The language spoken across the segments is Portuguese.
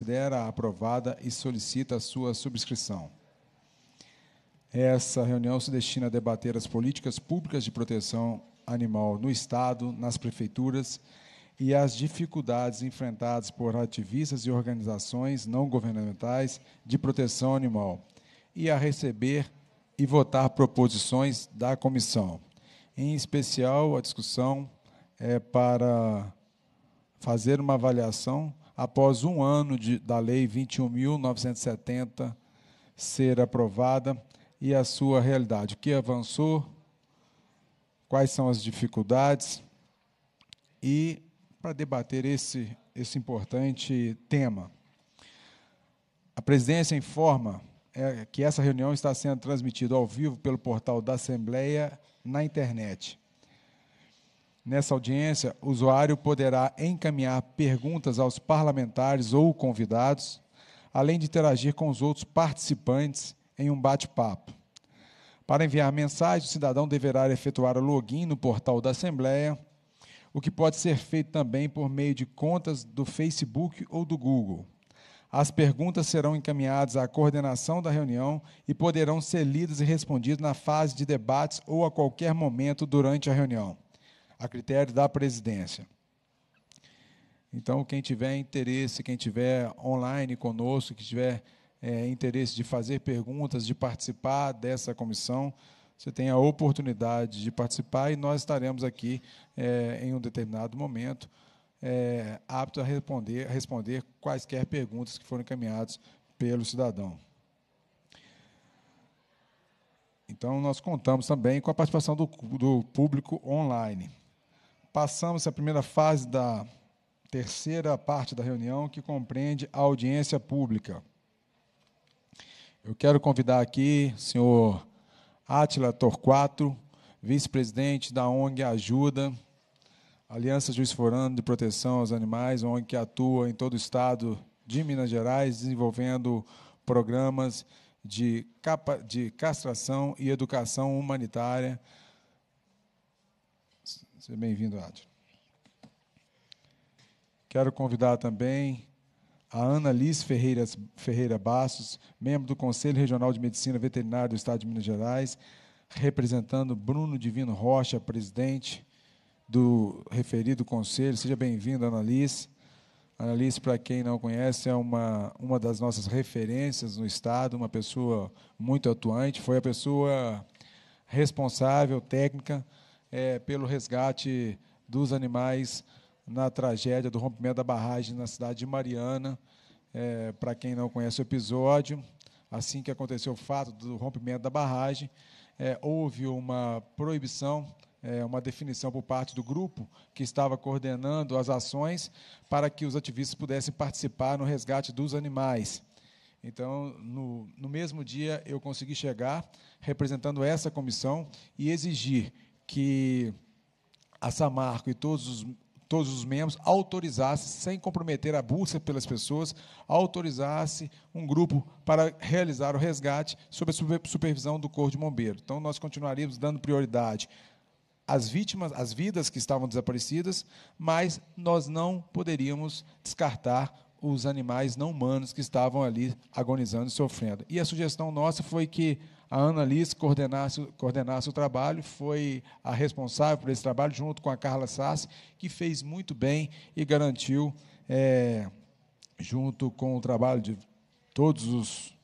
considera aprovada e solicita a sua subscrição. Essa reunião se destina a debater as políticas públicas de proteção animal no Estado, nas prefeituras e as dificuldades enfrentadas por ativistas e organizações não governamentais de proteção animal, e a receber e votar proposições da comissão. Em especial, a discussão é para fazer uma avaliação após um ano de, da Lei 21.970 ser aprovada e a sua realidade. O que avançou, quais são as dificuldades e para debater esse, esse importante tema. A presidência informa é, que essa reunião está sendo transmitida ao vivo pelo portal da Assembleia na internet. Nessa audiência, o usuário poderá encaminhar perguntas aos parlamentares ou convidados, além de interagir com os outros participantes em um bate-papo. Para enviar mensagem, o cidadão deverá efetuar o login no portal da Assembleia, o que pode ser feito também por meio de contas do Facebook ou do Google. As perguntas serão encaminhadas à coordenação da reunião e poderão ser lidas e respondidas na fase de debates ou a qualquer momento durante a reunião a critério da presidência. Então, quem tiver interesse, quem tiver online conosco, que tiver é, interesse de fazer perguntas, de participar dessa comissão, você tem a oportunidade de participar e nós estaremos aqui é, em um determinado momento é, aptos a responder, a responder quaisquer perguntas que forem encaminhadas pelo cidadão. Então, nós contamos também com a participação do, do público online passamos a primeira fase da terceira parte da reunião, que compreende a audiência pública. Eu quero convidar aqui o senhor Átila Torquato, vice-presidente da ONG Ajuda, Aliança Juiz Forano de Proteção aos Animais, ONG que atua em todo o estado de Minas Gerais, desenvolvendo programas de, capa, de castração e educação humanitária Seja bem-vindo, Adson. Quero convidar também a Ana Liz Ferreira, Ferreira Bastos, membro do Conselho Regional de Medicina Veterinária do Estado de Minas Gerais, representando Bruno Divino Rocha, presidente do referido conselho. Seja bem-vinda, Ana Liz. Ana Liz, para quem não conhece, é uma, uma das nossas referências no Estado, uma pessoa muito atuante, foi a pessoa responsável, técnica, é, pelo resgate dos animais na tragédia do rompimento da barragem na cidade de Mariana. É, Para quem não conhece o episódio, assim que aconteceu o fato do rompimento da barragem, é, houve uma proibição, é, uma definição por parte do grupo que estava coordenando as ações para que os ativistas pudessem participar no resgate dos animais. Então, no, no mesmo dia, eu consegui chegar representando essa comissão e exigir que a Samarco e todos os, todos os membros autorizassem, sem comprometer a busca pelas pessoas, autorizasse um grupo para realizar o resgate sob a supervisão do Corpo de Bombeiro. Então, nós continuaríamos dando prioridade às vítimas, às vidas que estavam desaparecidas, mas nós não poderíamos descartar os animais não humanos que estavam ali agonizando e sofrendo. E a sugestão nossa foi que a Ana Liz coordenasse, coordenasse o trabalho, foi a responsável por esse trabalho, junto com a Carla Sassi, que fez muito bem e garantiu, é, junto com o trabalho de todos os,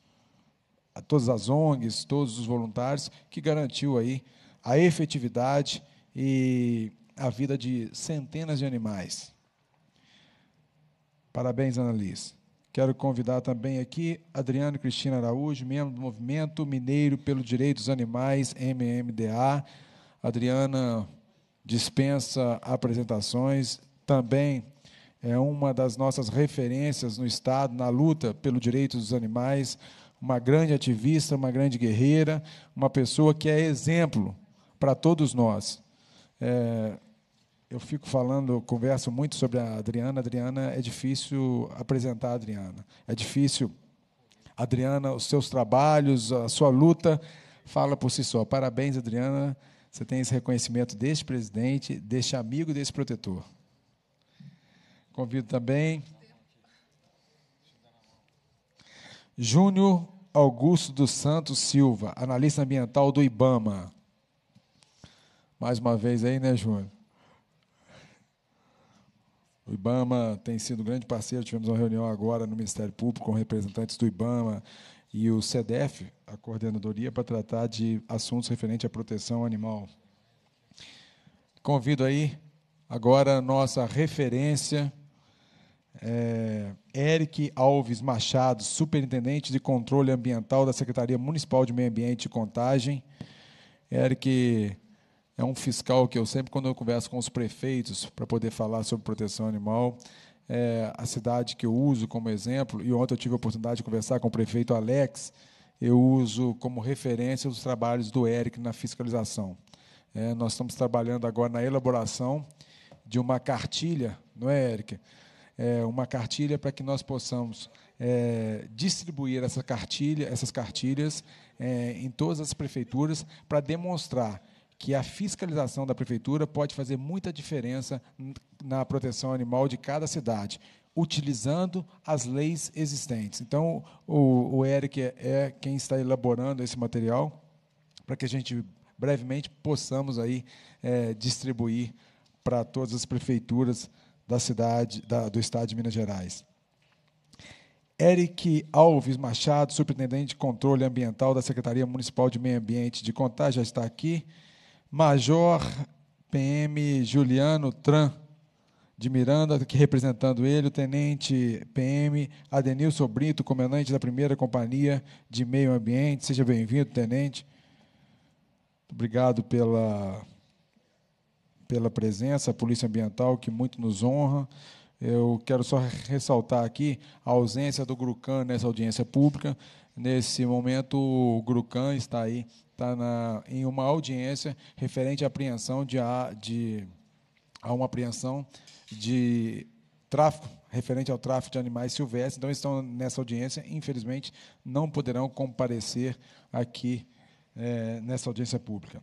todas as ONGs, todos os voluntários, que garantiu aí a efetividade e a vida de centenas de animais. Parabéns, Ana Liz. Quero convidar também aqui Adriano Cristina Araújo, membro do Movimento Mineiro pelo Direitos dos Animais, MMDA. Adriana dispensa apresentações, também é uma das nossas referências no Estado na luta pelo direitos dos animais, uma grande ativista, uma grande guerreira, uma pessoa que é exemplo para todos nós. É, eu fico falando, converso muito sobre a Adriana. Adriana, é difícil apresentar a Adriana. É difícil. Adriana, os seus trabalhos, a sua luta, fala por si só. Parabéns, Adriana. Você tem esse reconhecimento deste presidente, deste amigo, deste protetor. Convido também. Júnior Augusto dos Santos Silva, analista ambiental do IBAMA. Mais uma vez aí, né, Júnior? O IBAMA tem sido um grande parceiro. Tivemos uma reunião agora no Ministério Público com representantes do IBAMA e o CDF, a coordenadoria, para tratar de assuntos referentes à proteção animal. Convido aí agora a nossa referência, é, Eric Alves Machado, superintendente de controle ambiental da Secretaria Municipal de Meio Ambiente e Contagem. Eric é um fiscal que eu sempre, quando eu converso com os prefeitos para poder falar sobre proteção animal, é, a cidade que eu uso como exemplo, e ontem eu tive a oportunidade de conversar com o prefeito Alex, eu uso como referência os trabalhos do Eric na fiscalização. É, nós estamos trabalhando agora na elaboração de uma cartilha, não é, Eric? É, uma cartilha para que nós possamos é, distribuir essa cartilha, essas cartilhas é, em todas as prefeituras para demonstrar que a fiscalização da prefeitura pode fazer muita diferença na proteção animal de cada cidade, utilizando as leis existentes. Então, o, o Eric é, é quem está elaborando esse material para que a gente brevemente possamos aí é, distribuir para todas as prefeituras da cidade, da, do estado de Minas Gerais. Eric Alves Machado, superintendente de controle ambiental da Secretaria Municipal de Meio Ambiente de Contagem, já está aqui. Major PM Juliano Tran de Miranda, que representando ele, o Tenente PM Adenilson Brito, comandante da primeira companhia de meio ambiente. Seja bem-vindo, Tenente. Obrigado pela, pela presença, a Polícia Ambiental, que muito nos honra. Eu quero só ressaltar aqui a ausência do GRUCAN nessa audiência pública. Nesse momento, o GRUCAN está aí está na, em uma audiência referente à apreensão de, a, de a uma apreensão de tráfico referente ao tráfico de animais silvestres. Então estão nessa audiência, infelizmente não poderão comparecer aqui é, nessa audiência pública.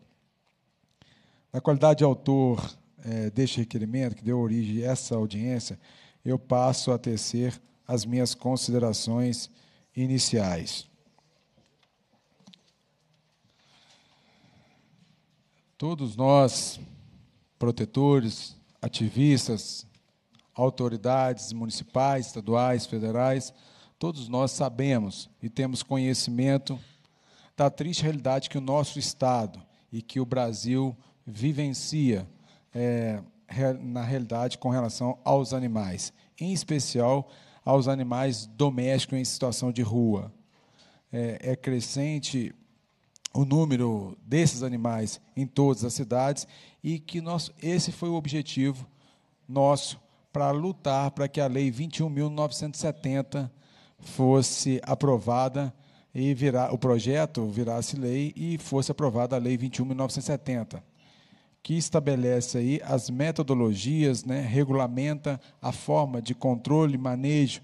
Na qualidade de autor é, deste requerimento que deu origem a essa audiência, eu passo a tecer as minhas considerações iniciais. Todos nós, protetores, ativistas, autoridades municipais, estaduais, federais, todos nós sabemos e temos conhecimento da triste realidade que o nosso Estado e que o Brasil vivencia é, na realidade com relação aos animais, em especial aos animais domésticos em situação de rua. É, é crescente o número desses animais em todas as cidades e que nós, esse foi o objetivo nosso para lutar para que a Lei 21.970 fosse aprovada e virar, o projeto virasse lei e fosse aprovada a Lei 21.970, que estabelece aí as metodologias, né, regulamenta a forma de controle e manejo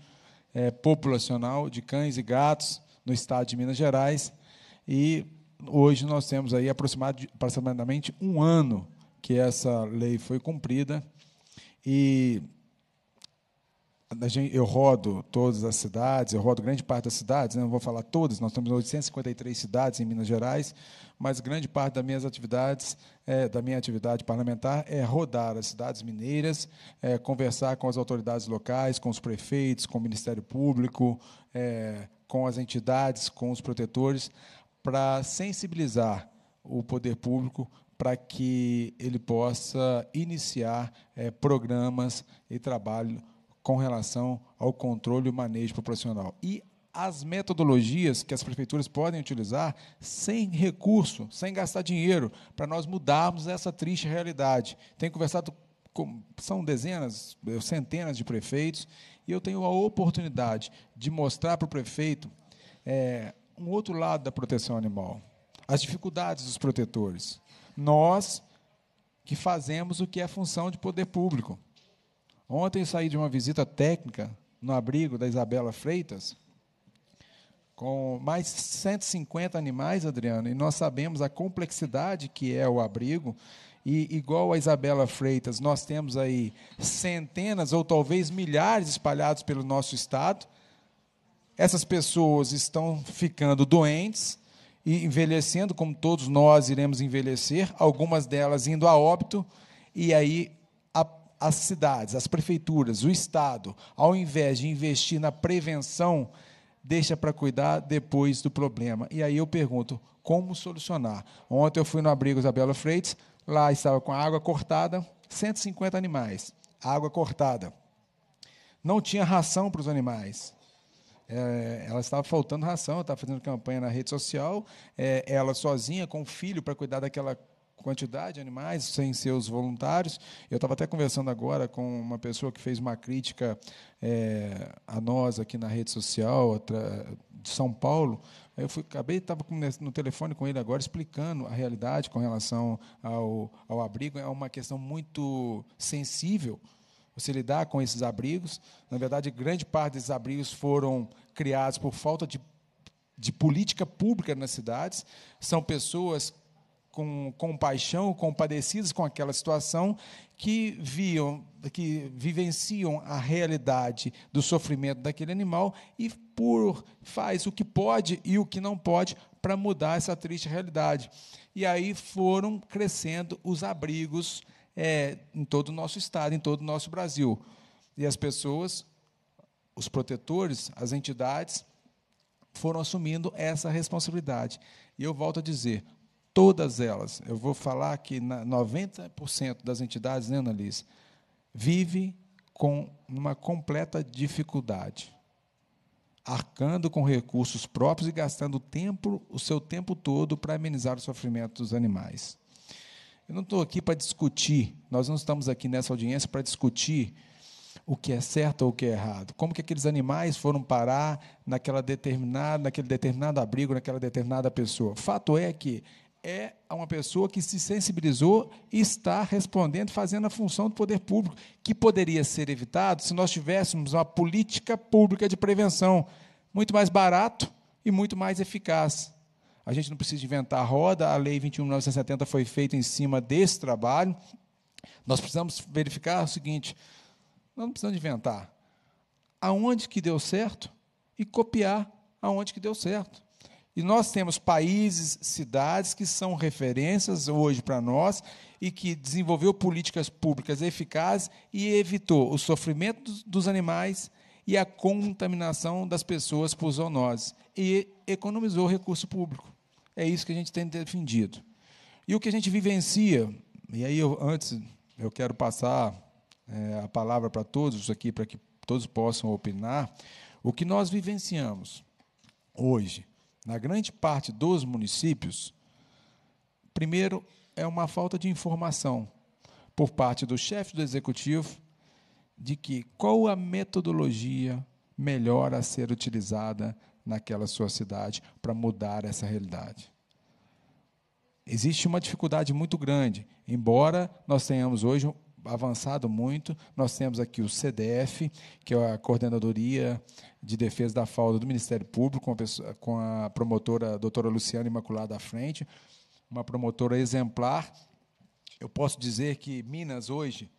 é, populacional de cães e gatos no estado de Minas Gerais e hoje nós temos aí aproximadamente um ano que essa lei foi cumprida e eu rodo todas as cidades, eu rodo grande parte das cidades, né? não vou falar todas, nós temos 853 cidades em Minas Gerais, mas grande parte das minhas atividades, é, da minha atividade parlamentar, é rodar as cidades mineiras, é, conversar com as autoridades locais, com os prefeitos, com o Ministério Público, é, com as entidades, com os protetores, para sensibilizar o poder público para que ele possa iniciar é, programas e trabalho com relação ao controle e manejo proporcional E as metodologias que as prefeituras podem utilizar sem recurso, sem gastar dinheiro, para nós mudarmos essa triste realidade. Tenho conversado com são dezenas, centenas de prefeitos, e eu tenho a oportunidade de mostrar para o prefeito é, um outro lado da proteção animal, as dificuldades dos protetores. Nós que fazemos o que é função de poder público. Ontem saí de uma visita técnica no abrigo da Isabela Freitas, com mais 150 animais, Adriano, e nós sabemos a complexidade que é o abrigo. E, igual a Isabela Freitas, nós temos aí centenas ou talvez milhares espalhados pelo nosso estado, essas pessoas estão ficando doentes e envelhecendo, como todos nós iremos envelhecer, algumas delas indo a óbito, e aí a, as cidades, as prefeituras, o Estado, ao invés de investir na prevenção, deixa para cuidar depois do problema. E aí eu pergunto, como solucionar? Ontem eu fui no abrigo Isabela Freitas, lá estava com a água cortada, 150 animais, água cortada. Não tinha ração para os animais é, ela estava faltando ração, estava fazendo campanha na rede social, é, ela sozinha com o filho para cuidar daquela quantidade de animais sem seus voluntários. Eu estava até conversando agora com uma pessoa que fez uma crítica é, a nós aqui na rede social outra, de São Paulo. Eu fui, acabei estava no telefone com ele agora explicando a realidade com relação ao, ao abrigo. É uma questão muito sensível você lidar com esses abrigos. Na verdade, grande parte desses abrigos foram criados por falta de, de política pública nas cidades. São pessoas com compaixão, compadecidas com aquela situação, que viam, que vivenciam a realidade do sofrimento daquele animal e por faz o que pode e o que não pode para mudar essa triste realidade. E aí foram crescendo os abrigos é, em todo o nosso estado, em todo o nosso Brasil. E as pessoas, os protetores, as entidades, foram assumindo essa responsabilidade. E eu volto a dizer, todas elas, eu vou falar que 90% das entidades, né, Annalise, vive com uma completa dificuldade, arcando com recursos próprios e gastando tempo, o seu tempo todo para amenizar o sofrimento dos animais. Eu não estou aqui para discutir, nós não estamos aqui nessa audiência para discutir o que é certo ou o que é errado. Como que aqueles animais foram parar naquela determinada, naquele determinado abrigo, naquela determinada pessoa. Fato é que é uma pessoa que se sensibilizou e está respondendo, fazendo a função do poder público, que poderia ser evitado se nós tivéssemos uma política pública de prevenção muito mais barato e muito mais eficaz. A gente não precisa inventar a roda, a Lei 21.970 foi feita em cima desse trabalho. Nós precisamos verificar o seguinte: nós não precisamos inventar. Aonde que deu certo e copiar aonde que deu certo. E nós temos países, cidades que são referências hoje para nós e que desenvolveu políticas públicas eficazes e evitou o sofrimento dos animais e a contaminação das pessoas por zoonoses e economizou recurso público. É isso que a gente tem defendido. E o que a gente vivencia, e aí eu, antes eu quero passar é, a palavra para todos aqui, para que todos possam opinar, o que nós vivenciamos hoje, na grande parte dos municípios, primeiro é uma falta de informação por parte do chefe do executivo de que qual a metodologia melhor a ser utilizada naquela sua cidade para mudar essa realidade. Existe uma dificuldade muito grande, embora nós tenhamos hoje avançado muito. Nós temos aqui o CDF, que é a Coordenadoria de Defesa da Falda do Ministério Público, com a, pessoa, com a promotora a doutora Luciana Imaculada à frente, uma promotora exemplar. Eu posso dizer que Minas hoje,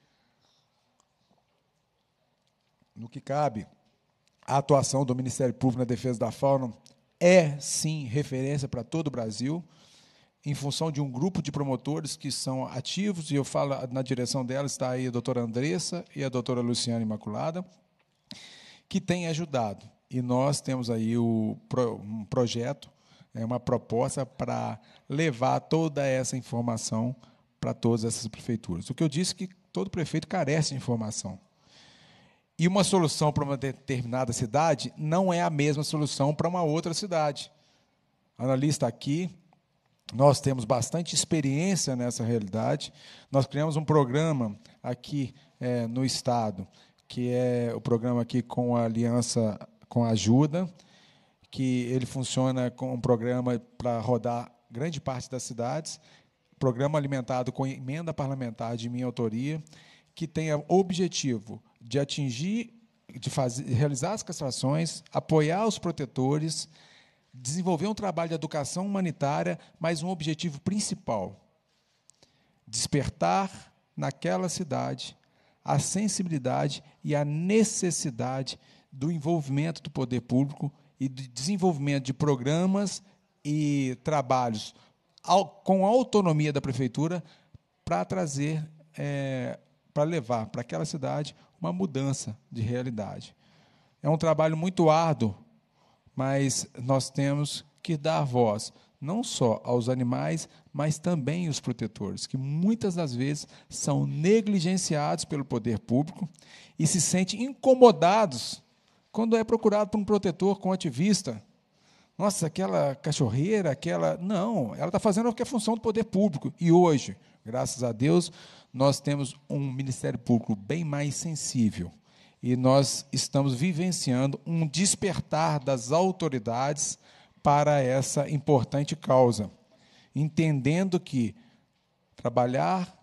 no que cabe a atuação do Ministério Público na defesa da fauna é, sim, referência para todo o Brasil, em função de um grupo de promotores que são ativos, e eu falo na direção dela está aí a doutora Andressa e a doutora Luciana Imaculada, que têm ajudado. E nós temos aí o, um projeto, é, uma proposta para levar toda essa informação para todas essas prefeituras. O que eu disse é que todo prefeito carece de informação. E uma solução para uma determinada cidade não é a mesma solução para uma outra cidade. Analista aqui, nós temos bastante experiência nessa realidade. Nós criamos um programa aqui é, no Estado, que é o programa aqui com a Aliança com a Ajuda, que ele funciona com um programa para rodar grande parte das cidades, programa alimentado com emenda parlamentar de minha autoria, que tem o objetivo de atingir, de fazer, realizar as castrações, apoiar os protetores, desenvolver um trabalho de educação humanitária, mas um objetivo principal: despertar naquela cidade a sensibilidade e a necessidade do envolvimento do poder público e do desenvolvimento de programas e trabalhos com a autonomia da prefeitura para trazer, é, para levar para aquela cidade uma mudança de realidade. É um trabalho muito árduo, mas nós temos que dar voz não só aos animais, mas também os protetores, que muitas das vezes são negligenciados pelo poder público e se sentem incomodados quando é procurado por um protetor com um ativista. Nossa, aquela cachorreira, aquela. Não, ela está fazendo a é função do poder público. E hoje, graças a Deus, nós temos um Ministério Público bem mais sensível e nós estamos vivenciando um despertar das autoridades para essa importante causa, entendendo que trabalhar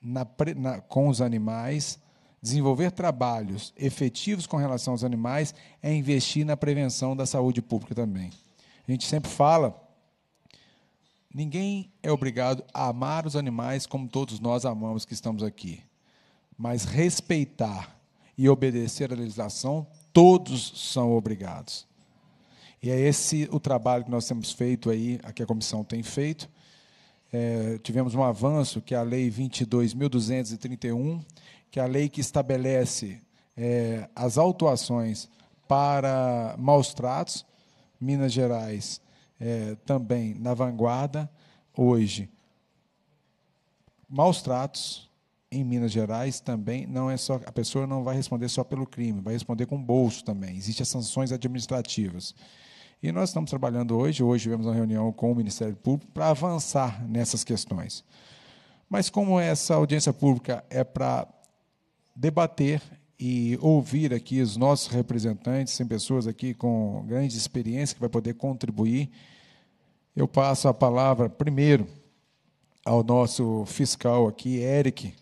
na, na, com os animais, desenvolver trabalhos efetivos com relação aos animais, é investir na prevenção da saúde pública também. A gente sempre fala Ninguém é obrigado a amar os animais como todos nós amamos que estamos aqui. Mas respeitar e obedecer à legislação, todos são obrigados. E é esse o trabalho que nós temos feito aí, a que a comissão tem feito. É, tivemos um avanço, que é a Lei 22.231, que é a lei que estabelece é, as autuações para maus tratos. Minas Gerais é, também na vanguarda hoje. Maus tratos em Minas Gerais também não é só a pessoa não vai responder só pelo crime, vai responder com bolso também. Existem as sanções administrativas. E nós estamos trabalhando hoje, hoje tivemos uma reunião com o Ministério Público para avançar nessas questões. Mas como essa audiência pública é para debater e ouvir aqui os nossos representantes, tem pessoas aqui com grande experiência que vai poder contribuir. Eu passo a palavra primeiro ao nosso fiscal aqui, Eric,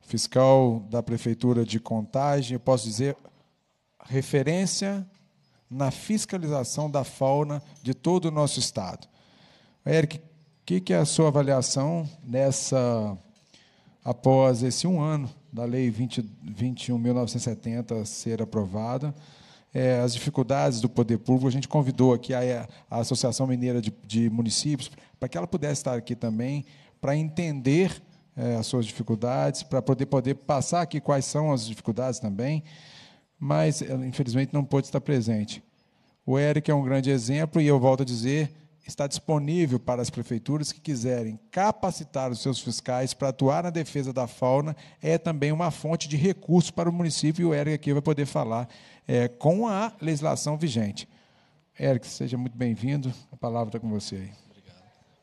fiscal da Prefeitura de Contagem, eu posso dizer referência na fiscalização da fauna de todo o nosso estado. Eric, o que, que é a sua avaliação nessa após esse um ano da Lei 21.970 ser aprovada. É, as dificuldades do poder público, a gente convidou aqui a, a Associação Mineira de, de Municípios para que ela pudesse estar aqui também, para entender é, as suas dificuldades, para poder, poder passar aqui quais são as dificuldades também, mas, infelizmente, não pôde estar presente. O Eric é um grande exemplo, e eu volto a dizer, está disponível para as prefeituras que quiserem capacitar os seus fiscais para atuar na defesa da fauna, é também uma fonte de recurso para o município, e o Eric aqui vai poder falar é, com a legislação vigente. Eric, seja muito bem-vindo, a palavra está com você aí.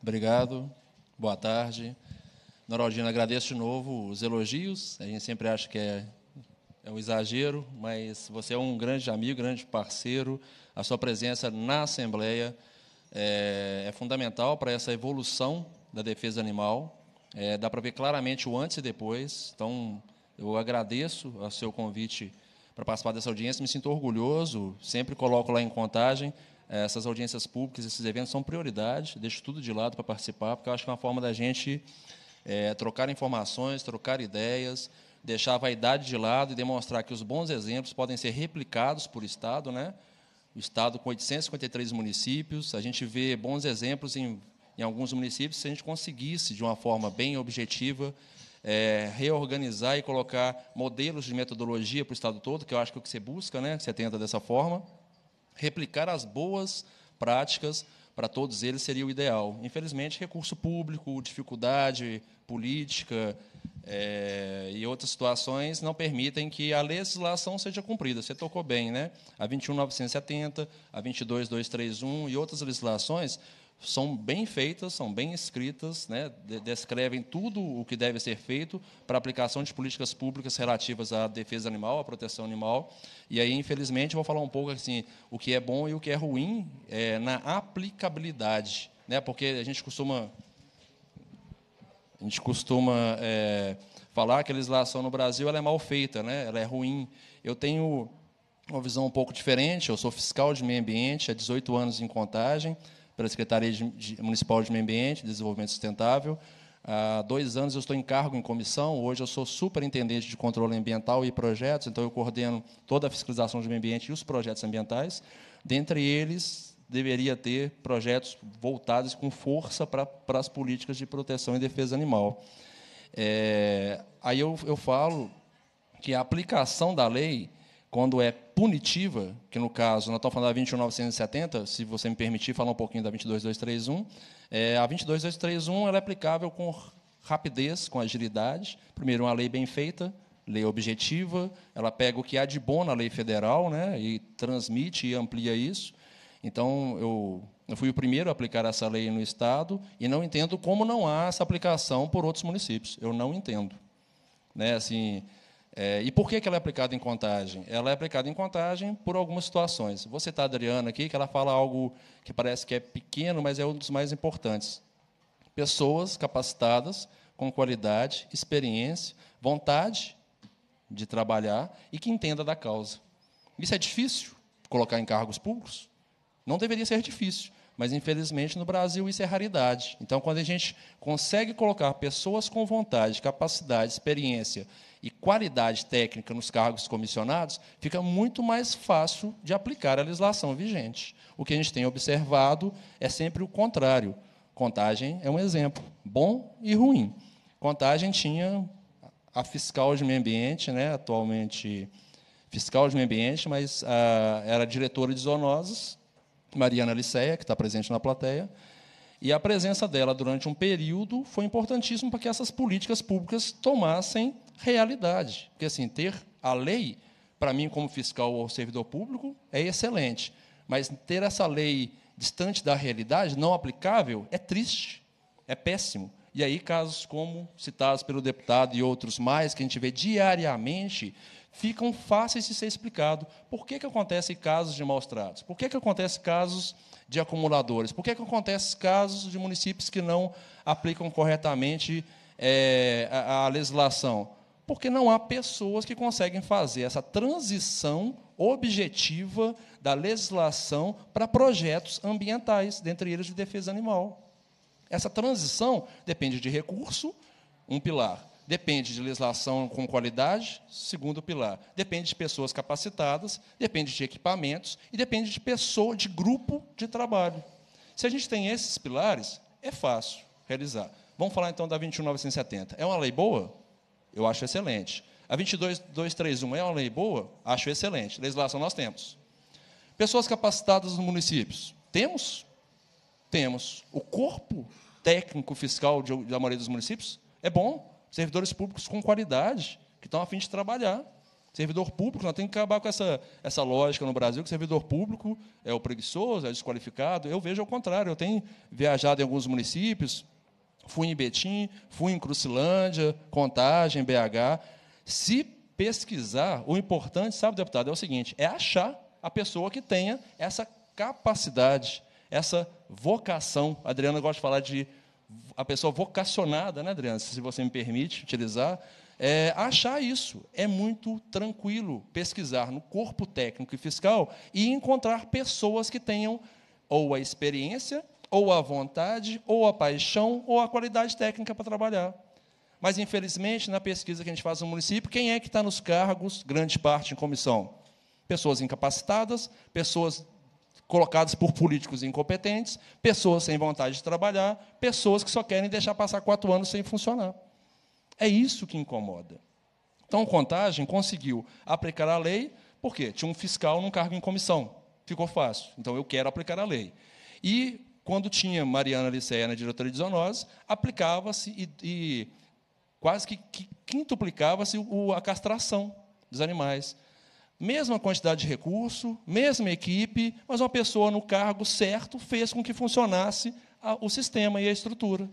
Obrigado. Obrigado, boa tarde. Noraldina, agradeço de novo os elogios, a gente sempre acha que é é um exagero, mas você é um grande amigo, grande parceiro. A sua presença na Assembleia é, é fundamental para essa evolução da defesa animal. É, dá para ver claramente o antes e depois. Então, eu agradeço o seu convite para participar dessa audiência. Me sinto orgulhoso, sempre coloco lá em contagem. É, essas audiências públicas, esses eventos são prioridade. Deixo tudo de lado para participar, porque eu acho que é uma forma da gente é, trocar informações, trocar ideias, deixar a vaidade de lado e demonstrar que os bons exemplos podem ser replicados por Estado, né? o estado com 853 municípios. A gente vê bons exemplos em, em alguns municípios. Se a gente conseguisse, de uma forma bem objetiva, é, reorganizar e colocar modelos de metodologia para o estado todo, que eu acho que é o que você busca, né? Você tenta dessa forma, replicar as boas práticas para todos eles seria o ideal. Infelizmente, recurso público, dificuldade, política é, e outras situações não permitem que a legislação seja cumprida. Você tocou bem, né? A 21.970, a 22.231 e outras legislações são bem feitas, são bem escritas, né? descrevem tudo o que deve ser feito para aplicação de políticas públicas relativas à defesa animal, à proteção animal. E aí, infelizmente, vou falar um pouco assim, o que é bom e o que é ruim é, na aplicabilidade, né? Porque a gente costuma a gente costuma é, falar que a legislação no Brasil ela é mal feita, né? ela é ruim. Eu tenho uma visão um pouco diferente, eu sou fiscal de meio ambiente, há 18 anos em contagem, pela Secretaria de, Municipal de Meio Ambiente e Desenvolvimento Sustentável. Há dois anos eu estou em cargo em comissão, hoje eu sou superintendente de controle ambiental e projetos, então eu coordeno toda a fiscalização de meio ambiente e os projetos ambientais. Dentre eles, deveria ter projetos voltados com força para as políticas de proteção e defesa animal. É, aí eu, eu falo que a aplicação da lei, quando é punitiva, que no caso, nós estamos falando da 21970, se você me permitir falar um pouquinho da 22231, é, a 22231 ela é aplicável com rapidez, com agilidade. Primeiro, uma lei bem feita, lei objetiva, ela pega o que há de bom na lei federal né, e transmite e amplia isso. Então, eu, eu fui o primeiro a aplicar essa lei no Estado e não entendo como não há essa aplicação por outros municípios. Eu não entendo. Né? Assim, é, e por que, que ela é aplicada em contagem? Ela é aplicada em contagem por algumas situações. Vou citar a Adriana aqui, que ela fala algo que parece que é pequeno, mas é um dos mais importantes. Pessoas capacitadas, com qualidade, experiência, vontade de trabalhar e que entenda da causa. Isso é difícil colocar em cargos públicos? Não deveria ser difícil, mas infelizmente no Brasil isso é raridade. Então, quando a gente consegue colocar pessoas com vontade, capacidade, experiência e qualidade técnica nos cargos comissionados, fica muito mais fácil de aplicar a legislação vigente. O que a gente tem observado é sempre o contrário. Contagem é um exemplo, bom e ruim. Contagem tinha a fiscal de meio ambiente, né, atualmente fiscal de meio ambiente, mas a, ah, era diretora de zoonoses, Mariana Liceia, que está presente na plateia, e a presença dela durante um período foi importantíssima para que essas políticas públicas tomassem realidade. Porque, assim, ter a lei, para mim, como fiscal ou servidor público, é excelente. Mas ter essa lei distante da realidade, não aplicável, é triste, é péssimo. E aí, casos como citados pelo deputado e outros mais, que a gente vê diariamente, ficam fáceis de ser explicado. Por que, que acontecem casos de maus tratos? Por que, que acontecem casos de acumuladores? Por que, que acontecem casos de municípios que não aplicam corretamente é, a, a legislação? Porque não há pessoas que conseguem fazer essa transição objetiva da legislação para projetos ambientais, dentre eles de defesa animal. Essa transição depende de recurso, um pilar. Depende de legislação com qualidade, segundo pilar. Depende de pessoas capacitadas, depende de equipamentos e depende de pessoa, de grupo de trabalho. Se a gente tem esses pilares, é fácil realizar. Vamos falar então da 21970. É uma lei boa? Eu acho excelente. A 22231 é uma lei boa? Acho excelente. Legislação nós temos. Pessoas capacitadas nos municípios? Temos? temos o corpo técnico fiscal de, da maioria dos municípios é bom. Servidores públicos com qualidade, que estão a fim de trabalhar. Servidor público, nós temos que acabar com essa, essa lógica no Brasil, que servidor público é o preguiçoso, é o desqualificado. Eu vejo ao contrário. Eu tenho viajado em alguns municípios, fui em Betim, fui em Crucilândia, Contagem, BH. Se pesquisar, o importante, sabe, deputado, é o seguinte: é achar a pessoa que tenha essa capacidade essa vocação. A Adriana gosta de falar de a pessoa vocacionada, né, Adriana? Se você me permite utilizar. É, achar isso é muito tranquilo pesquisar no corpo técnico e fiscal e encontrar pessoas que tenham ou a experiência, ou a vontade, ou a paixão, ou a qualidade técnica para trabalhar. Mas, infelizmente, na pesquisa que a gente faz no município, quem é que está nos cargos, grande parte em comissão? Pessoas incapacitadas, pessoas colocados por políticos incompetentes, pessoas sem vontade de trabalhar, pessoas que só querem deixar passar quatro anos sem funcionar. É isso que incomoda. Então, Contagem conseguiu aplicar a lei, porque tinha um fiscal num cargo em comissão. Ficou fácil. Então, eu quero aplicar a lei. E, quando tinha Mariana Liceia na diretoria de zoonose, aplicava-se e, e, quase que quintuplicava-se a castração dos animais. Mesma quantidade de recurso, mesma equipe, mas uma pessoa no cargo certo fez com que funcionasse a, o sistema e a estrutura.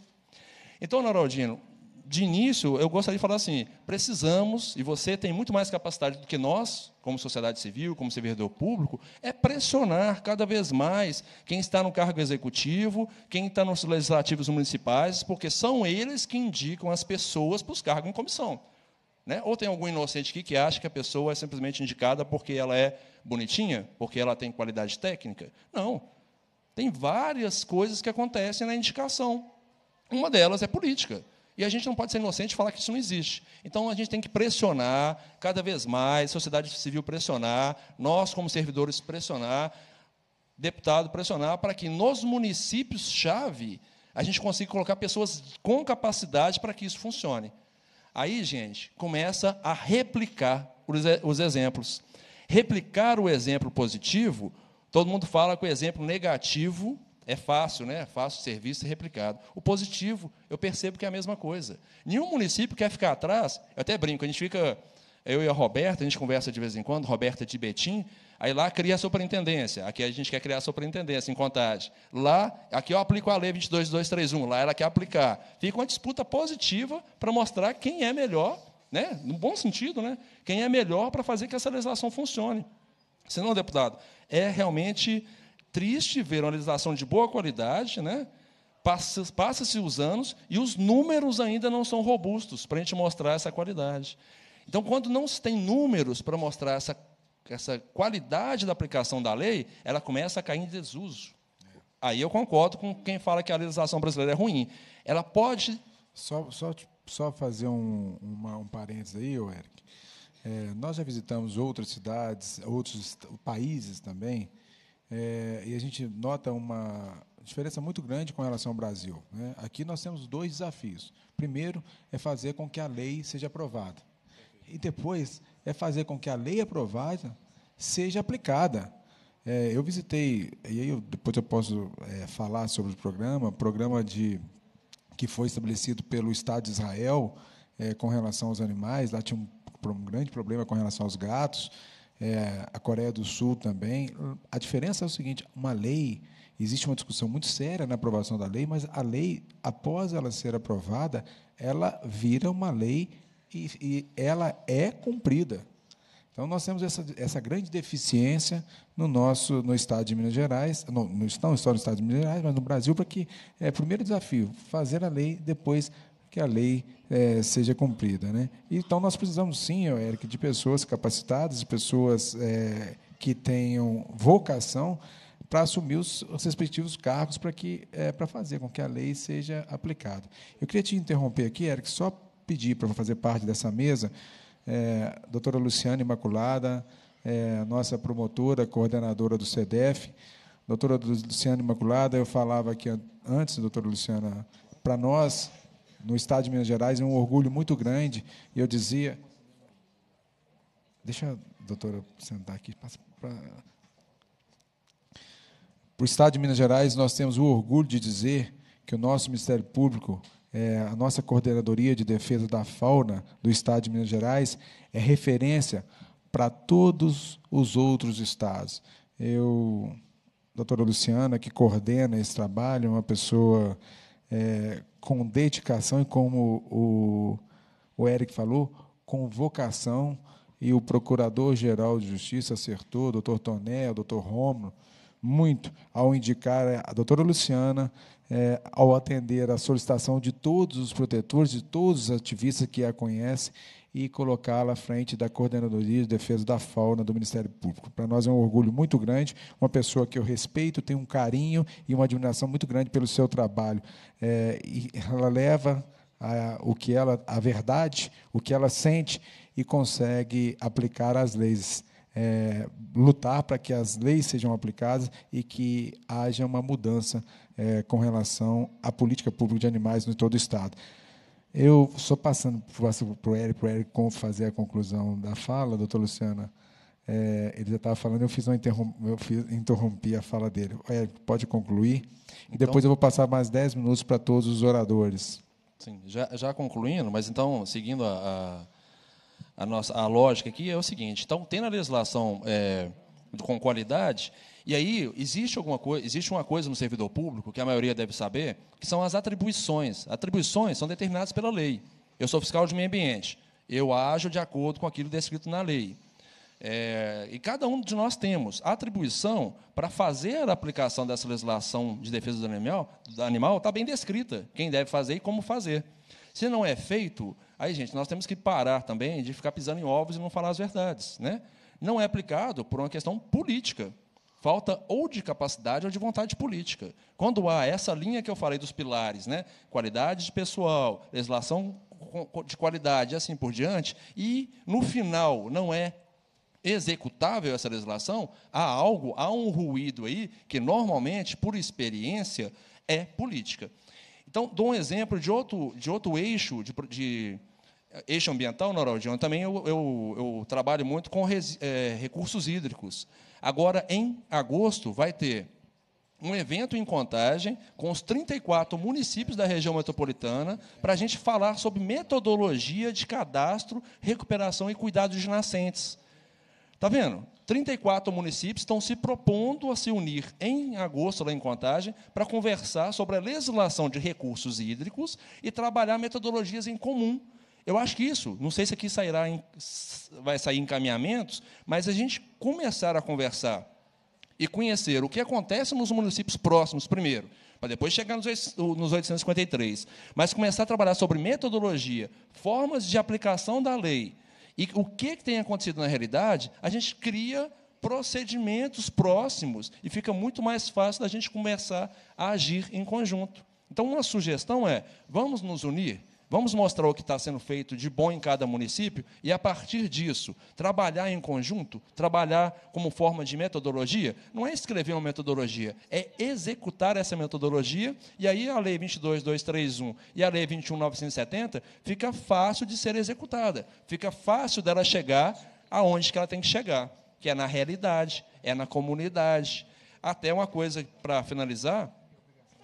Então, Noraldino, de início, eu gostaria de falar assim: precisamos, e você tem muito mais capacidade do que nós, como sociedade civil, como servidor público, é pressionar cada vez mais quem está no cargo executivo, quem está nos legislativos municipais, porque são eles que indicam as pessoas para os cargos em comissão. Né? Ou tem algum inocente aqui que acha que a pessoa é simplesmente indicada porque ela é bonitinha, porque ela tem qualidade técnica. Não. Tem várias coisas que acontecem na indicação. Uma delas é política. E a gente não pode ser inocente e falar que isso não existe. Então a gente tem que pressionar cada vez mais, sociedade civil pressionar, nós como servidores pressionar, deputado pressionar para que nos municípios chave a gente consiga colocar pessoas com capacidade para que isso funcione. Aí, gente, começa a replicar os exemplos. Replicar o exemplo positivo, todo mundo fala que o exemplo negativo é fácil, né? É fácil ser visto e replicado. O positivo, eu percebo que é a mesma coisa. Nenhum município quer ficar atrás. Eu até brinco, a gente fica, eu e a Roberta, a gente conversa de vez em quando, Roberta de Betim, Aí lá cria a superintendência. Aqui a gente quer criar a superintendência em contagem. Lá, aqui eu aplico a lei 22231, lá ela quer aplicar. Fica uma disputa positiva para mostrar quem é melhor, né? no bom sentido, né? quem é melhor para fazer que essa legislação funcione. Senão, deputado, é realmente triste ver uma legislação de boa qualidade, né? passa-se passa os anos e os números ainda não são robustos para a gente mostrar essa qualidade. Então, quando não se tem números para mostrar essa essa qualidade da aplicação da lei, ela começa a cair em desuso. Aí eu concordo com quem fala que a legislação brasileira é ruim. Ela pode. Só, só, só fazer um, uma, um parênteses aí, Eric. É, nós já visitamos outras cidades, outros países também, é, e a gente nota uma diferença muito grande com relação ao Brasil. Né? Aqui nós temos dois desafios. Primeiro é fazer com que a lei seja aprovada e depois é fazer com que a lei aprovada seja aplicada. É, eu visitei, e aí eu, depois eu posso é, falar sobre o programa, programa de que foi estabelecido pelo Estado de Israel é, com relação aos animais. Lá tinha um, um grande problema com relação aos gatos. É, a Coreia do Sul também. A diferença é o seguinte: uma lei existe uma discussão muito séria na aprovação da lei, mas a lei, após ela ser aprovada, ela vira uma lei e, e ela é cumprida. Então, nós temos essa, essa grande deficiência no nosso no Estado de Minas Gerais, no, não só no Estado de Minas Gerais, mas no Brasil, para que, é, primeiro desafio, fazer a lei, depois que a lei é, seja cumprida. Né? Então, nós precisamos, sim, Eric, de pessoas capacitadas, de pessoas é, que tenham vocação para assumir os, os respectivos cargos para que é, para fazer com que a lei seja aplicada. Eu queria te interromper aqui, Eric, só pedir para fazer parte dessa mesa, é, a doutora Luciana Imaculada, é, nossa promotora, coordenadora do CDF, Doutora Luciana Imaculada, eu falava aqui antes, doutora Luciana, para nós, no Estado de Minas Gerais, é um orgulho muito grande, e eu dizia. Deixa a doutora sentar aqui. Para o Estado de Minas Gerais, nós temos o orgulho de dizer que o nosso Ministério Público é, a nossa Coordenadoria de Defesa da Fauna do Estado de Minas Gerais é referência para todos os outros estados. Eu, doutora Luciana, que coordena esse trabalho, uma pessoa é, com dedicação e, como o, o Eric falou, com vocação, e o Procurador-Geral de Justiça acertou, doutor Toné, doutor Romulo, muito ao indicar eh, a doutora Luciana, é, ao atender a solicitação de todos os protetores, de todos os ativistas que a conhecem, e colocá-la à frente da Coordenadoria de Defesa da Fauna do Ministério Público. Para nós é um orgulho muito grande, uma pessoa que eu respeito, tenho um carinho e uma admiração muito grande pelo seu trabalho. É, e ela leva a, o que ela, a verdade, o que ela sente e consegue aplicar as leis é, lutar para que as leis sejam aplicadas e que haja uma mudança é, com relação à política pública de animais em todo o Estado. Eu, só passando para o Eric, para o Eric fazer a conclusão da fala, doutor Luciana, é, ele já estava falando, eu fiz uma interrom eu fiz, interrompi a fala dele. Eric, pode concluir. Então, e depois eu vou passar mais 10 minutos para todos os oradores. Sim, já, já concluindo, mas então, seguindo a a nossa a lógica aqui é o seguinte: então, tem a legislação é, com qualidade, e aí existe alguma coisa, existe uma coisa no servidor público que a maioria deve saber, que são as atribuições. Atribuições são determinadas pela lei. Eu sou fiscal de meio ambiente. Eu ajo de acordo com aquilo descrito na lei. É, e cada um de nós temos atribuição para fazer a aplicação dessa legislação de defesa do animal, do animal está bem descrita, quem deve fazer e como fazer. Se não é feito, Aí, gente, nós temos que parar também de ficar pisando em ovos e não falar as verdades. Né? Não é aplicado por uma questão política. Falta ou de capacidade ou de vontade política. Quando há essa linha que eu falei dos pilares, né? qualidade de pessoal, legislação de qualidade e assim por diante, e no final não é executável essa legislação, há algo, há um ruído aí que normalmente, por experiência, é política. Então, dou um exemplo de outro, de outro eixo de, de eixo ambiental, Noraldinho, também eu, eu, eu, trabalho muito com res, é, recursos hídricos. Agora, em agosto, vai ter um evento em contagem com os 34 municípios da região metropolitana para a gente falar sobre metodologia de cadastro, recuperação e cuidado de nascentes. Está vendo? 34 municípios estão se propondo a se unir em agosto, lá em Contagem, para conversar sobre a legislação de recursos hídricos e trabalhar metodologias em comum eu acho que isso, não sei se aqui sairá em, vai sair encaminhamentos, mas a gente começar a conversar e conhecer o que acontece nos municípios próximos primeiro, para depois chegar nos, nos 853, mas começar a trabalhar sobre metodologia, formas de aplicação da lei e o que, que tem acontecido na realidade, a gente cria procedimentos próximos e fica muito mais fácil da gente começar a agir em conjunto. Então, uma sugestão é: vamos nos unir Vamos mostrar o que está sendo feito de bom em cada município e, a partir disso, trabalhar em conjunto, trabalhar como forma de metodologia. Não é escrever uma metodologia, é executar essa metodologia. E aí a Lei 22.231 e a Lei 21.970 fica fácil de ser executada, fica fácil dela chegar aonde que ela tem que chegar, que é na realidade, é na comunidade. Até uma coisa para finalizar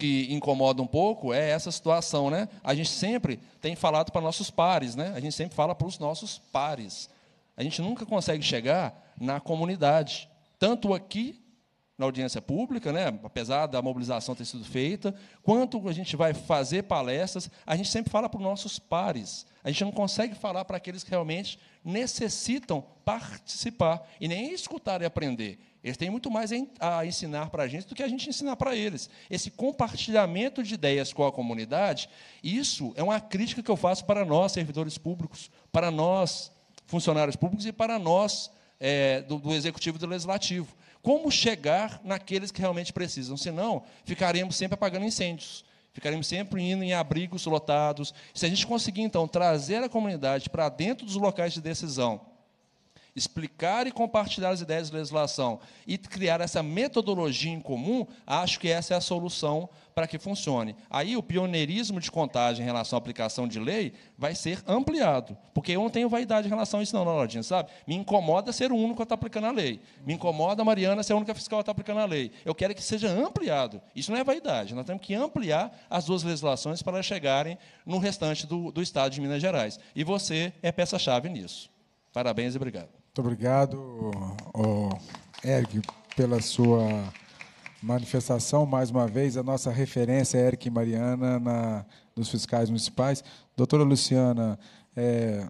que incomoda um pouco é essa situação, né? A gente sempre tem falado para nossos pares, né? A gente sempre fala para os nossos pares. A gente nunca consegue chegar na comunidade, tanto aqui na audiência pública, né? Apesar da mobilização ter sido feita, quanto a gente vai fazer palestras, a gente sempre fala para os nossos pares. A gente não consegue falar para aqueles que realmente necessitam participar e nem escutar e aprender. Eles têm muito mais a ensinar para a gente do que a gente ensinar para eles. Esse compartilhamento de ideias com a comunidade, isso é uma crítica que eu faço para nós, servidores públicos, para nós, funcionários públicos e para nós, é, do, do executivo e do legislativo. Como chegar naqueles que realmente precisam? Senão, ficaremos sempre apagando incêndios, ficaremos sempre indo em abrigos lotados. Se a gente conseguir, então, trazer a comunidade para dentro dos locais de decisão explicar e compartilhar as ideias de legislação e criar essa metodologia em comum, acho que essa é a solução para que funcione. Aí o pioneirismo de contagem em relação à aplicação de lei vai ser ampliado, porque eu não tenho vaidade em relação a isso não, não Lodinha, sabe? Me incomoda ser o único a estar tá aplicando a lei. Me incomoda a Mariana ser a única fiscal a estar tá aplicando a lei. Eu quero que seja ampliado. Isso não é vaidade, nós temos que ampliar as duas legislações para chegarem no restante do, do Estado de Minas Gerais. E você é peça-chave nisso. Parabéns e obrigado. Muito obrigado, oh, Eric, pela sua manifestação. Mais uma vez, a nossa referência é Eric e Mariana na, nos fiscais municipais. Doutora Luciana, é,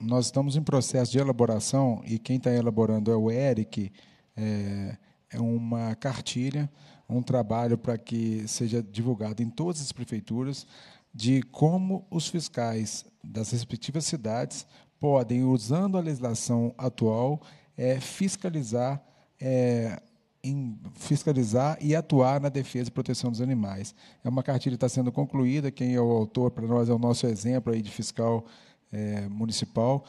nós estamos em processo de elaboração e quem está elaborando é o Eric. É, é uma cartilha, um trabalho para que seja divulgado em todas as prefeituras de como os fiscais das respectivas cidades podem, usando a legislação atual, é, fiscalizar, é, em, fiscalizar e atuar na defesa e proteção dos animais. É uma cartilha que está sendo concluída, quem é o autor para nós é o nosso exemplo aí de fiscal é, municipal,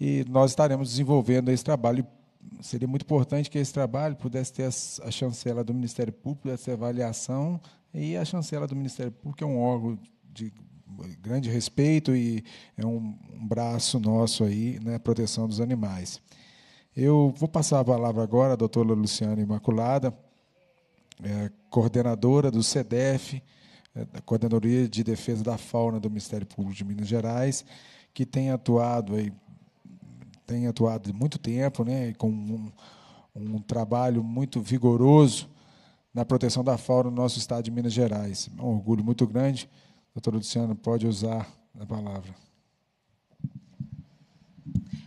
e nós estaremos desenvolvendo esse trabalho. Seria muito importante que esse trabalho pudesse ter a chancela do Ministério Público, essa avaliação, e a chancela do Ministério Público que é um órgão de grande respeito e é um, um braço nosso aí na né, proteção dos animais. Eu vou passar a palavra agora à doutora Luciana Imaculada, é, coordenadora do CDF é, da Coordenadoria de Defesa da Fauna do Ministério Público de Minas Gerais, que tem atuado aí, tem atuado muito tempo, né, com um, um trabalho muito vigoroso na proteção da fauna no nosso estado de Minas Gerais. um orgulho muito grande Doutora Luciano pode usar a palavra.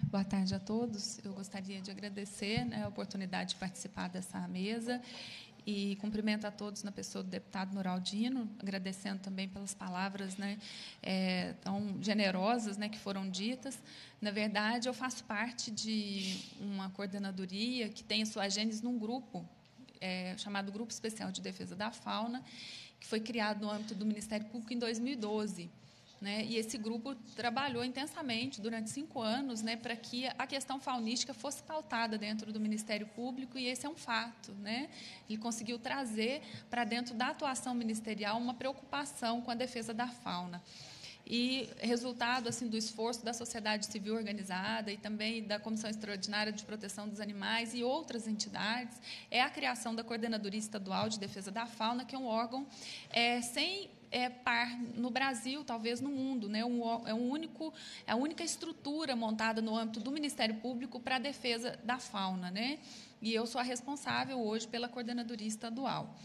Boa tarde a todos. Eu gostaria de agradecer né, a oportunidade de participar dessa mesa e cumprimento a todos na pessoa do deputado Noraldino, agradecendo também pelas palavras né, é, tão generosas né, que foram ditas. Na verdade, eu faço parte de uma coordenadoria que tem a sua gênese num grupo é, chamado Grupo Especial de Defesa da Fauna que foi criado no âmbito do Ministério Público em 2012. Né? E esse grupo trabalhou intensamente durante cinco anos né, para que a questão faunística fosse pautada dentro do Ministério Público, e esse é um fato. Né? Ele conseguiu trazer para dentro da atuação ministerial uma preocupação com a defesa da fauna e resultado assim do esforço da sociedade civil organizada e também da Comissão Extraordinária de Proteção dos Animais e outras entidades é a criação da Coordenadoria Estadual de Defesa da Fauna, que é um órgão é, sem é, par no Brasil, talvez no mundo, né? Um, é um único, é a única estrutura montada no âmbito do Ministério Público para a defesa da fauna, né? E eu sou a responsável hoje pela coordenadoria estadual.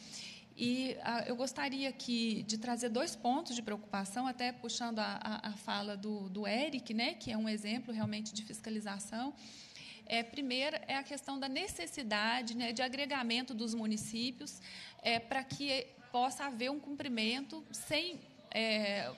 E ah, eu gostaria que de trazer dois pontos de preocupação, até puxando a, a, a fala do, do Eric, né, que é um exemplo realmente de fiscalização. É, primeiro é a questão da necessidade né, de agregamento dos municípios é, para que possa haver um cumprimento sem é,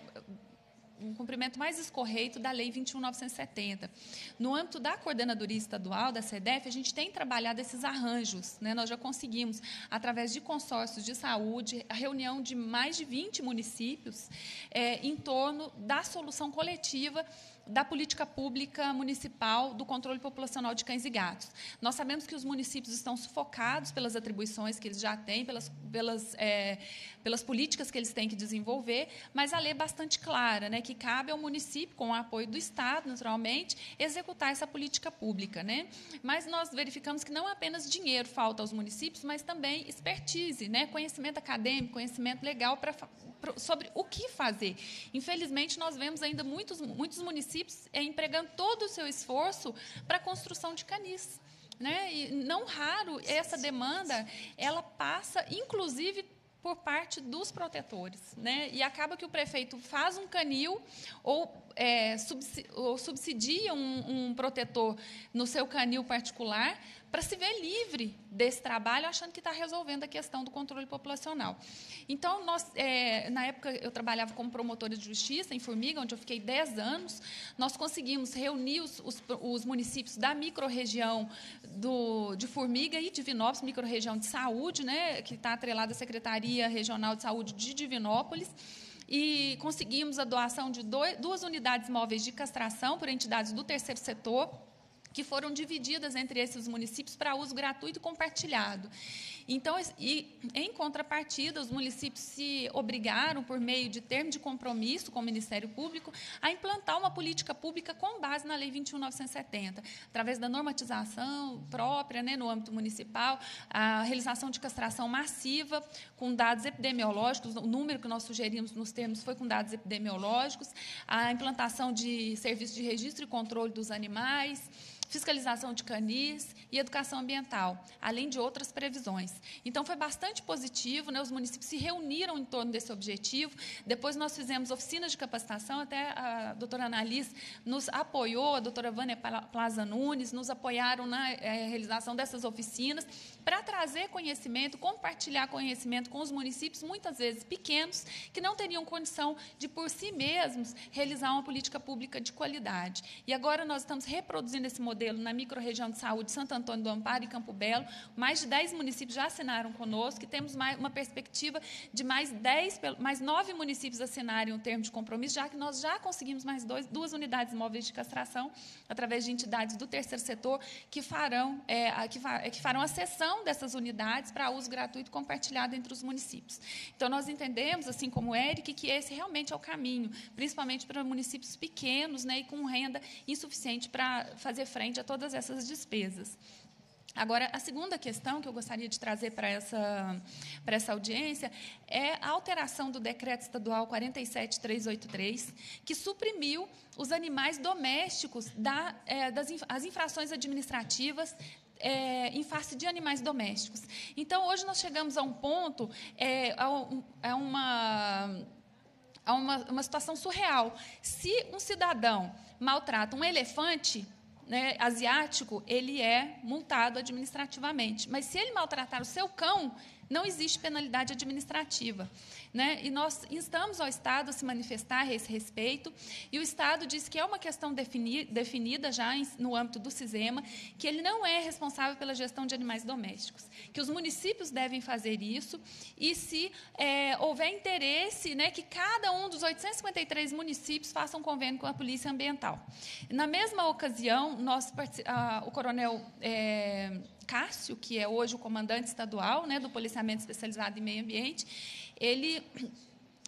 um cumprimento mais escorreito da Lei 21.970. No âmbito da coordenadoria estadual, da SEDEF, a gente tem trabalhado esses arranjos. Né? Nós já conseguimos, através de consórcios de saúde, a reunião de mais de 20 municípios é, em torno da solução coletiva da política pública municipal do controle populacional de cães e gatos. Nós sabemos que os municípios estão sufocados pelas atribuições que eles já têm, pelas, pelas, é, pelas políticas que eles têm que desenvolver, mas a lei é bastante clara, né, que cabe ao município, com o apoio do Estado, naturalmente, executar essa política pública. Né? Mas nós verificamos que não apenas dinheiro falta aos municípios, mas também expertise, né, conhecimento acadêmico, conhecimento legal pra, pra sobre o que fazer. Infelizmente, nós vemos ainda muitos, muitos municípios municípios é, empregando todo o seu esforço para a construção de canis. Né? E não raro essa demanda ela passa, inclusive por parte dos protetores, né? E acaba que o prefeito faz um canil ou, é, subsidia, ou subsidia um, um, protetor no seu canil particular para se ver livre desse trabalho, achando que está resolvendo a questão do controle populacional. Então, nós, é, na época, eu trabalhava como promotora de justiça em Formiga, onde eu fiquei 10 anos. Nós conseguimos reunir os, os, os municípios da microrregião de Formiga e Divinópolis, microrregião de saúde, né, que está atrelada à Secretaria Regional de Saúde de Divinópolis e conseguimos a doação de dois, duas unidades móveis de castração por entidades do terceiro setor que foram divididas entre esses municípios para uso gratuito e compartilhado. Então, e, em contrapartida, os municípios se obrigaram, por meio de termo de compromisso com o Ministério Público, a implantar uma política pública com base na Lei 21.970, através da normatização própria né, no âmbito municipal, a realização de castração massiva com dados epidemiológicos, o número que nós sugerimos nos termos foi com dados epidemiológicos, a implantação de serviços de registro e controle dos animais, fiscalização de canis e educação ambiental, além de outras previsões. Então, foi bastante positivo, né? os municípios se reuniram em torno desse objetivo. Depois, nós fizemos oficinas de capacitação, até a doutora Annalise nos apoiou, a doutora Vânia Plaza Nunes, nos apoiaram na eh, realização dessas oficinas para trazer conhecimento, compartilhar conhecimento com os municípios, muitas vezes pequenos, que não teriam condição de, por si mesmos, realizar uma política pública de qualidade. E agora nós estamos reproduzindo esse modelo na microrregião de saúde Santo Antônio do Amparo e Campo Belo. Mais de 10 municípios já assinaram conosco e temos uma perspectiva de mais 10, mais 9 municípios assinarem o termo de compromisso, já que nós já conseguimos mais dois, duas unidades móveis de castração através de entidades do terceiro setor que farão, é, é que, farão a sessão doação dessas unidades para uso gratuito compartilhado entre os municípios. Então, nós entendemos, assim como o Eric, que esse realmente é o caminho, principalmente para municípios pequenos né, e com renda insuficiente para fazer frente a todas essas despesas. Agora, a segunda questão que eu gostaria de trazer para essa, para essa audiência é a alteração do Decreto Estadual 47383, que suprimiu os animais domésticos da, é, das as infrações administrativas é, em face de animais domésticos. Então, hoje nós chegamos a um ponto, é, a, a uma uma, uma situação surreal. Se um cidadão maltrata um elefante né, asiático, ele é multado administrativamente. Mas se ele maltratar o seu cão, não existe penalidade administrativa. Né? E nós instamos ao Estado a se manifestar a esse respeito, e o Estado diz que é uma questão defini definida já em, no âmbito do CISEMA, que ele não é responsável pela gestão de animais domésticos, que os municípios devem fazer isso, e se é, houver interesse, né, que cada um dos 853 municípios faça um convênio com a Polícia Ambiental. Na mesma ocasião, nós, o coronel é, Cássio, que é hoje o comandante estadual né, do Policiamento Especializado em Meio Ambiente, ele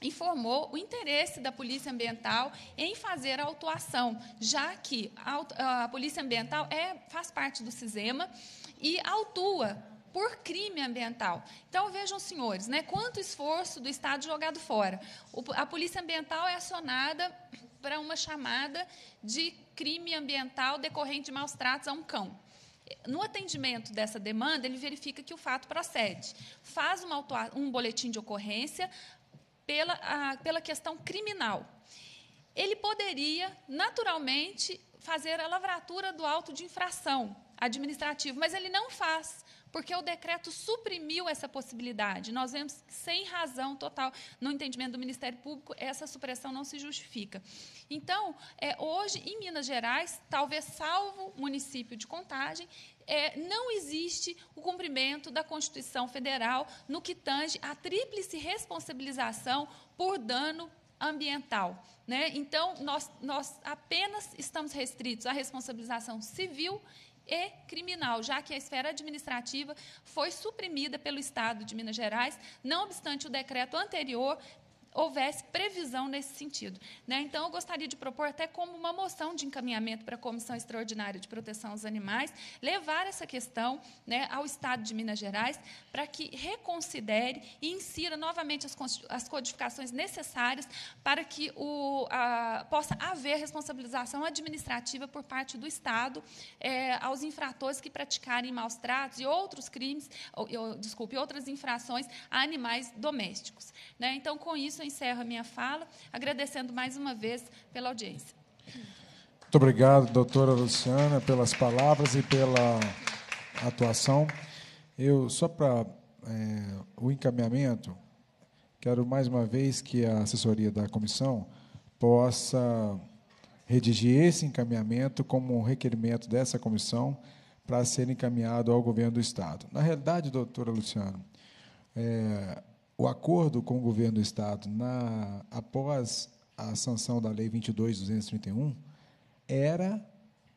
informou o interesse da Polícia Ambiental em fazer a autuação, já que a, a Polícia Ambiental é, faz parte do CISEMA e autua por crime ambiental. Então, vejam, senhores, né, quanto esforço do Estado jogado fora. O, a Polícia Ambiental é acionada para uma chamada de crime ambiental decorrente de maus tratos a um cão no atendimento dessa demanda, ele verifica que o fato procede. Faz uma, um boletim de ocorrência pela, a, pela questão criminal. Ele poderia, naturalmente, fazer a lavratura do auto de infração administrativo, mas ele não faz porque o decreto suprimiu essa possibilidade. Nós vemos que, sem razão total, no entendimento do Ministério Público, essa supressão não se justifica. Então, é, hoje, em Minas Gerais, talvez salvo o município de Contagem, é, não existe o cumprimento da Constituição Federal no que tange à tríplice responsabilização por dano ambiental. Né? Então, nós, nós apenas estamos restritos à responsabilização civil e criminal, já que a esfera administrativa foi suprimida pelo Estado de Minas Gerais, não obstante o decreto anterior houvesse previsão nesse sentido. Né? Então, eu gostaria de propor até como uma moção de encaminhamento para a Comissão Extraordinária de Proteção aos Animais, levar essa questão né, ao Estado de Minas Gerais para que reconsidere e insira novamente as, as codificações necessárias para que o, a, possa haver responsabilização administrativa por parte do Estado é, aos infratores que praticarem maus tratos e outros crimes, ou, ou, desculpe, outras infrações a animais domésticos. Né? Então, com isso, eu encerro a minha fala, agradecendo mais uma vez pela audiência. Muito obrigado, doutora Luciana, pelas palavras e pela atuação. Eu, só para é, o encaminhamento, quero mais uma vez que a assessoria da comissão possa redigir esse encaminhamento como um requerimento dessa comissão para ser encaminhado ao governo do Estado. Na realidade, doutora Luciana, é, o acordo com o governo do Estado na, após a sanção da Lei 22.231 era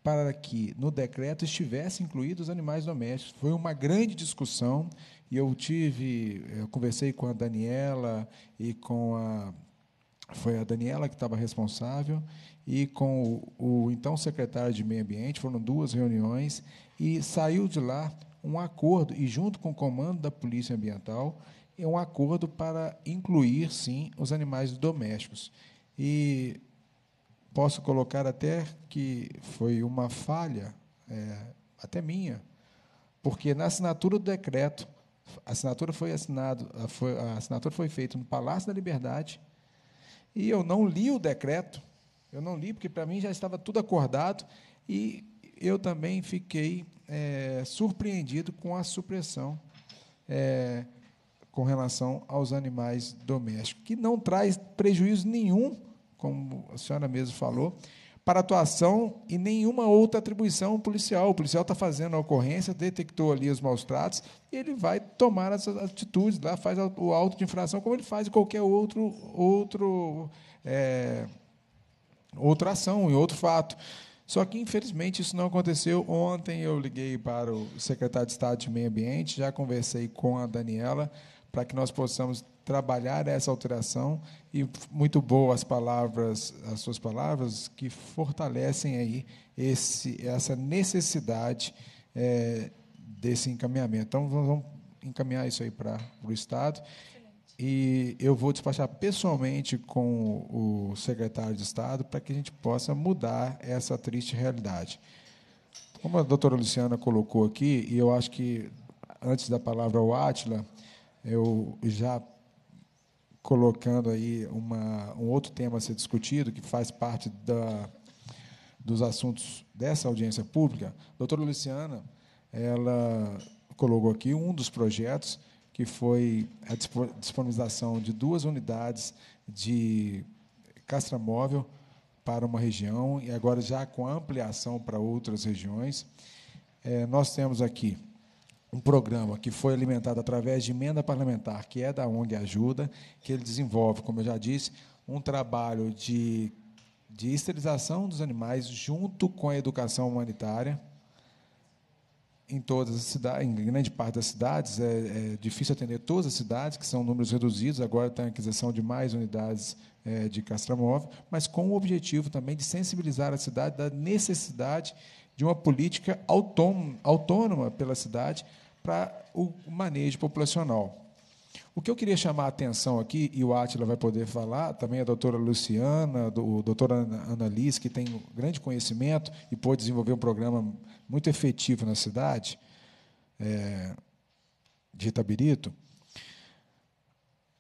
para que no decreto estivessem incluídos os animais domésticos. Foi uma grande discussão e eu tive, eu eh, conversei com a Daniela e com a foi a Daniela que estava responsável e com o, o então secretário de Meio Ambiente, foram duas reuniões e saiu de lá um acordo e junto com o comando da Polícia Ambiental é um acordo para incluir, sim, os animais domésticos. E posso colocar até que foi uma falha, é, até minha, porque na assinatura do decreto, a assinatura foi, assinado, foi, a assinatura foi feita no Palácio da Liberdade, e eu não li o decreto, eu não li, porque para mim já estava tudo acordado, e eu também fiquei é, surpreendido com a supressão. É, com relação aos animais domésticos, que não traz prejuízo nenhum, como a senhora mesmo falou, para atuação e nenhuma outra atribuição policial. O policial está fazendo a ocorrência, detectou ali os maus tratos, e ele vai tomar as atitudes lá, faz o auto de infração, como ele faz em qualquer outro, outro é, outra ação e outro fato. Só que, infelizmente, isso não aconteceu. Ontem eu liguei para o secretário de Estado de Meio Ambiente, já conversei com a Daniela para que nós possamos trabalhar essa alteração e muito boas palavras, as suas palavras que fortalecem aí esse essa necessidade é, desse encaminhamento. Então vamos encaminhar isso aí para o estado e eu vou despachar pessoalmente com o secretário de Estado para que a gente possa mudar essa triste realidade. Como a doutora Luciana colocou aqui, e eu acho que antes da palavra ao Átila, eu já colocando aí uma, um outro tema a ser discutido, que faz parte da, dos assuntos dessa audiência pública, a doutora Luciana, ela colocou aqui um dos projetos, que foi a disponibilização de duas unidades de castramóvel para uma região, e agora já com ampliação para outras regiões. É, nós temos aqui um programa que foi alimentado através de emenda parlamentar, que é da ONG Ajuda, que ele desenvolve, como eu já disse, um trabalho de, de esterilização dos animais junto com a educação humanitária em todas as cidades, em grande parte das cidades, é, é, difícil atender todas as cidades, que são números reduzidos, agora tem a aquisição de mais unidades é, de castramóvel, mas com o objetivo também de sensibilizar a cidade da necessidade de uma política autônoma pela cidade para o manejo populacional. O que eu queria chamar a atenção aqui, e o Átila vai poder falar, também a doutora Luciana, o doutora Ana Liz, que tem grande conhecimento e pôde desenvolver um programa muito efetivo na cidade é, de Itabirito.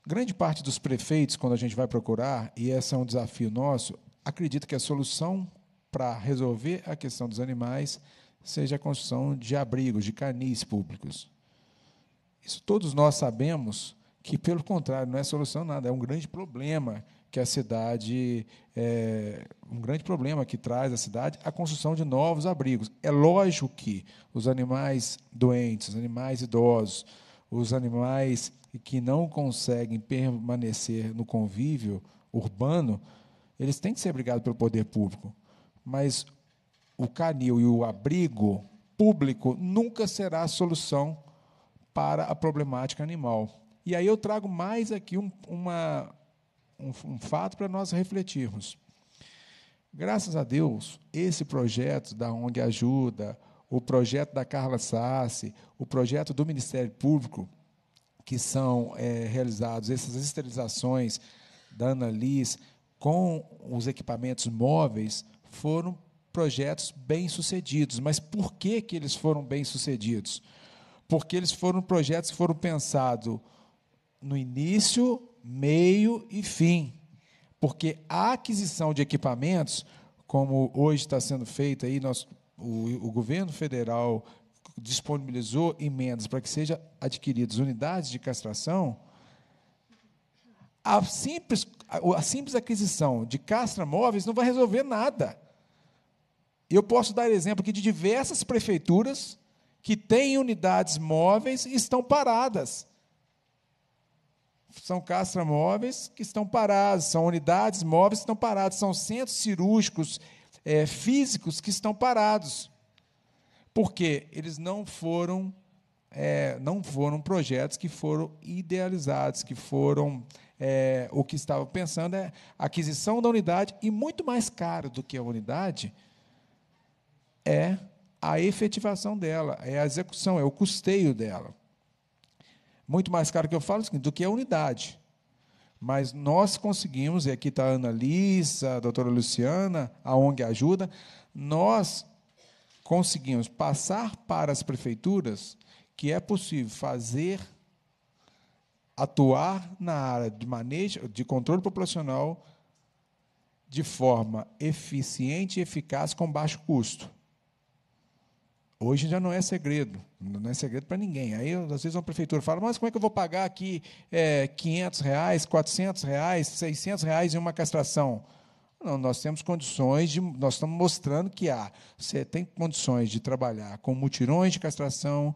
Grande parte dos prefeitos, quando a gente vai procurar, e esse é um desafio nosso, acredita que a solução para resolver a questão dos animais seja a construção de abrigos, de canis públicos. Isso todos nós sabemos que, pelo contrário, não é solução nada, é um grande problema que a cidade, é, um grande problema que traz à cidade a construção de novos abrigos. É lógico que os animais doentes, os animais idosos, os animais que não conseguem permanecer no convívio urbano, eles têm que ser abrigados pelo poder público mas o canil e o abrigo público nunca será a solução para a problemática animal. E aí eu trago mais aqui um, uma, um, um fato para nós refletirmos. Graças a Deus, esse projeto da ONG Ajuda, o projeto da Carla Sassi, o projeto do Ministério Público, que são é, realizados essas esterilizações da Ana Liz com os equipamentos móveis, foram projetos bem-sucedidos. Mas por que, que eles foram bem-sucedidos? Porque eles foram projetos que foram pensados no início, meio e fim. Porque a aquisição de equipamentos, como hoje está sendo feita aí, nós, o, o governo federal disponibilizou emendas para que sejam adquiridas unidades de castração, a simples, a simples aquisição de castra móveis não vai resolver nada eu posso dar exemplo aqui de diversas prefeituras que têm unidades móveis e estão paradas. São castra móveis que estão paradas. são unidades móveis que estão paradas, são centros cirúrgicos é, físicos que estão parados. Porque eles não foram, é, não foram projetos que foram idealizados, que foram é, o que estava pensando é aquisição da unidade e muito mais caro do que a unidade é a efetivação dela, é a execução, é o custeio dela. Muito mais caro que eu falo é do que a unidade. Mas nós conseguimos, e aqui está a Ana Lisa, a doutora Luciana, a ONG Ajuda, nós conseguimos passar para as prefeituras que é possível fazer, atuar na área de manejo, de controle populacional de forma eficiente e eficaz com baixo custo. Hoje já não é segredo, não é segredo para ninguém. Aí, às vezes, uma prefeitura fala, mas como é que eu vou pagar aqui é, 500 reais, 400 reais, 600 reais em uma castração? Não, nós temos condições de. Nós estamos mostrando que há. Você tem condições de trabalhar com mutirões de castração,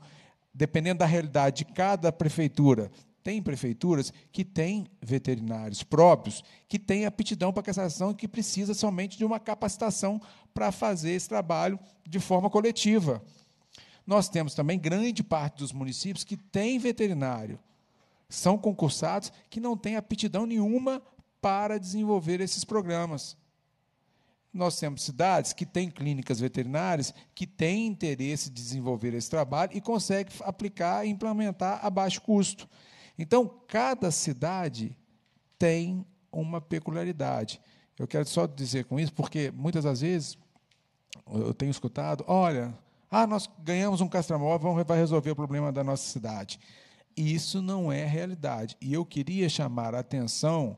dependendo da realidade de cada prefeitura. Tem prefeituras que têm veterinários próprios, que têm aptidão para castração, que precisa somente de uma capacitação para fazer esse trabalho de forma coletiva. Nós temos também grande parte dos municípios que têm veterinário, são concursados que não têm aptidão nenhuma para desenvolver esses programas. Nós temos cidades que têm clínicas veterinárias que têm interesse em desenvolver esse trabalho e conseguem aplicar e implementar a baixo custo. Então, cada cidade tem uma peculiaridade. Eu quero só dizer com isso, porque muitas das vezes eu tenho escutado, olha, ah, nós ganhamos um castramóvel, vamos vai resolver o problema da nossa cidade. Isso não é realidade. E eu queria chamar a atenção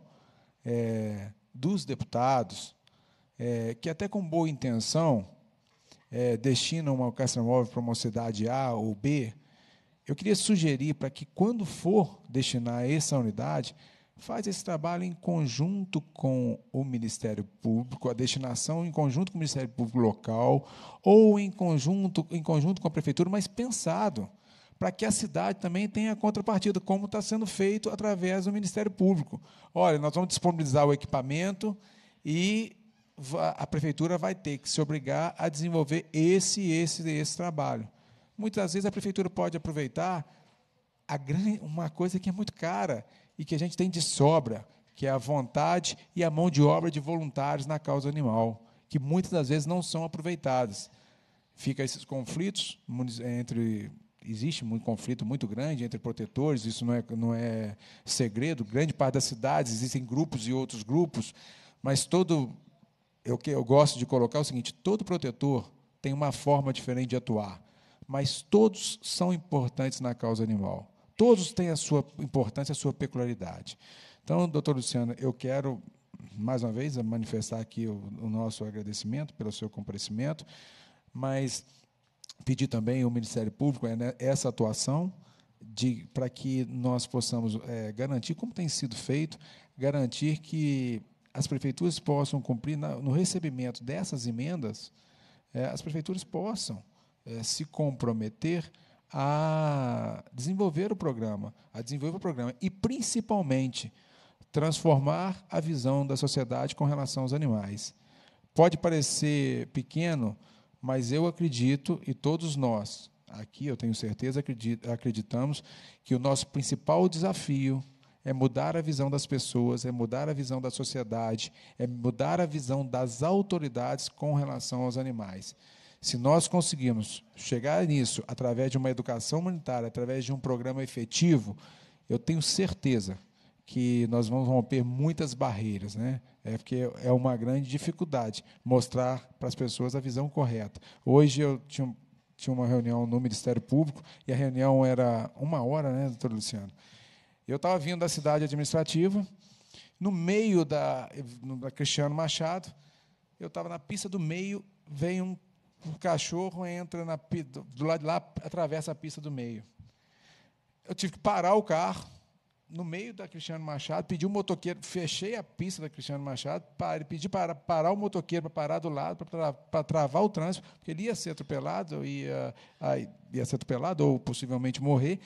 é, dos deputados, é, que até com boa intenção é, destinam o castramóvel para uma cidade A ou B, eu queria sugerir para que, quando for destinar essa unidade, faz esse trabalho em conjunto com o Ministério Público, a destinação em conjunto com o Ministério Público local ou em conjunto, em conjunto com a prefeitura, mas pensado para que a cidade também tenha a contrapartida, como está sendo feito através do Ministério Público. Olha, nós vamos disponibilizar o equipamento e a prefeitura vai ter que se obrigar a desenvolver esse, esse, esse trabalho. Muitas vezes a prefeitura pode aproveitar grande, uma coisa que é muito cara e que a gente tem de sobra, que é a vontade e a mão de obra de voluntários na causa animal, que muitas das vezes não são aproveitadas. Fica esses conflitos eh, entre existe um conflito muito grande entre protetores, isso não é, não é segredo. Grande parte das cidades existem grupos e outros grupos, mas todo. Eu, eu gosto de colocar o seguinte: todo protetor tem uma forma diferente de atuar mas todos são importantes na causa animal. Todos têm a sua importância, a sua peculiaridade. Então, doutor Luciano, eu quero, mais uma vez, manifestar aqui o, o nosso agradecimento pelo seu comparecimento, mas pedir também ao Ministério Público né, essa atuação para que nós possamos é, garantir, como tem sido feito, garantir que as prefeituras possam cumprir na, no recebimento dessas emendas, é, as prefeituras possam é, se comprometer a desenvolver o programa, a desenvolver o programa e principalmente transformar a visão da sociedade com relação aos animais. Pode parecer pequeno, mas eu acredito e todos nós aqui, eu tenho certeza, acreditamos que o nosso principal desafio é mudar a visão das pessoas, é mudar a visão da sociedade, é mudar a visão das autoridades com relação aos animais. Se nós conseguirmos chegar nisso através de uma educação humanitária, através de um programa efetivo, eu tenho certeza que nós vamos romper muitas barreiras, né? É porque é uma grande dificuldade mostrar para as pessoas a visão correta. Hoje eu tinha, tinha uma reunião no Ministério Público e a reunião era uma hora, né, doutor Luciano? Eu estava vindo da cidade administrativa, no meio da, da Cristiano Machado, eu estava na pista do meio, veio um um cachorro entra na, do lado de lá, atravessa a pista do meio. Eu tive que parar o carro no meio da Cristiano Machado, pedi um motoqueiro, fechei a pista da Cristiano Machado, parei, pedi para parar o motoqueiro para parar do lado, para, para travar o trânsito, porque ele ia ser atropelado, ia, ia ser atropelado ou possivelmente morrer.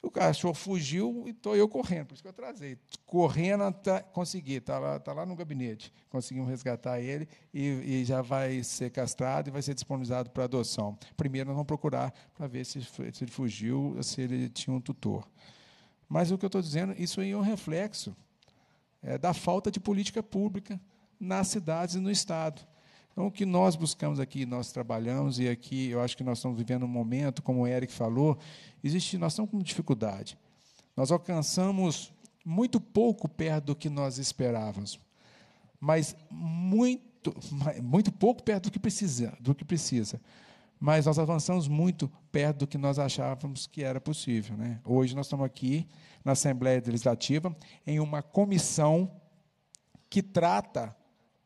O cachorro fugiu e então estou eu correndo, por isso que eu atrasei. Correndo até consegui, está lá, tá lá no gabinete. Conseguimos resgatar ele e, e, já vai ser castrado e vai ser disponibilizado para adoção. Primeiro nós vamos procurar para ver se, se ele fugiu, se ele tinha um tutor. Mas o que eu estou dizendo, isso aí é um reflexo é, da falta de política pública nas cidades e no Estado. Então, o que nós buscamos aqui, nós trabalhamos, e aqui eu acho que nós estamos vivendo um momento, como o Eric falou, existe, nós estamos com dificuldade. Nós alcançamos muito pouco perto do que nós esperávamos, mas muito, muito pouco perto do que precisa, do que precisa. Mas nós avançamos muito perto do que nós achávamos que era possível. Né? Hoje nós estamos aqui na Assembleia Legislativa em uma comissão que trata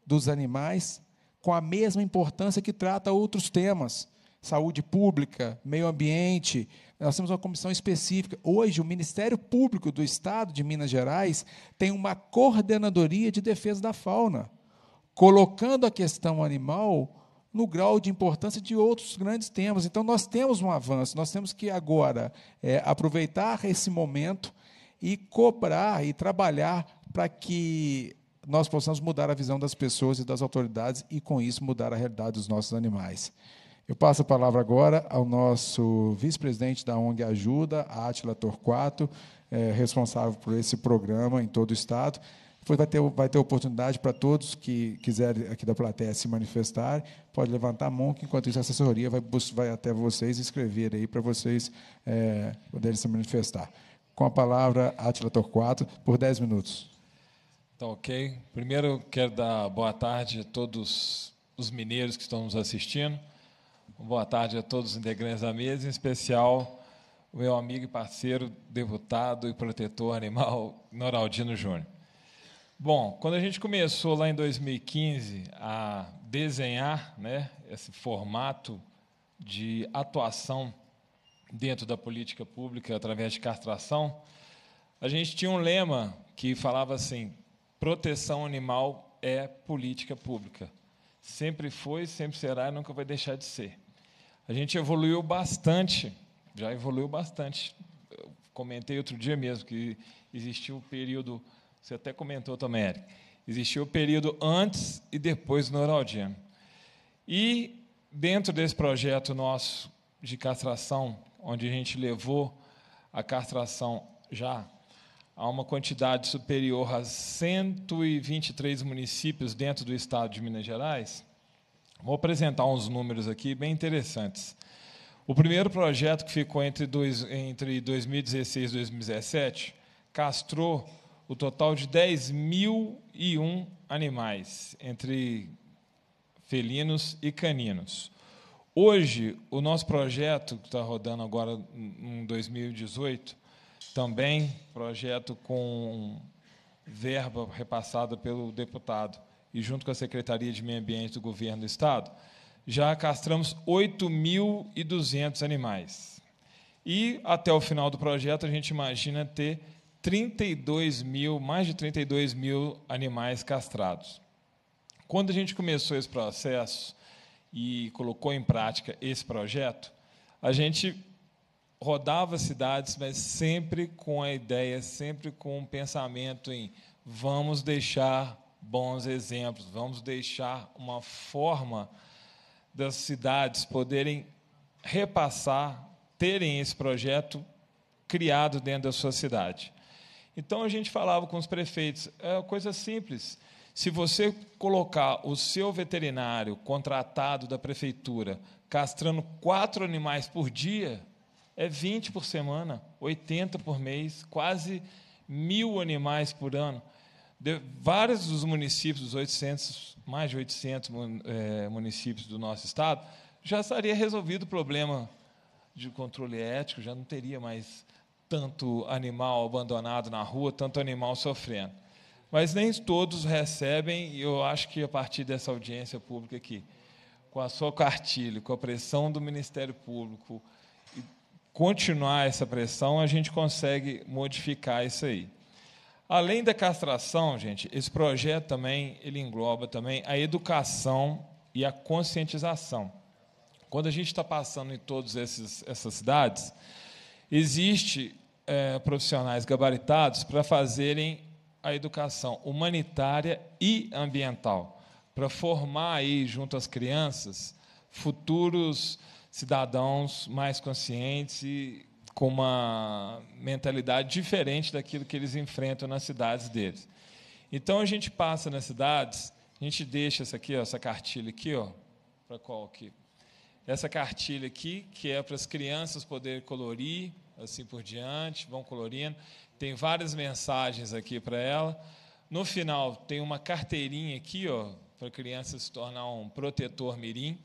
dos animais com a mesma importância que trata outros temas, saúde pública, meio ambiente. Nós temos uma comissão específica. Hoje, o Ministério Público do Estado de Minas Gerais tem uma coordenadoria de defesa da fauna, colocando a questão animal no grau de importância de outros grandes temas. Então, nós temos um avanço, nós temos que agora é, aproveitar esse momento e cobrar e trabalhar para que nós possamos mudar a visão das pessoas e das autoridades e, com isso, mudar a realidade dos nossos animais. Eu passo a palavra agora ao nosso vice-presidente da ONG Ajuda, Átila Torquato, é, responsável por esse programa em todo o Estado. Depois vai ter, vai ter oportunidade para todos que quiserem aqui da plateia se manifestar, pode levantar a mão, que enquanto isso a assessoria vai, vai até vocês escrever aí para vocês é, poderem se manifestar. Com a palavra, Átila Torquato, por 10 minutos. Tá ok. Primeiro, quero dar boa tarde a todos os mineiros que estão nos assistindo. Boa tarde a todos os integrantes da mesa, em especial o meu amigo e parceiro, deputado e protetor animal, Noraldino Júnior. Bom, quando a gente começou lá em 2015 a desenhar né, esse formato de atuação dentro da política pública através de castração, a gente tinha um lema que falava assim: proteção animal é política pública. Sempre foi, sempre será e nunca vai deixar de ser. A gente evoluiu bastante, já evoluiu bastante. Eu comentei outro dia mesmo que existiu o período, você até comentou também, Eric, existiu o período antes e depois do Noraldiano. E dentro desse projeto nosso de castração, onde a gente levou a castração já há uma quantidade superior a 123 municípios dentro do estado de Minas Gerais, vou apresentar uns números aqui bem interessantes. O primeiro projeto que ficou entre, dois, entre 2016 e 2017 castrou o total de 10.001 animais, entre felinos e caninos. Hoje, o nosso projeto, que está rodando agora em 2018, também projeto com verba repassada pelo deputado e junto com a Secretaria de Meio Ambiente do Governo do Estado, já castramos 8.200 animais. E até o final do projeto a gente imagina ter 32 mil, mais de 32 mil animais castrados. Quando a gente começou esse processo e colocou em prática esse projeto, a gente rodava cidades, mas sempre com a ideia, sempre com o pensamento em vamos deixar bons exemplos, vamos deixar uma forma das cidades poderem repassar, terem esse projeto criado dentro da sua cidade. Então a gente falava com os prefeitos, é uma coisa simples. Se você colocar o seu veterinário contratado da prefeitura castrando quatro animais por dia, é 20 por semana, 80 por mês, quase mil animais por ano. De, vários dos municípios, 800, mais de 800 é, municípios do nosso estado, já estaria resolvido o problema de controle ético, já não teria mais tanto animal abandonado na rua, tanto animal sofrendo. Mas nem todos recebem, e eu acho que a partir dessa audiência pública aqui, com a sua cartilha, com a pressão do Ministério Público, continuar essa pressão, a gente consegue modificar isso aí. Além da castração, gente, esse projeto também ele engloba também a educação e a conscientização. Quando a gente está passando em todas essas cidades, existe é, profissionais gabaritados para fazerem a educação humanitária e ambiental, para formar aí junto às crianças futuros cidadãos mais conscientes e com uma mentalidade diferente daquilo que eles enfrentam nas cidades deles. Então a gente passa nas cidades, a gente deixa essa aqui, ó, essa cartilha aqui, ó, para qual aqui? Essa cartilha aqui, que é para as crianças poderem colorir, assim por diante, vão colorindo. Tem várias mensagens aqui para ela. No final tem uma carteirinha aqui, ó, para a criança se tornar um protetor mirim.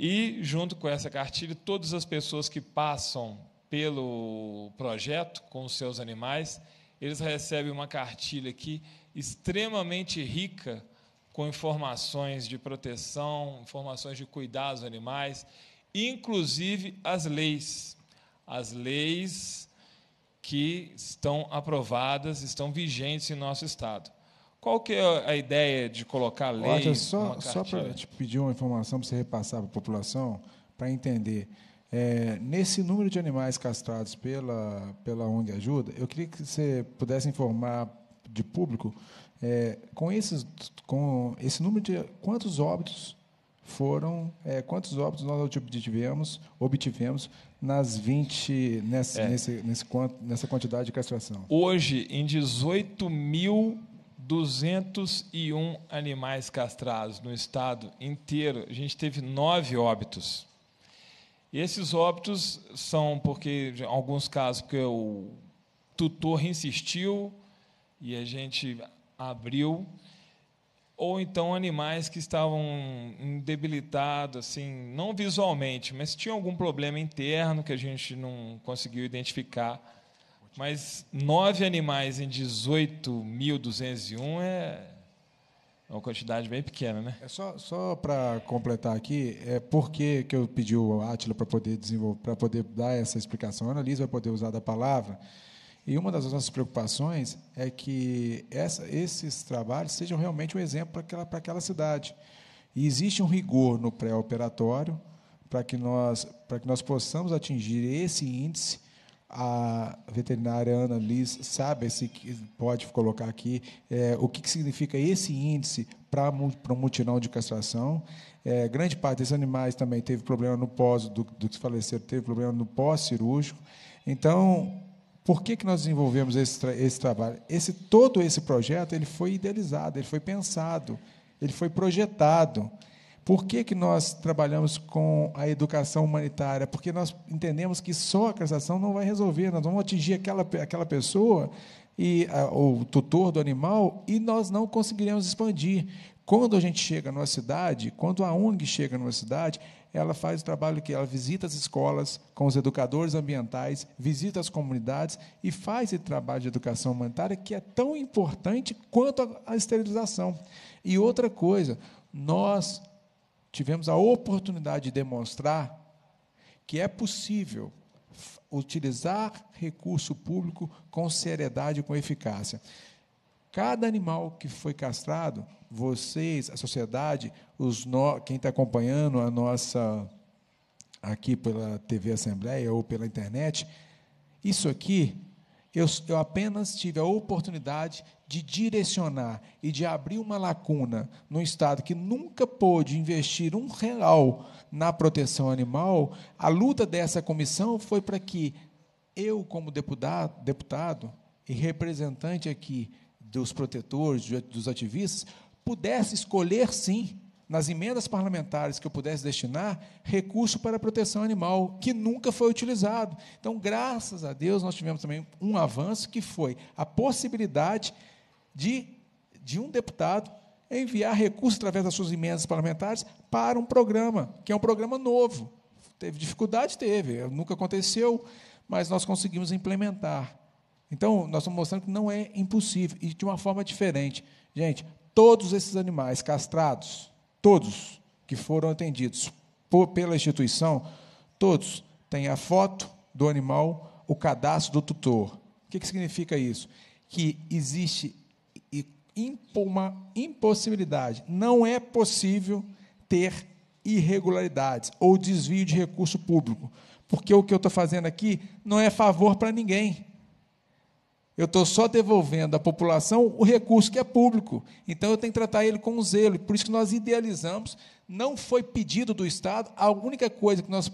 E, junto com essa cartilha, todas as pessoas que passam pelo projeto com os seus animais, eles recebem uma cartilha aqui extremamente rica com informações de proteção, informações de cuidar dos animais, inclusive as leis. As leis que estão aprovadas, estão vigentes em nosso estado. Qual que é a ideia de colocar a lei? Olha, só, só para te pedir uma informação para você repassar para a população, para entender. É, nesse número de animais castrados pela, pela ONG Ajuda, eu queria que você pudesse informar de público é, com, esses, com esse número de quantos óbitos foram, é, quantos óbitos nós obtivemos, obtivemos nas 20, nessa, é. nesse, nesse, nessa quantidade de castração? Hoje, em 18 mil 201 animais castrados no estado inteiro. A gente teve nove óbitos. E esses óbitos são porque, em alguns casos, porque o tutor insistiu e a gente abriu, ou então animais que estavam debilitados, assim, não visualmente, mas tinham algum problema interno que a gente não conseguiu identificar mas nove animais em 18.201 é uma quantidade bem pequena, né? É só só para completar aqui, é porque que eu pedi o Átila para poder desenvolver, para poder dar essa explicação. A Annalise vai poder usar da palavra. E uma das nossas preocupações é que essa, esses trabalhos sejam realmente um exemplo para aquela, para aquela cidade. E existe um rigor no pré-operatório para que nós para que nós possamos atingir esse índice a veterinária Ana Liz sabe se pode colocar aqui é, o que, que, significa esse índice para para um mutirão de castração. É, grande parte desses animais também teve problema no pós do, do que teve problema no pós cirúrgico. Então, por que, que nós desenvolvemos esse, esse trabalho? Esse todo esse projeto ele foi idealizado, ele foi pensado, ele foi projetado. Por que, que nós trabalhamos com a educação humanitária? Porque nós entendemos que só a castração não vai resolver, nós vamos atingir aquela, aquela pessoa e a, o tutor do animal e nós não conseguiremos expandir. Quando a gente chega numa cidade, quando a ONG chega numa cidade, ela faz o trabalho que ela visita as escolas com os educadores ambientais, visita as comunidades e faz esse trabalho de educação humanitária que é tão importante quanto a esterilização. E outra coisa, nós tivemos a oportunidade de demonstrar que é possível utilizar recurso público com seriedade e com eficácia. Cada animal que foi castrado, vocês, a sociedade, os no, quem está acompanhando a nossa aqui pela TV Assembleia ou pela internet, isso aqui eu, eu apenas tive a oportunidade de direcionar e de abrir uma lacuna no Estado que nunca pôde investir um real na proteção animal. A luta dessa comissão foi para que eu, como deputado, deputado e representante aqui dos protetores, dos ativistas, pudesse escolher sim nas emendas parlamentares que eu pudesse destinar recurso para proteção animal, que nunca foi utilizado. Então, graças a Deus, nós tivemos também um avanço que foi a possibilidade de, de um deputado enviar recursos através das suas emendas parlamentares para um programa, que é um programa novo. Teve dificuldade? Teve, nunca aconteceu, mas nós conseguimos implementar. Então, nós estamos mostrando que não é impossível, e de uma forma diferente. Gente, todos esses animais castrados, todos que foram atendidos por, pela instituição, todos têm a foto do animal, o cadastro do tutor. O que, que significa isso? Que existe uma impossibilidade, não é possível ter irregularidades ou desvio de recurso público, porque o que eu estou fazendo aqui não é favor para ninguém. Eu estou só devolvendo à população o recurso que é público. Então eu tenho que tratar ele com zelo. Por isso que nós idealizamos. Não foi pedido do Estado. A única coisa que, nós,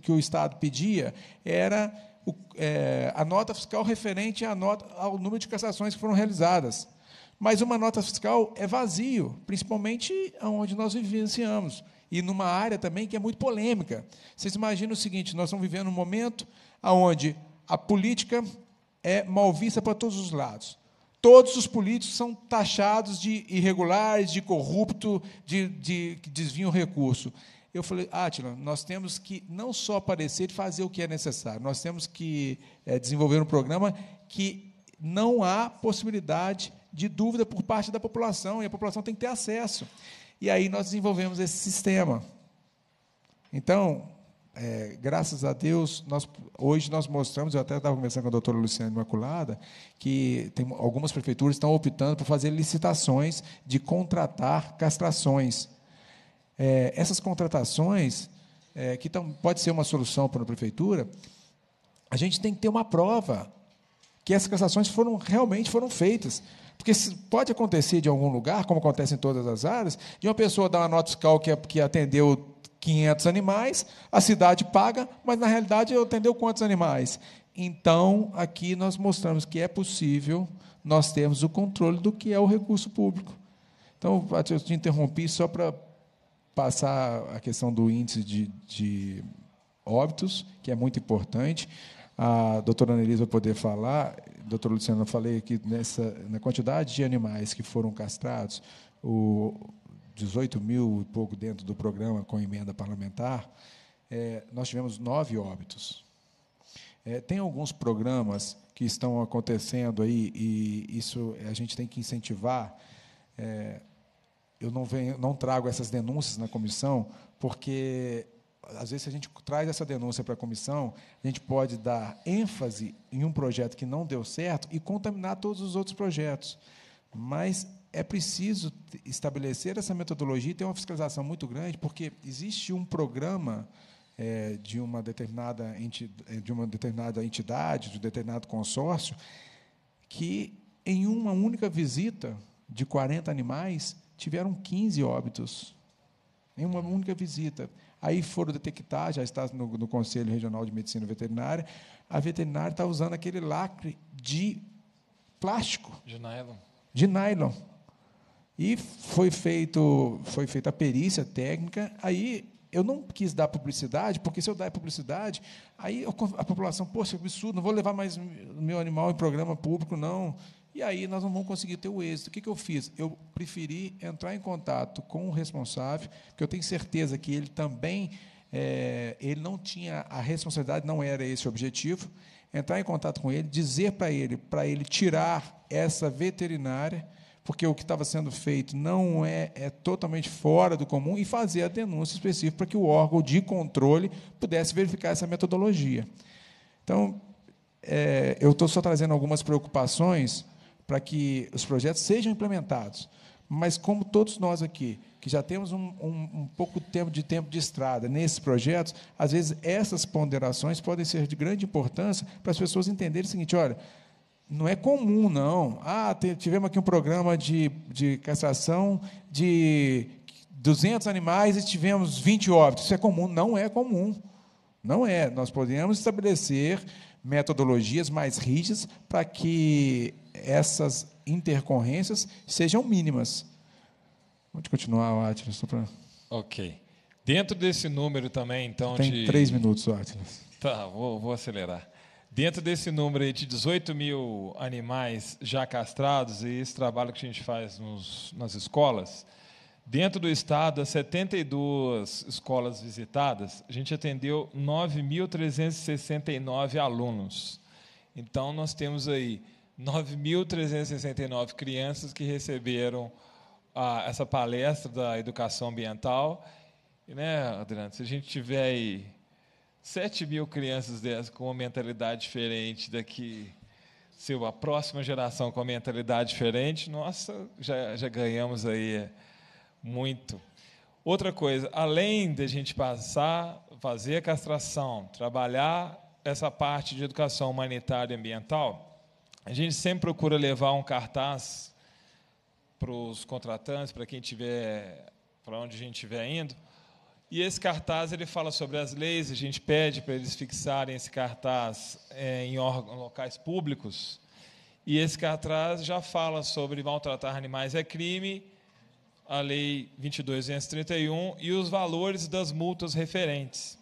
que o Estado pedia era o, é, a nota fiscal referente à nota, ao número de cassações que foram realizadas. Mas uma nota fiscal é vazio, principalmente onde nós vivenciamos. E numa área também que é muito polêmica. Vocês imaginam o seguinte: nós estamos vivendo um momento onde a política, é mal vista para todos os lados. Todos os políticos são taxados de irregulares, de corrupto, de, de que desviam recurso. Eu falei, Átila, nós temos que não só aparecer e fazer o que é necessário, nós temos que é, desenvolver um programa que não há possibilidade de dúvida por parte da população, e a população tem que ter acesso. E aí nós desenvolvemos esse sistema. Então, é, graças a Deus, nós, hoje nós mostramos, eu até estava conversando com a doutora Luciana Imaculada, que tem, algumas prefeituras estão optando por fazer licitações de contratar castrações. É, essas contratações, é, que tão, pode ser uma solução para a prefeitura, a gente tem que ter uma prova que essas castrações foram, realmente foram feitas. Porque pode acontecer de algum lugar, como acontece em todas as áreas, de uma pessoa dar uma nota fiscal que, que atendeu 500 animais, a cidade paga, mas na realidade atendeu quantos animais? Então, aqui nós mostramos que é possível nós termos o controle do que é o recurso público. Então, eu te interrompi só para passar a questão do índice de, de óbitos, que é muito importante. A doutora Anelisa vai poder falar. Doutora Luciana, eu falei aqui nessa, na quantidade de animais que foram castrados, o 18 mil e pouco dentro do programa com emenda parlamentar, é, nós tivemos nove óbitos. É, tem alguns programas que estão acontecendo aí, e isso a gente tem que incentivar. É, eu não, venho, não trago essas denúncias na comissão, porque às vezes, se a gente traz essa denúncia para a comissão, a gente pode dar ênfase em um projeto que não deu certo e contaminar todos os outros projetos. Mas é preciso estabelecer essa metodologia e ter uma fiscalização muito grande, porque existe um programa é, de, uma determinada entidade, é, de uma determinada entidade, de um determinado consórcio, que em uma única visita de 40 animais tiveram 15 óbitos. Em uma única visita. Aí foram detectar, já está no, no Conselho Regional de Medicina Veterinária, a veterinária está usando aquele lacre de plástico. De nylon. De nylon e foi, feito, foi feita a perícia técnica, aí eu não quis dar publicidade, porque se eu dar publicidade, aí a população, poxa, que absurdo, não vou levar mais meu animal em programa público, não. E aí nós não vamos conseguir ter o êxito. O que, que eu fiz? Eu preferi entrar em contato com o responsável, porque eu tenho certeza que ele também, é, ele não tinha a responsabilidade, não era esse o objetivo. Entrar em contato com ele, dizer para ele, para ele tirar essa veterinária, porque o que estava sendo feito não é, é totalmente fora do comum, e fazer a denúncia específica para que o órgão de controle pudesse verificar essa metodologia. Então, é, eu estou só trazendo algumas preocupações para que os projetos sejam implementados, mas como todos nós aqui, que já temos um, um, um pouco tempo de tempo de estrada nesses projetos, às vezes essas ponderações podem ser de grande importância para as pessoas entenderem o seguinte: olha, não é comum, não. Ah, tivemos aqui um programa de, de castração de 200 animais e tivemos 20 óbitos. Isso é comum? Não é comum. Não é. Nós podemos estabelecer metodologias mais rígidas para que essas intercorrências sejam mínimas. Pode continuar, Atlas. Só pra... Ok. Dentro desse número também, então. Tem de... três minutos, Atlas. Tá, vou, vou acelerar. Dentro desse número aí de 18 mil animais já castrados, e esse trabalho que a gente faz nos, nas escolas, dentro do estado, as 72 escolas visitadas, a gente atendeu 9.369 alunos. Então, nós temos aí 9.369 crianças que receberam a, ah, essa palestra da educação ambiental. E, né, Adriano, se a gente tiver aí 7 mil crianças dessas com uma mentalidade diferente daqui. Se a próxima geração com uma mentalidade diferente, nossa, já, já ganhamos aí muito. Outra coisa, além de a gente passar, fazer a castração, trabalhar essa parte de educação humanitária e ambiental, a gente sempre procura levar um cartaz para os contratantes, para quem tiver, para onde a gente estiver indo, e esse cartaz ele fala sobre as leis. A gente pede para eles fixarem esse cartaz é, em locais públicos. E esse cartaz já fala sobre maltratar animais é crime, a lei 2231 e os valores das multas referentes.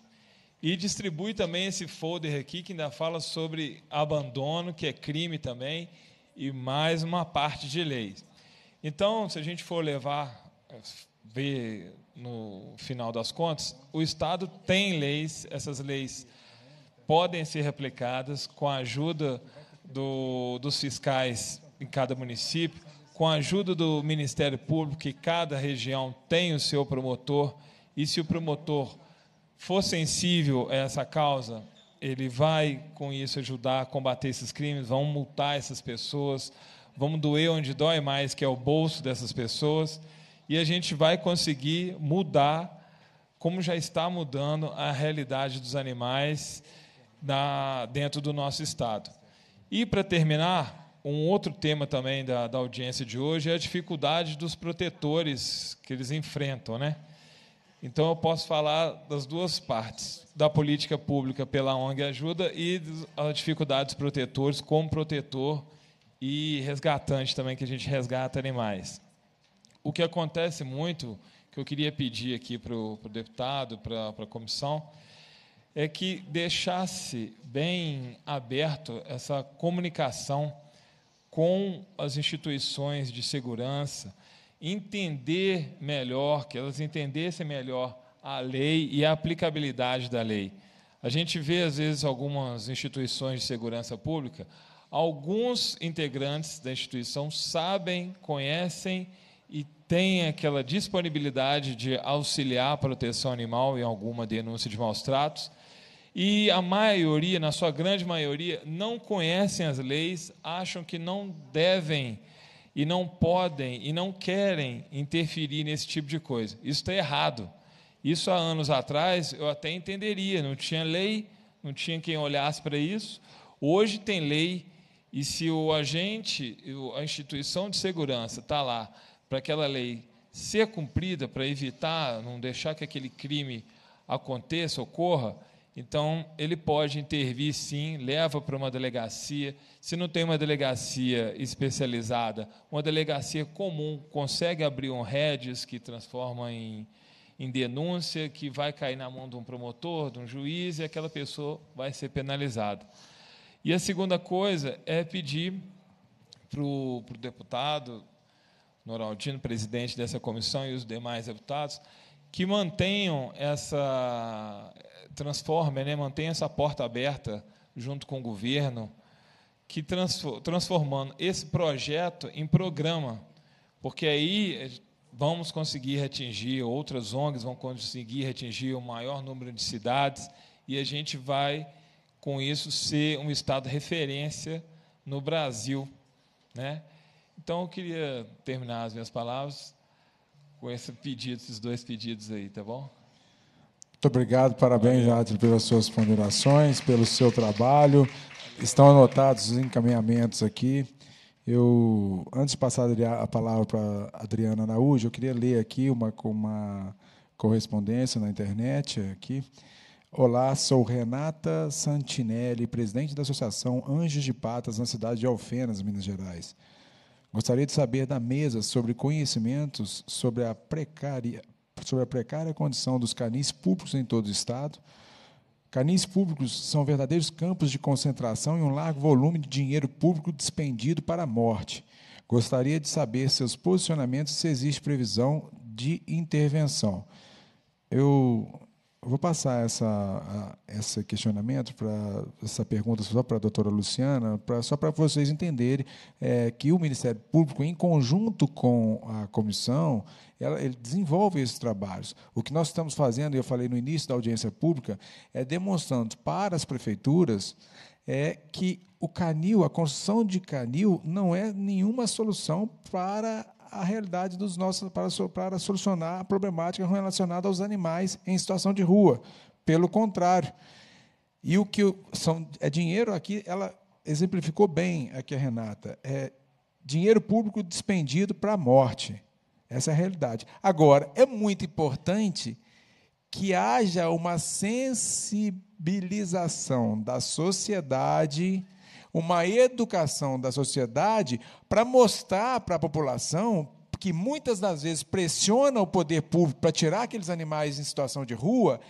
E distribui também esse folder aqui que ainda fala sobre abandono, que é crime também, e mais uma parte de leis. Então, se a gente for levar ver no final das contas, o Estado tem leis, essas leis podem ser replicadas com a ajuda do, dos fiscais em cada município, com a ajuda do Ministério Público, que cada região tem o seu promotor, e se o promotor for sensível a essa causa, ele vai, com isso, ajudar a combater esses crimes, vão multar essas pessoas, vamos doer onde dói mais, que é o bolso dessas pessoas e a gente vai conseguir mudar, como já está mudando, a realidade dos animais na, dentro do nosso estado. E, para terminar, um outro tema também da, da audiência de hoje é a dificuldade dos protetores que eles enfrentam, né? Então, eu posso falar das duas partes, da política pública pela ONG Ajuda e a dificuldade dos protetores como protetor e resgatante também, que a gente resgata animais. O que acontece muito, que eu queria pedir aqui para o deputado, para a comissão, é que deixasse bem aberto essa comunicação com as instituições de segurança, entender melhor, que elas entendessem melhor a lei e a aplicabilidade da lei. A gente vê, às vezes, algumas instituições de segurança pública, alguns integrantes da instituição sabem, conhecem e tem aquela disponibilidade de auxiliar a proteção animal em alguma denúncia de maus tratos. E a maioria, na sua grande maioria, não conhecem as leis, acham que não devem e não podem e não querem interferir nesse tipo de coisa. Isso está errado. Isso há anos atrás eu até entenderia, não tinha lei, não tinha quem olhasse para isso. Hoje tem lei e se o agente, a instituição de segurança está lá para aquela lei ser cumprida, para evitar, não deixar que aquele crime aconteça, ocorra, então ele pode intervir sim, leva para uma delegacia. Se não tem uma delegacia especializada, uma delegacia comum consegue abrir um redes que transforma em, em denúncia, que vai cair na mão de um promotor, de um juiz, e aquela pessoa vai ser penalizada. E a segunda coisa é pedir para o deputado, Noraldino, presidente dessa comissão, e os demais deputados, que mantenham essa. transformem, né, mantenham essa porta aberta junto com o governo, que transformando esse projeto em programa, porque aí eh, vamos conseguir atingir, outras ONGs vão conseguir atingir o maior número de cidades, e a gente vai, com isso, ser um Estado referência no Brasil. Né? Então eu queria terminar as minhas palavras com esse pedido, esses dois pedidos aí, tá bom? Muito obrigado, parabéns, Adri, pelas suas ponderações, pelo seu trabalho. Estão anotados os encaminhamentos aqui. Eu, antes de passar a palavra para a Adriana Araújo, eu queria ler aqui uma, uma correspondência na internet aqui. Olá, sou Renata Santinelli, presidente da Associação Anjos de Patas na cidade de Alfenas, Minas Gerais. Gostaria de saber da mesa sobre conhecimentos sobre a precária, sobre a precária condição dos canis públicos em todo o Estado. Canis públicos são verdadeiros campos de concentração e um largo volume de dinheiro público despendido para a morte. Gostaria de saber seus posicionamentos se existe previsão de intervenção. Eu eu vou passar essa, a, esse questionamento, para essa pergunta só para a doutora Luciana, pra, só para vocês entenderem é, que o Ministério Público, em conjunto com a comissão, ela, ele desenvolve esses trabalhos. O que nós estamos fazendo, e eu falei no início da audiência pública, é demonstrando para as prefeituras é que o canil, a construção de canil, não é nenhuma solução para a realidade dos nossos para, para solucionar a problemática relacionada aos animais em situação de rua. Pelo contrário, e o que são, é dinheiro aqui, ela exemplificou bem aqui a Renata, é dinheiro público despendido para a morte. Essa é a realidade. Agora, é muito importante que haja uma sensibilização da sociedade uma educação da sociedade para mostrar para a população que muitas das vezes pressiona o poder público para tirar aqueles animais em situação de rua,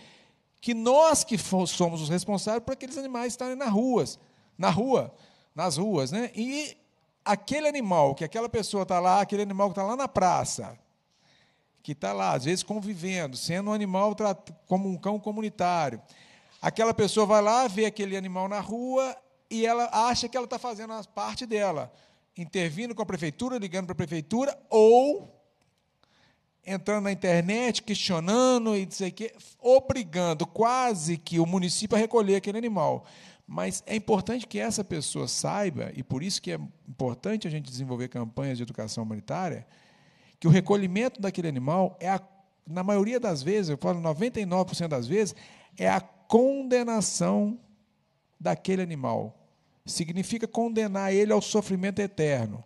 que nós que somos os responsáveis por aqueles animais estarem na ruas, na rua, nas ruas, né? E aquele animal, que aquela pessoa está lá, aquele animal que está lá na praça, que está lá, às vezes convivendo, sendo um animal como um cão comunitário. Aquela pessoa vai lá, ver aquele animal na rua, e ela acha que ela está fazendo a parte dela, intervindo com a prefeitura, ligando para a prefeitura, ou entrando na internet, questionando e dizer que obrigando quase que o município a recolher aquele animal. Mas é importante que essa pessoa saiba, e por isso que é importante a gente desenvolver campanhas de educação humanitária, que o recolhimento daquele animal é a, na maioria das vezes, eu falo 99% das vezes, é a condenação daquele animal significa condenar ele ao sofrimento eterno,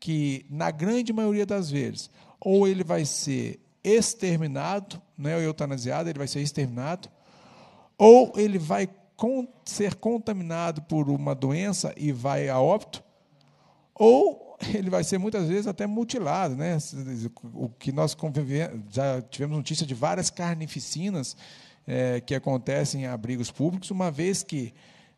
que na grande maioria das vezes, ou ele vai ser exterminado, né, ou eutanasiado, ele vai ser exterminado, ou ele vai ser contaminado por uma doença e vai a óbito, ou ele vai ser muitas vezes até mutilado, né? O que nós já tivemos notícia de várias carnificinas é, que acontecem em abrigos públicos, uma vez que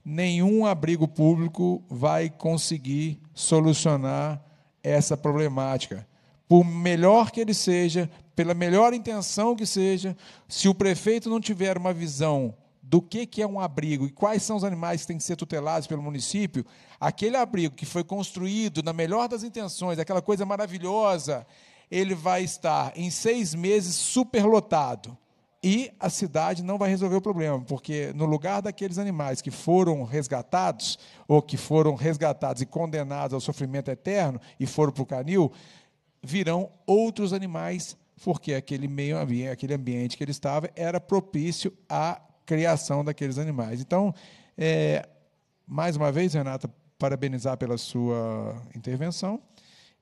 nenhum abrigo público vai conseguir solucionar essa problemática. Por melhor que ele seja, pela melhor intenção que seja, se o prefeito não tiver uma visão do que, é um abrigo e quais são os animais que têm que ser tutelados pelo município, aquele abrigo que foi construído na melhor das intenções, aquela coisa maravilhosa, ele vai estar em seis meses superlotado. E a cidade não vai resolver o problema, porque no lugar daqueles animais que foram resgatados, ou que foram resgatados e condenados ao sofrimento eterno e foram para o canil, virão outros animais, porque aquele meio ambiente, aquele ambiente que ele estava era propício à criação daqueles animais. Então, é, mais uma vez, Renata, parabenizar pela sua intervenção.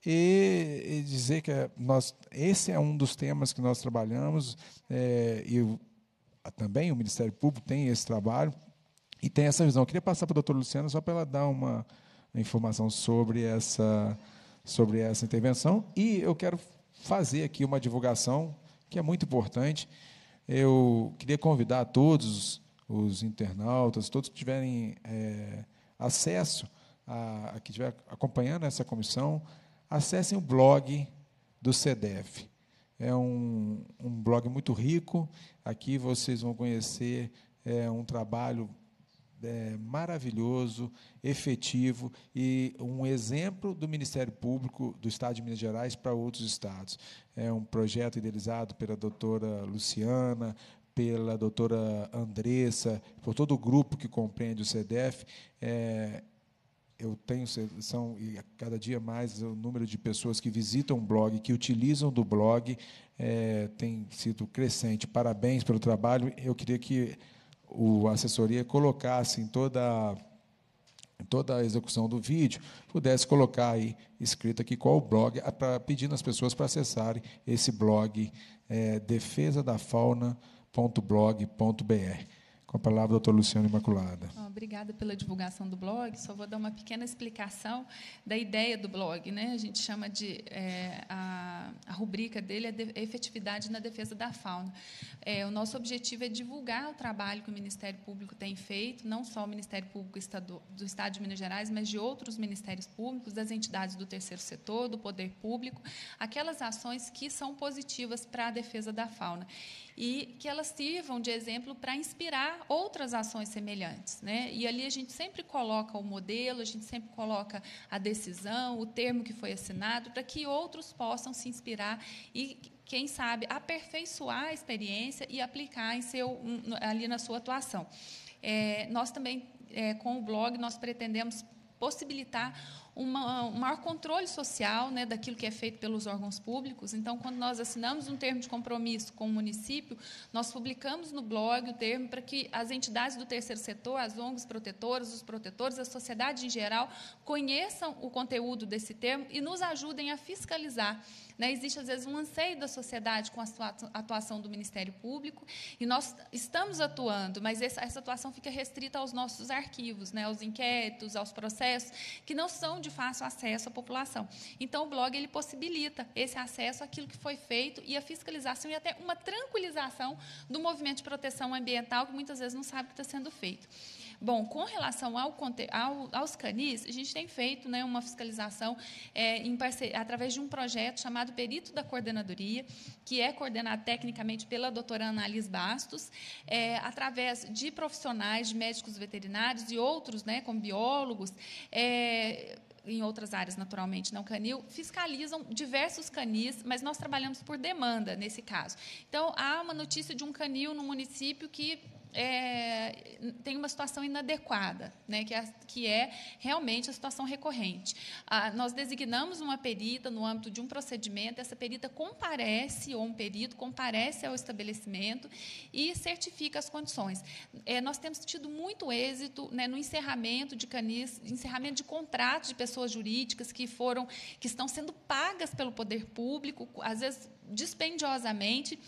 E, e dizer que é, nós, esse é um dos temas que nós trabalhamos, é, e também o Ministério Público tem esse trabalho e tem essa visão. Eu queria passar para a doutora Luciana só para ela dar uma informação sobre essa, sobre essa intervenção. E eu quero fazer aqui uma divulgação que é muito importante. Eu queria convidar todos os internautas, todos que tiverem é, acesso, a, a que estiver acompanhando essa comissão, acessem o blog do CDF É um, um blog muito rico. Aqui vocês vão conhecer é, um trabalho é, maravilhoso, efetivo e um exemplo do Ministério Público do Estado de Minas Gerais para outros estados. É um projeto idealizado pela doutora Luciana, pela doutora Andressa, por todo o grupo que compreende o CDF. É, eu tenho são e cada dia mais o número de pessoas que visitam o blog, que utilizam do blog, é, tem sido crescente. Parabéns pelo trabalho. Eu queria que o assessoria colocasse em toda em toda a execução do vídeo, pudesse colocar aí escrito aqui qual o blog, para pedindo às pessoas para acessarem esse blog é, defesadafauna.blog.br. Com a palavra, doutora Luciano Imaculada. Obrigada pela divulgação do blog. Só vou dar uma pequena explicação da ideia do blog. Né? A gente chama de. É, a, a, rubrica dele é de, é efetividade na defesa da fauna. É, o nosso objetivo é divulgar o trabalho que o Ministério Público tem feito, não só o Ministério Público Estado, do Estado de Minas Gerais, mas de outros ministérios públicos, das entidades do terceiro setor, do poder público, aquelas ações que são positivas para a defesa da fauna e que elas sirvam de exemplo para inspirar outras ações semelhantes. Né? E ali a gente sempre coloca o modelo, a gente sempre coloca a decisão, o termo que foi assinado, para que outros possam se inspirar e quem sabe aperfeiçoar a experiência e aplicar em seu, ali na sua atuação. É, nós também, é, com o blog, nós pretendemos possibilitar uma, um maior controle social né, daquilo que é feito pelos órgãos públicos. Então, quando nós assinamos um termo de compromisso com o município, nós publicamos no blog o termo para que as entidades do terceiro setor, as ONGs protetoras, os protetores, a sociedade em geral, conheçam o conteúdo desse termo e nos ajudem a fiscalizar né? Existe, às vezes, um anseio da sociedade com a atuação do Ministério Público, e nós estamos atuando, mas essa, essa atuação fica restrita aos nossos arquivos, né? aos inquéritos, aos processos, que não são de fácil acesso à população. Então, o blog ele possibilita esse acesso àquilo que foi feito e a fiscalização e até uma tranquilização do movimento de proteção ambiental, que muitas vezes não sabe o que está sendo feito. Bom, com relação ao, ao, aos canis, a gente tem feito né, uma fiscalização é, através de um projeto chamado Perito da Coordenadoria, que é coordenado tecnicamente pela doutora Ana Alice Bastos, é, através de profissionais, de médicos veterinários e outros, né, como biólogos, é, em outras áreas, naturalmente, não canil, fiscalizam diversos canis, mas nós trabalhamos por demanda nesse caso. Então, há uma notícia de um canil no município que é, tem uma situação inadequada, né, que, é que é realmente a situação recorrente. Ah, nós designamos uma perita no âmbito de um procedimento, essa perita comparece, ou um perito comparece ao estabelecimento e certifica as condições. É, nós temos tido muito êxito né, no encerramento de canis, encerramento de contratos de pessoas jurídicas que foram, que estão sendo pagas pelo poder público, às vezes dispendiosamente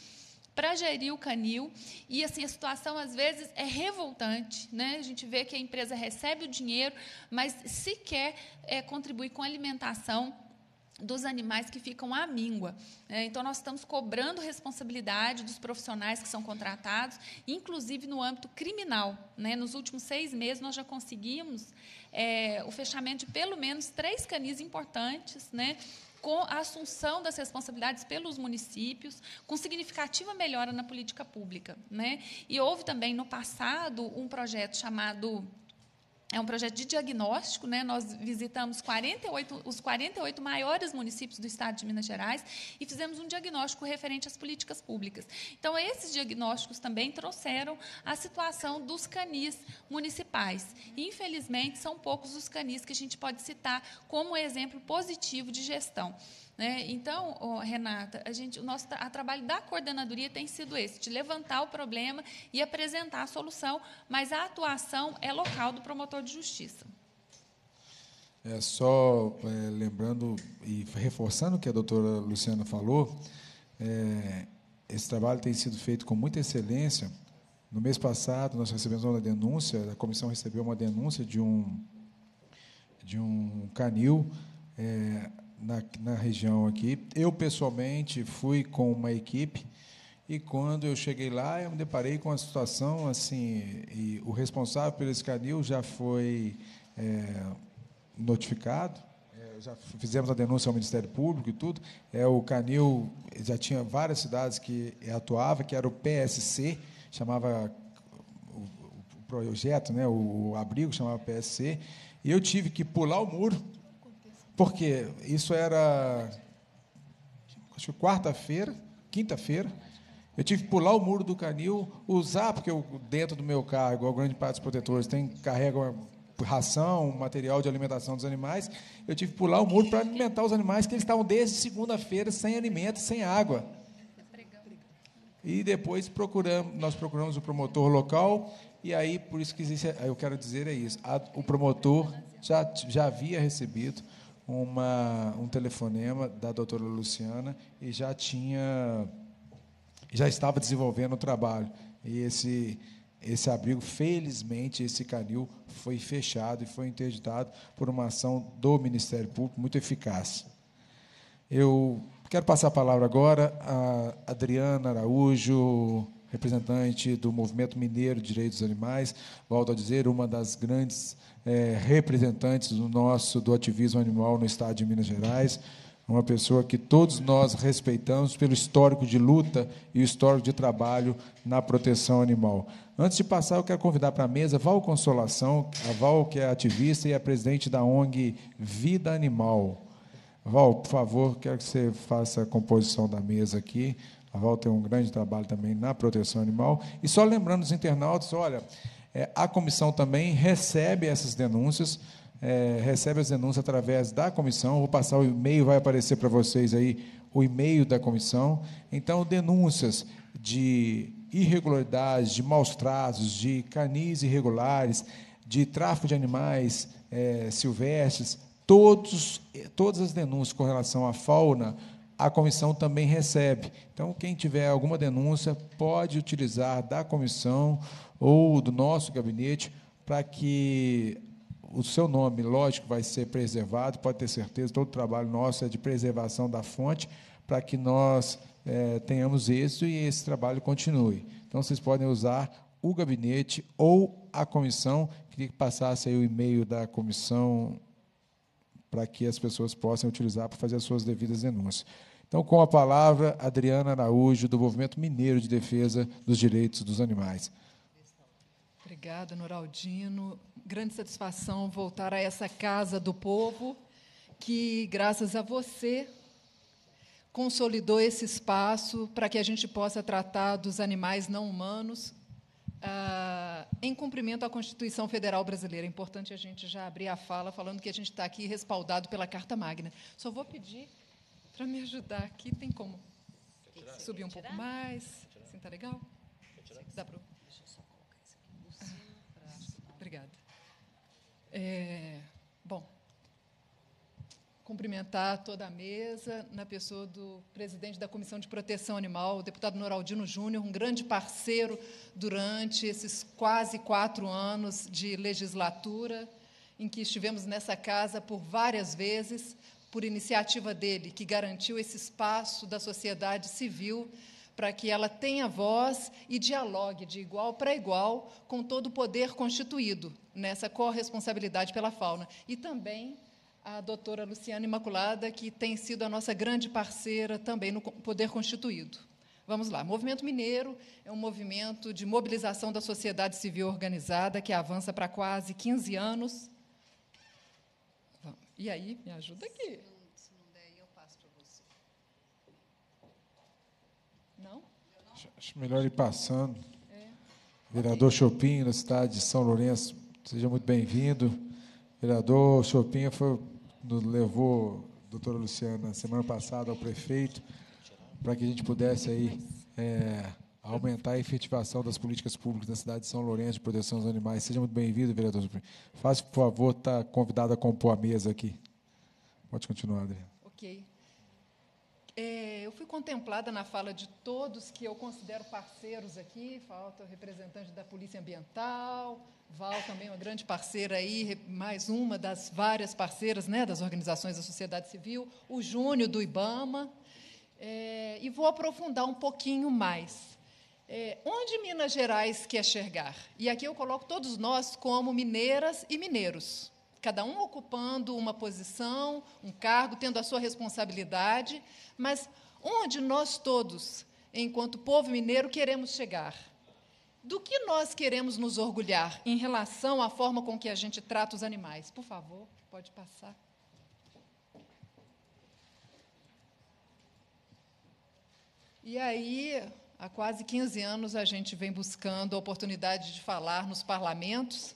para gerir o canil. E assim, a situação às vezes é revoltante. Né? A gente vê que a empresa recebe o dinheiro, mas sequer é, contribui com a alimentação dos animais que ficam à míngua. Né? Então, nós estamos cobrando responsabilidade dos profissionais que são contratados, inclusive no âmbito criminal. Né? Nos últimos seis meses, nós já conseguimos é, o fechamento de pelo menos três canis importantes, né? com a assunção das responsabilidades pelos municípios, com significativa melhora na política pública. Né? E houve também, no passado, um projeto chamado é um projeto de diagnóstico, né? Nós visitamos 48, os 48 maiores municípios do estado de Minas Gerais e fizemos um diagnóstico referente às políticas públicas. Então, esses diagnósticos também trouxeram a situação dos canis municipais. Infelizmente, são poucos os canis que a gente pode citar como exemplo positivo de gestão. Né? Então, Renata, a gente, o nosso a trabalho da coordenadoria tem sido esse, de levantar o problema e apresentar a solução, mas a atuação é local do promotor de justiça. É só é, lembrando e reforçando o que a doutora Luciana falou, é, esse trabalho tem sido feito com muita excelência. No mês passado, nós recebemos uma denúncia, a comissão recebeu uma denúncia de um, de um canil é, na, na região aqui. Eu, pessoalmente, fui com uma equipe e quando eu cheguei lá, eu me deparei com a situação assim, e o responsável pelo escanil já foi é, notificado, é, já fizemos a denúncia ao Ministério Público e tudo. É, o Canil já tinha várias cidades que atuava, que era o PSC, chamava o, o projeto, né, o, o abrigo chamava PSC, e eu tive que pular o muro, porque isso era acho que quarta-feira, quinta-feira, eu tive que pular o muro do canil, usar, porque eu, dentro do meu carro, igual grande parte dos protetores, tem carrega ração, material de alimentação dos animais. Eu tive que pular o muro para alimentar os animais, que eles estavam desde segunda-feira sem alimento, sem água. E depois procuramos, nós procuramos o promotor local, e aí, por isso que existe, eu quero dizer é isso, a, o promotor já, já havia recebido uma, um telefonema da doutora Luciana e já tinha já estava desenvolvendo o trabalho. E esse, esse abrigo, felizmente, esse canil foi fechado e foi interditado por uma ação do Ministério Público muito eficaz. Eu quero passar a palavra agora a Adriana Araújo, representante do Movimento Mineiro de Direitos dos Animais, volto a dizer, uma das grandes é, representantes do nosso do ativismo animal no estado de Minas Gerais uma pessoa que todos nós respeitamos pelo histórico de luta e o histórico de trabalho na proteção animal. Antes de passar, eu quero convidar para a mesa Val Consolação, a Val que é ativista e é presidente da ONG Vida Animal. Val, por favor, quero que você faça a composição da mesa aqui. A Val tem um grande trabalho também na proteção animal. E só lembrando os internautas, olha, é, a comissão também recebe essas denúncias é, recebe as denúncias através da comissão. Vou passar o e-mail, vai aparecer para vocês aí o e-mail da comissão. Então, denúncias de irregularidades, de maus tratos, de canis irregulares, de tráfico de animais é, silvestres, todos, todas as denúncias com relação à fauna, a comissão também recebe. Então, quem tiver alguma denúncia, pode utilizar da comissão ou do nosso gabinete para que o seu nome, lógico, vai ser preservado, pode ter certeza, todo o trabalho nosso é de preservação da fonte, para que nós é, tenhamos êxito e esse trabalho continue. Então, vocês podem usar o gabinete ou a comissão. Queria que passasse aí o e-mail da comissão para que as pessoas possam utilizar para fazer as suas devidas denúncias. Então, com a palavra, Adriana Araújo, do Movimento Mineiro de Defesa dos Direitos dos Animais. Obrigada, Noraldino. Grande satisfação voltar a essa casa do povo, que, graças a você, consolidou esse espaço para que a gente possa tratar dos animais não humanos ah, em cumprimento à Constituição Federal Brasileira. É importante a gente já abrir a fala falando que a gente está aqui respaldado pela Carta Magna. Só vou pedir para me ajudar aqui, tem como subir um pouco mais? Assim, legal? Tá Dá para É, bom, cumprimentar toda a mesa, na pessoa do presidente da Comissão de Proteção Animal, o deputado Noraldino Júnior, um grande parceiro durante esses quase quatro anos de legislatura, em que estivemos nessa casa por várias vezes, por iniciativa dele, que garantiu esse espaço da sociedade civil para que ela tenha voz e dialogue de igual para igual com todo o poder constituído nessa corresponsabilidade pela fauna. E também a doutora Luciana Imaculada, que tem sido a nossa grande parceira também no poder constituído. Vamos lá. Movimento Mineiro é um movimento de mobilização da sociedade civil organizada que avança para quase 15 anos. E aí, me ajuda aqui. Acho melhor ir passando. É. Vereador Chopin, da cidade de São Lourenço, seja muito bem-vindo. Vereador Chopin foi, nos levou, doutora Luciana, semana passada ao prefeito, para que a gente pudesse aí. É, aumentar a efetivação das políticas públicas na cidade de São Lourenço de proteção aos animais. Seja muito bem-vindo, vereador. Faça, por favor, está convidado a compor a mesa aqui. Pode continuar, Adriano. Ok. É, eu fui contemplada na fala de todos que eu considero parceiros aqui. Falta o representante da Polícia Ambiental, Val também uma grande parceira aí, mais uma das várias parceiras né, das organizações da sociedade civil, o Júnior do IBAMA. É, e vou aprofundar um pouquinho mais. É, onde Minas Gerais quer chegar? E aqui eu coloco todos nós como mineiras e mineiros cada um ocupando uma posição, um cargo, tendo a sua responsabilidade, mas onde nós todos, enquanto povo mineiro, queremos chegar? Do que nós queremos nos orgulhar em relação à forma com que a gente trata os animais? Por favor, pode passar. E aí, há quase 15 anos, a gente vem buscando a oportunidade de falar nos parlamentos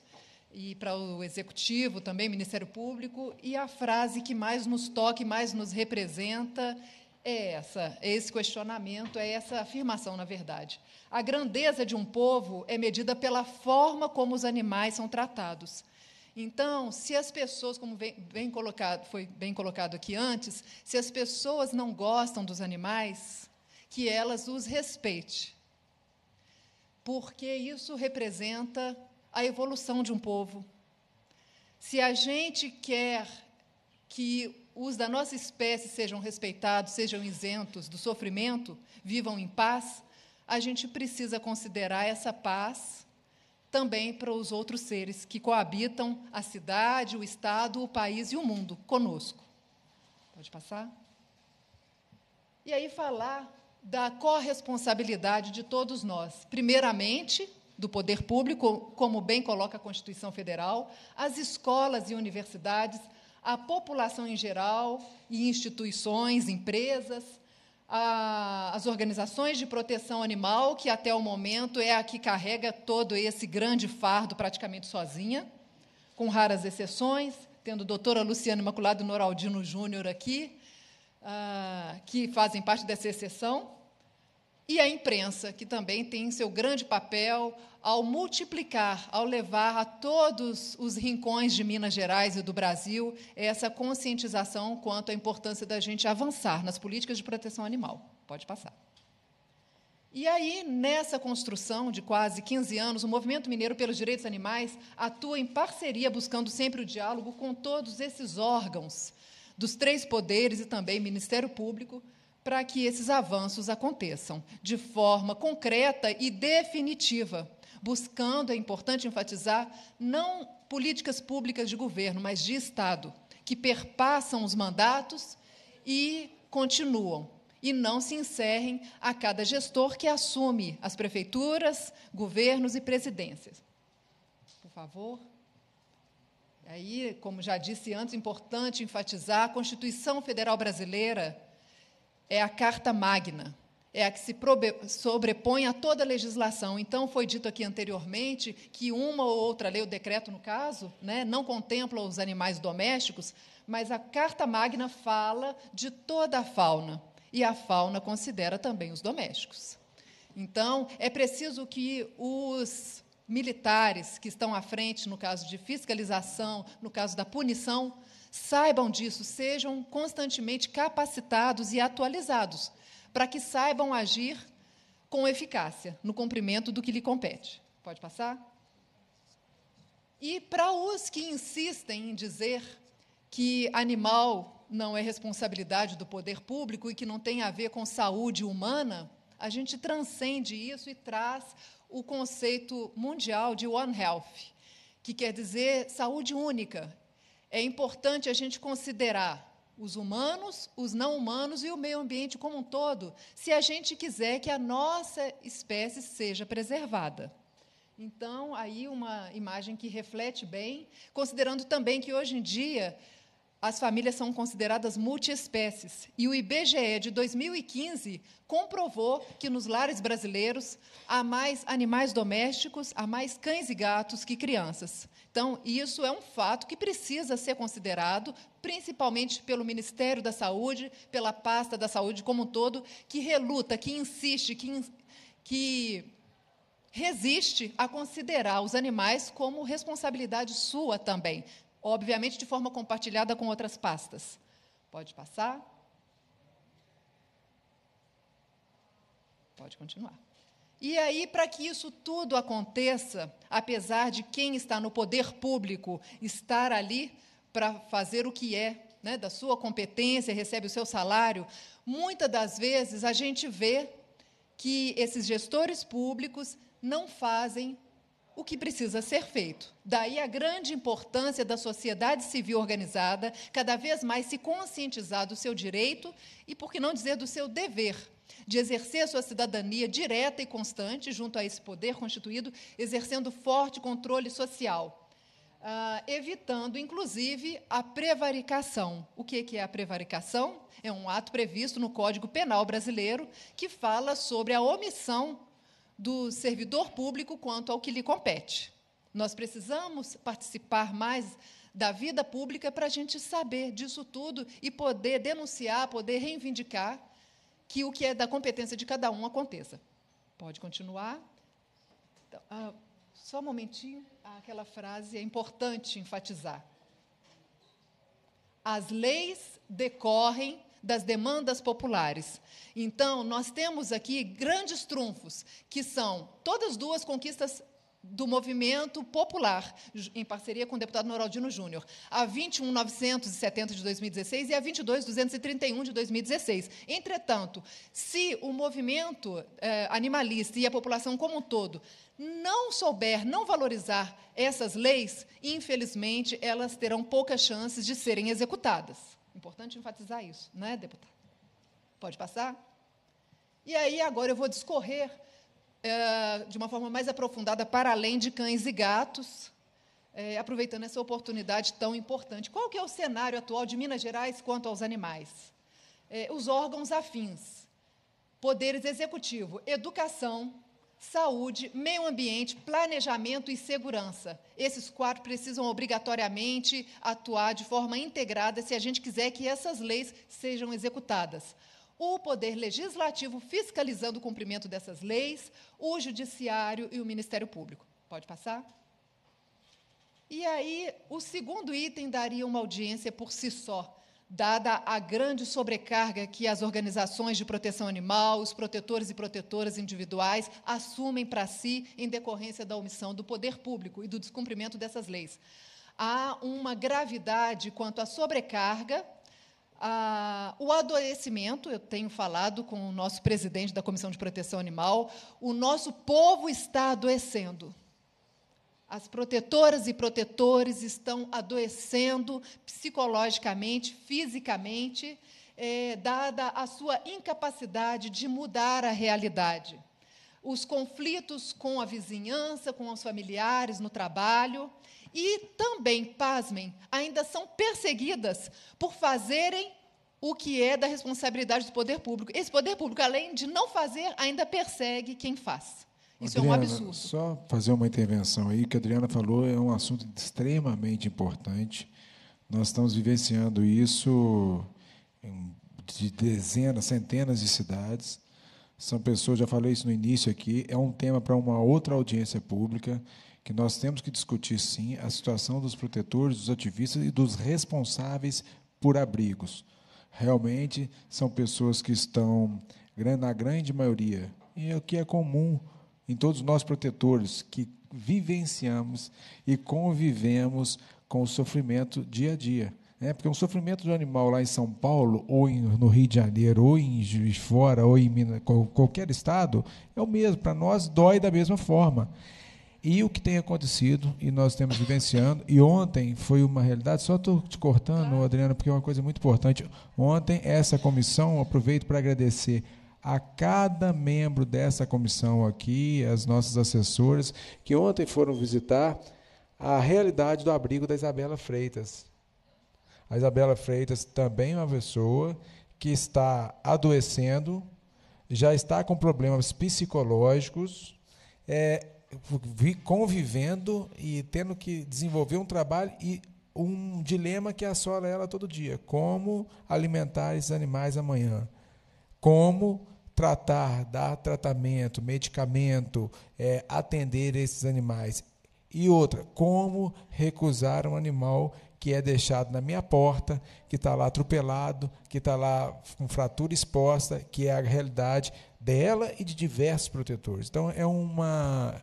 e para o executivo também, Ministério Público, e a frase que mais nos toca e mais nos representa é essa, é esse questionamento, é essa afirmação, na verdade. A grandeza de um povo é medida pela forma como os animais são tratados. Então, se as pessoas, como bem, colocado, foi bem colocado aqui antes, se as pessoas não gostam dos animais, que elas os respeitem Porque isso representa a evolução de um povo. Se a gente quer que os da nossa espécie sejam respeitados, sejam isentos do sofrimento, vivam em paz, a gente precisa considerar essa paz também para os outros seres que coabitam a cidade, o Estado, o país e o mundo conosco. Pode passar? E aí falar da corresponsabilidade de todos nós. Primeiramente, do poder público, como bem coloca a Constituição Federal, as escolas e universidades, a população em geral e instituições, empresas, a, as organizações de proteção animal, que até o momento é a que carrega todo esse grande fardo praticamente sozinha, com raras exceções, tendo a doutora Luciana Imaculado Noraldino Júnior aqui, a, ah, que fazem parte dessa exceção e a imprensa, que também tem seu grande papel ao multiplicar, ao levar a todos os rincões de Minas Gerais e do Brasil essa conscientização quanto à importância da gente avançar nas políticas de proteção animal. Pode passar. E aí, nessa construção de quase 15 anos, o Movimento Mineiro pelos Direitos Animais atua em parceria, buscando sempre o diálogo com todos esses órgãos dos três poderes e também Ministério Público, para que esses avanços aconteçam de forma concreta e definitiva, buscando, é importante enfatizar, não políticas públicas de governo, mas de Estado, que perpassam os mandatos e continuam e não se encerrem a cada gestor que assume as prefeituras, governos e presidências. Por favor. Aí, como já disse antes, é importante enfatizar, a Constituição Federal Brasileira é a carta magna, é a que se sobrepõe a toda a legislação. Então, foi dito aqui anteriormente que uma ou outra lei, o decreto no caso, né, não contempla os animais domésticos, mas a Carta Magna fala de toda a fauna, e a fauna considera também os domésticos. Então, é preciso que os militares que estão à frente, no caso de fiscalização, no caso da punição, Saibam disso, sejam constantemente capacitados e atualizados, para que saibam agir com eficácia no cumprimento do que lhe compete. Pode passar? E para os que insistem em dizer que animal não é responsabilidade do poder público e que não tem a ver com saúde humana, a gente transcende isso e traz o conceito mundial de One Health, que quer dizer saúde única, é importante a gente considerar os humanos, os não humanos e o meio ambiente como um todo, se a gente quiser que a nossa espécie seja preservada. Então, aí uma imagem que reflete bem, considerando também que hoje em dia as famílias são consideradas multiespécies. E o IBGE de 2015 comprovou que nos lares brasileiros há mais animais domésticos, há mais cães e gatos que crianças. Então, isso é um fato que precisa ser considerado, principalmente pelo Ministério da Saúde, pela pasta da saúde como um todo, que reluta, que insiste, que, in... que resiste a considerar os animais como responsabilidade sua também obviamente de forma compartilhada com outras pastas. Pode passar. Pode continuar. E aí, para que isso tudo aconteça, apesar de quem está no poder público estar ali para fazer o que é, né, da sua competência, recebe o seu salário, muitas das vezes a gente vê que esses gestores públicos não fazem o que precisa ser feito. Daí a grande importância da sociedade civil organizada cada vez mais se conscientizar do seu direito e, por que não dizer, do seu dever de exercer sua cidadania direta e constante junto a esse poder constituído, exercendo forte controle social, ah, evitando, inclusive, a prevaricação. O que é a prevaricação? É um ato previsto no Código Penal brasileiro que fala sobre a omissão do servidor público quanto ao que lhe compete. Nós precisamos participar mais da vida pública para a gente saber disso tudo e poder denunciar, poder reivindicar que o que é da competência de cada um aconteça. Pode continuar. Então, ah, só um momentinho. Aquela frase é importante enfatizar. As leis decorrem das demandas populares. Então, nós temos aqui grandes trunfos, que são todas duas conquistas do movimento popular, em parceria com o deputado Noraldino Júnior, a 21.970 de 2016 e a 22.231 de 2016. Entretanto, se o movimento eh, animalista e a população como um todo não souber, não valorizar essas leis, infelizmente, elas terão poucas chances de serem executadas importante enfatizar isso, não é, deputado? Pode passar? E aí, agora eu vou discorrer é, de uma forma mais aprofundada para além de cães e gatos, é, aproveitando essa oportunidade tão importante. Qual que é o cenário atual de Minas Gerais quanto aos animais? É, os órgãos afins, poderes executivo, educação, saúde, meio ambiente, planejamento e segurança. Esses quatro precisam obrigatoriamente atuar de forma integrada se a gente quiser que essas leis sejam executadas. O Poder Legislativo fiscalizando o cumprimento dessas leis, o Judiciário e o Ministério Público. Pode passar? E aí, o segundo item daria uma audiência por si só dada a grande sobrecarga que as organizações de proteção animal, os protetores e protetoras individuais assumem para si em decorrência da omissão do poder público e do descumprimento dessas leis. Há uma gravidade quanto à sobrecarga, o adoecimento, eu tenho falado com o nosso presidente da Comissão de Proteção Animal, o nosso povo está adoecendo as protetoras e protetores estão adoecendo psicologicamente, fisicamente, é, dada a sua incapacidade de mudar a realidade. Os conflitos com a vizinhança, com os familiares, no trabalho. E também, pasmem, ainda são perseguidas por fazerem o que é da responsabilidade do poder público. Esse poder público, além de não fazer, ainda persegue quem faz. Isso Adriana, é um absurdo. Só fazer uma intervenção aí, o que a Adriana falou é um assunto extremamente importante. Nós estamos vivenciando isso de dezenas, centenas de cidades. São pessoas, já falei isso no início aqui, é um tema para uma outra audiência pública que nós temos que discutir sim a situação dos protetores, dos ativistas e dos responsáveis por abrigos. Realmente são pessoas que estão na grande maioria e o que é comum em todos nós protetores que vivenciamos e convivemos com o sofrimento dia a dia. Né? Porque um sofrimento de um animal lá em São Paulo, ou em, no Rio de Janeiro, ou em Juiz Fora, ou em Minas, qualquer estado, é o mesmo. Para nós, dói da mesma forma. E o que tem acontecido, e nós temos vivenciando, e ontem foi uma realidade, só estou te cortando, Adriana, porque é uma coisa muito importante. Ontem, essa comissão, aproveito para agradecer a cada membro dessa comissão aqui, as nossas assessoras, que ontem foram visitar a realidade do abrigo da Isabela Freitas. A Isabela Freitas também é uma pessoa que está adoecendo, já está com problemas psicológicos, é, convivendo e tendo que desenvolver um trabalho e um dilema que assola ela todo dia: como alimentar esses animais amanhã? Como tratar, dar tratamento, medicamento, é, atender esses animais. E outra, como recusar um animal que é deixado na minha porta, que está lá atropelado, que está lá com fratura exposta, que é a realidade dela e de diversos protetores. Então, é uma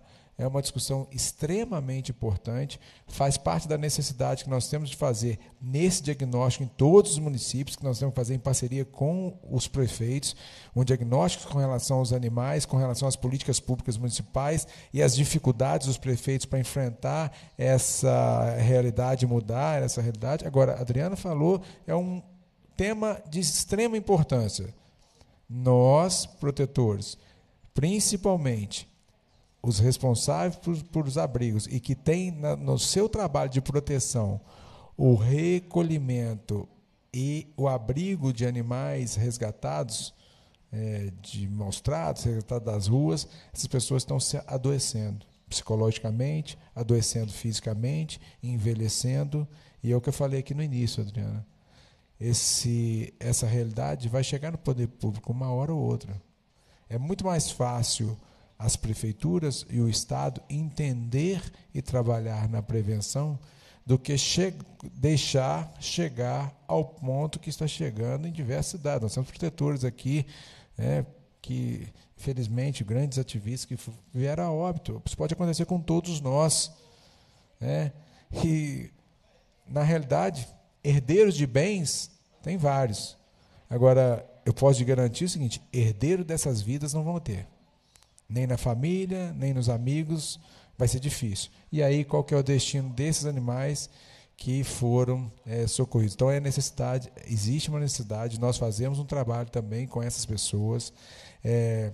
é uma discussão extremamente importante, faz parte da necessidade que nós temos de fazer nesse diagnóstico em todos os municípios, que nós temos que fazer em parceria com os prefeitos, um diagnóstico com relação aos animais, com relação às políticas públicas municipais e as dificuldades dos prefeitos para enfrentar essa realidade, mudar essa realidade. Agora, a Adriana falou, é um tema de extrema importância. Nós, protetores, principalmente os responsáveis por, por os abrigos e que tem na, no seu trabalho de proteção o recolhimento e o abrigo de animais resgatados, é, de mostrados, resgatados das ruas, essas pessoas estão se adoecendo psicologicamente, adoecendo fisicamente, envelhecendo. E é o que eu falei aqui no início, Adriana. Esse, essa realidade vai chegar no poder público uma hora ou outra. É muito mais fácil as prefeituras e o Estado entender e trabalhar na prevenção do que che deixar chegar ao ponto que está chegando em diversas cidades. Nós temos protetores aqui né, que, felizmente, grandes ativistas que vieram a óbito. Isso pode acontecer com todos nós. Né? E, na realidade, herdeiros de bens tem vários. Agora, eu posso te garantir o seguinte: herdeiro dessas vidas não vão ter nem na família, nem nos amigos, vai ser difícil. E aí, qual que é o destino desses animais que foram é, socorridos? Então, é necessidade, existe uma necessidade, nós fazemos um trabalho também com essas pessoas, é,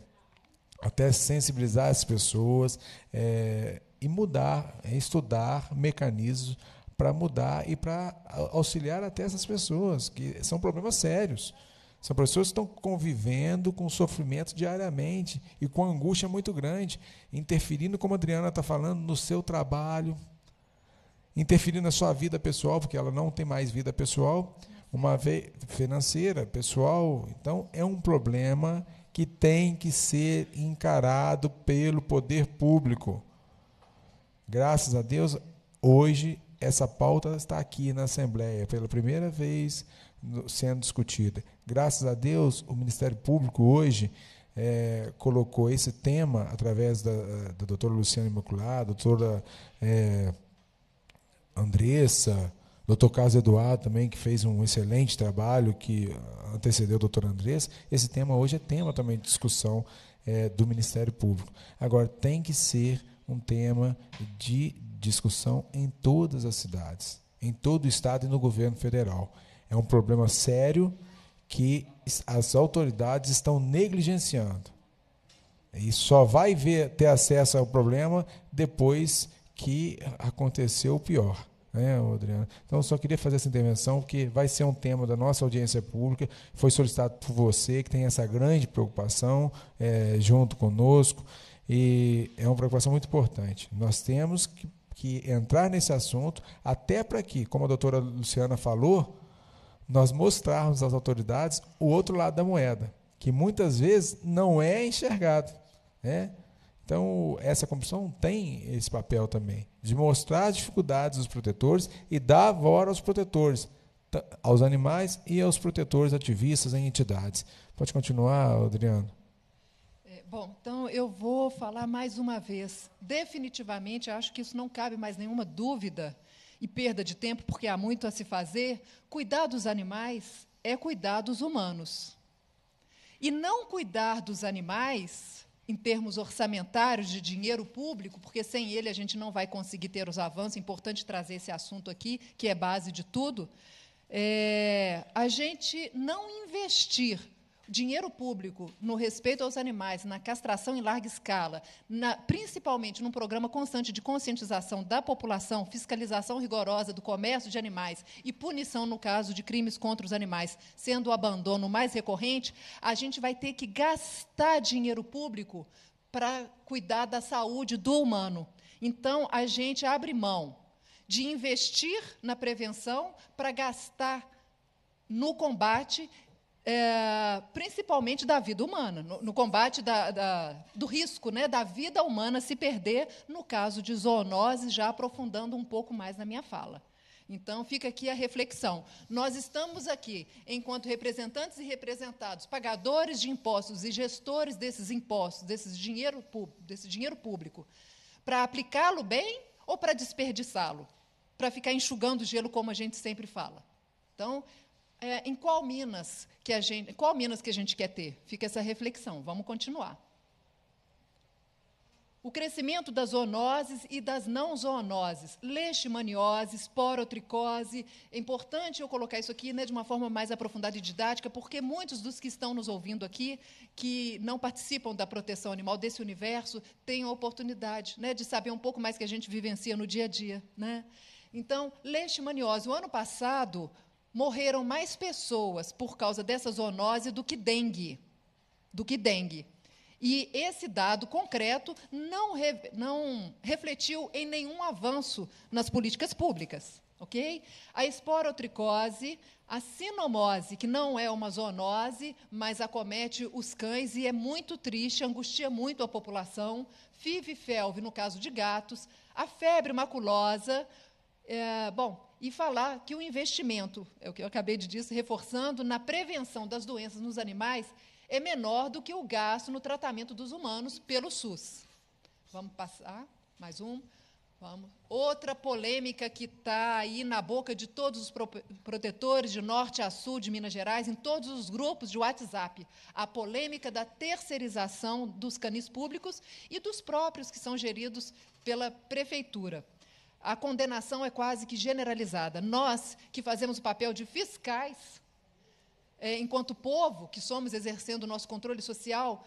até sensibilizar as pessoas é, e mudar, é, estudar mecanismos para mudar e para auxiliar até essas pessoas, que são problemas sérios. São pessoas que estão convivendo com sofrimento diariamente e com angústia muito grande, interferindo, como a Adriana está falando, no seu trabalho, interferindo na sua vida pessoal, porque ela não tem mais vida pessoal, uma vez financeira, pessoal. Então, é um problema que tem que ser encarado pelo poder público. Graças a Deus, hoje essa pauta está aqui na Assembleia pela primeira vez sendo discutida. Graças a Deus, o Ministério Público hoje é, colocou esse tema através da, eh, da doutora Luciana Imaculada, doutora é, Andressa, doutor Carlos Eduardo também, que fez um excelente trabalho, que antecedeu a doutora Andressa. Esse tema hoje é tema também de discussão é, do Ministério Público. Agora, tem que ser um tema de discussão em todas as cidades, em todo o Estado e no governo federal. É um problema sério que as autoridades estão negligenciando. E só vai ver, ter acesso ao problema depois que aconteceu o pior. Né, Adriana? Então, eu só queria fazer essa intervenção, porque vai ser um tema da nossa audiência pública. Foi solicitado por você, que tem essa grande preocupação é, junto conosco. E é uma preocupação muito importante. Nós temos que, que entrar nesse assunto, até para que, como a doutora Luciana falou, nós mostrarmos às autoridades o outro lado da moeda, que muitas vezes não é enxergado. Né? Então, essa comissão tem esse papel também, de mostrar as dificuldades dos protetores e dar voz aos protetores, aos animais e aos protetores ativistas em entidades. Pode continuar, Adriano. É, bom, então eu vou falar mais uma vez. Definitivamente, acho que isso não cabe mais nenhuma dúvida e perda de tempo, porque há muito a se fazer, cuidar dos animais é cuidar dos humanos. E não cuidar dos animais, em termos orçamentários de dinheiro público, porque sem ele a gente não vai conseguir ter os avanços, é importante trazer esse assunto aqui, que é base de tudo. É, a gente não investir dinheiro público no respeito aos animais, na castração em larga escala, na, principalmente num programa constante de conscientização da população, fiscalização rigorosa do comércio de animais e punição no caso de crimes contra os animais, sendo o abandono mais recorrente, a gente vai ter que gastar dinheiro público para cuidar da saúde do humano. Então, a gente abre mão de investir na prevenção para gastar no combate é, principalmente da vida humana, no, no combate da, da, do risco né, da vida humana se perder, no caso de zoonoses, já aprofundando um pouco mais na minha fala. Então, fica aqui a reflexão. Nós estamos aqui, enquanto representantes e representados, pagadores de impostos e gestores desses impostos, dinheiro, desse dinheiro público, para aplicá-lo bem ou para desperdiçá-lo? Para ficar enxugando gelo, como a gente sempre fala. Então, é, em qual Minas que a gente, qual Minas que a gente quer ter? Fica essa reflexão. Vamos continuar. O crescimento das zoonoses e das não zoonoses, leishmaniose, esporotricose. É importante eu colocar isso aqui né, de uma forma mais aprofundada e didática, porque muitos dos que estão nos ouvindo aqui, que não participam da proteção animal desse universo, têm a oportunidade né, de saber um pouco mais que a gente vivencia no dia a dia. Né? Então, leishmaniose. O ano passado, morreram mais pessoas por causa dessa zoonose do que dengue. Do que dengue. E esse dado concreto não, re, não refletiu em nenhum avanço nas políticas públicas. Okay? A esporotricose, a sinomose, que não é uma zoonose, mas acomete os cães e é muito triste, angustia muito a população, FIV e FELV, no caso de gatos, a febre maculosa, é, bom, e falar que o investimento, é o que eu acabei de dizer, reforçando, na prevenção das doenças nos animais é menor do que o gasto no tratamento dos humanos pelo SUS. Vamos passar mais um. Vamos. Outra polêmica que está aí na boca de todos os protetores de norte a sul de Minas Gerais, em todos os grupos de WhatsApp, a polêmica da terceirização dos canis públicos e dos próprios que são geridos pela prefeitura a condenação é quase que generalizada. Nós, que fazemos o papel de fiscais, é, enquanto povo, que somos exercendo o nosso controle social,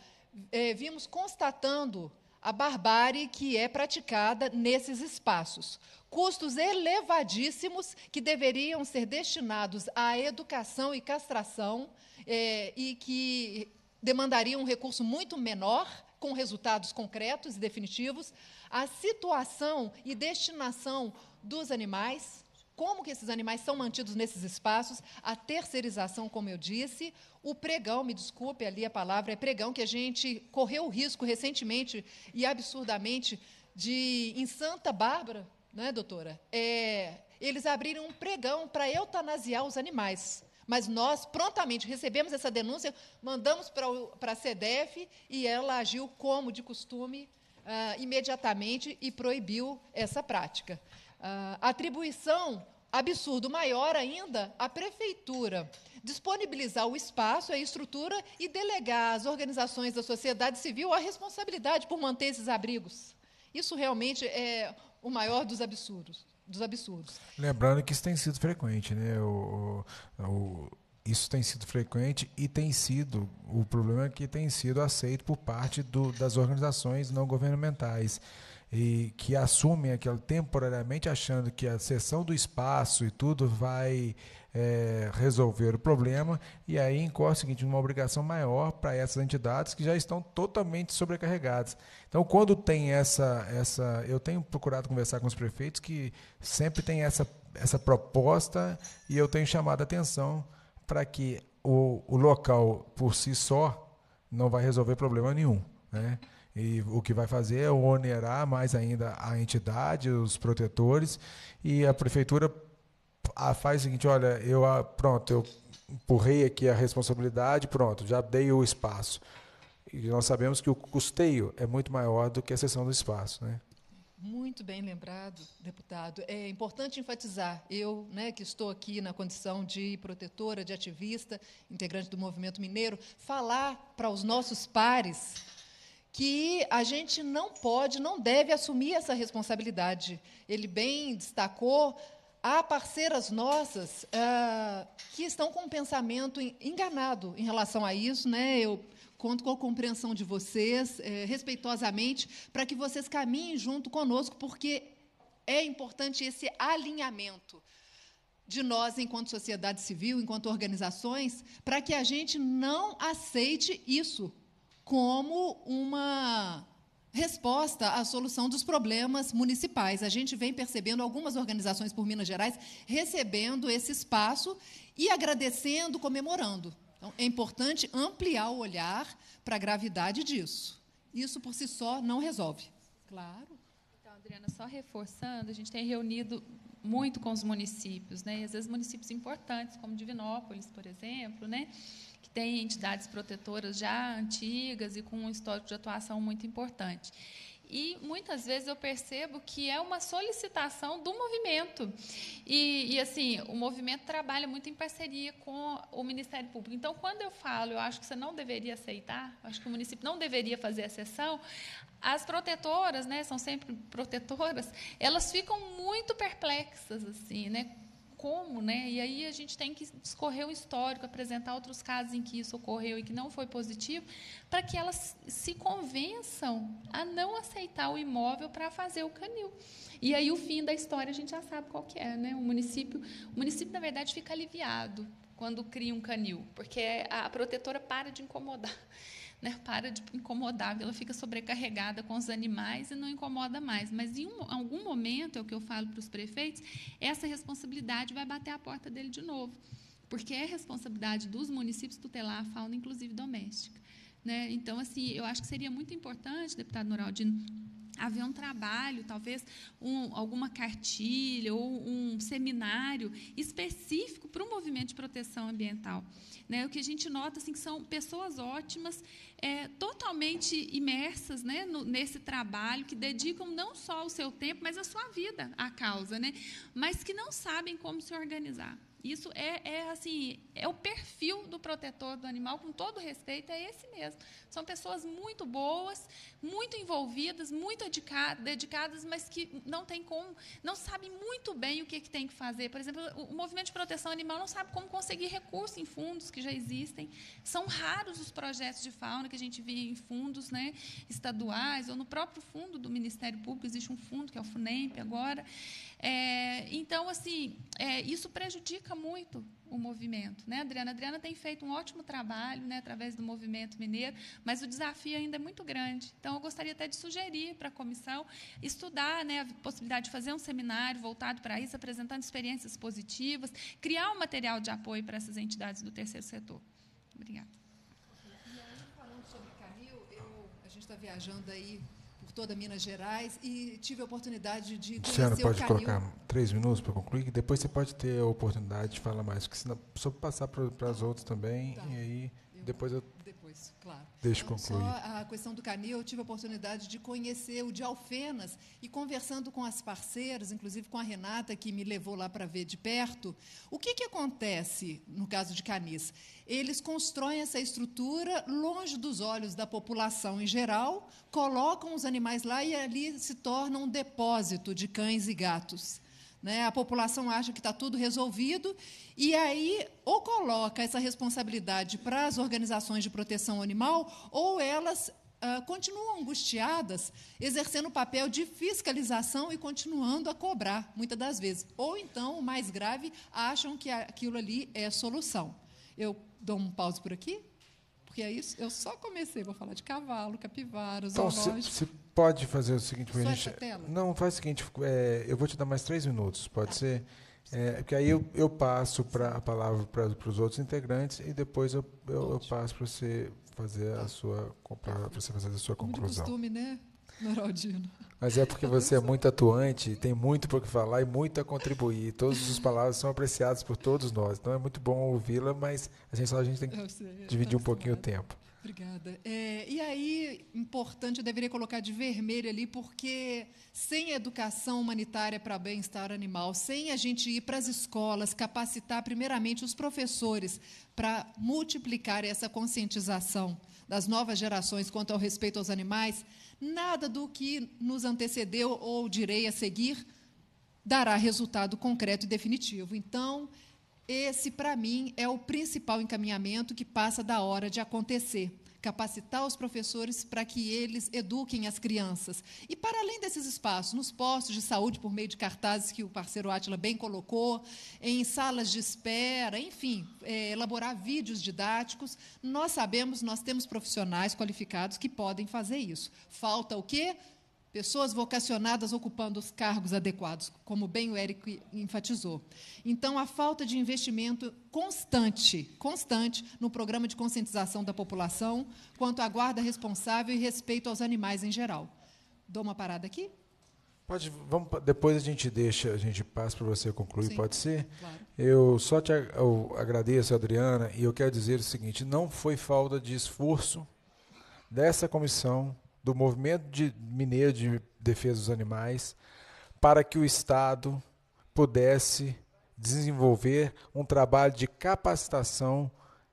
é, vimos constatando a barbárie que é praticada nesses espaços. Custos elevadíssimos que deveriam ser destinados à educação e castração é, e que demandariam um recurso muito menor, com resultados concretos e definitivos, a situação e destinação dos animais, como que esses animais são mantidos nesses espaços, a terceirização, como eu disse, o pregão, me desculpe ali a palavra, é pregão que a gente correu o risco recentemente e absurdamente de, em Santa Bárbara, não é, doutora? É, eles abriram um pregão para eutanasiar os animais. Mas nós prontamente recebemos essa denúncia, mandamos para a CDF e ela agiu como de costume, uh, imediatamente e proibiu essa prática. Uh, atribuição absurdo maior ainda a prefeitura disponibilizar o espaço, a estrutura e delegar às organizações da sociedade civil a responsabilidade por manter esses abrigos. Isso realmente é o maior dos absurdos. Dos absurdos. Lembrando que isso tem sido frequente, né? O, o, isso tem sido frequente e tem sido, o problema é que tem sido aceito por parte do, das organizações não governamentais e que assumem aquilo temporariamente achando que a cessão do espaço e tudo vai é, resolver o problema e aí incorre o seguinte uma obrigação maior para essas entidades que já estão totalmente sobrecarregadas. Então, quando tem essa essa, eu tenho procurado conversar com os prefeitos que sempre tem essa essa proposta e eu tenho chamado a atenção para que o, o local por si só não vai resolver problema nenhum. Né? E o que vai fazer é onerar mais ainda a entidade, os protetores, e a prefeitura faz o seguinte: olha, eu ah, pronto, eu empurrei aqui a responsabilidade, pronto, já dei o espaço. E nós sabemos que o custeio é muito maior do que a cessão do espaço. Né? Muito bem lembrado, deputado. É importante enfatizar, eu, né, que estou aqui na condição de protetora, de ativista, integrante do movimento mineiro, falar para os nossos pares que a gente não pode, não deve assumir essa responsabilidade. Ele bem destacou, há parceiras nossas ah, que estão com um pensamento enganado em relação a isso, né? Eu conto com a compreensão de vocês, é, respeitosamente, para que vocês caminhem junto conosco, porque é importante esse alinhamento de nós, enquanto sociedade civil, enquanto organizações, para que a gente não aceite isso como uma resposta à solução dos problemas municipais. A gente vem percebendo algumas organizações por Minas Gerais recebendo esse espaço e agradecendo, comemorando. Então, é importante ampliar o olhar para a gravidade disso. Isso por si só não resolve. Claro. Então, Adriana, só reforçando, a gente tem reunido muito com os municípios, né? E às vezes municípios importantes, como Divinópolis, por exemplo, né? que tem entidades protetoras já antigas e com um histórico de atuação muito importante e muitas vezes eu percebo que é uma solicitação do movimento. E, e, assim, o movimento trabalha muito em parceria com o Ministério Público. Então, quando eu falo, eu acho que você não deveria aceitar, eu acho que o município não deveria fazer a sessão, as protetoras, né, são sempre protetoras, elas ficam muito perplexas, assim, né? como, né? E aí a gente tem que discorrer o histórico, apresentar outros casos em que isso ocorreu e que não foi positivo, para que elas se convençam a não aceitar o imóvel para fazer o canil. E aí o fim da história a gente já sabe qual que é, né? O município, o município na verdade fica aliviado quando cria um canil, porque a protetora para de incomodar né, para de incomodar, ela fica sobrecarregada com os animais e não incomoda mais. Mas em um, algum momento, é o que eu falo para os prefeitos, essa responsabilidade vai bater a porta dele de novo, porque é responsabilidade dos municípios tutelar a fauna, inclusive doméstica. Né? Então, assim, eu acho que seria muito importante, deputado Noraldino, haver um trabalho, talvez um, alguma cartilha ou um seminário específico para o movimento de proteção ambiental. Né? O que a gente nota assim, que são pessoas ótimas, é, totalmente imersas né, no, nesse trabalho, que dedicam não só o seu tempo, mas a sua vida à causa, né? mas que não sabem como se organizar. Isso é, é, assim, é o perfil do protetor do animal, com todo respeito, é esse mesmo. São pessoas muito boas, muito envolvidas, muito dedicadas, mas que não tem como, não sabe muito bem o que, que tem que fazer. Por exemplo, o movimento de proteção animal não sabe como conseguir recurso em fundos que já existem. São raros os projetos de fauna que a gente vê em fundos né, estaduais ou no próprio fundo do Ministério Público, existe um fundo que é o FUNEMP agora. É, então, assim, é, isso prejudica muito o movimento, né, Adriana? A Adriana tem feito um ótimo trabalho, né, através do movimento mineiro, mas o desafio ainda é muito grande. Então, eu gostaria até de sugerir para a comissão estudar, né, a possibilidade de fazer um seminário voltado para isso, apresentando experiências positivas, criar um material de apoio para essas entidades do terceiro setor. Obrigada. E aí, falando sobre Camil, eu, a gente está viajando aí toda Minas Gerais e tive a oportunidade de conhecer Luciano pode colocar três minutos para concluir, que depois você pode ter a oportunidade de falar mais, porque senão, só passar para as outras também, tá. e aí eu, depois eu... Depois, claro. Deixa eu concluir. só a questão do canil, eu tive a oportunidade de conhecer o de Alfenas e conversando com as parceiras, inclusive com a Renata, que me levou lá para ver de perto, o que, que acontece no caso de canis? Eles constroem essa estrutura longe dos olhos da população em geral, colocam os animais lá e ali se torna um depósito de cães e gatos. Né? A população acha que está tudo resolvido e aí ou coloca essa responsabilidade para as organizações de proteção animal ou elas Uh, continuam angustiadas, exercendo o papel de fiscalização e continuando a cobrar, muitas das vezes. Ou então, o mais grave, acham que aquilo ali é solução. Eu dou um pause por aqui. Porque aí eu só comecei, vou falar de cavalo, capivara, então, zoológico. Então, você pode fazer o seguinte gente... Não, faz o seguinte, é, eu vou te dar mais três minutos, pode tá. ser? É, porque aí eu, eu passo pra, a palavra para os outros integrantes e depois eu, eu, eu passo para tá. tá. você fazer a sua, para você fazer a sua conclusão. Como de costume, né, Noraldino? Mas é porque você é muito atuante, tem muito para que falar e muito a contribuir. Todas as palavras são apreciadas por todos nós. Então é muito bom ouvi-la, mas a gente, a gente tem que sei, dividir um pouquinho o tempo. Obrigada. É, e aí, importante, eu deveria colocar de vermelho ali, porque sem educação humanitária para bem-estar animal, sem a gente ir para as escolas, capacitar primeiramente os professores para multiplicar essa conscientização das novas gerações quanto ao respeito aos animais, nada do que nos antecedeu ou direi a seguir dará resultado concreto e definitivo. Então, esse, para mim, é o principal encaminhamento que passa da hora de acontecer capacitar os professores para que eles eduquem as crianças. E para além desses espaços, nos postos de saúde, por meio de cartazes que o parceiro Átila bem colocou, em salas de espera, enfim, é, elaborar vídeos didáticos, nós sabemos, nós temos profissionais qualificados que podem fazer isso. Falta o quê? Pessoas vocacionadas ocupando os cargos adequados, como bem o Eric enfatizou. Então, a falta de investimento constante, constante, no programa de conscientização da população quanto à guarda responsável e respeito aos animais em geral. Dou uma parada aqui? Pode, vamos, depois a gente deixa, a gente passa para você concluir, Sim, pode ser? Claro. Eu só te eu agradeço, Adriana, e eu quero dizer o seguinte: não foi falta de esforço dessa comissão do movimento de mineiro de defesa dos animais, para que o Estado pudesse desenvolver um trabalho de capacitação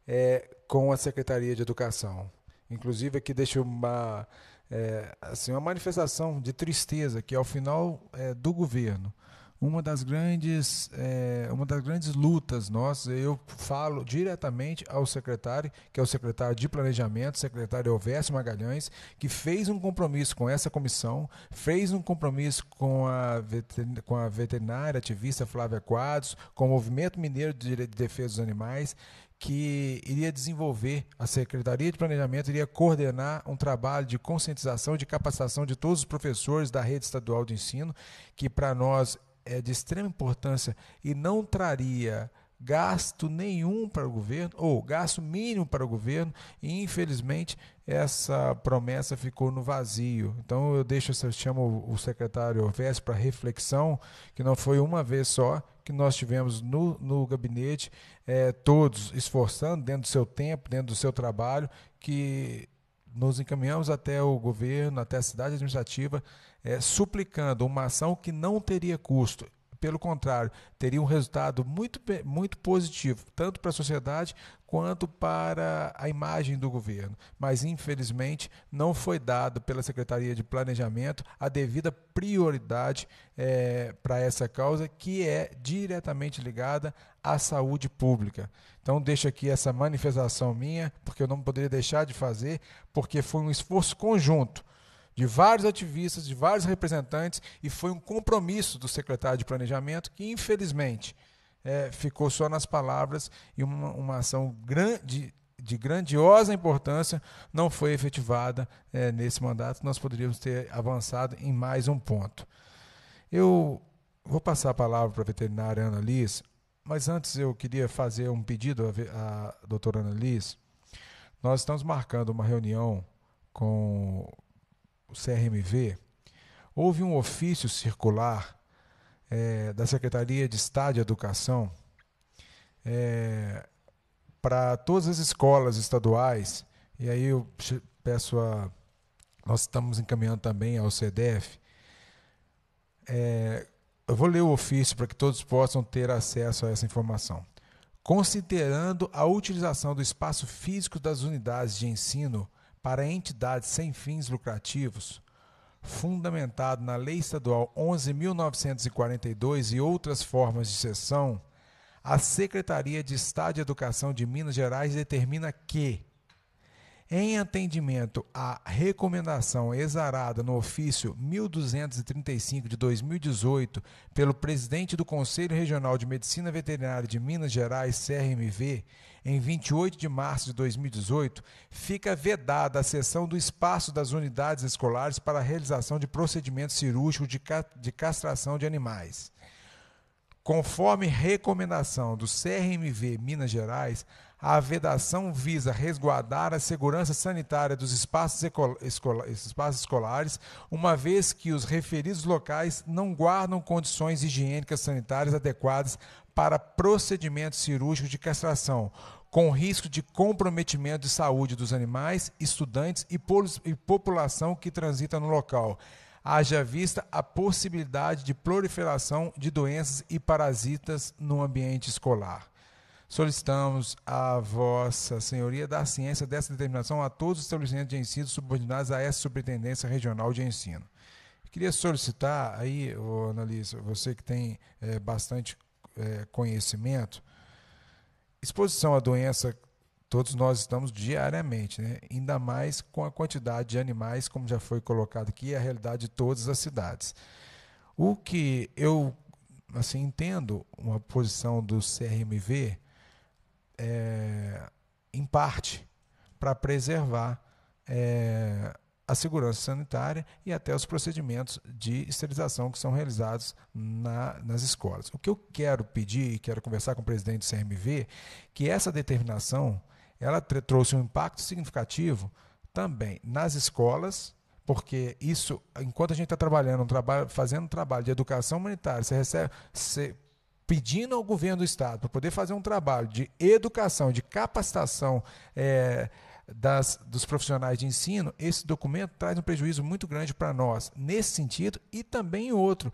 é, com a Secretaria de Educação. Inclusive, aqui deixa uma, é, assim, uma manifestação de tristeza que, ao é final é, do governo, uma das grandes é, uma das grandes lutas nossas eu falo diretamente ao secretário que é o secretário de planejamento secretário Elvésio Magalhães que fez um compromisso com essa comissão fez um compromisso com a com a veterinária ativista Flávia Quadros com o movimento mineiro de defesa dos animais que iria desenvolver, a Secretaria de Planejamento iria coordenar um trabalho de conscientização, de capacitação de todos os professores da rede estadual de ensino, que para nós é de extrema importância e não traria gasto nenhum para o governo, ou gasto mínimo para o governo, e infelizmente essa promessa ficou no vazio. Então eu deixo, eu chamo o secretário Orves para reflexão, que não foi uma vez só que nós tivemos no, no gabinete, é todos esforçando dentro do seu tempo, dentro do seu trabalho, que nos encaminhamos até o governo, até a cidade administrativa, é, suplicando uma ação que não teria custo. Pelo contrário, teria um resultado muito, muito positivo, tanto para a sociedade quanto para a imagem do governo. Mas, infelizmente, não foi dado pela Secretaria de Planejamento a devida prioridade é, para essa causa, que é diretamente ligada à saúde pública. Então, deixo aqui essa manifestação minha, porque eu não poderia deixar de fazer, porque foi um esforço conjunto de vários ativistas, de vários representantes, e foi um compromisso do secretário de Planejamento que, infelizmente, é, ficou só nas palavras e uma, uma ação grande, de grandiosa importância não foi efetivada é, nesse mandato. Nós poderíamos ter avançado em mais um ponto. Eu vou passar a palavra para a veterinária Ana Liz, mas antes eu queria fazer um pedido à, à doutora Ana Liz. Nós estamos marcando uma reunião com o CRMV, houve um ofício circular é, da Secretaria de Estado de Educação é, para todas as escolas estaduais, e aí eu peço a. Nós estamos encaminhando também ao CDF. É, eu vou ler o ofício para que todos possam ter acesso a essa informação. Considerando a utilização do espaço físico das unidades de ensino para entidades sem fins lucrativos, fundamentado na Lei Estadual 11.942 e outras formas de cessão, a Secretaria de Estado de Educação de Minas Gerais determina que em atendimento à recomendação exarada no ofício 1235 de 2018 pelo presidente do Conselho Regional de Medicina Veterinária de Minas Gerais, CRMV, em 28 de março de 2018, fica vedada a cessão do espaço das unidades escolares para a realização de procedimentos cirúrgicos de castração de animais. Conforme recomendação do CRMV Minas Gerais, a vedação visa resguardar a segurança sanitária dos espaços, escola, espaços, escolares, uma vez que os referidos locais não guardam condições higiênicas sanitárias adequadas para procedimentos cirúrgicos de castração, com risco de comprometimento de saúde dos animais, estudantes e, e população que transita no local haja vista a possibilidade de proliferação de doenças e parasitas no ambiente escolar. Solicitamos a Vossa Senhoria dar ciência dessa determinação a todos os estabelecimentos de ensino subordinados a essa Superintendência Regional de Ensino. Queria solicitar aí, ô, Analisa, você que tem é, bastante é, conhecimento, exposição à doença, todos nós estamos diariamente, né? ainda mais com a quantidade de animais, como já foi colocado aqui, é a realidade de todas as cidades. O que eu assim entendo uma posição do CRMV é, em parte, para preservar é, a segurança sanitária e até os procedimentos de esterilização que são realizados na, nas escolas. O que eu quero pedir e quero conversar com o presidente do CMV, que essa determinação ela trouxe um impacto significativo também nas escolas, porque isso, enquanto a gente está trabalhando, um trabalho, fazendo um trabalho de educação humanitária, você recebe, você pedindo ao governo do estado para poder fazer um trabalho de educação, de capacitação é, das, dos profissionais de ensino, esse documento traz um prejuízo muito grande para nós, nesse sentido e também em outro.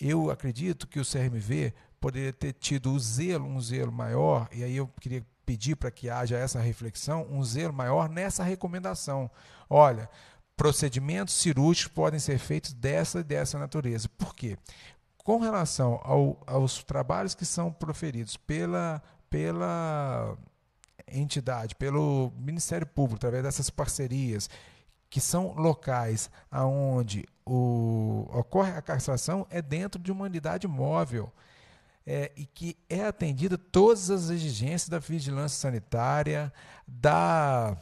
Eu acredito que o CRMV poderia ter tido um zelo, um zelo maior, e aí eu queria pedir para que haja essa reflexão, um zelo maior nessa recomendação. Olha, procedimentos cirúrgicos podem ser feitos dessa e dessa natureza. Por quê? com relação ao, aos trabalhos que são proferidos pela, pela entidade, pelo Ministério Público, através dessas parcerias, que são locais aonde o, ocorre a castração, é dentro de uma unidade móvel. É, e que é atendida todas as exigências da vigilância sanitária, da,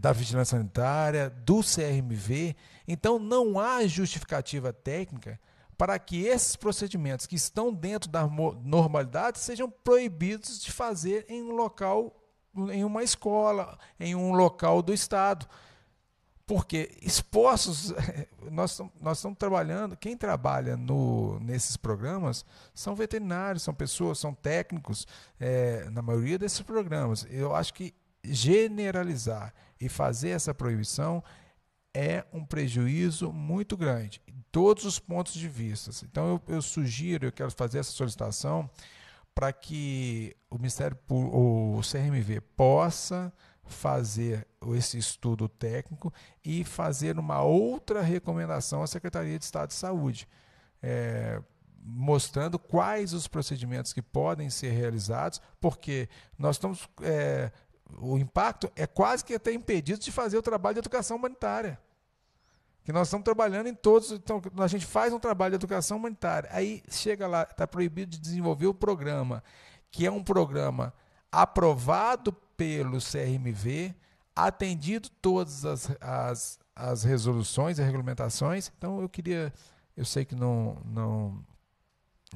da vigilância sanitária, do CRMV. Então, não há justificativa técnica para que esses procedimentos que estão dentro da normalidade sejam proibidos de fazer em um local, em uma escola, em um local do Estado. Porque expostos, nós, nós estamos trabalhando, quem trabalha no, nesses programas são veterinários, são pessoas, são técnicos, é, na maioria desses programas. Eu acho que generalizar e fazer essa proibição é um prejuízo muito grande, em todos os pontos de vista. Então, eu, eu sugiro, eu quero fazer essa solicitação para que o Ministério o CRMV possa fazer esse estudo técnico e fazer uma outra recomendação à Secretaria de Estado de Saúde, é, mostrando quais os procedimentos que podem ser realizados, porque nós estamos é, o impacto é quase que até impedido de fazer o trabalho de educação humanitária. Que nós estamos trabalhando em todos. Então, a gente faz um trabalho de educação humanitária. Aí chega lá, está proibido de desenvolver o programa, que é um programa aprovado pelo CRMV, atendido todas as, as, as resoluções e regulamentações. Então, eu queria. Eu sei que não. não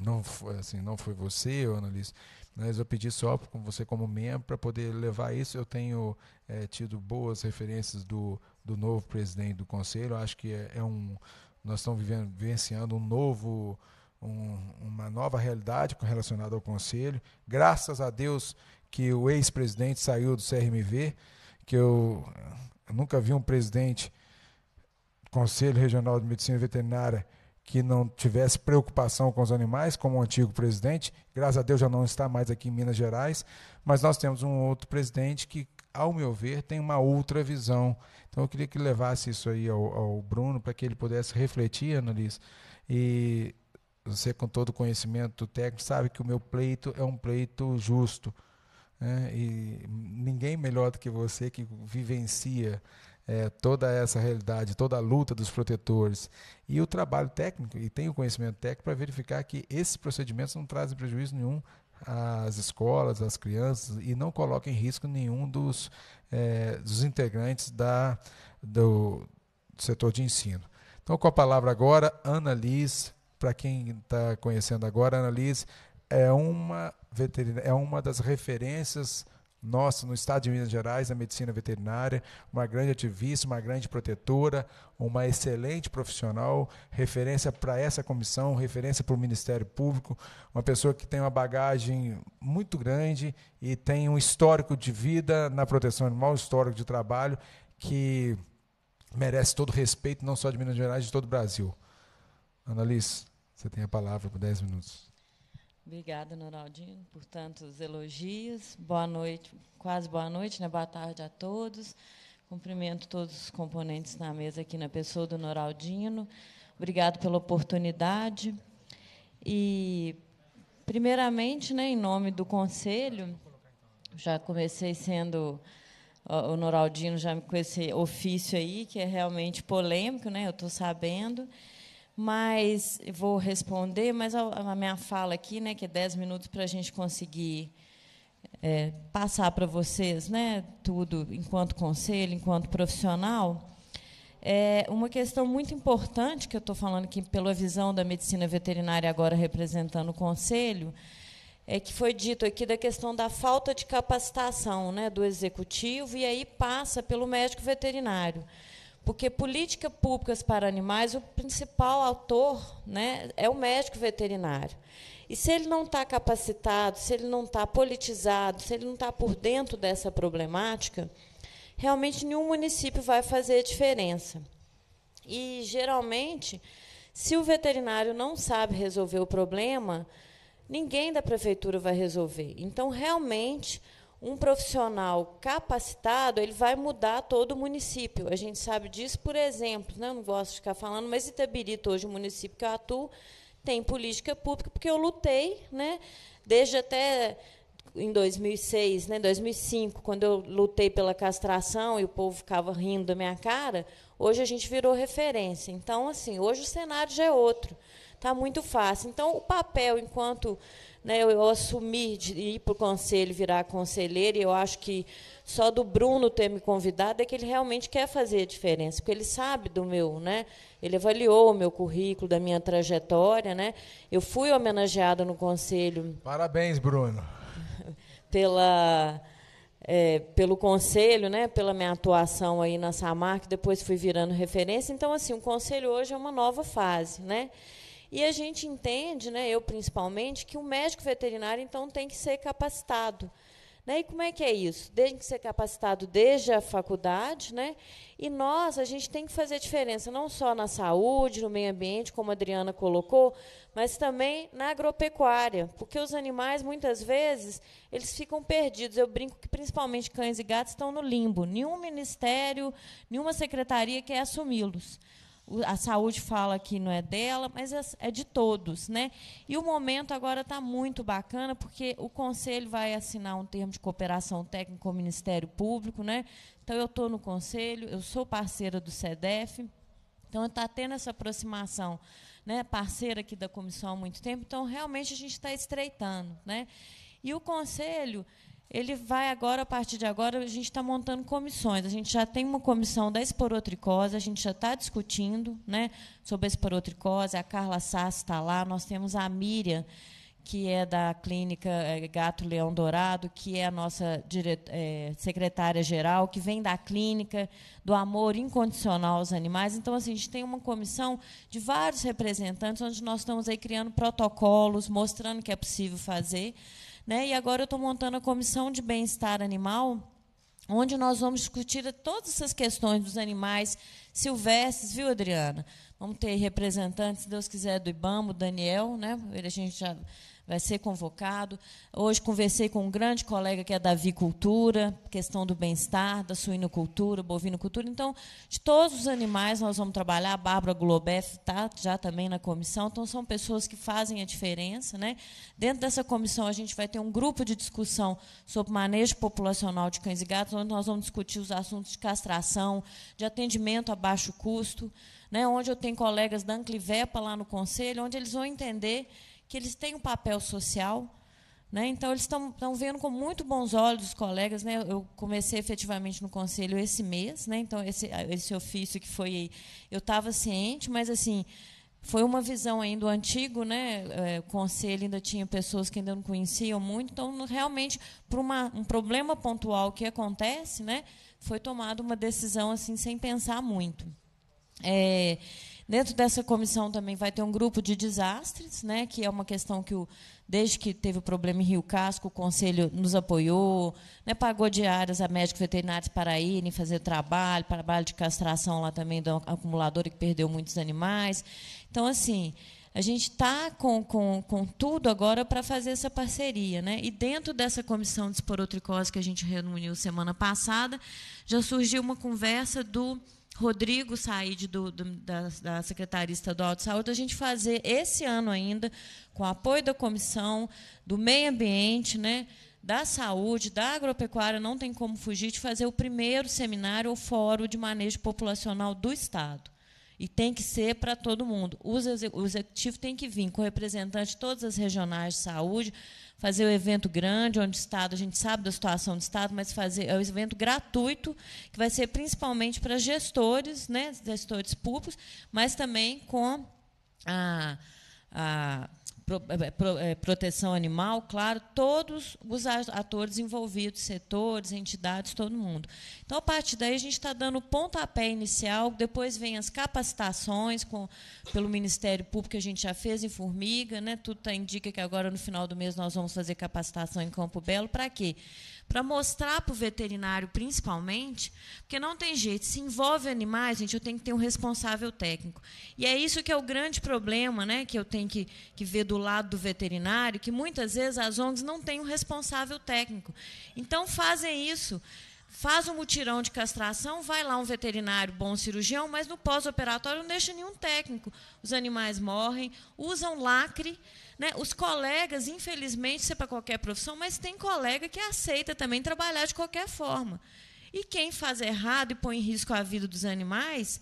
não foi assim não foi você Ana Liz mas eu pedi só com você como membro para poder levar isso. Eu tenho é, tido boas referências do, do novo presidente do conselho. Eu acho que é, é, um nós estamos vivendo, vivenciando um novo um, uma nova realidade relacionada ao conselho. Graças a Deus que o ex-presidente saiu do CRMV, que eu, eu nunca vi um presidente do Conselho Regional de Medicina Veterinária que não tivesse preocupação com os animais, como o antigo presidente. Graças a Deus já não está mais aqui em Minas Gerais, mas nós temos um outro presidente que, ao meu ver, tem uma outra visão. Então eu queria que levasse isso aí ao, ao Bruno para que ele pudesse refletir, Annalise. E você, com todo o conhecimento técnico, sabe que o meu pleito é um pleito justo. Né? E ninguém melhor do que você que vivencia é, toda essa realidade, toda a luta dos protetores e o trabalho técnico, e tem o conhecimento técnico para verificar que esses procedimentos não trazem prejuízo nenhum às escolas, às crianças e não coloquem em risco nenhum dos, é, dos integrantes da, do setor de ensino. Então, com a palavra agora, Ana Liz, para quem está conhecendo agora, Ana Liz é uma, veterina, é uma das referências nossa no estado de Minas Gerais, na medicina veterinária, uma grande ativista, uma grande protetora, uma excelente profissional, referência para essa comissão, referência para o Ministério Público, uma pessoa que tem uma bagagem muito grande e tem um histórico de vida na proteção animal, histórico de trabalho que merece todo o respeito, não só de Minas Gerais, de todo o Brasil. Annalise, você tem a palavra por 10 minutos. Obrigada, Noraldino, por tantos elogios. Boa noite, quase boa noite, né? boa tarde a todos. Cumprimento todos os componentes na mesa aqui na pessoa do Noraldino. Obrigado pela oportunidade. E, primeiramente, né, em nome do Conselho, já comecei sendo o Noraldino já com esse ofício aí, que é realmente polêmico, né? eu estou sabendo. Mas vou responder, mas a, a minha fala aqui, né, que é 10 minutos para a gente conseguir é, passar para vocês né, tudo enquanto conselho, enquanto profissional. É uma questão muito importante que eu estou falando aqui pela visão da medicina veterinária agora representando o conselho, é que foi dito aqui da questão da falta de capacitação né, do executivo e aí passa pelo médico veterinário. Porque políticas públicas para animais, o principal autor né, é o médico veterinário. E se ele não está capacitado, se ele não está politizado, se ele não está por dentro dessa problemática, realmente nenhum município vai fazer a diferença. E, geralmente, se o veterinário não sabe resolver o problema, ninguém da prefeitura vai resolver. Então, realmente, um profissional capacitado, ele vai mudar todo o município. A gente sabe disso, por exemplo, né? Eu não gosto de ficar falando, mas Itabirito, hoje o município que eu atuo, tem política pública, porque eu lutei, né? desde até em 2006, né, 2005, quando eu lutei pela castração e o povo ficava rindo da minha cara, hoje a gente virou referência. Então, assim, hoje o cenário já é outro. Está muito fácil. Então, o papel, enquanto né, eu, eu assumi de ir para o conselho, virar conselheira, e eu acho que só do Bruno ter me convidado é que ele realmente quer fazer a diferença, porque ele sabe do meu, né? Ele avaliou o meu currículo, da minha trajetória, né? Eu fui homenageada no conselho. Parabéns, Bruno. Pela é, pelo conselho, né, pela minha atuação aí na Samar, que depois fui virando referência. Então, assim, o conselho hoje é uma nova fase, né? E a gente entende, né, eu principalmente, que o médico veterinário então tem que ser capacitado. Né? E como é que é isso? Tem que ser capacitado desde a faculdade, né? E nós, a gente tem que fazer diferença não só na saúde, no meio ambiente, como a Adriana colocou, mas também na agropecuária, porque os animais muitas vezes eles ficam perdidos. Eu brinco que principalmente cães e gatos estão no limbo. Nenhum ministério, nenhuma secretaria quer assumi-los a saúde fala que não é dela, mas é, é de todos, né? E o momento agora está muito bacana, porque o Conselho vai assinar um termo de cooperação técnica com o Ministério Público, né? Então eu estou no Conselho, eu sou parceira do SEDEF, então está tendo essa aproximação, né? Parceira aqui da comissão há muito tempo, então realmente a gente está estreitando, né? E o Conselho ele vai agora, a partir de agora, a gente está montando comissões. A gente já tem uma comissão da esporotricose, a gente já está discutindo né, sobre a esporotricose, a Carla Sass está lá, nós temos a Miriam, que é da clínica é, Gato Leão Dourado, que é a nossa é, secretária-geral, que vem da clínica do amor incondicional aos animais. Então, assim, a gente tem uma comissão de vários representantes, onde nós estamos aí criando protocolos, mostrando que é possível fazer. Né? E agora eu estou montando a comissão de bem-estar animal, onde nós vamos discutir todas essas questões dos animais silvestres, viu, Adriana? Vamos ter representantes, se Deus quiser, do Ibambo, Daniel, né? Ele a gente já vai ser convocado. Hoje conversei com um grande colega que é da avicultura, questão do bem-estar, da suinocultura, bovinocultura. Então, de todos os animais nós vamos trabalhar. A Bárbara Globef está já também na comissão. Então, são pessoas que fazem a diferença. Né? Dentro dessa comissão, a gente vai ter um grupo de discussão sobre manejo populacional de cães e gatos, onde nós vamos discutir os assuntos de castração, de atendimento a baixo custo, né? onde eu tenho colegas da Anclivepa lá no conselho, onde eles vão entender que eles têm um papel social. Né? Então, eles estão vendo com muito bons olhos os colegas. Né? Eu comecei efetivamente no conselho esse mês, né? então, esse, esse ofício que foi. Eu estava ciente, mas assim foi uma visão ainda do antigo, né? É, o conselho ainda tinha pessoas que ainda não conheciam muito, então realmente para um problema pontual que acontece, né? Foi tomada uma decisão assim sem pensar muito. É, Dentro dessa comissão também vai ter um grupo de desastres, né, que é uma questão que, o, desde que teve o problema em Rio Casco, o Conselho nos apoiou, né, pagou diárias a médicos veterinários para irem fazer trabalho, trabalho de castração lá também do acumulador que perdeu muitos animais. Então, assim, a gente está com, com, com tudo agora para fazer essa parceria. Né? E dentro dessa comissão de esporotricose que a gente reuniu semana passada, já surgiu uma conversa do Rodrigo Said, do, do, da, da Secretaria Estadual de Saúde, a gente fazer esse ano ainda, com o apoio da comissão, do meio ambiente, né, da saúde, da agropecuária, não tem como fugir de fazer o primeiro seminário ou fórum de manejo populacional do Estado. E tem que ser para todo mundo. O executivo tem que vir com representante de todas as regionais de saúde, fazer o evento grande, onde o Estado, a gente sabe da situação do Estado, mas fazer é evento gratuito, que vai ser principalmente para gestores, né, gestores públicos, mas também com a, a pro, é, é, pro, é, proteção animal, claro, todos os atores envolvidos, setores, entidades, todo mundo. Então, a partir daí, a gente está dando o pontapé inicial, depois vem as capacitações com, pelo Ministério Público, que a gente já fez em Formiga, né? tudo tá, indica que agora, no final do mês, nós vamos fazer capacitação em Campo Belo, para quê? para mostrar para o veterinário, principalmente, porque não tem jeito. Se envolve animais, gente, eu tenho que ter um responsável técnico. E é isso que é o grande problema, né, que eu tenho que, que ver do lado do veterinário, que muitas vezes as ONGs não têm um responsável técnico. Então fazem isso faz um mutirão de castração, vai lá um veterinário, bom cirurgião, mas no pós-operatório não deixa nenhum técnico. Os animais morrem, usam lacre. Né? Os colegas, infelizmente, isso é para qualquer profissão, mas tem colega que aceita também trabalhar de qualquer forma. E quem faz errado e põe em risco a vida dos animais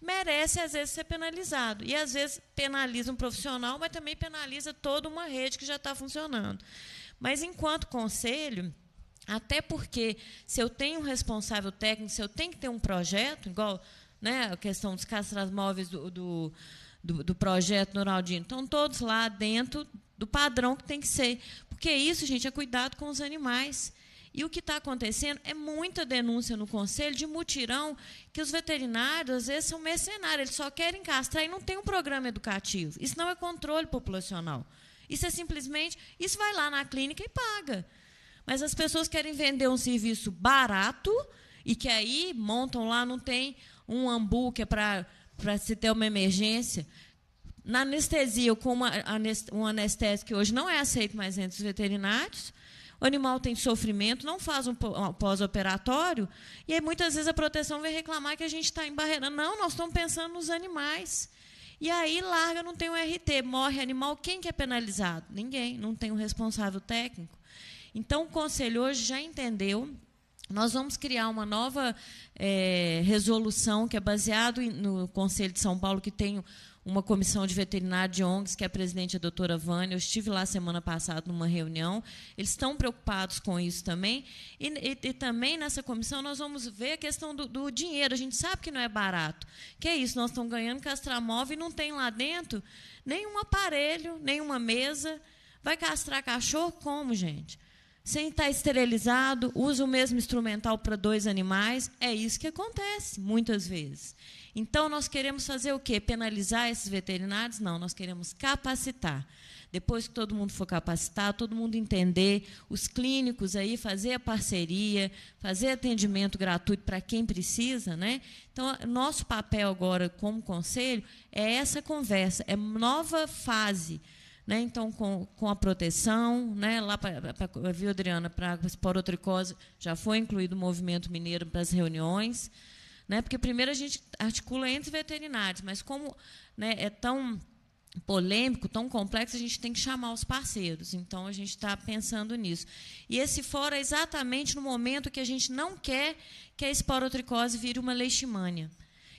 merece, às vezes, ser penalizado. E, às vezes, penaliza um profissional, mas também penaliza toda uma rede que já está funcionando. Mas, enquanto conselho, até porque, se eu tenho um responsável técnico, se eu tenho que ter um projeto, igual né, a questão dos castras móveis do, do, do, do projeto Noraldinho, estão todos lá dentro do padrão que tem que ser. Porque isso, gente, é cuidado com os animais. E o que está acontecendo é muita denúncia no conselho de mutirão que os veterinários, às vezes, são mercenários, eles só querem castrar e não tem um programa educativo. Isso não é controle populacional. Isso é simplesmente. Isso vai lá na clínica e paga. Mas as pessoas querem vender um serviço barato e que aí montam lá, não tem um ambu que é para se ter uma emergência. Na anestesia, com um anestésico que hoje não é aceito mais entre os veterinários, o animal tem sofrimento, não faz um pós-operatório, e aí muitas vezes a proteção vem reclamar que a gente está embarreirando. Não, nós estamos pensando nos animais. E aí larga, não tem um RT, morre animal, quem que é penalizado? Ninguém, não tem um responsável técnico. Então, o conselho hoje já entendeu. Nós vamos criar uma nova é, resolução que é baseado no Conselho de São Paulo, que tem uma comissão de veterinário de ONGs, que é a presidente a doutora Vânia. Eu estive lá semana passada numa reunião. Eles estão preocupados com isso também. E, e, e também nessa comissão nós vamos ver a questão do, do, dinheiro. A gente sabe que não é barato. Que é isso, nós estamos ganhando castramóvel e não tem lá dentro nenhum aparelho, nenhuma mesa. Vai castrar cachorro como, gente? sem estar tá esterilizado, usa o mesmo instrumental para dois animais. É isso que acontece muitas vezes. Então, nós queremos fazer o quê? Penalizar esses veterinários? Não, nós queremos capacitar. Depois que todo mundo for capacitado, todo mundo entender, os clínicos aí fazer a parceria, fazer atendimento gratuito para quem precisa, né? Então, nosso papel agora como conselho é essa conversa, é nova fase né? Então, com, com a proteção, né? lá para viu, Adriana, para a esporotricose, já foi incluído o movimento mineiro para as reuniões. Né? Porque primeiro a gente articula entre veterinários, mas como né, é tão polêmico, tão complexo, a gente tem que chamar os parceiros. Então, a gente está pensando nisso. E esse fora é exatamente no momento que a gente não quer que a esporotricose vire uma leishmania.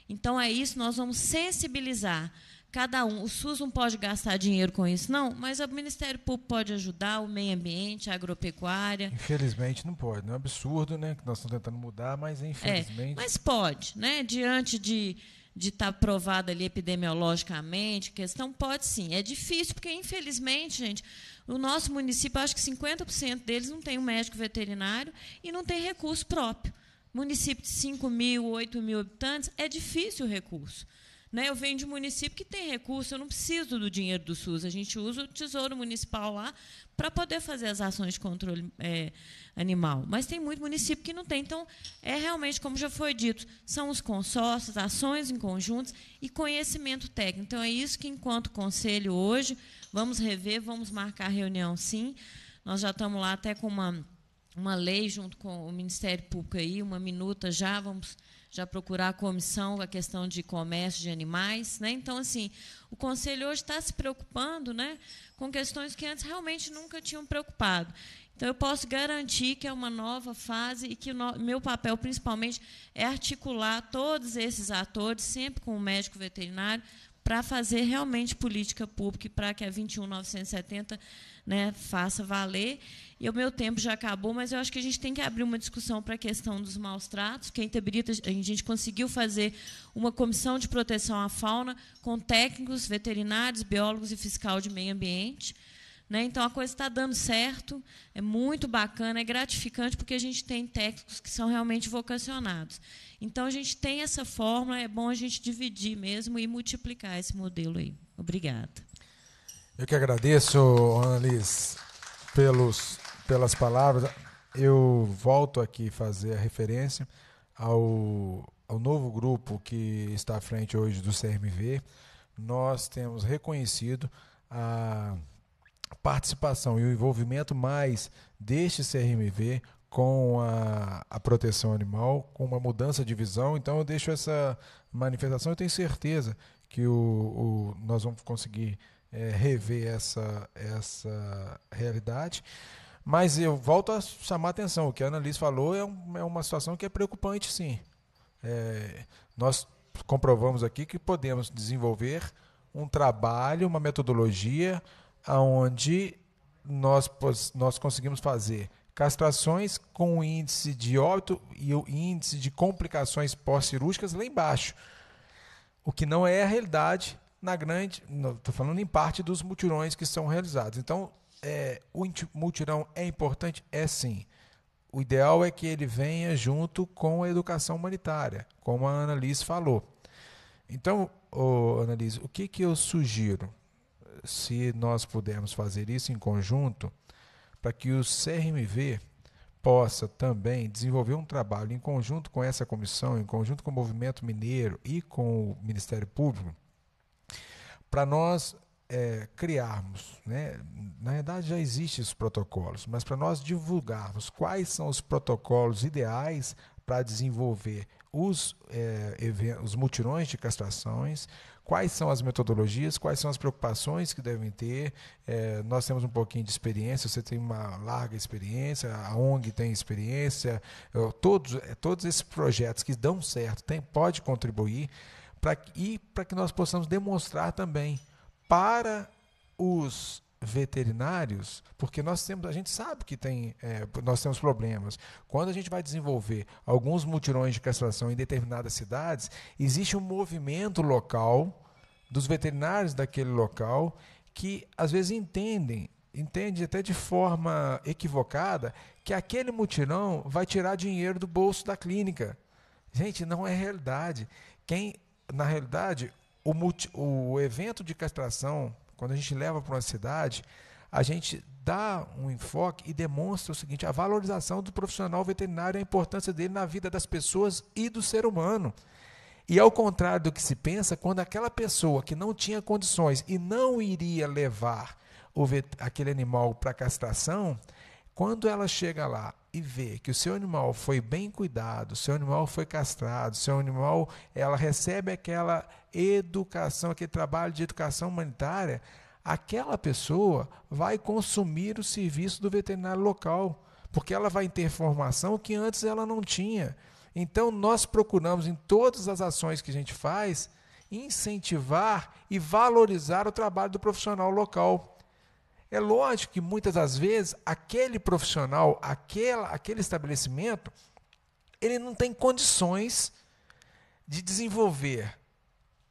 Então, é isso, nós vamos sensibilizar cada um. O SUS não pode gastar dinheiro com isso, não, mas o Ministério Público pode ajudar, o meio ambiente, a agropecuária. Infelizmente não pode, não é um absurdo, né? Que nós estamos tentando mudar, mas infelizmente. É, mas pode, né? Diante de de estar tá provado ali epidemiologicamente, questão pode sim. É difícil, porque infelizmente, gente, o nosso município, acho que 50% deles não tem um médico veterinário e não tem recurso próprio. Município de 5 mil, 8 mil habitantes, é difícil o recurso. Né? Eu venho de um município que tem recurso, eu não preciso do dinheiro do SUS. A gente usa o tesouro municipal lá para poder fazer as ações de controle é, animal. Mas tem muito município que não tem. Então, é realmente, como já foi dito, são os consórcios, ações em conjuntos e conhecimento técnico. Então, é isso que, enquanto conselho, hoje, vamos rever, vamos marcar reunião sim. Nós já estamos lá até com uma, uma lei junto com o Ministério Público aí, uma minuta já, vamos já procurar a comissão a questão de comércio de animais. Né? Então, assim, o Conselho hoje está se preocupando né, com questões que antes realmente nunca tinham preocupado. Então, eu posso garantir que é uma nova fase e que o meu papel, principalmente, é articular todos esses atores, sempre com o médico veterinário, para fazer realmente política pública para que a 21.970 né, faça valer e o meu tempo já acabou, mas eu acho que a gente tem que abrir uma discussão para a questão dos maus tratos, que a Itabirita, a gente conseguiu fazer uma comissão de proteção à fauna com técnicos, veterinários, biólogos e fiscal de meio ambiente. Né? Então a coisa está dando certo, é muito bacana, é gratificante, porque a gente tem técnicos que são realmente vocacionados. Então a gente tem essa fórmula, é bom a gente dividir mesmo e multiplicar esse modelo aí. Obrigada. Eu que agradeço, Annalise, pelos pelas palavras, eu volto aqui fazer a referência ao, ao novo grupo que está à frente hoje do CMV. Nós temos reconhecido a participação e o envolvimento mais deste CRMV com a, a proteção animal, com uma mudança de visão. Então, eu deixo essa manifestação. Eu tenho certeza que o, o nós vamos conseguir é, rever essa, essa realidade. Mas eu volto a chamar a atenção. O que a Liz falou é, um, é uma situação que é preocupante, sim. É, nós comprovamos aqui que podemos desenvolver um trabalho, uma metodologia, onde nós, nós conseguimos fazer castrações com o índice de óbito e o índice de complicações pós-cirúrgicas lá embaixo. O que não é a realidade na grande. Estou falando em parte dos mutirões que são realizados. Então, é, o multirão é importante? É sim. O ideal é que ele venha junto com a educação humanitária, como a Annalise falou. Então, oh, Annalise, o que, que eu sugiro? Se nós pudermos fazer isso em conjunto, para que o CRMV possa também desenvolver um trabalho em conjunto com essa comissão, em conjunto com o Movimento Mineiro e com o Ministério Público, para nós é, criarmos, né? na verdade já existem os protocolos, mas para nós divulgarmos quais são os protocolos ideais para desenvolver os, é, os mutirões de castrações, quais são as metodologias, quais são as preocupações que devem ter. É, nós temos um pouquinho de experiência, você tem uma larga experiência, a ONG tem experiência, todos, é, todos esses projetos que dão certo tem, pode contribuir para e para que nós possamos demonstrar também para os veterinários, porque nós temos, a gente sabe que tem, é, nós temos problemas. Quando a gente vai desenvolver alguns mutirões de castração em determinadas cidades, existe um movimento local dos veterinários daquele local que às vezes entendem, entende até de forma equivocada, que aquele mutirão vai tirar dinheiro do bolso da clínica. Gente, não é realidade. Quem, na realidade, o, multi, o evento de castração, quando a gente leva para uma cidade, a gente dá um enfoque e demonstra o seguinte: a valorização do profissional veterinário, a importância dele na vida das pessoas e do ser humano. E ao contrário do que se pensa, quando aquela pessoa que não tinha condições e não iria levar aquele animal para castração, quando ela chega lá e vê que o seu animal foi bem cuidado, o seu animal foi castrado, o seu animal, ela recebe aquela educação, aquele trabalho de educação humanitária, aquela pessoa vai consumir o serviço do veterinário local, porque ela vai ter formação que antes ela não tinha. Então nós procuramos em todas as ações que a gente faz incentivar e valorizar o trabalho do profissional local. É lógico que muitas das vezes aquele profissional, aquela, aquele estabelecimento, ele não tem condições de desenvolver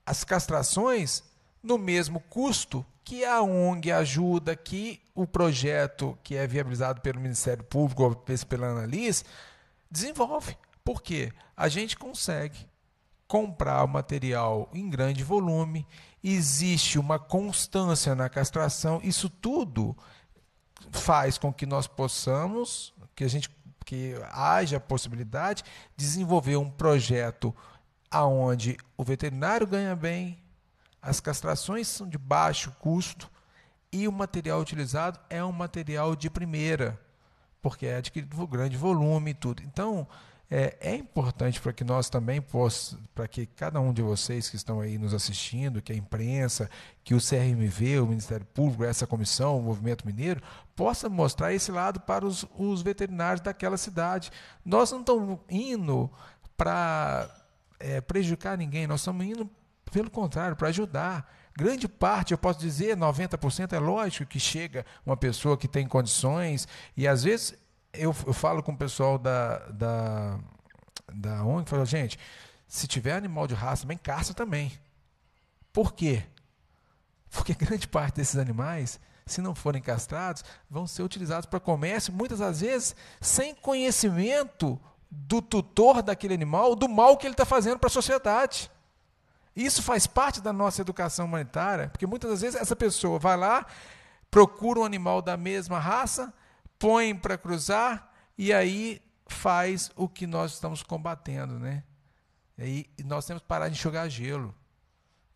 as castrações no mesmo custo que a ONG ajuda, que o projeto que é viabilizado pelo Ministério Público ou pela Analis desenvolve. Por quê? A gente consegue comprar o material em grande volume existe uma constância na castração, isso tudo faz com que nós possamos, que a gente que haja a possibilidade de desenvolver um projeto aonde o veterinário ganha bem, as castrações são de baixo custo e o material utilizado é um material de primeira, porque é adquirido por grande volume e tudo. Então, é, é importante para que nós também possamos, para que cada um de vocês que estão aí nos assistindo, que a imprensa, que o CRMV, o Ministério Público, essa comissão, o Movimento Mineiro, possa mostrar esse lado para os, os veterinários daquela cidade. Nós não estamos indo para é, prejudicar ninguém, nós estamos indo, pelo contrário, para ajudar grande parte, eu posso dizer, 90% é lógico que chega uma pessoa que tem condições e às vezes eu, eu falo com o pessoal da, da, da ONG, falo, gente, se tiver animal de raça, também caça também. Por quê? Porque grande parte desses animais, se não forem castrados, vão ser utilizados para comércio, muitas das vezes sem conhecimento do tutor daquele animal, do mal que ele está fazendo para a sociedade. Isso faz parte da nossa educação humanitária, porque muitas das vezes essa pessoa vai lá, procura um animal da mesma raça, põe para cruzar e aí faz o que nós estamos combatendo, né? E nós temos que parar de enxugar gelo.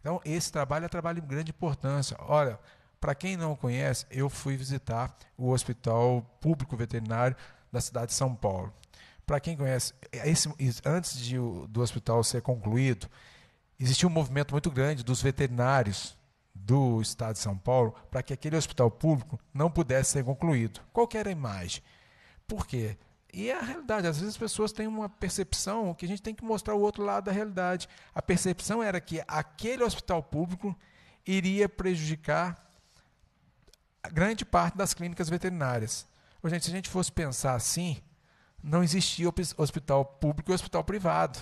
Então, esse trabalho é um trabalho de grande importância. Olha, para quem não conhece, eu fui visitar o Hospital Público Veterinário da cidade de São Paulo. Para quem conhece, esse, antes de, do hospital ser concluído, existia um movimento muito grande dos veterinários do Estado de São Paulo para que aquele hospital público não pudesse ser concluído. Qualquer imagem. Por quê? E é a realidade. Às vezes as pessoas têm uma percepção que a gente tem que mostrar o outro lado da realidade. A percepção era que aquele hospital público iria prejudicar grande parte das clínicas veterinárias. Ô, gente, se a gente fosse pensar assim, não existia hospital público e hospital privado.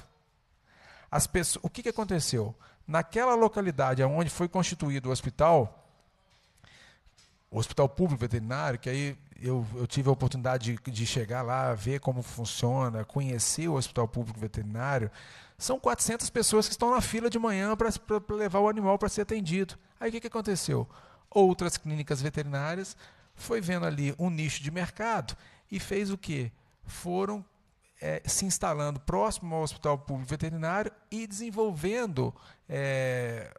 Pessoas, o que, que aconteceu? naquela localidade onde foi constituído o hospital, o hospital público veterinário, que aí eu, eu tive a oportunidade de, de, chegar lá, ver como funciona, conhecer o hospital público veterinário, são 400 pessoas que estão na fila de manhã para levar o animal para ser atendido. Aí o que, que aconteceu? Outras clínicas veterinárias foi vendo ali um nicho de mercado e fez o quê? Foram é, se instalando próximo ao hospital público veterinário e desenvolvendo é,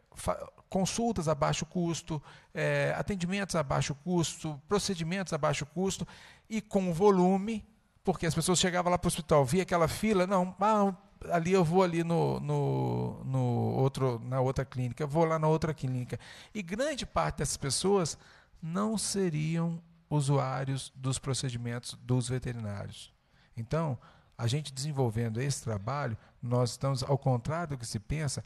consultas a baixo custo, é, atendimentos a baixo custo, procedimentos a baixo custo e com volume, porque as pessoas chegavam lá para o hospital, via aquela fila, não, ah, ali eu vou ali no, no, no outro, na outra clínica, vou lá na outra clínica. E grande parte dessas pessoas não seriam usuários dos procedimentos dos veterinários. Então, a gente desenvolvendo esse trabalho, nós estamos, ao contrário do que se pensa,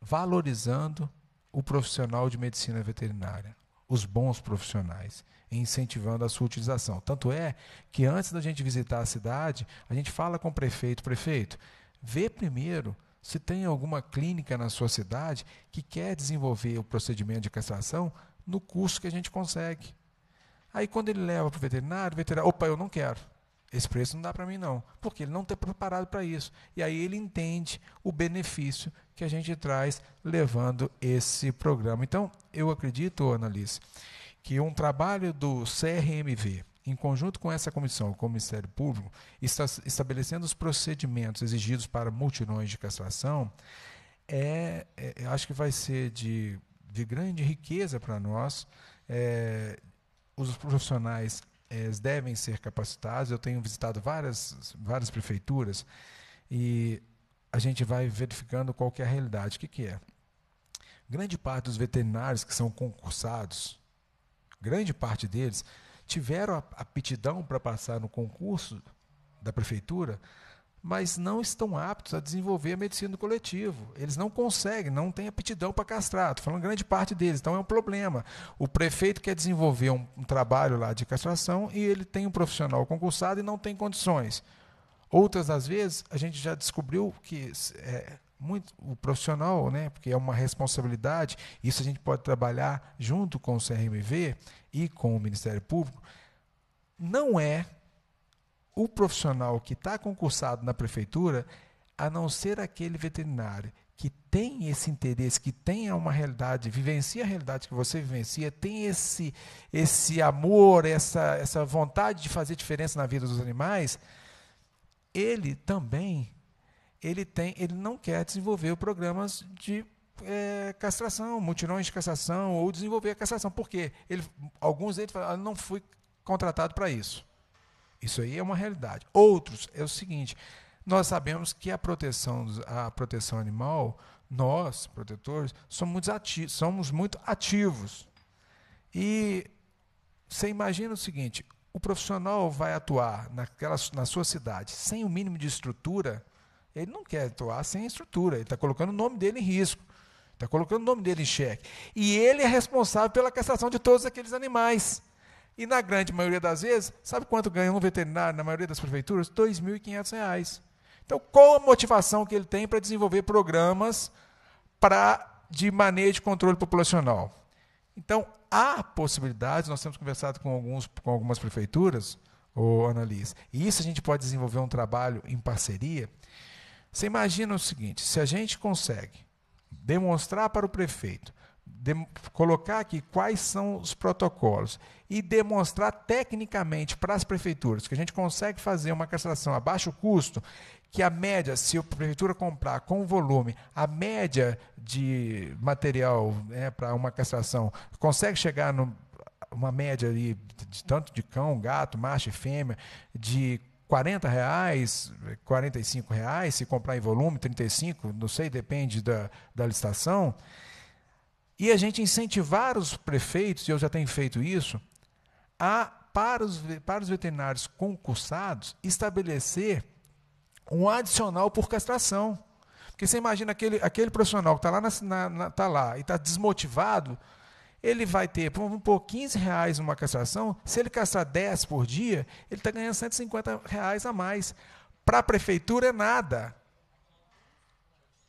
valorizando o profissional de medicina veterinária, os bons profissionais, incentivando a sua utilização. Tanto é que antes da gente visitar a cidade, a gente fala com o prefeito, prefeito, vê primeiro se tem alguma clínica na sua cidade que quer desenvolver o procedimento de castração no custo que a gente consegue. Aí quando ele leva para o veterinário, o veterinário, opa, eu não quero. Esse preço não dá para mim, não. Porque ele não está preparado para isso. E aí ele entende o benefício que a gente traz levando esse programa. Então, eu acredito, Annalise, que um trabalho do CRMV, em conjunto com essa comissão, com o Ministério Público, está estabelecendo os procedimentos exigidos para multidões de castração, é, é, é acho que vai ser de, de grande riqueza para nós. É, os profissionais eles devem ser capacitados. Eu tenho visitado várias, várias prefeituras e a gente vai verificando qual que é a realidade. O que, que é? Grande parte dos veterinários que são concursados, grande parte deles, tiveram aptidão para passar no concurso da prefeitura, mas não estão aptos a desenvolver a medicina do coletivo. Eles não conseguem, não têm aptidão para castrar. Estou falando grande parte deles, então é um problema. O prefeito quer desenvolver um, um, trabalho lá de castração e ele tem um profissional concursado e não tem condições. Outras das vezes, a gente já descobriu que é, muito, o profissional, né, porque é uma responsabilidade, isso a gente pode trabalhar junto com o CRMV e com o Ministério Público, não é o profissional que está concursado na prefeitura, a não ser aquele veterinário que tem esse interesse, que tem uma realidade, vivencia a realidade que você vivencia, tem esse, esse amor, essa, essa vontade de fazer diferença na vida dos animais, ele também ele tem, ele não quer desenvolver programas de é, castração, mutirões de castração ou desenvolver a castração. Por quê? Ele, alguns deles falam, ah, não fui contratado para isso. Isso aí é uma realidade. Outros é o seguinte: nós sabemos que a proteção, a proteção animal, nós, protetores, somos, ativos, somos muito ativos. E você imagina o seguinte: o profissional vai atuar naquela, na sua cidade sem o mínimo de estrutura, ele não quer atuar sem estrutura, ele está colocando o nome dele em risco, está colocando o nome dele em xeque. E ele é responsável pela castração de todos aqueles animais. E na grande maioria das vezes, sabe quanto ganha um veterinário na maioria das prefeituras? R$ 2.500. Então, qual a motivação que ele tem para desenvolver programas para de manejo de controle populacional? Então, há possibilidades, nós temos conversado com, alguns, com algumas prefeituras, ô Annalise, e isso a gente pode desenvolver um trabalho em parceria. Você imagina o seguinte: se a gente consegue demonstrar para o prefeito, de, colocar aqui quais são os protocolos e demonstrar tecnicamente para as prefeituras que a gente consegue fazer uma castração a baixo custo, que a média, se a prefeitura comprar com volume, a média de material né, para uma castração consegue chegar numa uma média ali de tanto de cão, gato, macho e fêmea, de 40 reais, 45 reais, se comprar em volume, 35, não sei, depende da, da licitação. E a gente incentivar os prefeitos, e eu já tenho feito isso, a, para, os, para os veterinários concursados estabelecer um adicional por castração. Porque você imagina aquele, aquele profissional que está lá, na, na, tá lá e está desmotivado, ele vai ter, vamos pôr 15 reais numa castração, se ele castrar 10 por dia, ele está ganhando 150 reais a mais. Para a prefeitura é nada.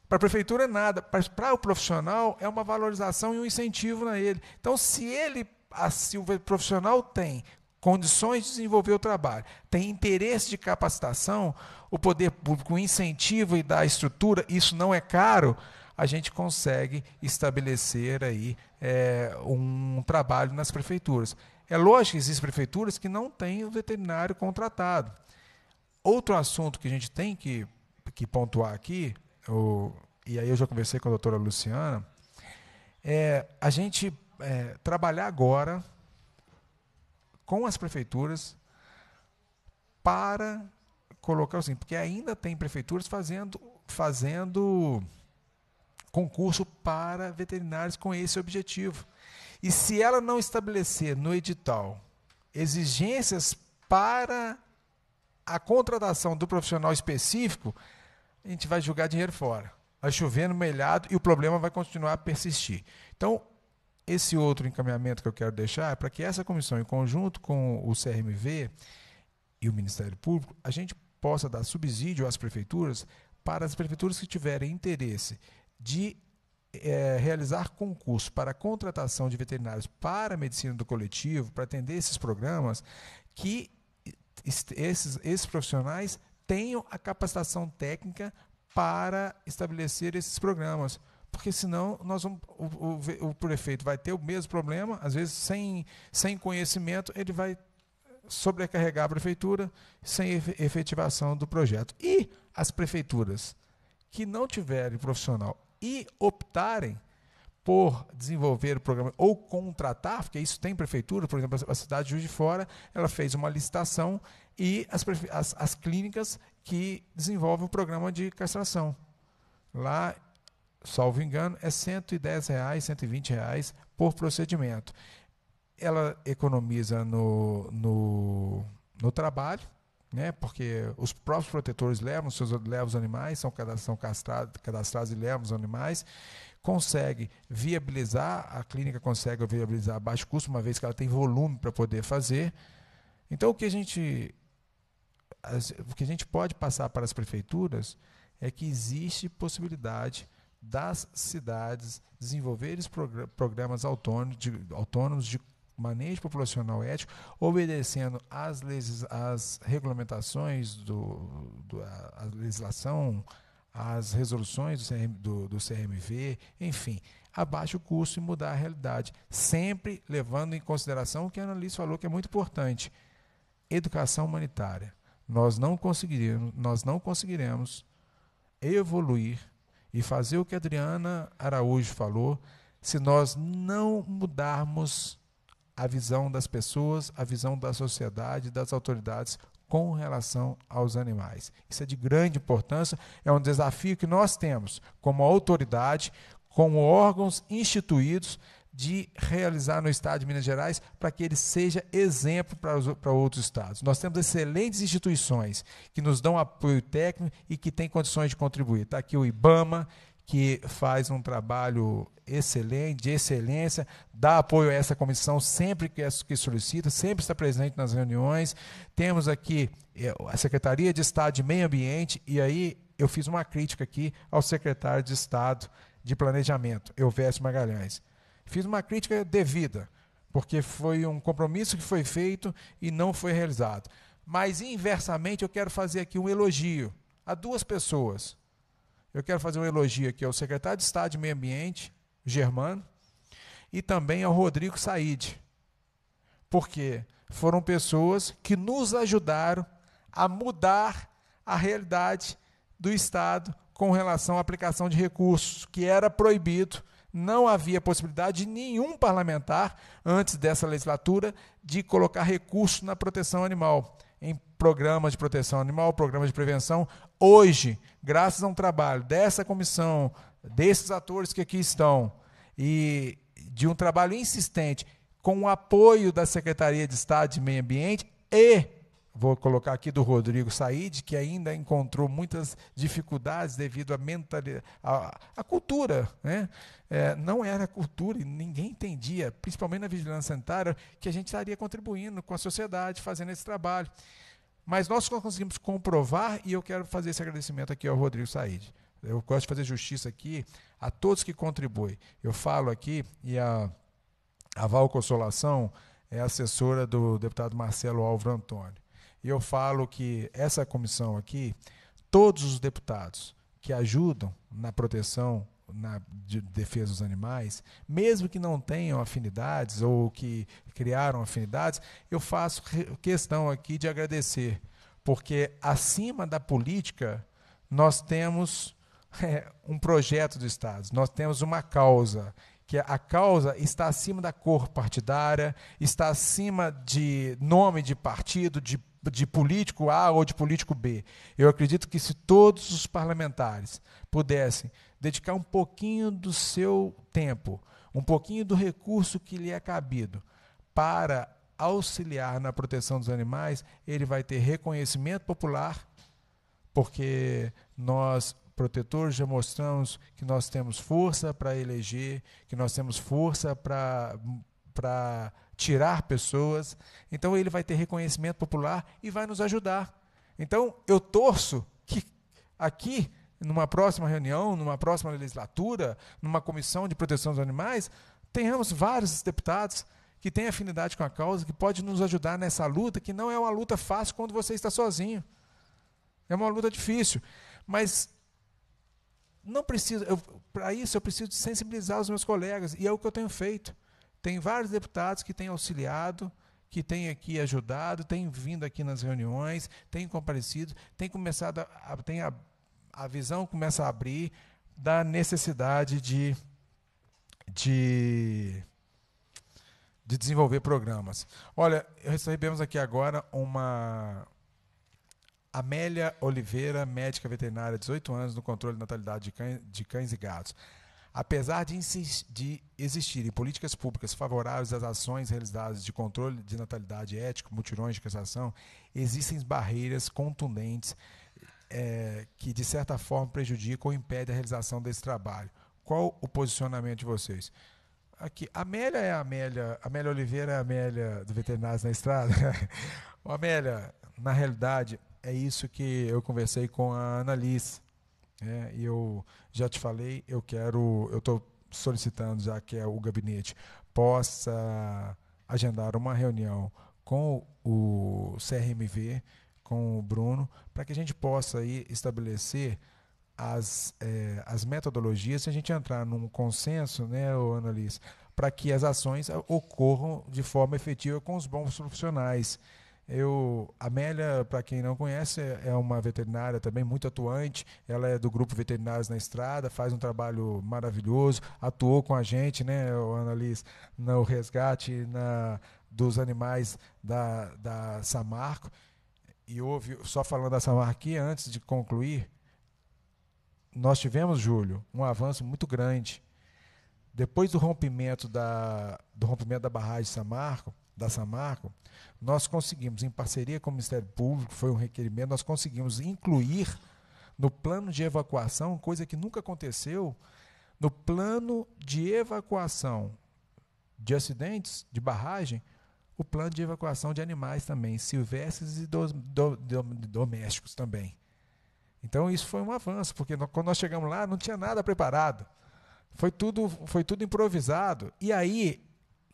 Para a prefeitura é nada. Para o profissional é uma valorização e um incentivo na ele. Então, se ele a, se o profissional tem condições de desenvolver o trabalho, tem interesse de capacitação, o poder público incentiva e dá estrutura, isso não é caro, a gente consegue estabelecer aí é, um trabalho nas prefeituras. É lógico que existem prefeituras que não têm o veterinário contratado. Outro assunto que a gente tem que, que pontuar aqui, o, e aí eu já conversei com a doutora Luciana, é a gente é, trabalhar agora com as prefeituras para colocar assim, porque ainda tem prefeituras fazendo, fazendo concurso para veterinários com esse objetivo. E se ela não estabelecer no edital exigências para a contratação do profissional específico, a gente vai jogar dinheiro fora. Vai chover no melhado e o problema vai continuar a persistir. Então, esse outro encaminhamento que eu quero deixar é para que essa comissão, em conjunto com o CRMV e o Ministério Público, a gente possa dar subsídio às prefeituras para as prefeituras que tiverem interesse de é, realizar concurso para contratação de veterinários para a medicina do coletivo, para atender esses programas, que esses, esses profissionais tenham a capacitação técnica para estabelecer esses programas porque senão nós vamos, o, o, o, prefeito vai ter o mesmo problema, às vezes sem, sem conhecimento, ele vai sobrecarregar a prefeitura sem efetivação do projeto. E as prefeituras que não tiverem profissional e optarem por desenvolver o programa ou contratar, porque isso tem prefeitura, por exemplo, a cidade de Juiz de Fora, ela fez uma licitação e as, as, as clínicas que desenvolvem o programa de castração. Lá salvo engano, é R$ 110, reais, 120 reais por procedimento. Ela economiza no, no, no trabalho, né? Porque os próprios protetores levam, seus, levam os animais, são, são castrados, cadastrados e levam os animais, consegue viabilizar, a clínica consegue viabilizar a baixo custo, uma vez que ela tem volume para poder fazer. Então o que a gente o que a gente pode passar para as prefeituras é que existe possibilidade das cidades desenvolverem programas autônomos de, autônomos de manejo populacional ético, obedecendo às, leis, às regulamentações, do, do, a, legislação, às resoluções do, CRM, do, do CRMV, enfim, abaixo o custo e mudar a realidade, sempre levando em consideração o que a Annalise falou, que é muito importante, educação humanitária. Nós não conseguiremos, nós não conseguiremos evoluir e fazer o que Adriana Araújo falou, se nós não mudarmos a visão das pessoas, a visão da sociedade, das autoridades com relação aos animais. Isso é de grande importância, é um desafio que nós temos como autoridade, como órgãos instituídos de realizar no estado de Minas Gerais para que ele seja exemplo para, os, para outros estados. Nós temos excelentes instituições que nos dão apoio técnico e que têm condições de contribuir. Está aqui o IBAMA, que faz um trabalho excelente, de excelência, dá apoio a essa comissão sempre que, que solicita, sempre está presente nas reuniões. Temos aqui é, a Secretaria de Estado de Meio Ambiente, e aí eu fiz uma crítica aqui ao secretário de Estado de Planejamento, Elvésio Magalhães. Fiz uma crítica devida, porque foi um compromisso que foi feito e não foi realizado. Mas, inversamente, eu quero fazer aqui um elogio a duas pessoas. Eu quero fazer um elogio aqui ao secretário de Estado de Meio Ambiente, Germano, e também ao Rodrigo Said, porque foram pessoas que nos ajudaram a mudar a realidade do Estado com relação à aplicação de recursos, que era proibido não havia possibilidade de nenhum parlamentar, antes dessa legislatura, de colocar recurso na proteção animal, em programas de proteção animal, programas de prevenção. Hoje, graças a um trabalho dessa comissão, desses atores que aqui estão, e de um trabalho insistente, com o apoio da Secretaria de Estado de Meio Ambiente e vou colocar aqui do Rodrigo Said, que ainda encontrou muitas dificuldades devido à mentalidade, à, à cultura. Né? É, não era cultura e ninguém entendia, principalmente na vigilância sanitária, que a gente estaria contribuindo com a sociedade, fazendo esse trabalho. Mas nós conseguimos comprovar, e eu quero fazer esse agradecimento aqui ao Rodrigo Said. Eu gosto de fazer justiça aqui a todos que contribuem. Eu falo aqui, e a, a Val Consolação é assessora do deputado Marcelo Alvaro Antônio e eu falo que essa comissão aqui, todos os deputados que ajudam na proteção, na defesa dos animais, mesmo que não tenham afinidades ou que criaram afinidades, eu faço questão aqui de agradecer, porque acima da política nós temos é, um projeto do Estado, nós temos uma causa que é a causa está acima da cor partidária, está acima de nome de partido, de de político A ou de político B. Eu acredito que se todos os parlamentares pudessem dedicar um pouquinho do seu tempo, um pouquinho do recurso que lhe é cabido para auxiliar na proteção dos animais, ele vai ter reconhecimento popular, porque nós protetores já mostramos que nós temos força para eleger, que nós temos força para para tirar pessoas. Então ele vai ter reconhecimento popular e vai nos ajudar. Então eu torço que aqui, numa próxima reunião, numa próxima legislatura, numa comissão de proteção dos animais, tenhamos vários deputados que têm afinidade com a causa, que pode nos ajudar nessa luta, que não é uma luta fácil quando você está sozinho. É uma luta difícil, mas não preciso, para isso eu preciso sensibilizar os meus colegas e é o que eu tenho feito. Tem vários deputados que têm auxiliado, que têm aqui ajudado, têm vindo aqui nas reuniões, têm comparecido, têm começado, a, tem a, a visão começa a abrir da necessidade de, de, de desenvolver programas. Olha, recebemos aqui agora uma, Amélia Oliveira, médica veterinária, 18 anos, no controle de natalidade de cães, de cães e gatos. Apesar de, de, existirem políticas públicas favoráveis às ações realizadas de controle de natalidade ético, mutirões de cassação, existem barreiras contundentes é, que, de certa forma, prejudicam ou impedem a realização desse trabalho. Qual o posicionamento de vocês? Aqui, Amélia é a Amélia, Amélia Oliveira é a Amélia do Veterinários na Estrada. Amélia, na realidade, é isso que eu conversei com a Annalise é, e eu já te falei, eu quero, eu estou solicitando já que é o gabinete possa agendar uma reunião com o CRMV, com o Bruno, para que a gente possa aí estabelecer as, é, as metodologias, se a gente entrar num consenso, né, Annalise, para que as ações ocorram de forma efetiva com os bons profissionais. Eu, Amélia, para quem não conhece, é uma veterinária também muito atuante. Ela é do grupo Veterinários na Estrada, faz um trabalho maravilhoso, atuou com a gente, né, Ana Liz, no resgate na, dos animais da, da Samarco. E houve, só falando da Samarco aqui, antes de concluir, nós tivemos, Júlio, um avanço muito grande. Depois do rompimento da, do rompimento da barragem Samarco, da Samarco, nós conseguimos, em parceria com o Ministério Público, foi um requerimento, nós conseguimos incluir no plano de evacuação, coisa que nunca aconteceu, no plano de evacuação de acidentes, de barragem, o plano de evacuação de animais também, silvestres e do, do, do, domésticos também. Então isso foi um avanço, porque nós, quando nós chegamos lá não tinha nada preparado. Foi tudo, foi tudo improvisado. E aí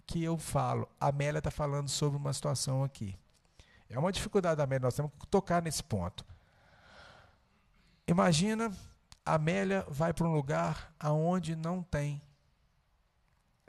que eu falo. A Amélia está falando sobre uma situação aqui. É uma dificuldade da Amélia, nós temos que tocar nesse ponto. Imagina, a Amélia vai para um lugar aonde não tem.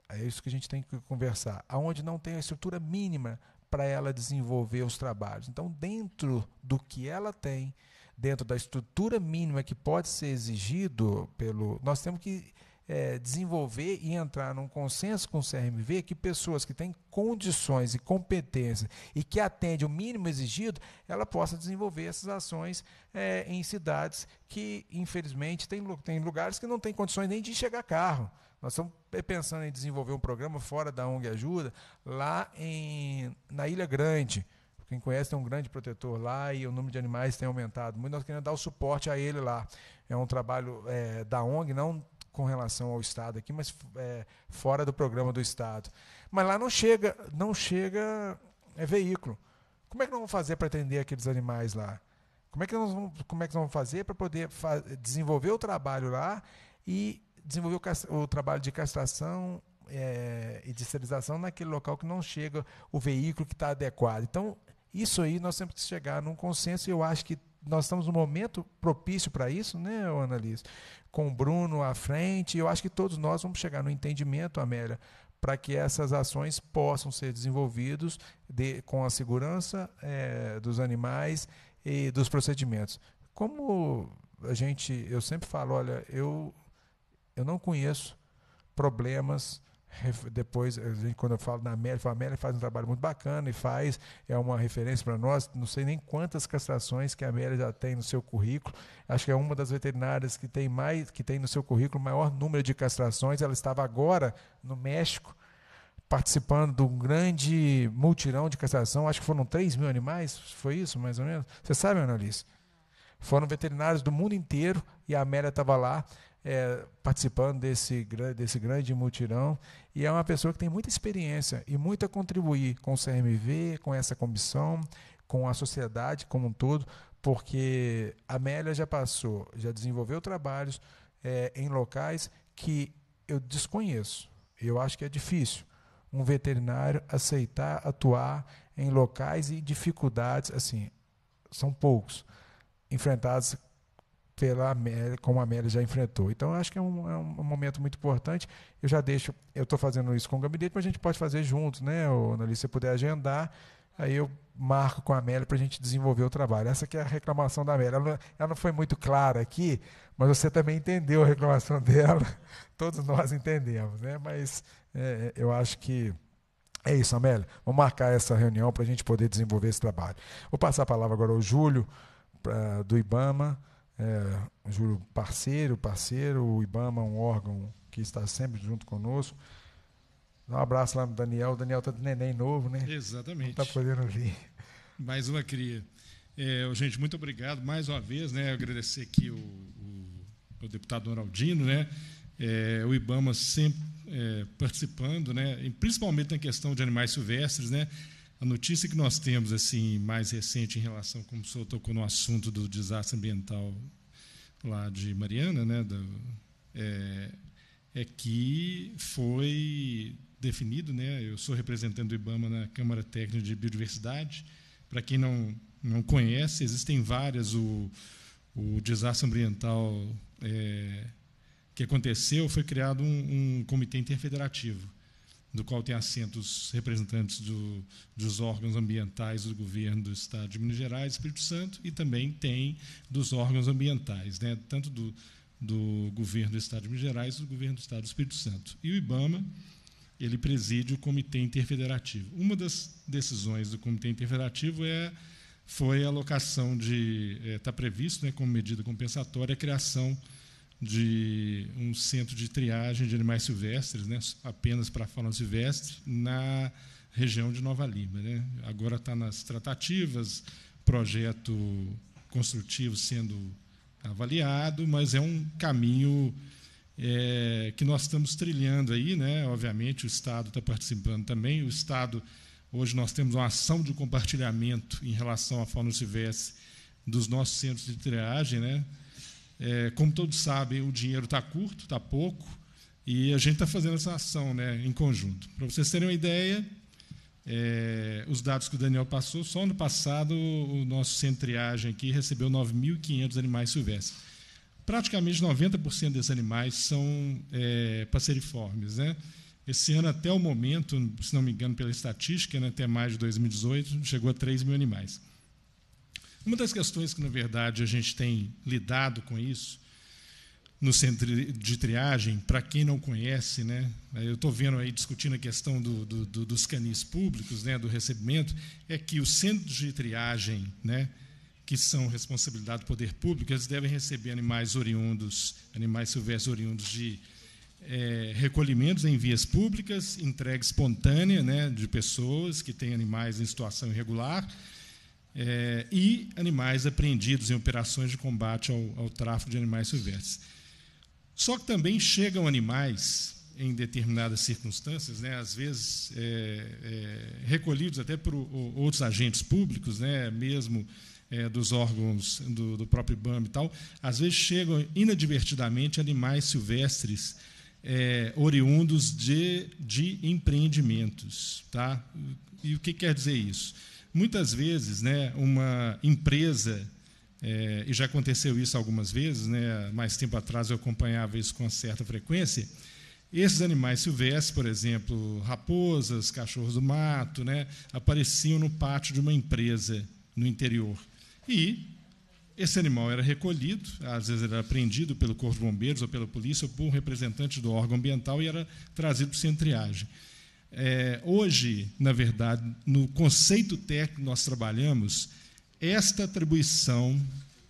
É isso que a gente tem que conversar. Aonde não tem a estrutura mínima para ela desenvolver os trabalhos. Então, dentro do que ela tem, dentro da estrutura mínima que pode ser exigido pelo, nós temos que é, desenvolver e entrar num consenso com o CRMV que pessoas que têm condições e competência e que atendem o mínimo exigido, ela possa desenvolver essas ações é, em cidades que, infelizmente, tem, tem lugares que não tem condições nem de chegar carro. Nós estamos pensando em desenvolver um programa fora da ONG Ajuda, lá em, na Ilha Grande. Quem conhece tem um grande protetor lá e o número de animais tem aumentado muito. Nós queremos dar o suporte a ele lá. É um trabalho é, da ONG, não com relação ao Estado aqui, mas é, fora do programa do Estado. Mas lá não chega, não chega é, veículo. Como é que nós vamos fazer para atender aqueles animais lá? Como é que nós vamos, como é que nós vamos fazer para poder fa desenvolver o trabalho lá e desenvolver o, o trabalho de castração é, e de esterilização naquele local que não chega o veículo que está adequado? Então, isso aí nós temos que chegar num consenso e eu acho que nós estamos num momento propício para isso, né, Analise? com o Bruno à frente. Eu acho que todos nós vamos chegar no entendimento, Amélia, para que essas ações possam ser desenvolvidas de, com a segurança é, dos animais e dos procedimentos. Como a gente, eu sempre falo, olha, eu, eu não conheço problemas depois, a gente, quando eu falo na Amélia, falo, a Amélia faz um trabalho muito bacana e faz, é uma referência para nós, não sei nem quantas castrações que a Amélia já tem no seu currículo, acho que é uma das veterinárias que tem mais, que tem no seu currículo maior número de castrações, ela estava agora no México, participando de um grande multirão de castração, acho que foram 3 mil animais, foi isso mais ou menos? Você sabe, Ana Alice? Foram veterinários do mundo inteiro e a Amélia estava lá, é, participando desse, desse grande mutirão e é uma pessoa que tem muita experiência e muito a contribuir com o CMV, com essa comissão, com a sociedade como um todo, porque a Amélia já passou, já desenvolveu trabalhos é, em locais que eu desconheço. Eu acho que é difícil um veterinário aceitar atuar em locais e dificuldades assim são poucos enfrentados pela Amélia, como a Amélia já enfrentou. Então, acho que é um, é um momento muito importante. Eu já deixo, eu estou fazendo isso com o gabinete, mas a gente pode fazer juntos, né, Annalise? Se você puder agendar, aí eu marco com a Amélia para a gente desenvolver o trabalho. Essa que é a reclamação da Amélia. Ela, ela não foi muito clara aqui, mas você também entendeu a reclamação dela. Todos nós entendemos, né? Mas é, é, eu acho que. É isso, Amélia. Vamos marcar essa reunião para a gente poder desenvolver esse trabalho. Vou passar a palavra agora ao Júlio, pra, do Ibama é, Júlio, parceiro, parceiro, o Ibama, é um órgão que está sempre junto conosco. Dá um abraço lá no Daniel. O Daniel está de neném novo, né? Exatamente. Está podendo vir. Mais uma cria. É, gente, muito obrigado mais uma vez, né? Agradecer aqui o, o, o deputado Oraldino né? É, o Ibama sempre é, participando, né? E principalmente na questão de animais silvestres, né? A notícia que nós temos assim mais recente em relação, como o senhor tocou no assunto do desastre ambiental lá de Mariana, né, do, é, é, que foi definido, né, eu sou representante do IBAMA na Câmara Técnica de Biodiversidade. Para quem não, não conhece, existem várias. O, o desastre ambiental é, que aconteceu foi criado um, um comitê interfederativo do qual tem assentos representantes do, dos órgãos ambientais do governo do Estado de Minas Gerais, Espírito Santo, e também tem dos órgãos ambientais, né, tanto do, do governo do Estado de Minas Gerais do governo do Estado do Espírito Santo. E o IBAMA, ele preside o Comitê Interfederativo. Uma das decisões do Comitê Interfederativo é foi a alocação de está eh, é, previsto, né, como medida compensatória, a criação de um centro de triagem de animais silvestres, né, apenas para a fauna silvestre, na região de Nova Lima. Né. Agora está nas tratativas, projeto construtivo sendo avaliado, mas é um caminho é, que nós estamos trilhando aí, né? Obviamente o Estado está participando também. O Estado hoje nós temos uma ação de compartilhamento em relação à fauna silvestre dos nossos centros de triagem, né? É, como todos sabem, o dinheiro está curto, está pouco, e a gente está fazendo essa ação né, em conjunto. Para vocês terem uma ideia, é, os dados que o Daniel passou, só no passado o nosso centro triagem aqui recebeu 9.500 animais silvestres. Praticamente 90% desses animais são é, passeriformes. Né? Esse ano, até o momento, se não me engano, pela estatística, né, até mais de 2018, chegou a 3 mil animais. Uma das questões que, na verdade, a gente tem lidado com isso no centro de triagem, para quem não conhece, né, eu estou vendo aí discutindo a questão do, do, do, dos canis públicos, né, do recebimento, é que os centros de triagem, né, que são responsabilidade do poder público, eles devem receber animais oriundos, animais silvestres oriundos de é, recolhimentos em vias públicas, entrega espontânea né, de pessoas que têm animais em situação irregular, é, e animais apreendidos em operações de combate ao, ao tráfico de animais silvestres. Só que também chegam animais em determinadas circunstâncias, né, às vezes é, é, recolhidos até por outros agentes públicos, né, mesmo é, dos órgãos do, do, próprio IBAM e tal, às vezes chegam inadvertidamente animais silvestres é, oriundos de, de empreendimentos. Tá? E o que quer dizer isso? Muitas vezes, né, uma empresa, é, e já aconteceu isso algumas vezes, né, mais tempo atrás eu acompanhava isso com certa frequência, esses animais silvestres, por exemplo, raposas, cachorros do mato, né, apareciam no pátio de uma empresa no interior. E esse animal era recolhido, às vezes era apreendido pelo Corpo de Bombeiros ou pela polícia ou por um representante do órgão ambiental e era trazido para o centro triagem. É, hoje, na verdade, no conceito técnico que nós trabalhamos, esta atribuição,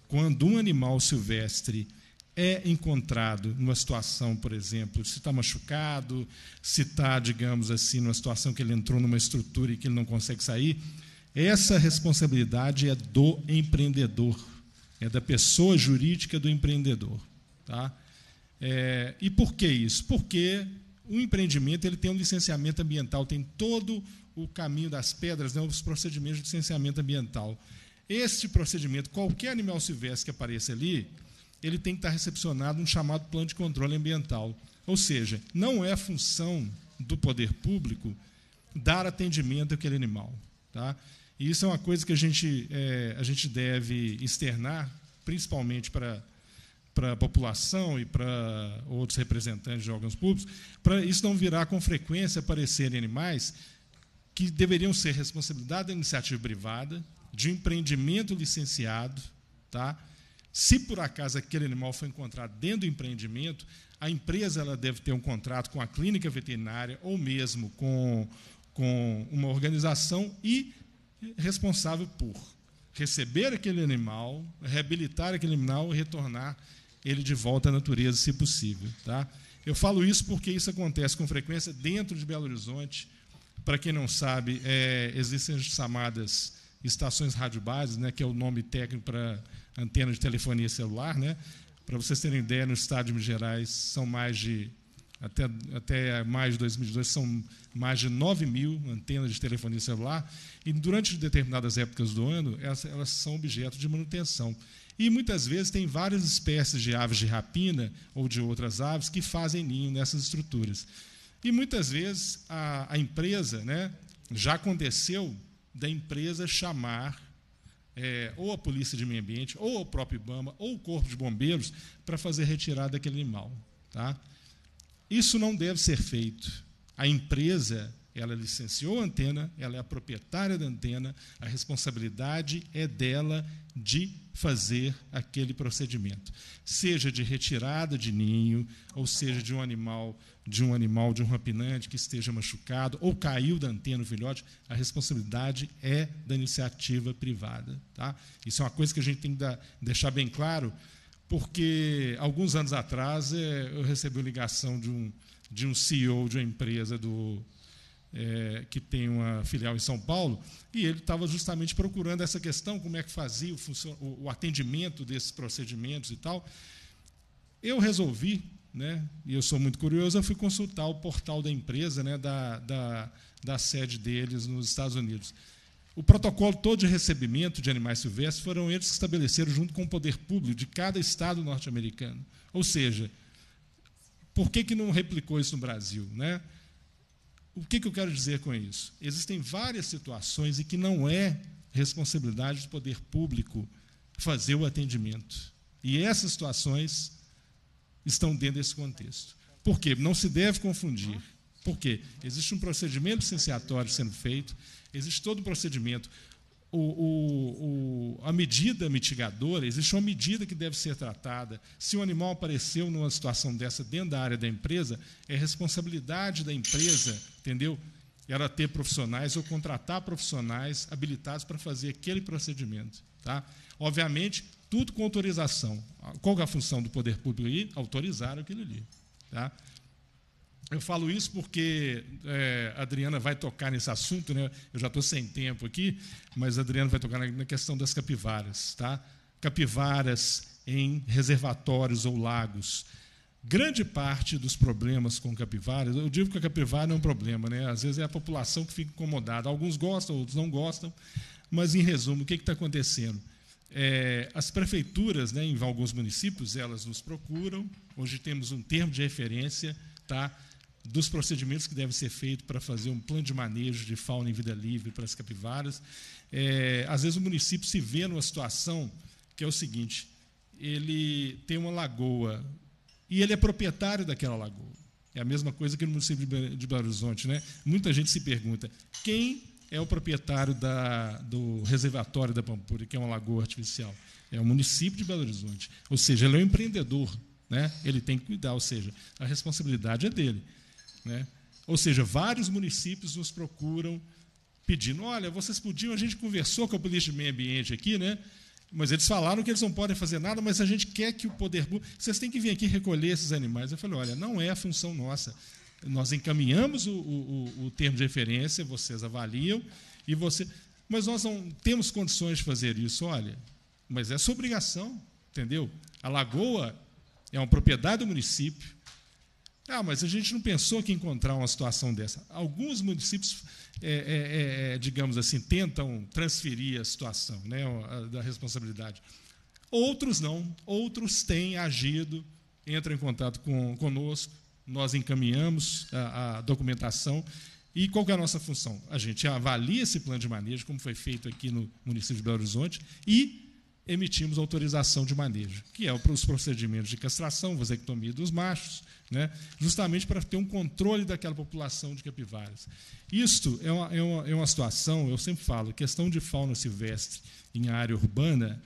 quando um animal silvestre é encontrado numa situação, por exemplo, se está machucado, se está, digamos assim, numa situação que ele entrou numa estrutura e que ele não consegue sair, essa responsabilidade é do empreendedor, é da pessoa jurídica do empreendedor. Tá? É, e por que isso? Porque o empreendimento ele tem um licenciamento ambiental, tem todo o caminho das pedras, né, os procedimentos de licenciamento ambiental. Este procedimento, qualquer animal silvestre que apareça ali, ele tem que estar recepcionado um chamado plano de controle ambiental. Ou seja, não é função do poder público dar atendimento àquele animal. Tá? E isso é uma coisa que a gente, é, a gente deve externar, principalmente para para a população e para outros representantes de órgãos públicos, para isso não virar com frequência aparecerem animais que deveriam ser responsabilidade da iniciativa privada, de empreendimento licenciado, tá? Se por acaso aquele animal foi encontrado dentro do empreendimento, a empresa ela deve ter um contrato com a clínica veterinária ou mesmo com, com uma organização e responsável por receber aquele animal, reabilitar aquele animal e retornar ele de volta à natureza, se possível. Tá? Eu falo isso porque isso acontece com frequência dentro de Belo Horizonte. Para quem não sabe, é, existem as chamadas estações radiobases, né, que é o nome técnico para antena de telefonia celular. Né? Para vocês terem ideia, no estado de Minas Gerais são mais de até, até mais de 2002, são mais de 9 mil antenas de telefonia celular, e durante determinadas épocas do ano, elas, elas são objeto de manutenção. E muitas vezes tem várias espécies de aves de rapina ou de outras aves que fazem ninho nessas estruturas. E muitas vezes a, a empresa, né, já aconteceu da empresa chamar é, ou a polícia de meio ambiente, ou o próprio IBAMA, ou o corpo de bombeiros para fazer retirada daquele animal. Tá? Isso não deve ser feito. A empresa ela licenciou a antena, ela é a proprietária da antena, a responsabilidade é dela de fazer aquele procedimento, seja de retirada de ninho, ou seja de um animal, de um animal, de um rapinante que esteja machucado ou caiu da antena o filhote, a responsabilidade é da iniciativa privada, tá? Isso é uma coisa que a gente tem que dar, deixar bem claro, porque alguns anos atrás eh, eu recebi uma ligação de um de um CEO de uma empresa do é, que tem uma filial em São Paulo, e ele estava justamente procurando essa questão, como é que fazia o, o, o atendimento desses procedimentos e tal. Eu resolvi, né, e eu sou muito curioso, eu fui consultar o portal da empresa, né, da, da, da sede deles nos Estados Unidos. O protocolo todo de recebimento de animais silvestres foram eles que estabeleceram junto com o poder público de cada estado norte-americano. Ou seja, por que, que não replicou isso no Brasil? Né? O que, que eu quero dizer com isso? Existem várias situações em que não é responsabilidade do poder público fazer o atendimento. E essas situações estão dentro desse contexto. Por quê? Não se deve confundir. Por quê? Existe um procedimento licenciatório sendo feito, existe todo um procedimento o, o, o, a medida mitigadora, existe uma medida que deve ser tratada. Se o animal apareceu numa situação dessa dentro da área da empresa, é responsabilidade da empresa, entendeu? Ela ter profissionais ou contratar profissionais habilitados para fazer aquele procedimento. Tá? Obviamente, tudo com autorização. Qual é a função do poder público aí? Autorizar aquilo ali. Tá? Eu falo isso porque é, a Adriana vai tocar nesse assunto, né? Eu já estou sem tempo aqui, mas a Adriana vai tocar na questão das capivaras, tá? Capivaras em reservatórios ou lagos. Grande parte dos problemas com capivaras, eu digo que a capivara é um problema, né? Às vezes é a população que fica incomodada. Alguns gostam, outros não gostam, mas em resumo, o que está acontecendo? É, as prefeituras, né, em alguns municípios, elas nos procuram. Hoje temos um termo de referência, tá? dos procedimentos que devem ser feitos para fazer um plano de manejo de fauna em vida livre para as capivaras. É, às vezes o município se vê numa situação que é o seguinte: ele tem uma lagoa e ele é proprietário daquela lagoa. É a mesma coisa que no município de Belo Horizonte. Né? Muita gente se pergunta quem é o proprietário da, do reservatório da Pampulha, que é uma lagoa artificial. É o município de Belo Horizonte. Ou seja, ele é um empreendedor. Né? Ele tem que cuidar, ou seja, a responsabilidade é dele. Né? Ou seja, vários municípios nos procuram pedindo: olha, vocês podiam, a gente conversou com a Polícia de Meio Ambiente aqui, né? Mas eles falaram que eles não podem fazer nada, mas a gente quer que o poder público. Vocês têm que vir aqui recolher esses animais. Eu falei: olha, não é a função nossa. Nós encaminhamos o, o, o termo de referência, vocês avaliam, e você. Mas nós não temos condições de fazer isso, olha. Mas é sua obrigação, entendeu? A lagoa é uma propriedade do município, ah, mas a gente não pensou que encontrar uma situação dessa. Alguns municípios, é, é, é, é digamos assim, tentam transferir a situação né, da responsabilidade. Outros não. Outros têm agido, entram em contato com, conosco, nós encaminhamos a, a documentação. E qual é a nossa função? A gente avalia esse plano de manejo, como foi feito aqui no município de Belo Horizonte, e emitimos autorização de manejo, que é para os procedimentos de castração, vasectomia dos machos, né, justamente para ter um controle daquela população de capivaras. Isto é uma, é, uma, é uma situação, eu sempre falo, questão de fauna silvestre em área urbana,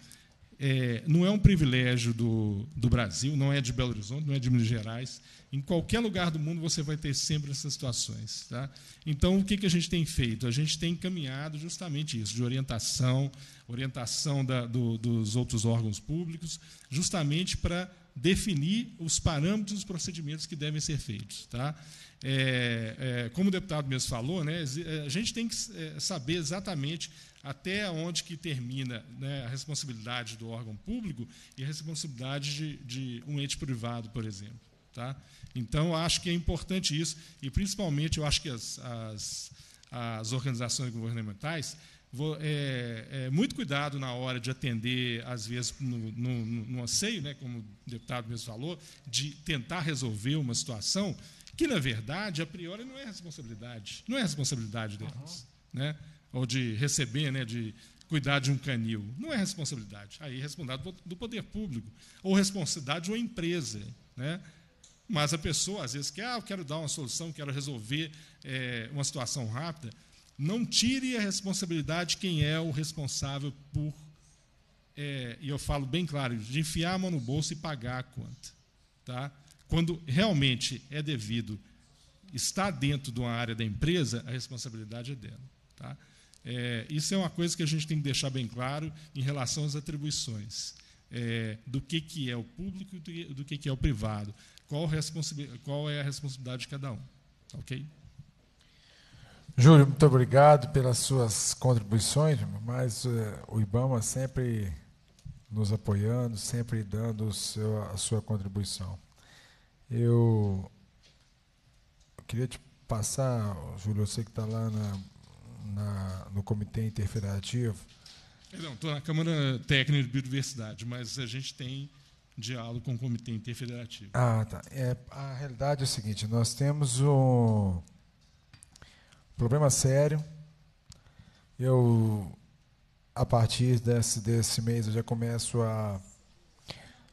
é, não é um privilégio do, do Brasil, não é de Belo Horizonte, não é de Minas Gerais. Em qualquer lugar do mundo você vai ter sempre essas situações. Tá? Então, o que, que a gente tem feito? A gente tem encaminhado justamente isso, de orientação, orientação da, do, dos outros órgãos públicos, justamente para definir os parâmetros os procedimentos que devem ser feitos. Tá? É, é, como o deputado mesmo falou, né, é, a gente tem que é, saber exatamente até onde que termina né, a responsabilidade do órgão público e a responsabilidade de, de um ente privado, por exemplo. Tá? Então, acho que é importante isso, e principalmente eu acho que as, as, as organizações governamentais Vou, é, é, muito cuidado na hora de atender, às vezes, no, no, no anseio, né, como o deputado mesmo falou, de tentar resolver uma situação que, na verdade, a priori não é responsabilidade, não é responsabilidade delas. Uhum. Né? ou de receber, né, de cuidar de um canil. Não é responsabilidade. Aí é responsabilidade do poder público, ou responsabilidade de uma empresa. Né? Mas a pessoa, às vezes, quer, ah, eu quero dar uma solução, quero resolver é, uma situação rápida. Não tire a responsabilidade quem é o responsável por, é, e eu falo bem claro, de enfiar a mão no bolso e pagar a conta. Tá? Quando realmente é devido, está dentro de uma área da empresa, a responsabilidade é dela. Tá? É, isso é uma coisa que a gente tem que deixar bem claro em relação às atribuições. É, do que, que é o público e do que, que é o privado. Qual, qual, é a responsabilidade de cada um. Tá ok? Júlio, muito obrigado pelas suas contribuições, mas é, o IBAMA sempre nos apoiando, sempre dando seu, a sua contribuição. Eu, eu queria te passar, Júlio, eu sei que está lá na na, no Comitê Interfederativo? Não, estou na Câmara Técnica de Biodiversidade, mas a gente tem diálogo com o Comitê Interfederativo. Ah, tá. É, a realidade é o seguinte: nós temos um problema sério. Eu, a partir desse, desse mês, eu já começo a,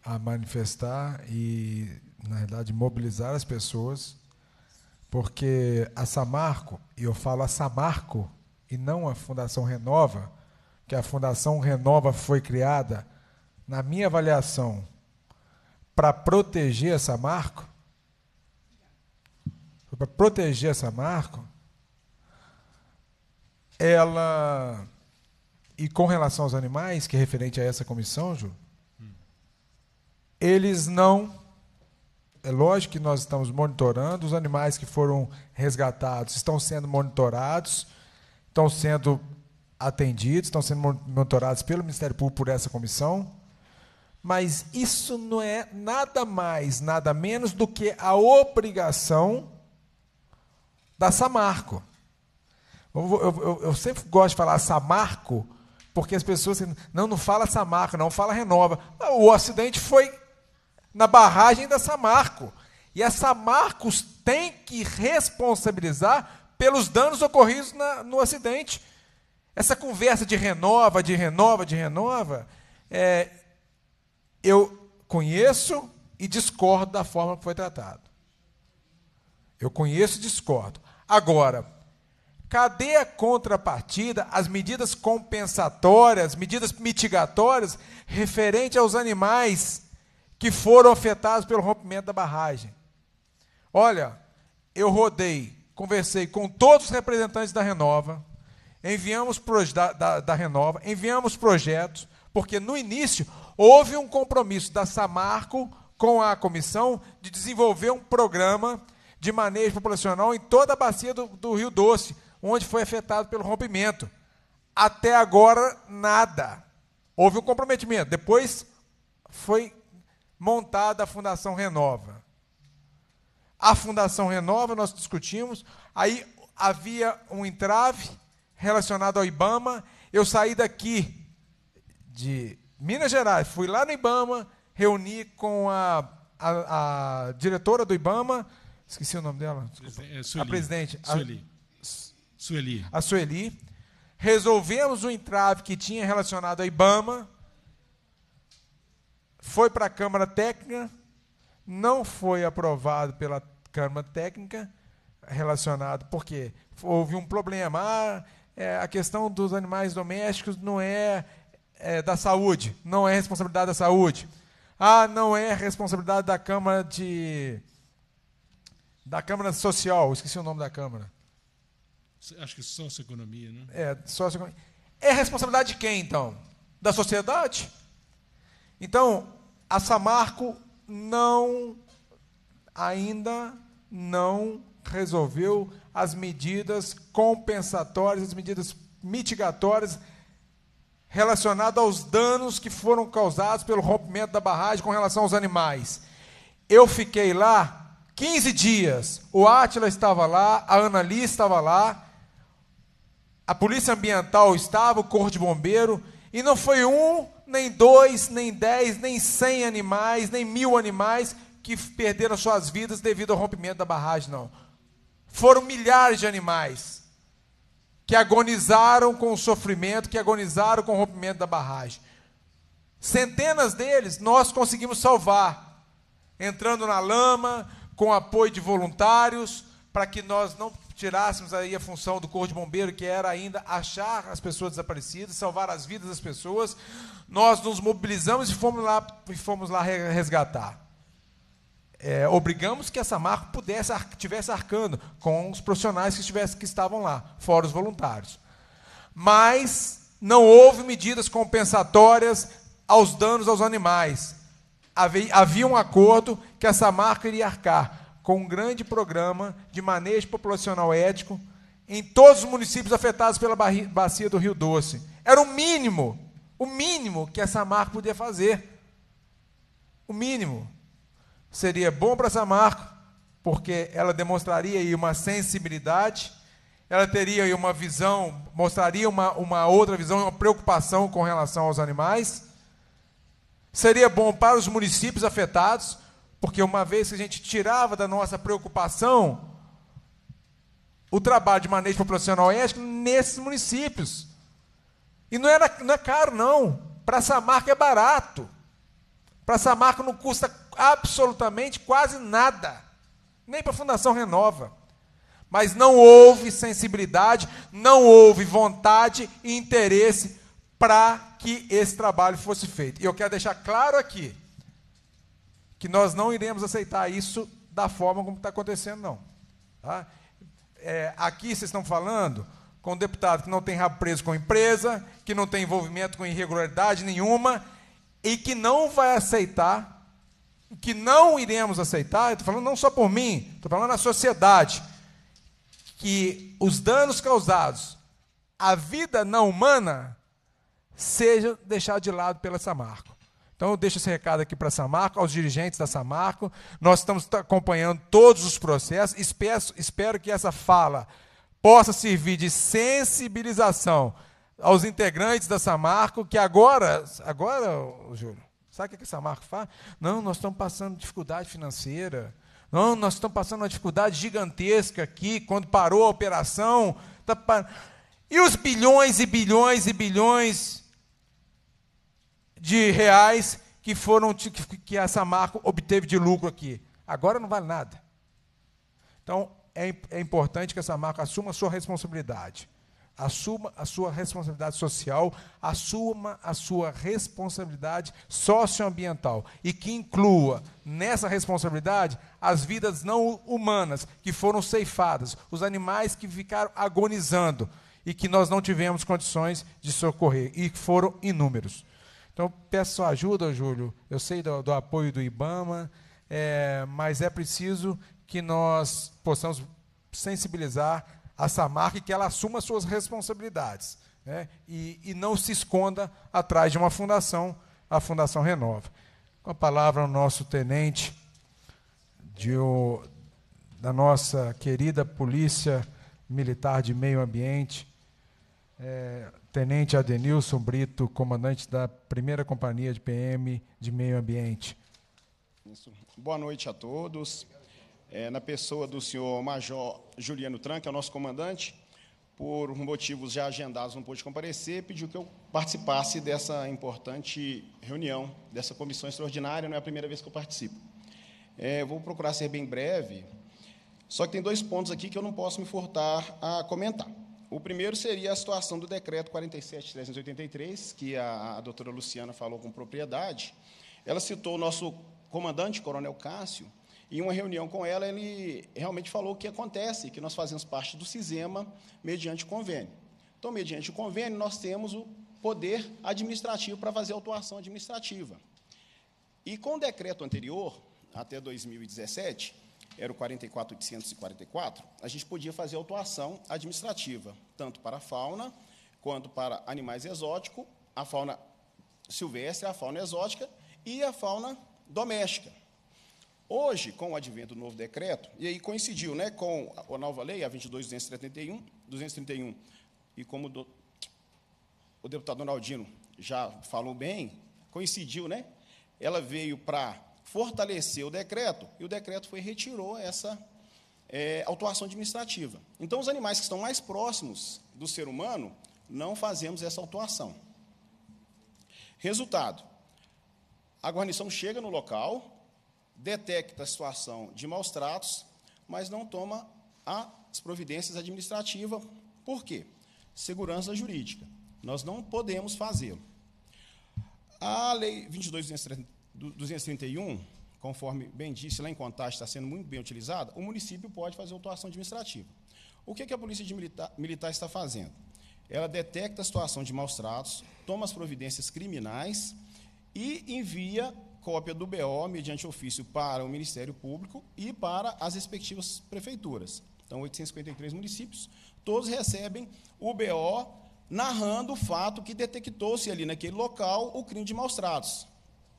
a manifestar e, na verdade, mobilizar as pessoas, porque a Samarco, e eu falo a Samarco, e não a Fundação Renova, que a Fundação Renova foi criada, na minha avaliação, para proteger essa marca, para proteger essa marca, ela e com relação aos animais, que é referente a essa comissão, Ju, eles não. É lógico que nós estamos monitorando, os animais que foram resgatados estão sendo monitorados estão sendo atendidos, estão sendo monitorados pelo Ministério Público por essa comissão. Mas isso não é nada mais, nada menos do que a obrigação da Samarco. Eu, eu, eu sempre gosto de falar Samarco, porque as pessoas não, não fala Samarco, não fala Renova. O acidente foi na barragem da Samarco. E a Samarcos tem que responsabilizar pelos danos ocorridos na, no acidente. Essa conversa de renova, de renova, de renova, é, eu conheço e discordo da forma que foi tratado. Eu conheço e discordo. Agora, cadê a contrapartida, as medidas compensatórias, medidas mitigatórias referente aos animais que foram afetados pelo rompimento da barragem? Olha, eu rodei conversei com todos os representantes da Renova, enviamos da, da, da Renova, enviamos projetos, porque no início houve um compromisso da Samarco com a comissão de desenvolver um programa de manejo populacional em toda a bacia do, do Rio Doce, onde foi afetado pelo rompimento. Até agora, nada. Houve um comprometimento. Depois foi montada a Fundação Renova. A Fundação Renova, nós discutimos. Aí havia um entrave relacionado ao Ibama. Eu saí daqui de Minas Gerais, fui lá no Ibama, reuni com a, a, a diretora do Ibama, esqueci o nome dela, é, Sueli. a presidente. Sueli. A, Sueli. A Sueli. Resolvemos o entrave que tinha relacionado ao Ibama, foi para a Câmara Técnica, não foi aprovado pela Câmara Técnica relacionado, porque houve um problema. Ah, é, a questão dos animais domésticos não é, é, da saúde, não é responsabilidade da saúde. Ah, não é responsabilidade da Câmara de. da Câmara Social, esqueci o nome da Câmara. Acho que socioeconomia, né? É, socioeconomia. É responsabilidade de quem, então? Da sociedade? Então, a Samarco não ainda não resolveu as medidas compensatórias, as medidas mitigatórias relacionadas aos danos que foram causados pelo rompimento da barragem com relação aos animais. Eu fiquei lá 15 dias. O Átila estava lá, a Ana Anali estava lá, a Polícia Ambiental estava, o Corpo de Bombeiro, e não foi um nem dois, nem dez, nem cem animais, nem mil animais que perderam suas vidas devido ao rompimento da barragem, não. Foram milhares de animais que agonizaram com o sofrimento, que agonizaram com o rompimento da barragem. Centenas deles nós conseguimos salvar, entrando na lama, com apoio de voluntários, para que nós não tirássemos aí a função do corpo de bombeiro, que era ainda achar as pessoas desaparecidas, salvar as vidas das pessoas, nós nos mobilizamos e fomos lá, e fomos lá resgatar. É, obrigamos que essa marca pudesse estivesse arcando com os profissionais que, estivesse, que estavam lá, fora os voluntários. Mas não houve medidas compensatórias aos danos aos animais. Havia, havia um acordo que essa marca iria arcar com um grande programa de manejo populacional ético em todos os municípios afetados pela bacia do Rio Doce. Era o mínimo, o mínimo que a Samarco podia fazer. O mínimo. Seria bom para a Samarco, porque ela demonstraria aí uma sensibilidade, ela teria aí uma visão, mostraria uma, uma outra visão, uma preocupação com relação aos animais. Seria bom para os municípios afetados, porque uma vez que a gente tirava da nossa preocupação o trabalho de manejo populacional ético nesses municípios. E não, era, não é caro, não. Para marca é barato. Para marca não custa absolutamente quase nada. Nem para a Fundação Renova. Mas não houve sensibilidade, não houve vontade e interesse para que esse trabalho fosse feito. E eu quero deixar claro aqui que nós não iremos aceitar isso da forma como está acontecendo, não. Tá? É, aqui vocês estão falando com um deputado que não tem rabo preso com empresa, que não tem envolvimento com irregularidade nenhuma e que não vai aceitar, que não iremos aceitar, estou falando não só por mim, estou falando na sociedade, que os danos causados à vida não humana sejam deixados de lado pela Samarco. Então eu deixo esse recado aqui para a Samarco, aos dirigentes da Samarco. Nós estamos acompanhando todos os processos. Espero, espero que essa fala possa servir de sensibilização aos integrantes da Samarco, que agora, agora, Júlio, sabe o que a Samarco faz? Não, nós estamos passando dificuldade financeira. Não, nós estamos passando uma dificuldade gigantesca aqui, quando parou a operação. Tá par... E os bilhões e bilhões e bilhões de reais que foram que essa marca obteve de lucro aqui. Agora não vale nada. Então é, é importante que essa marca assuma a sua responsabilidade. Assuma a sua responsabilidade social, assuma a sua responsabilidade socioambiental e que inclua nessa responsabilidade as vidas não humanas que foram ceifadas, os animais que ficaram agonizando e que nós não tivemos condições de socorrer e que foram inúmeros. Então, peço sua ajuda, Júlio. Eu sei do, do apoio do IBAMA, é, mas é preciso que nós possamos sensibilizar a Samarc que ela assuma suas responsabilidades né, e, e não se esconda atrás de uma fundação, a Fundação Renova. Com a palavra o nosso tenente de, o, da nossa querida Polícia Militar de Meio Ambiente, é, Tenente Adenilson Brito, comandante da 1 companhia de PM de Meio Ambiente. Boa noite a todos. É, na pessoa do senhor Major Juliano Tran, que é o nosso comandante, por motivos já agendados não pôde comparecer, pediu que eu participasse dessa importante reunião, dessa comissão extraordinária, não é a primeira vez que eu participo. É, vou procurar ser bem breve, só que tem dois pontos aqui que eu não posso me furtar a comentar o primeiro seria a situação do decreto 47.383, que a, a doutora Luciana falou com propriedade. Ela citou o nosso comandante, Coronel Cássio, em uma reunião com ela, ele realmente falou o que acontece, que nós fazemos parte do CISEMA mediante convênio. Então, mediante o convênio, nós temos o poder administrativo para fazer autuação administrativa. E com o decreto anterior, até 2017, era o 44844, a gente podia fazer autuação administrativa, tanto para a fauna quanto para animais exóticos, a fauna silvestre, a fauna exótica e a fauna doméstica. Hoje, com o advento do novo decreto, e aí coincidiu né, com a nova lei, a 22.231, 231, e como do, o deputado Ronaldino já falou bem, coincidiu, né? Ela veio para fortaleceu o decreto e o decreto foi retirou essa é, autuação administrativa. Então, os animais que estão mais próximos do ser humano, não fazemos essa autuação. Resultado: a guarnição chega no local, detecta a situação de maus tratos, mas não toma as providências administrativas. Por quê? Segurança jurídica. Nós não podemos fazê-lo. A Lei 22.233 231, conforme bem disse lá em Contagem, está sendo muito bem utilizada, o município pode fazer autuação administrativa. O que, é que a Polícia militar, militar está fazendo? Ela detecta a situação de maus tratos, toma as providências criminais e envia cópia do BO mediante ofício para o Ministério Público e para as respectivas prefeituras. Então, 853 municípios, todos recebem o BO narrando o fato que detectou-se ali naquele local o crime de maus tratos.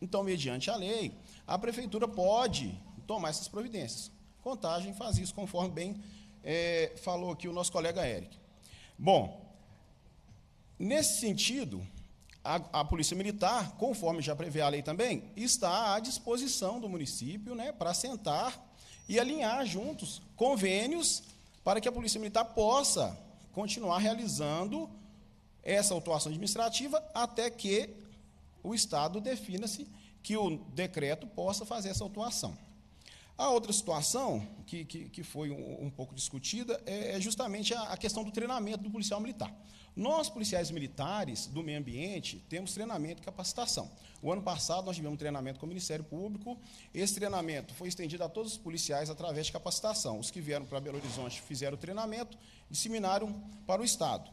Então, mediante a lei, a prefeitura pode tomar essas providências. Contagem faz isso, conforme bem é, falou aqui o nosso colega Eric. Bom, nesse sentido, a, a, Polícia Militar, conforme já prevê a lei também, está à disposição do município né, para sentar e alinhar juntos convênios para que a Polícia Militar possa continuar realizando essa autuação administrativa até que o Estado defina-se que o decreto possa fazer essa autuação. A outra situação que, que, que foi um, um, pouco discutida é, é, justamente a, a, questão do treinamento do policial militar. Nós, policiais militares do meio ambiente, temos treinamento e capacitação. O ano passado, nós tivemos um treinamento com o Ministério Público. Esse treinamento foi estendido a todos os policiais através de capacitação. Os que vieram para Belo Horizonte fizeram o treinamento, disseminaram para o Estado.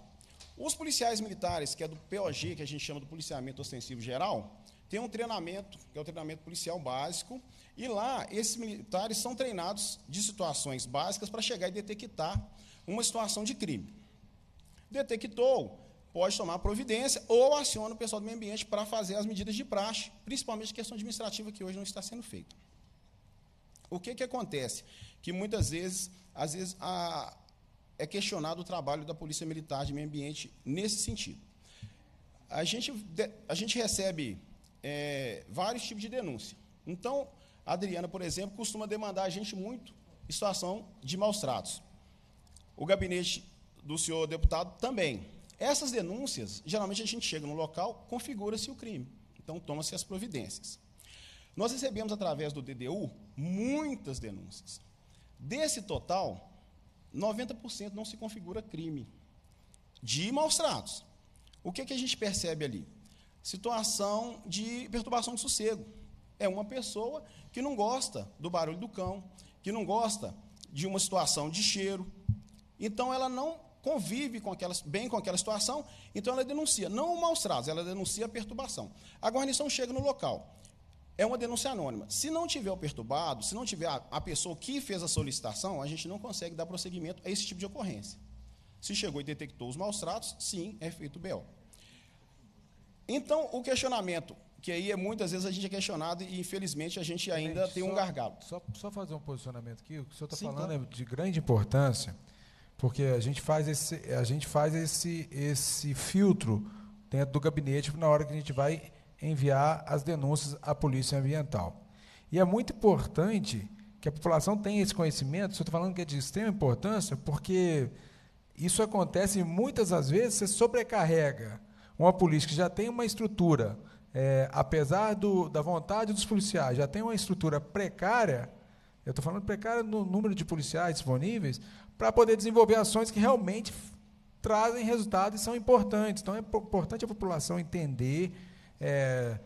Os policiais militares, que é do POG, que a gente chama do policiamento ostensivo geral, tem um treinamento, que é o treinamento policial básico, e lá esses militares são treinados de situações básicas para chegar e detectar uma situação de crime. Detectou, pode tomar providência ou aciona o pessoal do meio ambiente para fazer as medidas de praxe, principalmente questão administrativa que hoje não está sendo feita. O que, que acontece? Que muitas vezes, às vezes, a, é questionado o trabalho da Polícia Militar de Meio Ambiente nesse sentido. A gente, a gente recebe é, vários tipos de denúncia. Então, a Adriana, por exemplo, costuma demandar a gente muito em situação de maus tratos. O gabinete do senhor deputado também. Essas denúncias, geralmente a gente chega no local, configura-se o crime. Então, toma-se as providências. Nós recebemos, através do DDU, muitas denúncias. Desse total, 90% não se configura crime de maus tratos. O que, é que a gente percebe ali? Situação de perturbação de sossego. É uma pessoa que não gosta do barulho do cão, que não gosta de uma situação de cheiro. Então ela não convive com aquela, bem com aquela situação, então ela denuncia, não o maus tratos, ela denuncia a perturbação. A guarnição chega no local é uma denúncia anônima. Se não tiver o perturbado, se não tiver a, a, pessoa que fez a solicitação, a gente não consegue dar prosseguimento a esse tipo de ocorrência. Se chegou e detectou os maus tratos, sim, é feito o BO. Então, o questionamento, que aí é, muitas vezes a gente é questionado e, infelizmente, a gente ainda gente, tem só, um gargalo. Só, só, fazer um posicionamento aqui, o que o senhor está falando então. é de grande importância, porque a gente faz esse, a gente faz esse, esse filtro dentro do gabinete na hora que a gente vai enviar as denúncias à Polícia Ambiental. E é muito importante que a população tenha esse conhecimento, estou falando que é de extrema importância, porque isso acontece muitas das vezes, você sobrecarrega uma polícia que já tem uma estrutura, é, apesar do, da vontade dos policiais, já tem uma estrutura precária, eu estou falando precária no número de policiais disponíveis, para poder desenvolver ações que realmente trazem resultados e são importantes. Então, é importante a população entender é,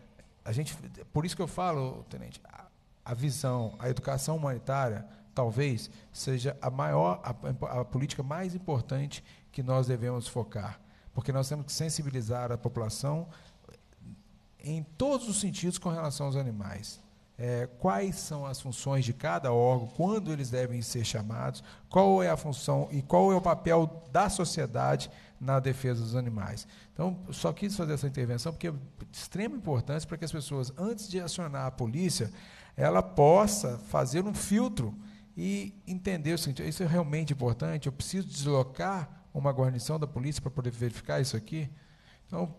a gente, por isso que eu falo, tenente, a, a visão, a educação humanitária, talvez seja a maior, a, a política mais importante que nós devemos focar, porque nós temos que sensibilizar a população em todos os sentidos com relação aos animais. É, quais são as funções de cada órgão, quando eles devem ser chamados, qual é a função e qual é o papel da sociedade na defesa dos animais. Então, só quis fazer essa intervenção porque é de extrema importância para que as pessoas, antes de acionar a polícia, ela possa fazer um filtro e entender o seguinte: isso é realmente importante, eu preciso deslocar uma guarnição da polícia para poder verificar isso aqui. Então,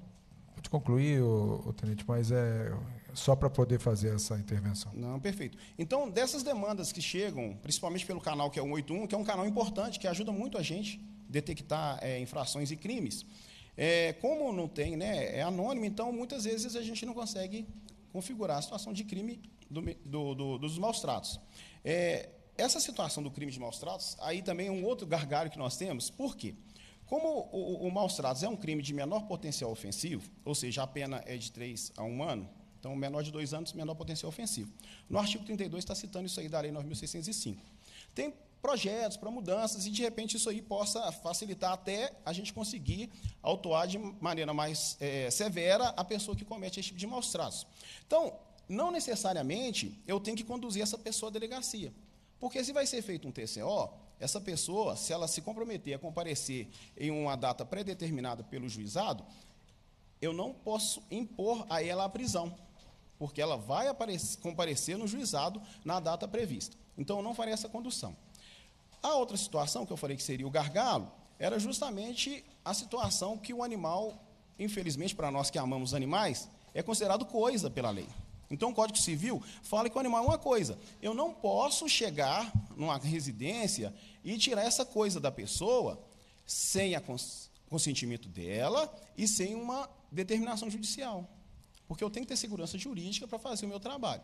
vou te concluir, o Tenente, mas é só para poder fazer essa intervenção. Não, perfeito. Então, dessas demandas que chegam, principalmente pelo canal que é 181, que é um canal importante, que ajuda muito a gente, detectar é, infrações e crimes. É, como não tem, né, é anônimo, então muitas vezes a gente não consegue configurar a situação de crime do, do, do, dos maus tratos. É, essa situação do crime de maus tratos, aí também é um outro gargalo que nós temos, por quê? Como o, o, o maus tratos é um crime de menor potencial ofensivo, ou seja, a pena é de 3 a 1 ano, então menor de 2 anos, menor potencial ofensivo. No artigo 32 está citando isso aí da Lei 9.605. Tem projetos, para mudanças, e de repente isso aí possa facilitar até a gente conseguir autuar de maneira mais é, severa a pessoa que comete esse tipo de maus tratos. Então, não necessariamente eu tenho que conduzir essa pessoa à delegacia, porque se vai ser feito um TCO, essa pessoa, se ela se comprometer a comparecer em uma data predeterminada pelo juizado, eu não posso impor a ela a prisão, porque ela vai comparecer no juizado na data prevista. Então, eu não farei essa condução. A outra situação que eu falei que seria o gargalo era justamente a situação que o animal, infelizmente para nós que amamos animais, é considerado coisa pela lei. Então o Código Civil fala que o animal é uma coisa. Eu não posso chegar numa residência e tirar essa coisa da pessoa sem o cons consentimento dela e sem uma determinação judicial. Porque eu tenho que ter segurança jurídica para fazer o meu trabalho.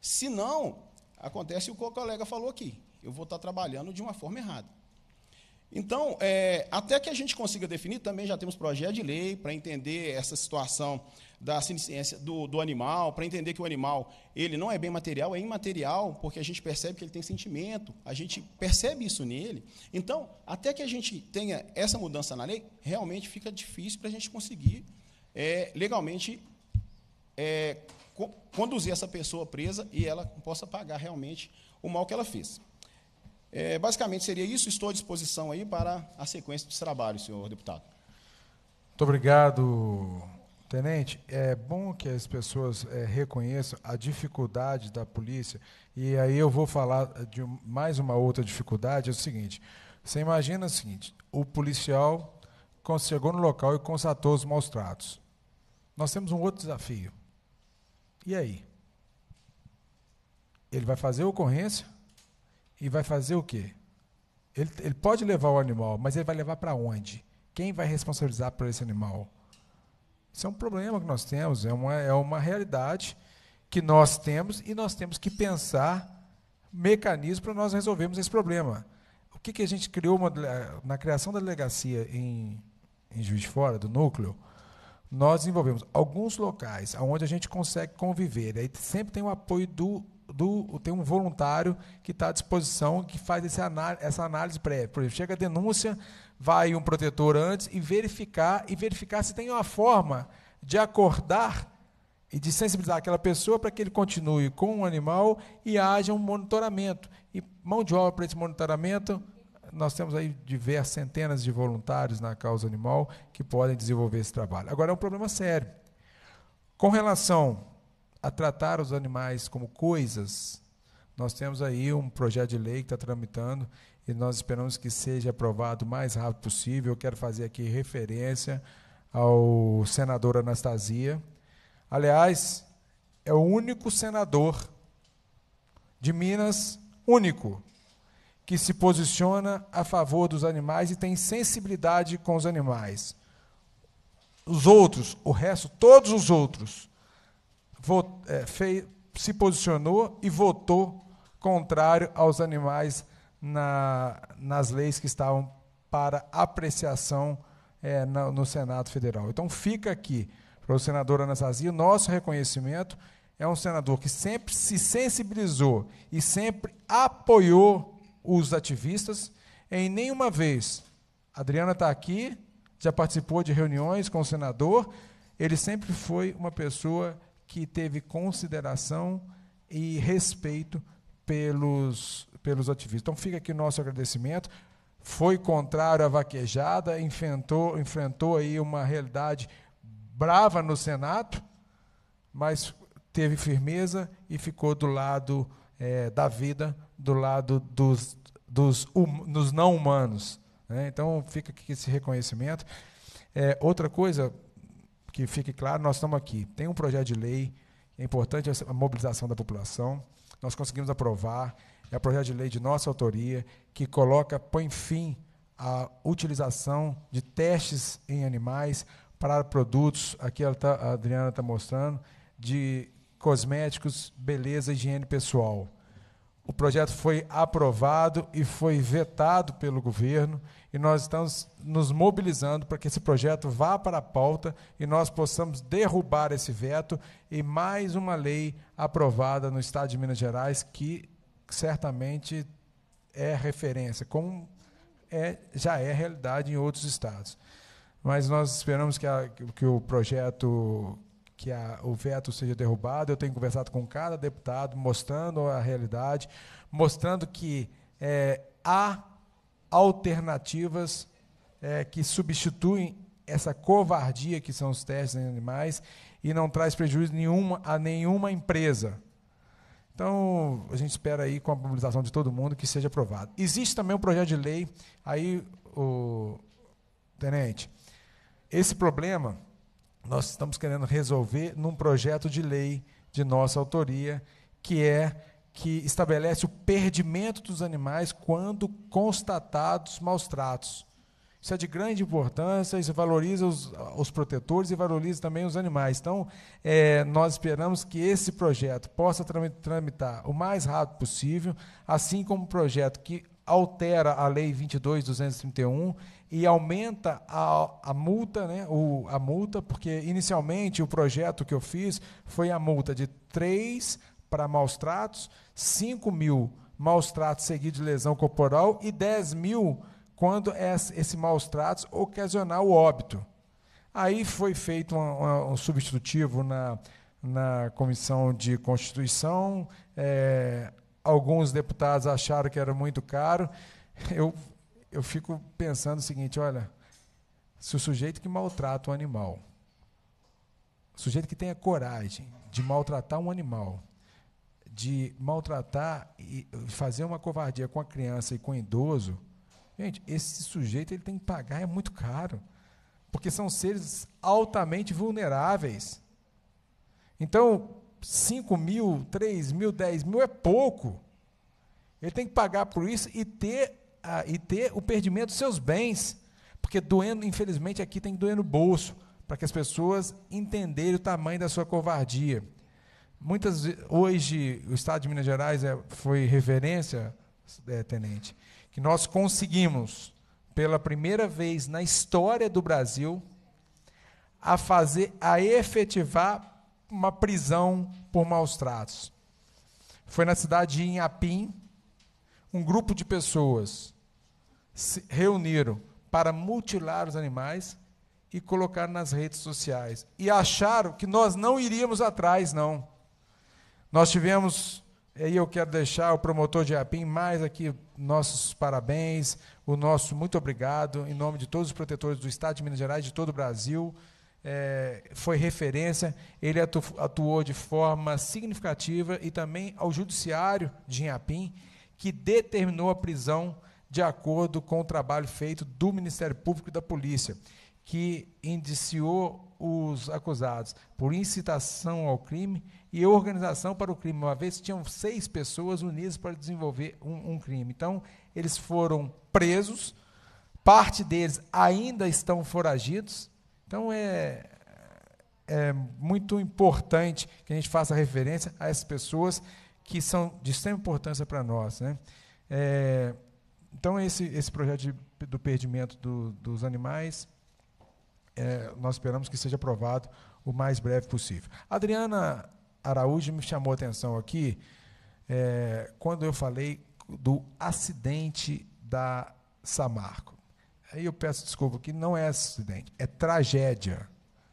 Se não, acontece o que o colega falou aqui eu vou estar trabalhando de uma forma errada. Então, é, até que a gente consiga definir, também já temos projeto de lei para entender essa situação da ciência do, do animal, para entender que o animal ele não é bem material, é imaterial, porque a gente percebe que ele tem sentimento, a gente percebe isso nele. Então, até que a gente tenha essa mudança na lei, realmente fica difícil para a gente conseguir é, legalmente é, conduzir essa pessoa presa e ela possa pagar realmente o mal que ela fez. É, basicamente seria isso. Estou à disposição aí para a sequência dos trabalhos, senhor deputado. Muito obrigado, tenente. É bom que as pessoas é, reconheçam a dificuldade da polícia. E aí eu vou falar de mais uma outra dificuldade. É o seguinte: você imagina o seguinte, o policial chegou no local e constatou os maus tratos. Nós temos um outro desafio. E aí? Ele vai fazer a ocorrência e vai fazer o quê? Ele, ele pode levar o animal, mas ele vai levar para onde? Quem vai responsabilizar por esse animal? Isso é um problema que nós temos, é uma, é uma realidade que nós temos e nós temos que pensar mecanismos para nós resolvermos esse problema. O que, que a gente criou uma, eh, na criação da delegacia em, em Juiz de Fora, do núcleo? Nós desenvolvemos alguns locais onde a gente consegue conviver. Aí sempre tem o apoio do do tem um voluntário que está à disposição que faz esse essa análise prévia. Por exemplo, chega a denúncia, vai um protetor antes e verificar e verificar se tem uma forma de acordar e de sensibilizar aquela pessoa para que ele continue com o animal e haja um monitoramento. E mão de obra para esse monitoramento, nós temos aí diversas centenas de voluntários na causa animal que podem desenvolver esse trabalho. Agora é um problema sério. Com relação a tratar os animais como coisas, nós temos aí um projeto de lei que está tramitando e nós esperamos que seja aprovado o mais rápido possível. Eu quero fazer aqui referência ao senador Anastasia. Aliás, é o único senador de Minas, único, que se posiciona a favor dos animais e tem sensibilidade com os animais. Os outros, o resto, todos os outros, é, fez, se posicionou e votou contrário aos animais na, nas leis que estavam para apreciação é, no Senado Federal. Então fica aqui para o senador Anastasia o nosso reconhecimento. É um senador que sempre se sensibilizou e sempre apoiou os ativistas. Em nenhuma vez, a Adriana está aqui, já participou de reuniões com o senador, ele sempre foi uma pessoa que teve consideração e respeito pelos, pelos ativistas. Então fica aqui o nosso agradecimento. Foi contrário à vaquejada, enfrentou, enfrentou aí uma realidade brava no Senado, mas teve firmeza e ficou do lado é, da vida, do lado dos, dos, um, dos não humanos. Né? Então fica aqui esse reconhecimento. É, outra coisa, que fique claro, nós estamos aqui. Tem um projeto de lei, é importante a mobilização da população. Nós conseguimos aprovar, é um projeto de lei de nossa autoria, que coloca, põe fim à utilização de testes em animais para produtos, aqui tá, a Adriana está mostrando, de cosméticos, beleza e higiene pessoal. O projeto foi aprovado e foi vetado pelo governo e nós estamos nos mobilizando para que esse projeto vá para a pauta e nós possamos derrubar esse veto e mais uma lei aprovada no Estado de Minas Gerais que certamente é referência, como é, já é realidade em outros estados. Mas nós esperamos que, a, que o projeto, que a, o veto seja derrubado. Eu tenho conversado com cada deputado, mostrando a realidade, mostrando que é, há alternativas é, que substituem essa covardia que são os testes em animais e não traz prejuízo nenhuma a nenhuma empresa. Então, a gente espera aí, com a mobilização de todo mundo, que seja aprovado. Existe também um projeto de lei, aí, o tenente, esse problema nós estamos querendo resolver num projeto de lei de nossa autoria, que é que estabelece o perdimento dos animais quando constatados maus tratos. Isso é de grande importância, isso valoriza os, os protetores e valoriza também os animais. Então, é, nós esperamos que esse projeto possa tramitar o mais rápido possível, assim como o projeto que altera a Lei 22.231 e aumenta a, a multa, né, o, a multa, porque inicialmente o projeto que eu fiz foi a multa de 3 para maus tratos 5 mil maus tratos seguidos de lesão corporal e 10 mil quando é esse maus tratos ocasionar o óbito. Aí foi feito um, um substitutivo na, na Comissão de Constituição, é, alguns deputados acharam que era muito caro. Eu, eu fico pensando o seguinte: olha, se o sujeito que maltrata um animal, o sujeito que tenha coragem de maltratar um animal, de maltratar e fazer uma covardia com a criança e com o idoso, gente, esse sujeito ele tem que pagar, é muito caro. Porque são seres altamente vulneráveis. Então, 5 mil, 3 mil, 10 mil é pouco. Ele tem que pagar por isso e ter, a, ah, e ter o perdimento dos seus bens. Porque doendo, infelizmente, aqui tem que doer no bolso, para que as pessoas entenderem o tamanho da sua covardia. Muitas hoje o Estado de Minas Gerais é, foi referência, é, tenente, que nós conseguimos pela primeira vez na história do Brasil a fazer a efetivar uma prisão por maus tratos. Foi na cidade de Inhapim, um grupo de pessoas se reuniram para mutilar os animais e colocar nas redes sociais e acharam que nós não iríamos atrás não. Nós tivemos, e eu quero deixar o promotor de Apim mais aqui nossos parabéns, o nosso muito obrigado, em nome de todos os protetores do Estado de Minas Gerais, de todo o Brasil. É, foi referência, ele atu, atuou de forma significativa e também ao Judiciário de Inhapim, que determinou a prisão de acordo com o trabalho feito do Ministério Público e da Polícia, que indiciou os acusados por incitação ao crime e a Organização para o Crime, uma vez tinham seis pessoas unidas para desenvolver um, um crime. Então, eles foram presos, parte deles ainda estão foragidos. Então, é, é muito importante que a gente faça referência a essas pessoas que são de extrema importância para nós. Né? É, então, esse, esse projeto de, do perdimento do, dos animais, é, nós esperamos que seja aprovado o mais breve possível. Adriana Araújo me chamou a atenção aqui é, quando eu falei do acidente da Samarco. Aí eu peço desculpa que não é acidente, é tragédia.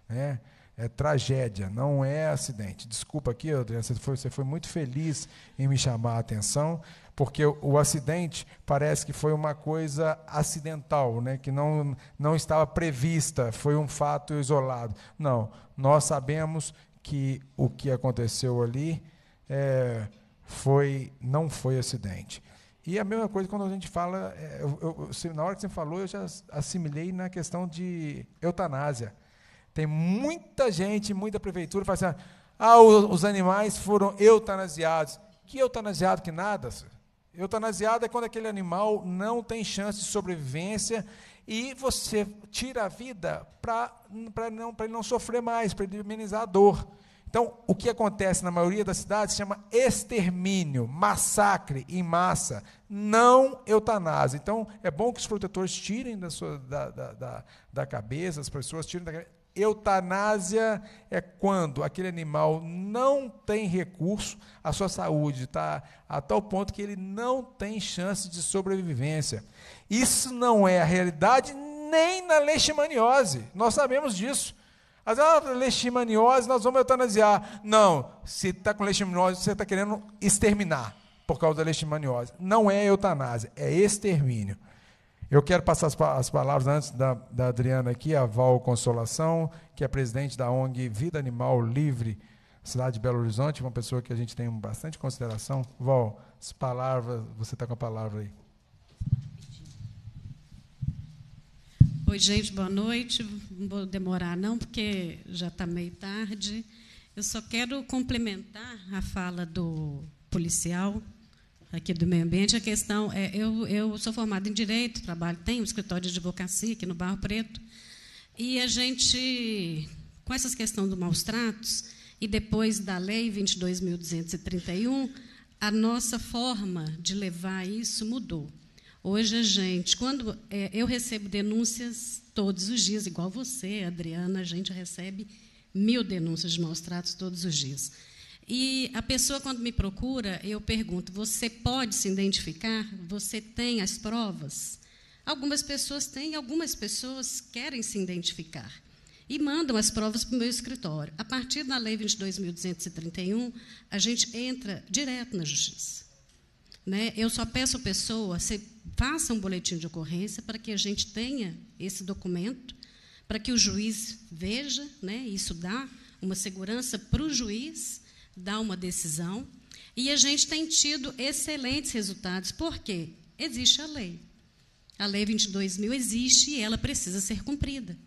Né? É tragédia, não é acidente. Desculpa aqui, Adriano, você foi, você foi muito feliz em me chamar a atenção, porque o, o acidente parece que foi uma coisa acidental, né? que não, não estava prevista, foi um fato isolado. Não, nós sabemos que o que aconteceu ali é, foi não foi acidente. E a mesma coisa quando a gente fala, é, eu, eu, na hora que você falou, eu já assimilei na questão de eutanásia. Tem muita gente, muita prefeitura fazendo, assim, ah, os animais foram eutanasiados. Que eutanasiado que nada? Eutanasiado é quando aquele animal não tem chance de sobrevivência e você tira a vida para não, ele não sofrer mais, para ele minimizar a dor. Então, o que acontece na maioria das cidades se chama extermínio, massacre em massa, não eutanásia. Então, é bom que os protetores tirem da, sua, da, da, da, da cabeça, as pessoas tirem da cabeça, Eutanásia é quando aquele animal não tem recurso, a sua saúde está a tal ponto que ele não tem chance de sobrevivência. Isso não é a realidade nem na leishmaniose. Nós sabemos disso. Às vezes, ah, leishmaniose, nós vamos eutanasiar. Não, se está com leishmaniose, você está querendo exterminar por causa da leishmaniose. Não é eutanásia, é extermínio. Eu quero passar as palavras antes da, da Adriana aqui, a Val Consolação, que é presidente da ONG Vida Animal Livre, cidade de Belo Horizonte, uma pessoa que a gente tem bastante consideração. Val, as palavras, você está com a palavra aí. Oi, gente, boa noite. Não vou demorar, não, porque já está meio tarde. Eu só quero complementar a fala do policial aqui do meio ambiente, a questão é, eu, eu sou formada em direito, trabalho, tenho um escritório de advocacia aqui no Barro Preto, e a gente, com essas questões do maus tratos, e depois da lei 22.231, a nossa forma de levar isso mudou. Hoje a gente, quando é, eu recebo denúncias todos os dias, igual você, Adriana, a gente recebe mil denúncias de maus tratos todos os dias. E a pessoa, quando me procura, eu pergunto: você pode se identificar? Você tem as provas? Algumas pessoas têm, algumas pessoas querem se identificar e mandam as provas para o meu escritório. A partir da Lei 22.231, a gente entra direto na justiça. Né? Eu só peço à pessoa, você faça um boletim de ocorrência para que a gente tenha esse documento, para que o juiz veja, né? isso dá uma segurança para o juiz dá uma decisão. E a gente tem tido excelentes resultados. Por quê? Existe a lei. A Lei mil existe e ela precisa ser cumprida.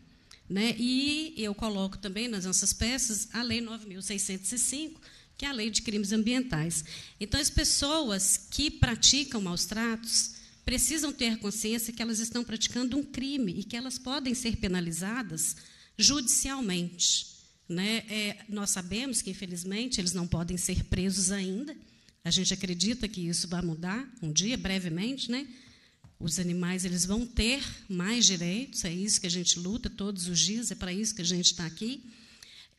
Né? E eu coloco também nas nossas peças a Lei 9.605, que é a Lei de Crimes Ambientais. Então, as pessoas que praticam maus tratos precisam ter consciência que elas estão praticando um crime e que elas podem ser penalizadas judicialmente. Né? É, nós sabemos que, infelizmente, eles não podem ser presos ainda. A gente acredita que isso vai mudar um dia, brevemente. Né? Os animais eles vão ter mais direitos, é isso que a gente luta todos os dias, é para isso que a gente está aqui.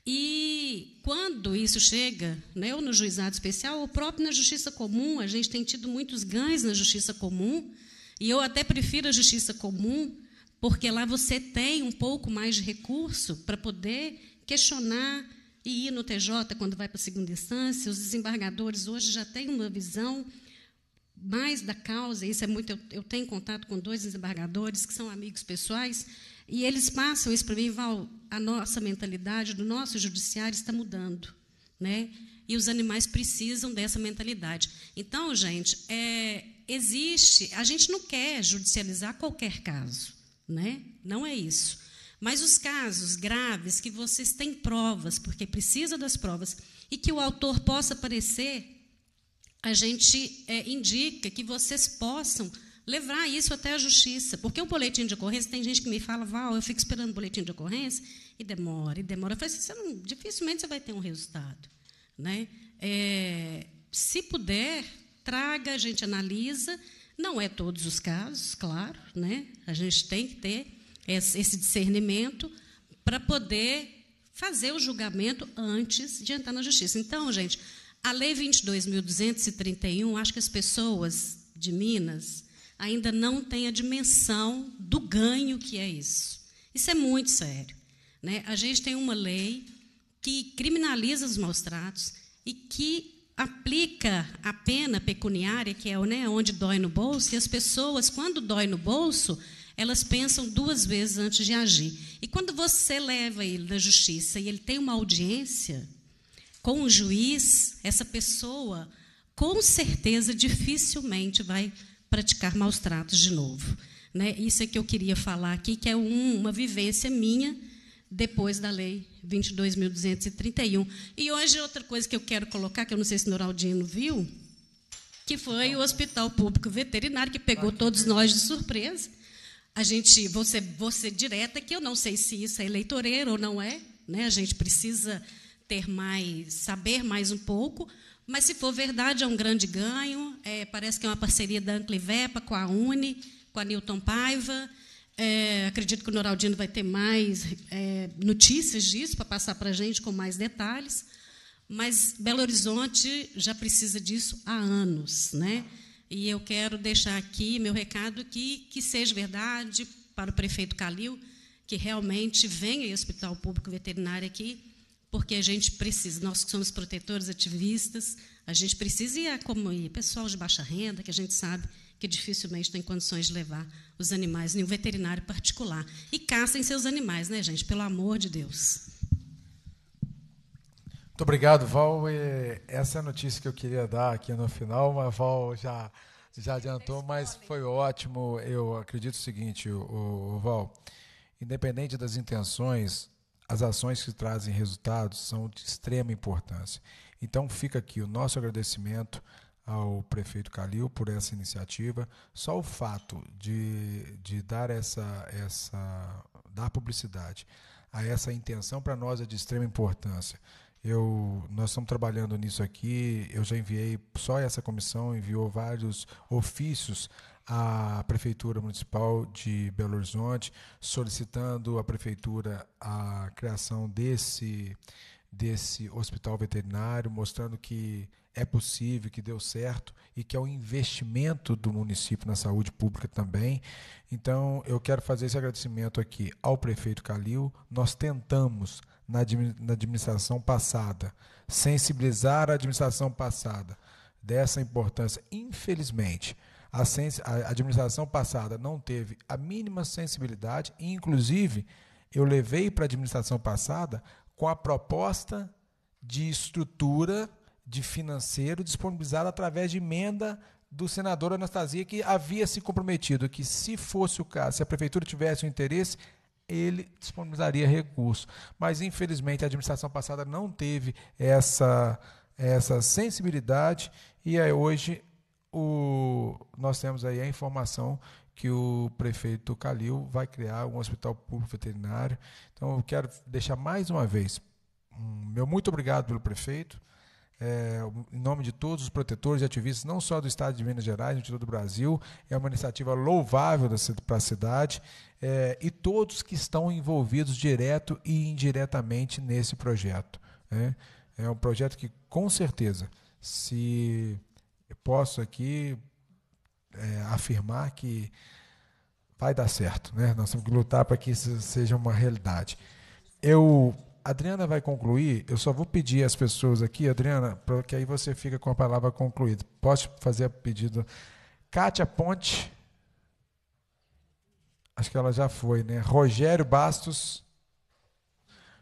E quando isso chega, né, ou no juizado especial, ou próprio na justiça comum, a gente tem tido muitos ganhos na justiça comum, e eu até prefiro a justiça comum, porque lá você tem um pouco mais de recurso para poder questionar e ir no TJ quando vai para a segunda instância. Os desembargadores hoje já têm uma visão mais da causa. Isso é muito. Eu, eu tenho contato com dois desembargadores que são amigos pessoais e eles passam isso para mim. Val, a nossa mentalidade do nosso judiciário está mudando, né? E os animais precisam dessa mentalidade. Então, gente, é, existe. A gente não quer judicializar qualquer caso, né? Não é isso. Mas os casos graves que vocês têm provas, porque precisa das provas, e que o autor possa aparecer, a gente é, indica que vocês possam levar isso até a justiça. Porque o boletim de ocorrência, tem gente que me fala, Val, eu fico esperando o boletim de ocorrência, e demora, e demora. Eu falo, assim, não, dificilmente você vai ter um resultado. Né? É, se puder, traga, a gente analisa. Não é todos os casos, claro, né? a gente tem que ter esse discernimento para poder fazer o julgamento antes de entrar na justiça. Então, gente, a Lei 22.231, acho que as pessoas de Minas ainda não têm a dimensão do ganho que é isso. Isso é muito sério. Né? A gente tem uma lei que criminaliza os maus tratos e que aplica a pena pecuniária, que é né, onde dói no bolso, e as pessoas, quando dói no bolso, elas pensam duas vezes antes de agir. E quando você leva ele na justiça e ele tem uma audiência com o juiz, essa pessoa com certeza dificilmente vai praticar maus tratos de novo. Né? Isso é que eu queria falar aqui, que é um, uma vivência minha depois da lei 22.231. E hoje outra coisa que eu quero colocar, que eu não sei se o Noraldino viu, que foi o Hospital Público Veterinário, que pegou todos nós de surpresa a gente, você, você direta que eu não sei se isso é eleitoreiro ou não é, né? A gente precisa ter mais, saber mais um pouco, mas se for verdade é um grande ganho. É, parece que é uma parceria da Anclivepa com a Uni, com a Newton Paiva. É, acredito que o Noraldino vai ter mais é, notícias disso para passar para a gente com mais detalhes. Mas Belo Horizonte já precisa disso há anos, né? E eu quero deixar aqui meu recado que, que seja verdade para o prefeito Calil, que realmente venha o Hospital Público Veterinário aqui, porque a gente precisa, nós que somos protetores, ativistas, a gente precisa ir a como ir, pessoal de baixa renda, que a gente sabe que dificilmente tem condições de levar os animais, um veterinário particular. E caçem seus animais, né, gente? Pelo amor de Deus. Muito obrigado, Val. E essa é a notícia que eu queria dar aqui no final, mas Val já, já adiantou, mas foi ótimo. Eu acredito o seguinte, o, o, Val, independente das intenções, as ações que trazem resultados são de extrema importância. Então fica aqui o nosso agradecimento ao prefeito Calil por essa iniciativa. Só o fato de, de dar essa, essa dar publicidade a essa intenção para nós é de extrema importância. Eu, nós estamos trabalhando nisso aqui. Eu já enviei, só essa comissão enviou vários ofícios à Prefeitura Municipal de Belo Horizonte, solicitando à Prefeitura a criação desse, desse hospital veterinário, mostrando que é possível, que deu certo e que é um investimento do município na saúde pública também. Então, eu quero fazer esse agradecimento aqui ao prefeito Calil. Nós tentamos na, administração passada, sensibilizar a administração passada dessa importância. Infelizmente, a, a administração passada não teve a mínima sensibilidade, e inclusive eu levei para a administração passada com a proposta de estrutura de financeiro disponibilizada através de emenda do senador Anastasia, que havia se comprometido que, se fosse o caso, se a prefeitura tivesse o interesse, ele disponibilizaria recurso. Mas, infelizmente, a administração passada não teve essa, essa sensibilidade e aí hoje o, nós temos aí a informação que o prefeito Calil vai criar um hospital público veterinário. Então, eu quero deixar mais uma vez hum, meu muito obrigado pelo prefeito é, em nome de todos os protetores e ativistas, não só do Estado de Minas Gerais, mas de todo o Brasil. É uma iniciativa louvável para a cidade é, e todos que estão envolvidos direto e indiretamente nesse projeto. Né? É um projeto que, com certeza, se posso aqui é, afirmar que vai dar certo. Né? Nós temos que lutar para que isso seja uma realidade. Eu Adriana vai concluir. Eu só vou pedir às pessoas aqui, Adriana, para que aí você fica com a palavra concluída. Posso fazer a pedido? Kátia Ponte. Acho que ela já foi, né? Rogério Bastos.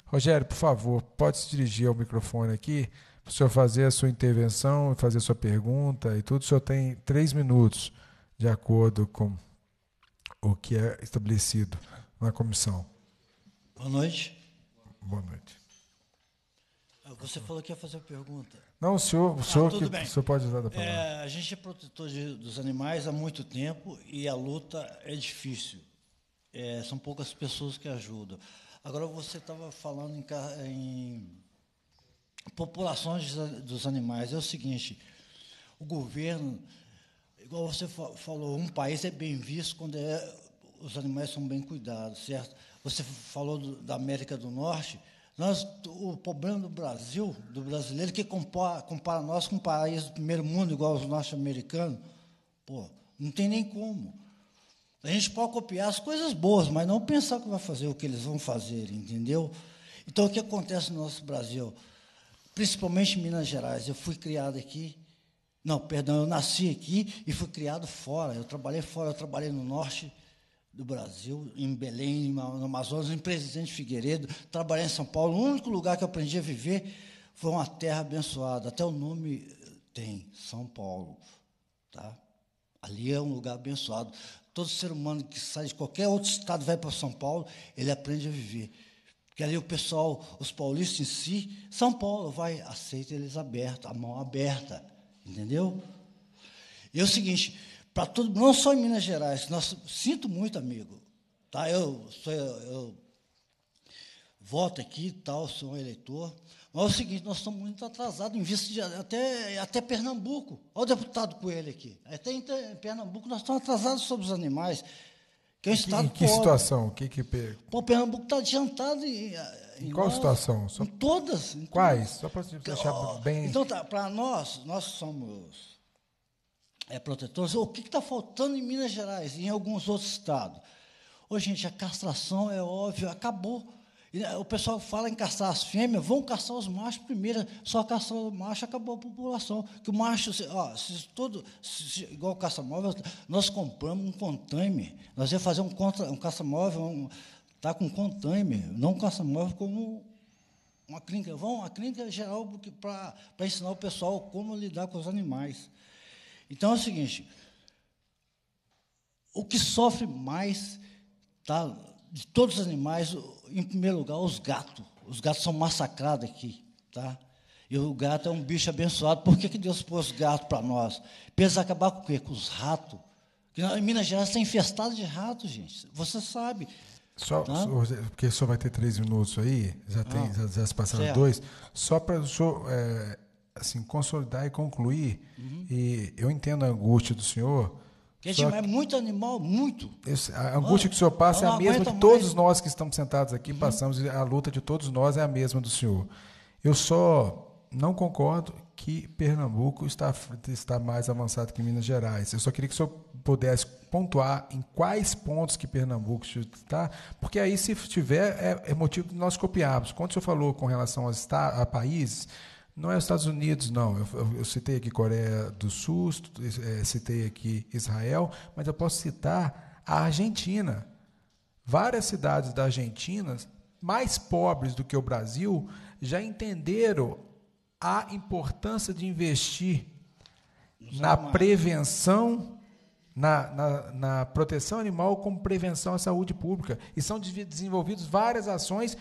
Rogério, por favor, pode se dirigir ao microfone aqui para o senhor fazer a sua intervenção, fazer a sua pergunta e tudo. O senhor tem três minutos, de acordo com o que é estabelecido na comissão. Boa noite. Boa noite. Ah, você falou que ia fazer uma pergunta. Não, o senhor, o ah, senhor, ah, que, o senhor pode dar a palavra. É, a gente é protetor de, dos animais há muito tempo e a luta é difícil. É, são poucas pessoas que ajudam. Agora, você estava falando em, em populações dos animais. É o seguinte: o governo, igual você falou, um país é bem visto quando é, os animais são bem cuidados, certo? Você falou do, da América do Norte. Nós, o problema do Brasil, do brasileiro, que compara, compara nós com um do primeiro mundo, igual os norte-americanos, pô, não tem nem como. A gente pode copiar as coisas boas, mas não pensar que vai fazer o que eles vão fazer, entendeu? Então, o que acontece no nosso Brasil? Principalmente em Minas Gerais. Eu fui criado aqui. Não, perdão, eu nasci aqui e fui criado fora. Eu trabalhei fora, eu trabalhei no Norte, do Brasil, em Belém, no Amazonas, em Presidente Figueiredo, trabalhei em São Paulo. O único lugar que eu aprendi a viver foi uma terra abençoada. Até o nome eh, tem, São Paulo. Tá? Ali é um lugar abençoado. Todo ser humano que sai de qualquer outro estado vai para São Paulo, ele aprende a viver. Porque ali o pessoal, os paulistas em si, São Paulo vai, aceita eles aberto, a mão aberta. Entendeu? E é o seguinte, para todo não só em Minas Gerais, nós, sinto muito, amigo. Tá? Eu, sou, eu, eu voto aqui tal, sou um eleitor. Mas é o seguinte, nós estamos muito atrasados em vista de até, até Pernambuco. Olha o deputado Coelho aqui. Até em Pernambuco nós estamos atrasados sobre os animais. Que é estado que, que situação? Que, que Pô, Pernambuco está adiantado em, em, em qual nós, situação? são Em todas. Em Quais? Todas. Só para deixar bem. Então, tá, para nós, nós somos é, protetores, o que está faltando em Minas Gerais, em alguns outros estados. Ô, gente, a castração é óbvio, acabou. Né, o pessoal fala em caçar as fêmeas, vão caçar os machos primeiro, só caçar o macho acabou a população. Que o macho, ó, se todo, se, igual o caça-móvel, nós compramos um container, nós ia fazer um, contra, um caça-móvel, um, tá com container, não caça-móvel como uma clínica, vão, a clínica geral para ensinar o pessoal como lidar com os animais. Então é o seguinte: o que sofre mais tá, de todos os animais, em primeiro lugar, os gatos. Os gatos são massacrados aqui. Tá? E o gato é um bicho abençoado. Por que, que Deus pôs gato para nós? Pensa acabar com o quê? Com os ratos. Porque em Minas Gerais está infestado de ratos, gente. Você sabe. Só, tá? só, porque só vai ter três minutos aí, já, tem, ah, já, já se passaram certo. dois. Só para o senhor. É assim consolidar e concluir. Uhum. E eu entendo a angústia do senhor. gente que... é muito animal, muito. Esse, a angústia Olha, que o senhor passa é a mesma de todos mais. nós que estamos sentados aqui, uhum. passamos, a luta de todos nós é a mesma do senhor. Eu só não concordo que Pernambuco está, está mais avançado que Minas Gerais. Eu só queria que o senhor pudesse pontuar em quais pontos que Pernambuco está, porque aí, se tiver, é, é motivo de nós copiarmos. Quando o senhor falou com relação a, a países, não é os Estados Unidos, não. Eu, eu, eu citei aqui Coreia do Sul, é, citei aqui Israel, mas eu posso citar a Argentina. Várias cidades da Argentina, mais pobres do que o Brasil, já entenderam a importância de investir na prevenção, na, na, na, proteção animal, como prevenção à saúde pública. E são desenvolvidas várias ações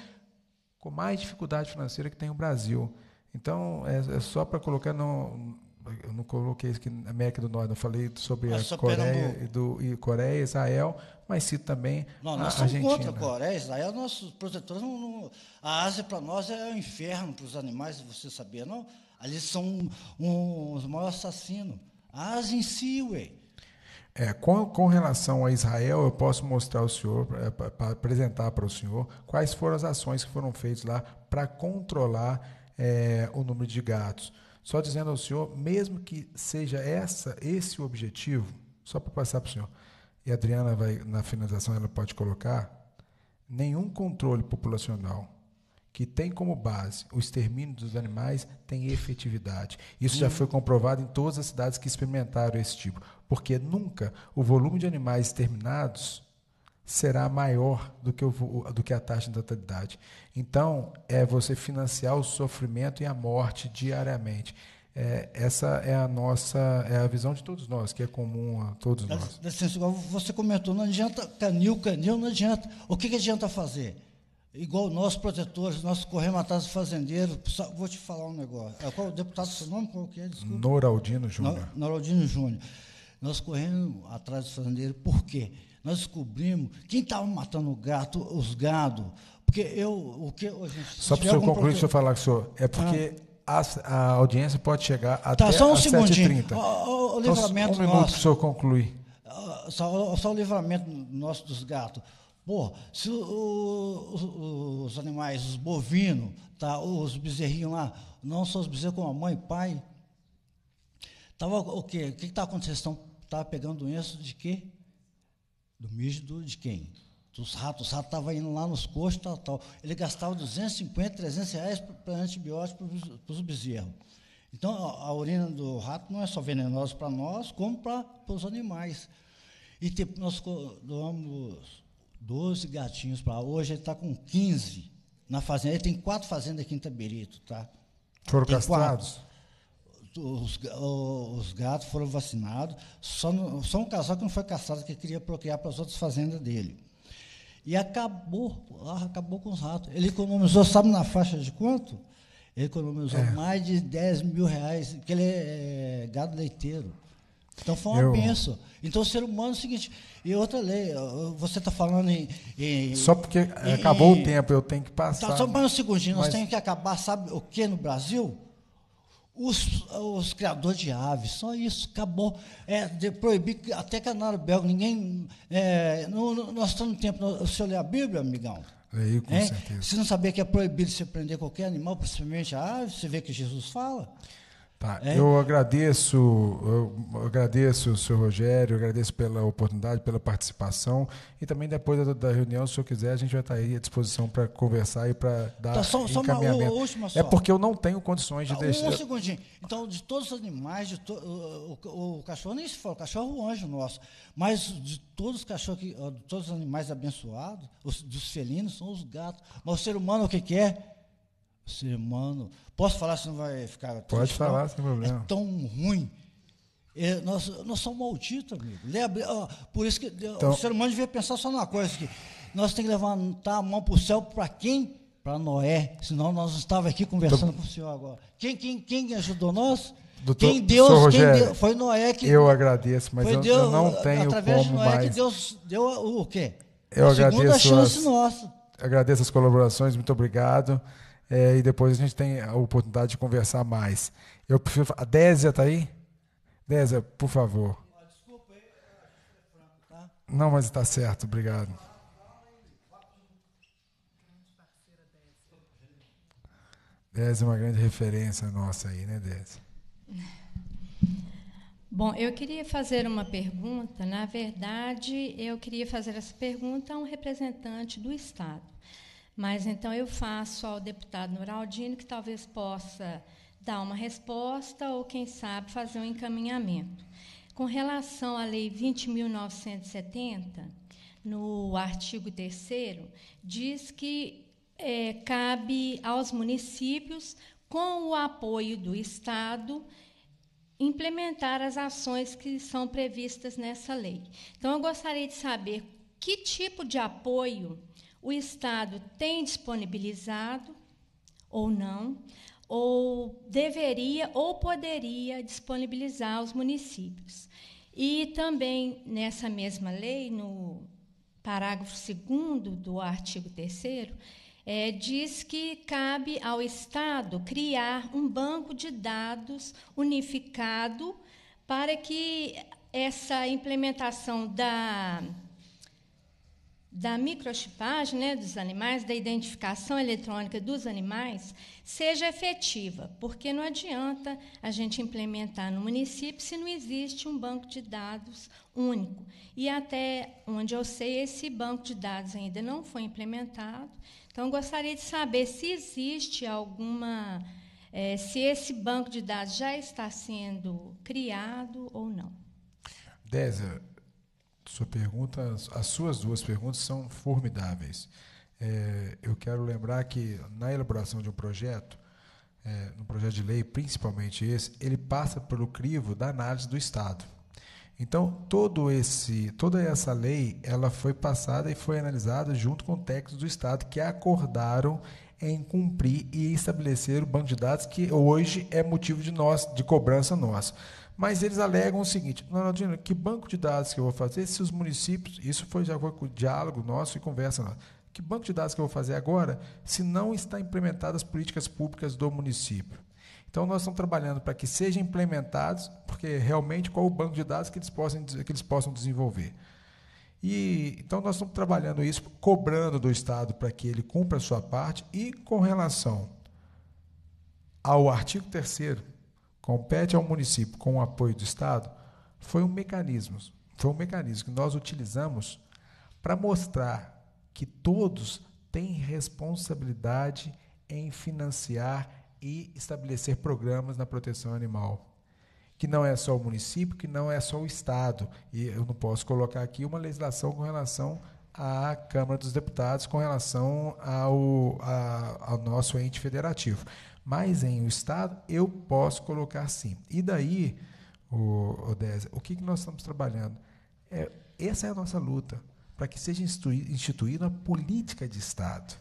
com mais dificuldade financeira que tem o Brasil. Então, é, é só para colocar, não, eu não coloquei isso aqui na América do Norte, eu falei sobre ah, a Coreia e, do, e Coreia, Israel, mas cito também não, nós a Argentina. contra a Coreia, Israel, nossos protetores, não, não, a Ásia para nós é um inferno para os animais, você sabia, não? Ali são um, um, os maiores assassinos. A Ásia em si, ué. É, com, com relação a Israel, eu posso mostrar ao senhor, é, para apresentar para o senhor, quais foram as ações que foram feitas lá para controlar é, o número de gatos. Só dizendo ao senhor, mesmo que seja essa esse o objetivo, só para passar para o senhor, e a Adriana vai, na finalização ela pode colocar, nenhum controle populacional que tem como base o extermínio dos animais tem efetividade. Isso já hum. foi comprovado em todas as cidades que experimentaram esse tipo, porque nunca o volume de animais exterminados será maior do que, o, do que a taxa de natalidade. Então, é você financiar o sofrimento e a morte diariamente. É, essa é a nossa, é a visão de todos nós, que é comum a todos nós. Assim, Licença, você comentou, não adianta canil, canil, não adianta. O que, que adianta fazer? Igual nós, protetores, nós corremos atrás do fazendeiro. Vou te falar um negócio. É, qual é o deputado, seu nome? Qual que é? Desculpa. Noraldino Júnior. Noraldino Júnior. Nós corremos atrás do fazendeiro, por quê? nós descobrimos quem estava matando o gato, os gados. Porque eu, o que hoje Só para o senhor concluir, o eu falar com o senhor. É porque ah. a, a, audiência pode chegar tá, até só um às 7h30. O, o, então, o livramento um minuto para o senhor concluir. Só, só o livramento nosso dos gatos. Pô, se o, o, os animais, os bovinos, tá, os bezerrinhos lá, não só os bezerros com a mãe e pai, tava o quê? O que estava tá acontecendo? Estava pegando doença de quê? Do mijo de quem? Dos ratos. Os ratos estavam indo lá nos coxos, tal, tal. Ele gastava 250, 300 reais para antibiótico para os bezerros. Então, a, urina do rato não é só venenosa para nós, como para os animais. E tipo nós doamos 12 gatinhos para Hoje ele está com 15 na fazenda. Ele tem quatro fazendas aqui em Taberito, tá? Foram castrados? Quatro os, os gatos foram vacinados, só, no, só um casal que não foi caçado, que queria procriar para as outras fazendas dele. E acabou, acabou com os ratos. Ele economizou, sabe na faixa de quanto? Ele economizou é. mais de 10 mil reais, porque ele é, é gado leiteiro. Então foi uma eu... benção. Então o ser humano é o seguinte, e outra lei, você está falando em, em, Só porque em, acabou em, o tempo, eu tenho que tá, passar. só mais um segundinho, mas... nós temos que acabar, sabe o que no Brasil? os, os criadores de aves, só isso, acabou. É, de proibir até canário belga, ninguém. É, nós estamos no tempo. o senhor lê a Bíblia, amigão. Leio, com é, certeza. Você não sabia que é proibido você prender qualquer animal, principalmente a ave, você vê que Jesus fala. Tá, é? eu agradeço, eu agradeço o senhor Rogério, agradeço pela oportunidade, pela participação e também depois da, da reunião, se o senhor quiser, a gente vai estar aí à disposição para conversar e para dar tá, só, encaminhamento. Só uma, última é só. É porque eu não tenho condições de tá, deixar... Um segundinho. Então, de todos os animais, de to... o, o, o, cachorro nem se fala, o cachorro é o anjo nosso, mas de todos os cachorros, que, de todos os animais abençoados, os, dos felinos, são os gatos. Mas o ser humano, o que, que é? ser humano. Posso falar se não vai ficar. Pode falar, sem problema. É tão ruim. É, nós, nós somos malditos, amigo. ó, por isso que então, o ser humano devia pensar só numa coisa: que nós temos que levantar a mão para o céu para quem? Para Noé. Senão nós estávamos aqui conversando com o senhor agora. Quem, quem, quem ajudou nós? Doutor, quem Deus, Rogério, Deus, foi Noé que. Eu agradeço, mas eu, Deus, eu, não tenho através como de Noé mais. que Deus deu o quê? Eu a agradeço. Segunda chance as, nossa. Agradeço as colaborações, muito obrigado é, e depois a gente tem a oportunidade de conversar mais. Eu prefiro. A Désia está aí? Désia, por favor. Desculpa tá? Não, mas está certo, obrigado. Désia é uma grande referência nossa aí, né, Désia? Bom, eu queria fazer uma pergunta. Na verdade, eu queria fazer essa pergunta a um representante do Estado. Mas então eu faço ao deputado Noraldino que talvez possa dar uma resposta ou, quem sabe, fazer um encaminhamento. Com relação à Lei 20.970, no artigo 3, diz que é, cabe aos municípios, com o apoio do Estado, implementar as ações que são previstas nessa lei. Então, eu gostaria de saber que tipo de apoio o Estado tem disponibilizado ou não, ou deveria ou poderia disponibilizar aos municípios. E também, nessa mesma lei, no parágrafo 2 do artigo 3, é, diz que cabe ao Estado criar um banco de dados unificado para que essa implementação da da microchipagem né, dos animais, da identificação eletrônica dos animais, seja efetiva, porque não adianta a gente implementar no município se não existe um banco de dados único. E até onde eu sei, esse banco de dados ainda não foi implementado. Então, gostaria de saber se existe alguma. É, se esse banco de dados já está sendo criado ou não. Deza, sua pergunta, as suas duas perguntas são formidáveis. É, eu quero lembrar que na elaboração de um projeto, é, no projeto de lei, principalmente esse, ele passa pelo crivo da análise do Estado. Então, todo esse, toda essa lei, ela foi passada e foi analisada junto com o do Estado que acordaram em cumprir e estabelecer o banco de dados que hoje é motivo de nós de cobrança nossa. Mas eles alegam o seguinte: Ronaldinho, que banco de dados que eu vou fazer se os municípios, isso foi já com o diálogo nosso e conversa nossa, que banco de dados que eu vou fazer agora se não está implementadas as políticas públicas do município? Então, nós estamos trabalhando para que sejam implementados, porque realmente qual o banco de dados que eles possam, que eles possam desenvolver. E, então, nós estamos trabalhando isso, cobrando do Estado para que ele cumpra a sua parte. E com relação ao artigo 3 compete ao município com o apoio do Estado, foi um mecanismo, foi um mecanismo que nós utilizamos para mostrar que todos têm responsabilidade em financiar e estabelecer programas na proteção animal. Que não é só o município, que não é só o Estado. E eu não posso colocar aqui uma legislação com relação à Câmara dos Deputados, com relação ao, a, ao nosso ente federativo mas em o Estado eu posso colocar sim. E daí, o Odésia, o que, que nós estamos trabalhando? É, essa é a nossa luta, para que seja instituída a política de Estado.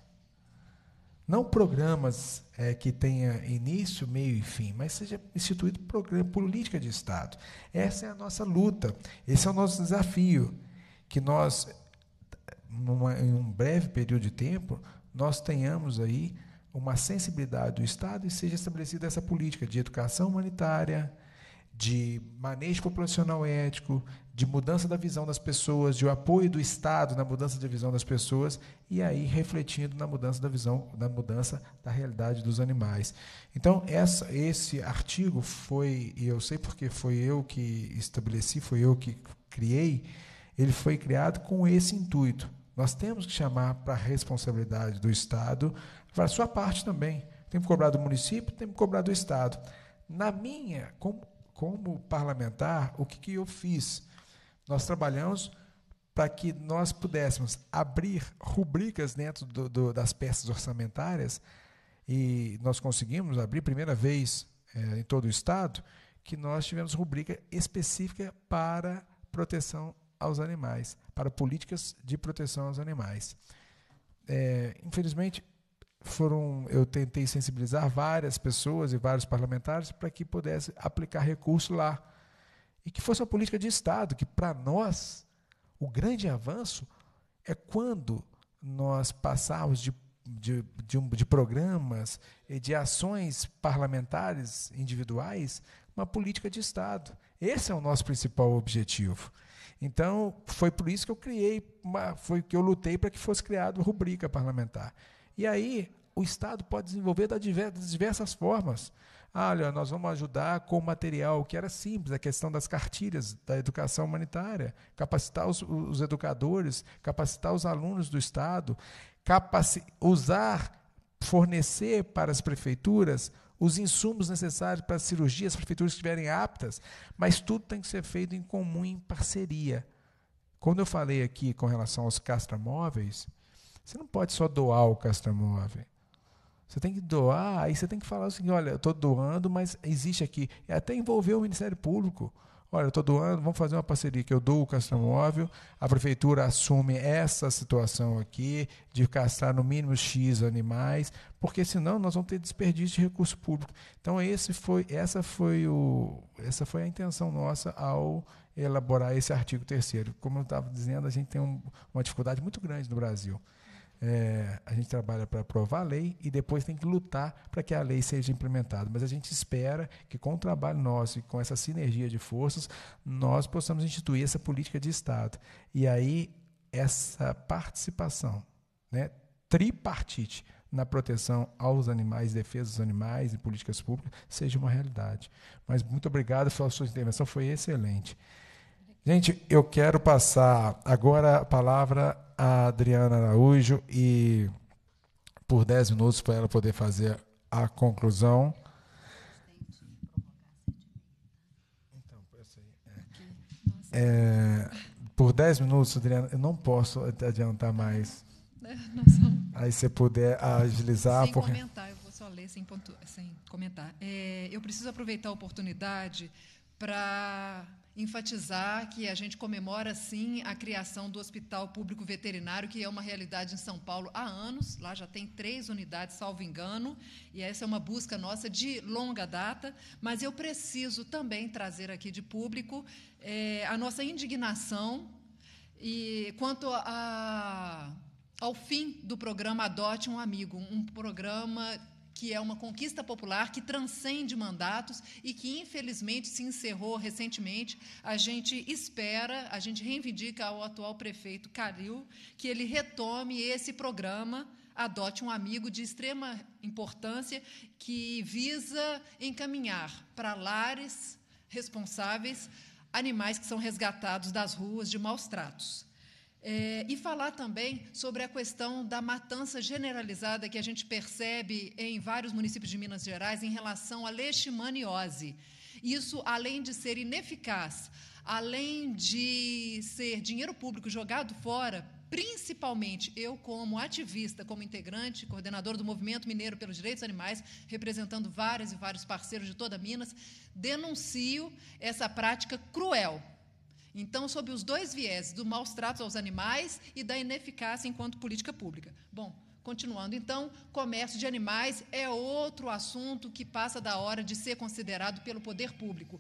Não programas é, que tenha início, meio e fim, mas seja instituído programa, política de Estado. Essa é a nossa luta, esse é o nosso desafio, que nós, numa, em um breve período de tempo, nós tenhamos aí uma sensibilidade do Estado e seja estabelecida essa política de educação humanitária, de manejo populacional ético, de mudança da visão das pessoas, de o apoio do Estado na mudança da visão das pessoas e aí refletindo na mudança da visão, na mudança da realidade dos animais. Então essa, esse artigo foi, e eu sei porque foi eu que estabeleci, foi eu que criei, ele foi criado com esse intuito. Nós temos que chamar para a responsabilidade do Estado para a sua parte também. Tem que cobrar do município, tem que cobrar do Estado. Na minha, como, como parlamentar, o que, que eu fiz? Nós trabalhamos para que nós pudéssemos abrir rubricas dentro do, do, das peças orçamentárias e nós conseguimos abrir primeira vez é, em todo o estado que nós tivemos rubrica específica para proteção aos animais, para políticas de proteção aos animais. É, infelizmente, foram eu tentei sensibilizar várias pessoas e vários parlamentares para que pudesse aplicar recurso lá e que fosse uma política de Estado que para nós o grande avanço é quando nós passarmos de, de, de, um, de programas e de ações parlamentares individuais uma política de Estado esse é o nosso principal objetivo então foi por isso que eu criei uma, foi que eu lutei para que fosse criado rubrica parlamentar e aí o Estado pode desenvolver das diversas formas. Ah, olha, nós vamos ajudar com o material que era simples, a questão das cartilhas da educação humanitária, capacitar os, os educadores, capacitar os alunos do Estado, capaci usar, fornecer para as prefeituras os insumos necessários para as cirurgias, as prefeituras estiverem aptas, mas tudo tem que ser feito em comum, em parceria. Quando eu falei aqui com relação aos castramóveis, móveis, você não pode só doar o Castramóvel. Você tem que doar, aí você tem que falar o assim, seguinte: olha, eu estou doando, mas existe aqui. É até envolver o Ministério Público. Olha, eu estou doando, vamos fazer uma parceria que eu dou o castramóvel, a prefeitura assume essa situação aqui de castrar no mínimo X animais, porque senão nós vamos ter desperdício de recurso público. Então esse foi, essa, foi o, essa foi a intenção nossa ao elaborar esse artigo terceiro. Como eu estava dizendo, a gente tem um, uma dificuldade muito grande no Brasil. É, a gente trabalha para aprovar a lei e depois tem que lutar para que a lei seja implementada. Mas a gente espera que, com o trabalho nosso e com essa sinergia de forças, nós possamos instituir essa política de Estado. E aí, essa participação né, tripartite na proteção aos animais, defesa dos animais e políticas públicas seja uma realidade. Mas muito obrigado, pela sua intervenção foi excelente. Gente, eu quero passar agora a palavra a Adriana Araújo e por 10 minutos para ela poder fazer a conclusão. É, por 10 minutos, Adriana, eu não posso adiantar mais. Aí se puder agilizar. Sem porque... comentar, eu vou só ler sem, pontu... sem comentar. É, eu preciso aproveitar a oportunidade para enfatizar que a gente comemora, sim, a criação do Hospital Público Veterinário, que é uma realidade em São Paulo há anos, lá já tem três unidades, salvo engano, e essa é uma busca nossa de longa data, mas eu preciso também trazer aqui de público é, a nossa indignação e quanto a, ao fim do programa Adote um Amigo, um programa que é uma conquista popular que transcende mandatos e que, infelizmente, se encerrou recentemente. A gente espera, a gente reivindica ao atual prefeito Caril que ele retome esse programa adote um amigo de extrema importância que visa encaminhar para lares responsáveis animais que são resgatados das ruas de maus tratos. É, e falar também sobre a questão da matança generalizada que a gente percebe em vários municípios de Minas Gerais em relação à leishmaniose. Isso, além de ser ineficaz, além de ser dinheiro público jogado fora, principalmente eu, como ativista, como integrante, coordenador do Movimento Mineiro pelos Direitos Animais, representando vários e vários parceiros de toda Minas, denuncio essa prática cruel então, sobre os dois vieses, do maus tratos aos animais e da ineficácia enquanto política pública. Bom, continuando, então, comércio de animais é outro assunto que passa da hora de ser considerado pelo poder público.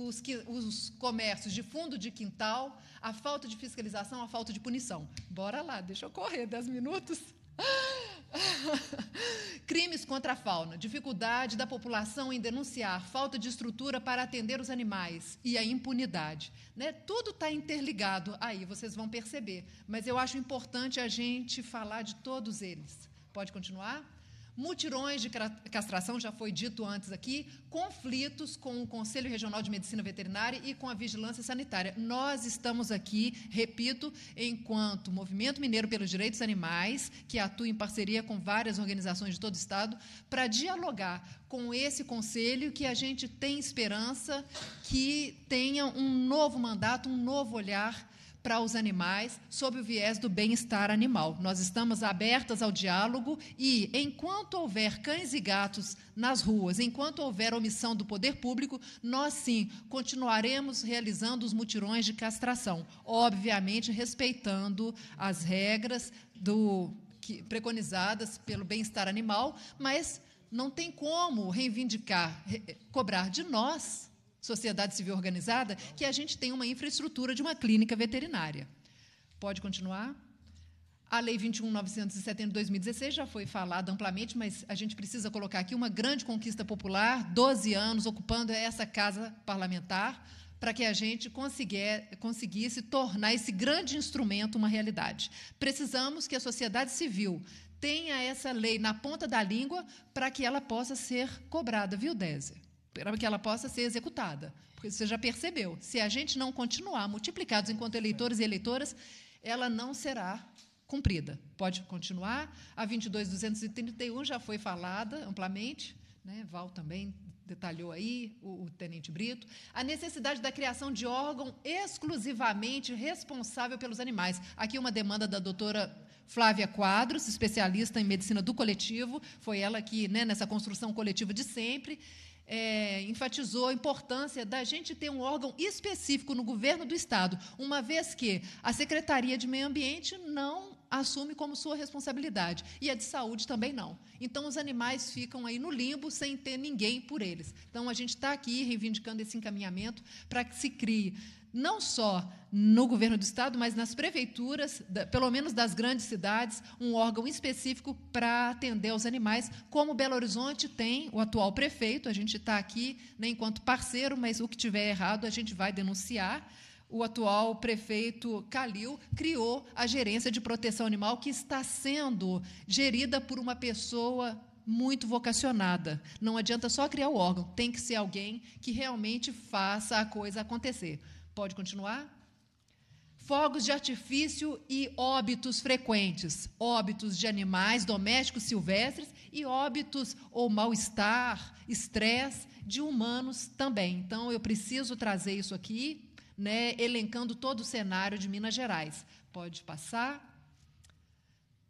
Os, os, comércios de fundo de quintal, a falta de fiscalização, a falta de punição. Bora lá, deixa eu correr 10 minutos. Crimes contra a fauna, dificuldade da população em denunciar, falta de estrutura para atender os animais e a impunidade. Né? Tudo está interligado, aí vocês vão perceber. Mas eu acho importante a gente falar de todos eles. Pode continuar? Mutirões de castração, já foi dito antes aqui, conflitos com o Conselho Regional de Medicina Veterinária e com a Vigilância Sanitária. Nós estamos aqui, repito, enquanto Movimento Mineiro pelos Direitos Animais, que atua em parceria com várias organizações de todo o Estado, para dialogar com esse Conselho que a gente tem esperança que tenha um novo mandato, um novo olhar para os animais sob o viés do bem-estar animal. Nós estamos abertas ao diálogo e, enquanto houver cães e gatos nas ruas, enquanto houver omissão do poder público, nós sim continuaremos realizando os mutirões de castração, obviamente respeitando as regras do, que, preconizadas pelo bem-estar animal, mas não tem como reivindicar, cobrar de nós sociedade civil organizada, que a gente tem uma infraestrutura de uma clínica veterinária. Pode continuar? A Lei 21.970 de 2016 já foi falada amplamente, mas a gente precisa colocar aqui uma grande conquista popular, 12 anos ocupando essa casa parlamentar, para que a gente conseguisse tornar esse grande instrumento uma realidade. Precisamos que a sociedade civil tenha essa lei na ponta da língua para que ela possa ser cobrada, viu, Désia? para que ela possa ser executada. Porque você já percebeu, se a gente não continuar multiplicados enquanto eleitores e eleitoras, ela não será cumprida. Pode continuar. A 22.231 já foi falada amplamente, né? Val também detalhou aí, o, o Tenente Brito. A necessidade da criação de órgão exclusivamente responsável pelos animais. Aqui uma demanda da doutora Flávia Quadros, especialista em medicina do coletivo, foi ela que, né, nessa construção coletiva de sempre, é, enfatizou a importância da gente ter um órgão específico no governo do Estado, uma vez que a Secretaria de Meio Ambiente não assume como sua responsabilidade e a de saúde também não. Então, os animais ficam aí no limbo sem ter ninguém por eles. Então, a gente está aqui reivindicando esse encaminhamento para que se crie não só no governo do estado, mas nas prefeituras, pelo menos das grandes cidades, um órgão específico para atender aos animais, como Belo Horizonte tem o atual prefeito. A gente está aqui né, enquanto parceiro, mas o que tiver errado a gente vai denunciar. O atual prefeito Calil criou a gerência de proteção animal, que está sendo gerida por uma pessoa muito vocacionada. Não adianta só criar o órgão, tem que ser alguém que realmente faça a coisa acontecer. Pode continuar? Fogos de artifício e óbitos frequentes, óbitos de animais domésticos silvestres e óbitos ou mal-estar, estresse de humanos também. Então, eu preciso trazer isso aqui, né, elencando todo o cenário de Minas Gerais. Pode passar.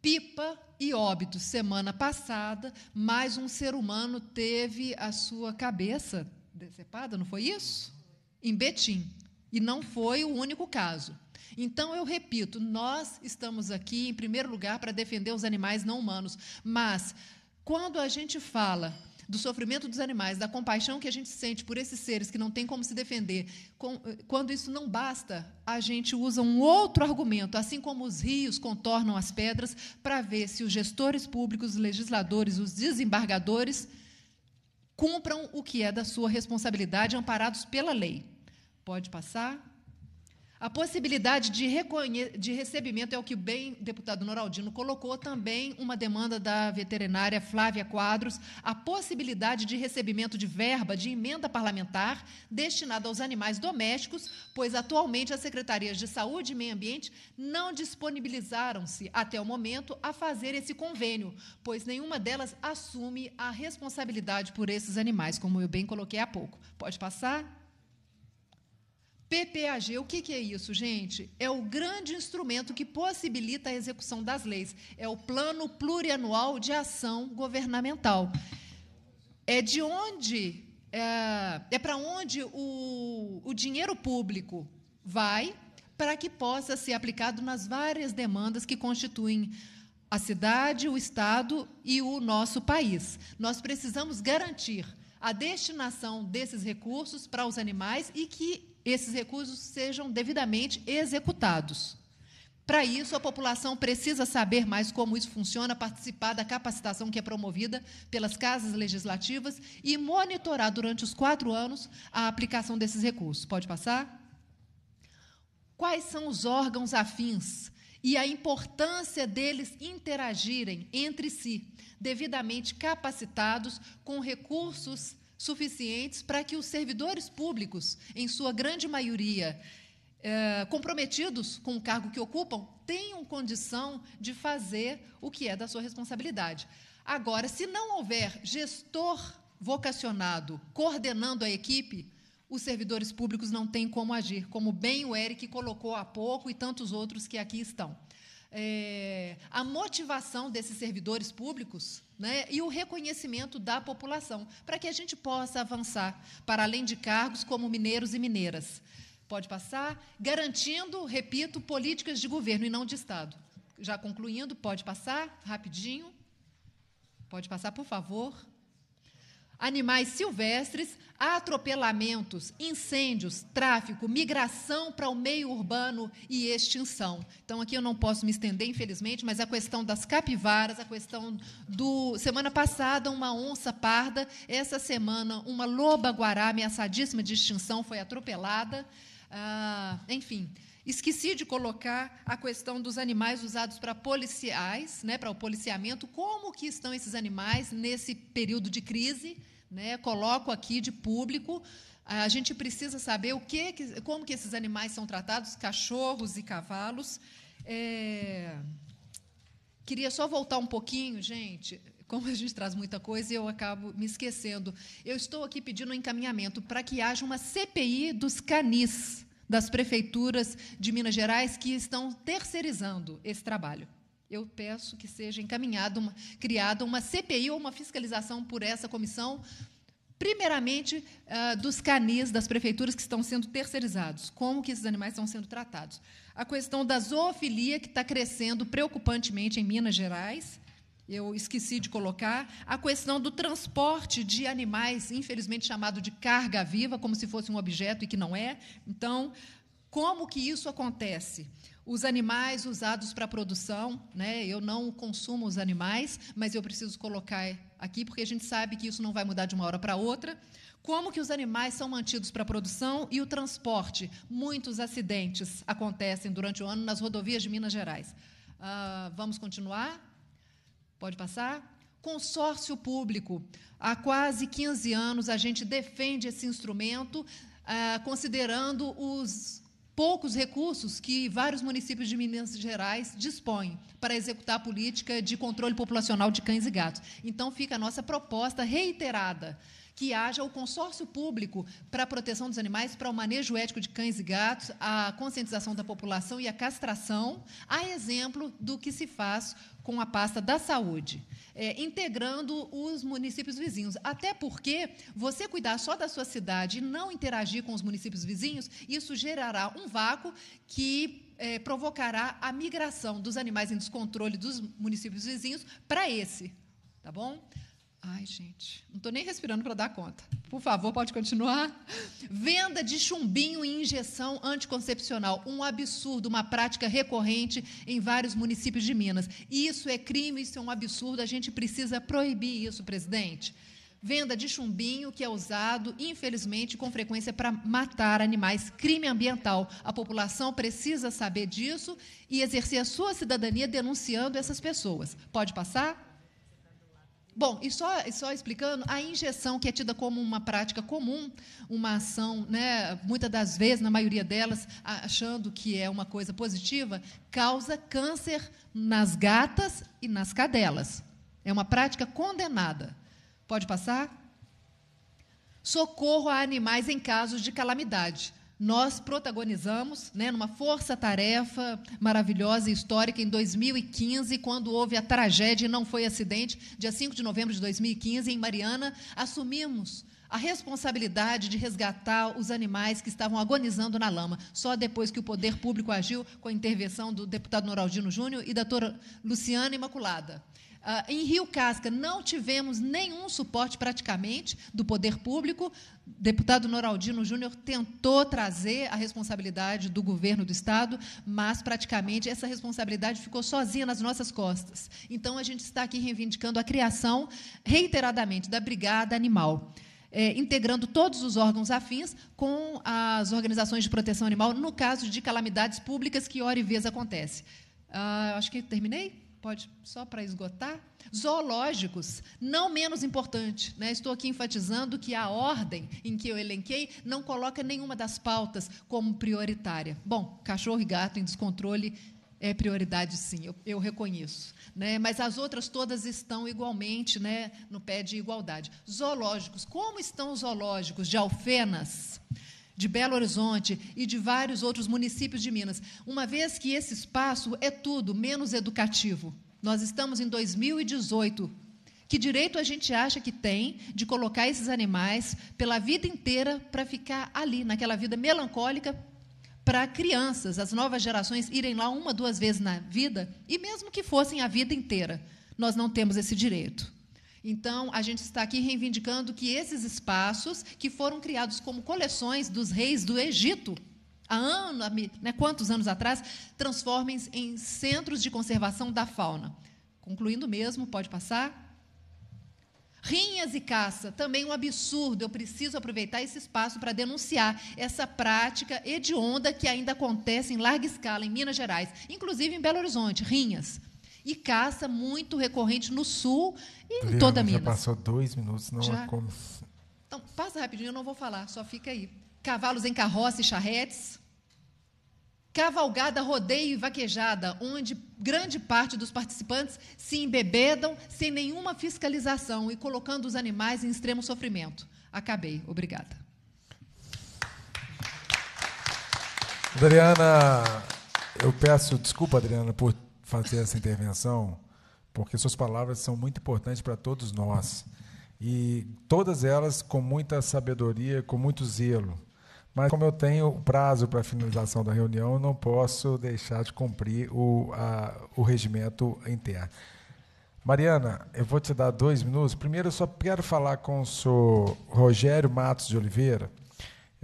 Pipa e óbito. Semana passada, mais um ser humano teve a sua cabeça decepada, não foi isso? Em Betim. E não foi o único caso. Então, eu repito, nós estamos aqui, em primeiro lugar, para defender os animais não humanos. Mas, quando a gente fala do sofrimento dos animais, da compaixão que a gente sente por esses seres que não tem como se defender, eh, quando isso não basta, a gente usa um outro argumento, assim como os rios contornam as pedras, para ver se os gestores públicos, os legisladores, os desembargadores cumpram o que é da sua responsabilidade, amparados pela lei. Pode passar. A possibilidade de, de, recebimento é o que bem o deputado Noraldino colocou, também uma demanda da veterinária Flávia Quadros, a possibilidade de recebimento de verba de emenda parlamentar destinada aos animais domésticos, pois atualmente as secretarias de Saúde e Meio Ambiente não disponibilizaram-se até o momento a fazer esse convênio, pois nenhuma delas assume a responsabilidade por esses animais, como eu bem coloquei há pouco. Pode passar? PPAG, o que, que, é isso, gente? É o grande instrumento que possibilita a execução das leis. É o Plano Plurianual de Ação Governamental. É de onde, é, é para onde o, o dinheiro público vai para que possa ser aplicado nas várias demandas que constituem a cidade, o Estado e o nosso país. Nós precisamos garantir a destinação desses recursos para os animais e que esses recursos sejam devidamente executados. Para isso, a população precisa saber mais como isso funciona, participar da capacitação que é promovida pelas casas legislativas e monitorar durante os quatro anos a aplicação desses recursos. Pode passar? Quais são os órgãos afins e a importância deles interagirem entre si, devidamente capacitados com recursos suficientes para que os servidores públicos, em sua grande maioria, é, comprometidos com o cargo que ocupam, tenham condição de fazer o que é da sua responsabilidade. Agora, se não houver gestor vocacionado coordenando a equipe, os servidores públicos não têm como agir, como bem o Eric colocou há pouco e tantos outros que aqui estão. É, a motivação desses servidores públicos né, e o reconhecimento da população, para que a gente possa avançar para além de cargos como mineiros e mineiras. Pode passar, garantindo, repito, políticas de governo e não de Estado. Já concluindo, pode passar, rapidinho. Pode passar, por favor animais silvestres, atropelamentos, incêndios, tráfico, migração para o meio urbano e extinção. Então, aqui eu não posso me estender, infelizmente, mas a questão das capivaras, a questão do. Semana passada, uma onça parda, essa semana, uma loba guará ameaçadíssima de extinção foi atropelada. Ah, enfim. Esqueci de colocar a questão dos animais usados para policiais, né, para o policiamento. Como que estão esses animais nesse período de crise? né? Coloco aqui de público. A gente precisa saber o que, como que esses animais são tratados, cachorros e cavalos. É... Queria só voltar um pouquinho, gente. Como a gente traz muita coisa, eu acabo me esquecendo. Eu estou aqui pedindo um encaminhamento para que haja uma CPI dos canis das prefeituras de Minas Gerais que estão terceirizando esse trabalho eu peço que seja encaminhada, uma, criada uma CPI ou uma fiscalização por essa comissão, primeiramente ah, dos canis das prefeituras que estão sendo terceirizados, como que esses animais estão sendo tratados. A questão da zoofilia, que está crescendo preocupantemente em Minas Gerais, eu esqueci de colocar, a questão do transporte de animais, infelizmente chamado de carga viva, como se fosse um objeto e que não é. Então, como que isso acontece? os animais usados para produção, né? Eu não consumo os animais, mas eu preciso colocar aqui porque a gente sabe que isso não vai mudar de uma hora para outra. Como que os animais são mantidos para produção e o transporte? Muitos acidentes acontecem durante o ano nas rodovias de Minas Gerais. Uh, vamos continuar? Pode passar? Consórcio público. Há quase 15 anos a gente defende esse instrumento, uh, considerando os poucos recursos que vários municípios de Minas Gerais dispõem para executar a política de controle populacional de cães e gatos. Então, fica a nossa proposta reiterada que haja o consórcio público para a proteção dos animais, para o manejo ético de cães e gatos, a conscientização da população e a castração, a exemplo do que se faz com a pasta da saúde, é, integrando os municípios vizinhos. Até porque você cuidar só da sua cidade e não interagir com os municípios vizinhos, isso gerará um vácuo que é, provocará a migração dos animais em descontrole dos municípios vizinhos para esse. Tá bom? Ai, gente, não estou nem respirando para dar conta. Por favor, pode continuar. Venda de chumbinho e injeção anticoncepcional. Um absurdo, uma prática recorrente em vários municípios de Minas. Isso é crime, isso é um absurdo. A gente precisa proibir isso, presidente. Venda de chumbinho que é usado, infelizmente, com frequência para matar animais. Crime ambiental. A população precisa saber disso e exercer a sua cidadania denunciando essas pessoas. Pode passar? Bom, e só, só explicando, a injeção que é tida como uma prática comum, uma ação, né, muitas das vezes, na maioria delas, achando que é uma coisa positiva, causa câncer nas gatas e nas cadelas. É uma prática condenada. Pode passar? Socorro a animais em casos de calamidade nós protagonizamos, né, numa força-tarefa maravilhosa e histórica em 2015, quando houve a tragédia e não foi acidente, dia 5 de novembro de 2015, em Mariana, assumimos a responsabilidade de resgatar os animais que estavam agonizando na lama. Só depois que o poder público agiu com a intervenção do deputado Noraldino Júnior e da doutora Luciana Imaculada. Uh, em Rio Casca, não tivemos nenhum suporte praticamente do poder público. O deputado Noraldino Júnior tentou trazer a responsabilidade do governo do Estado, mas praticamente essa responsabilidade ficou sozinha nas nossas costas. Então, a gente está aqui reivindicando a criação, reiteradamente, da Brigada Animal. É, integrando todos os órgãos afins com as organizações de proteção animal no caso de calamidades públicas que hora e vez acontece. Uh, acho que terminei pode, só para esgotar, zoológicos, não menos importante. Né? Estou aqui enfatizando que a ordem em que eu elenquei não coloca nenhuma das pautas como prioritária. Bom, cachorro e gato em descontrole é prioridade, sim, eu, eu reconheço. Né? Mas as outras todas estão igualmente né, no pé de igualdade. Zoológicos, como estão os zoológicos de Alfenas? de Belo Horizonte e de vários outros municípios de Minas, uma vez que esse espaço é tudo menos educativo. Nós estamos em 2018. Que direito a gente acha que tem de colocar esses animais pela vida inteira para ficar ali, naquela vida melancólica, para crianças, as novas gerações irem lá uma, duas vezes na vida, e mesmo que fossem a vida inteira? Nós não temos esse direito. Então, a gente está aqui reivindicando que esses espaços, que foram criados como coleções dos reis do Egito, há anos, né, quantos anos atrás, transformem em centros de conservação da fauna. Concluindo mesmo, pode passar. Rinhas e caça, também um absurdo. Eu preciso aproveitar esse espaço para denunciar essa prática hedionda que ainda acontece em larga escala em Minas Gerais, inclusive em Belo Horizonte, rinhas. E caça muito recorrente no sul e Adriana, em toda a Minas. Já passou dois minutos, não já? é como. Então, passa rapidinho, eu não vou falar, só fica aí. Cavalos em carroça e charretes. Cavalgada, rodeio e vaquejada, onde grande parte dos participantes se embebedam sem nenhuma fiscalização e colocando os animais em extremo sofrimento. Acabei. Obrigada. Adriana, eu peço desculpa, Adriana, por fazer essa intervenção, porque suas palavras são muito importantes para todos nós. E todas elas com muita sabedoria, com muito zelo. Mas como eu tenho prazo para a finalização da reunião, não posso deixar de cumprir o, a, o regimento interno. Mariana, eu vou te dar dois minutos. Primeiro, eu só quero falar com o senhor Rogério Matos de Oliveira,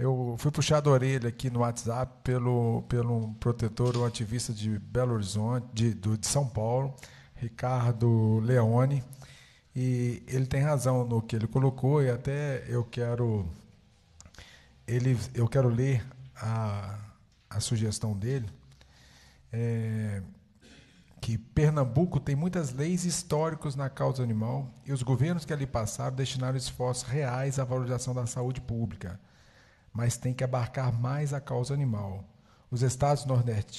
eu fui puxado a orelha aqui no WhatsApp pelo, pelo um protetor, um ativista de Belo Horizonte, de, do, de São Paulo, Ricardo Leone, e ele tem razão no que ele colocou, e até eu quero, ele, eu quero ler a, a sugestão dele, é, que Pernambuco tem muitas leis históricas na causa animal, e os governos que ali passaram destinaram esforços reais à valorização da saúde pública mas tem que abarcar mais a causa animal. Os estados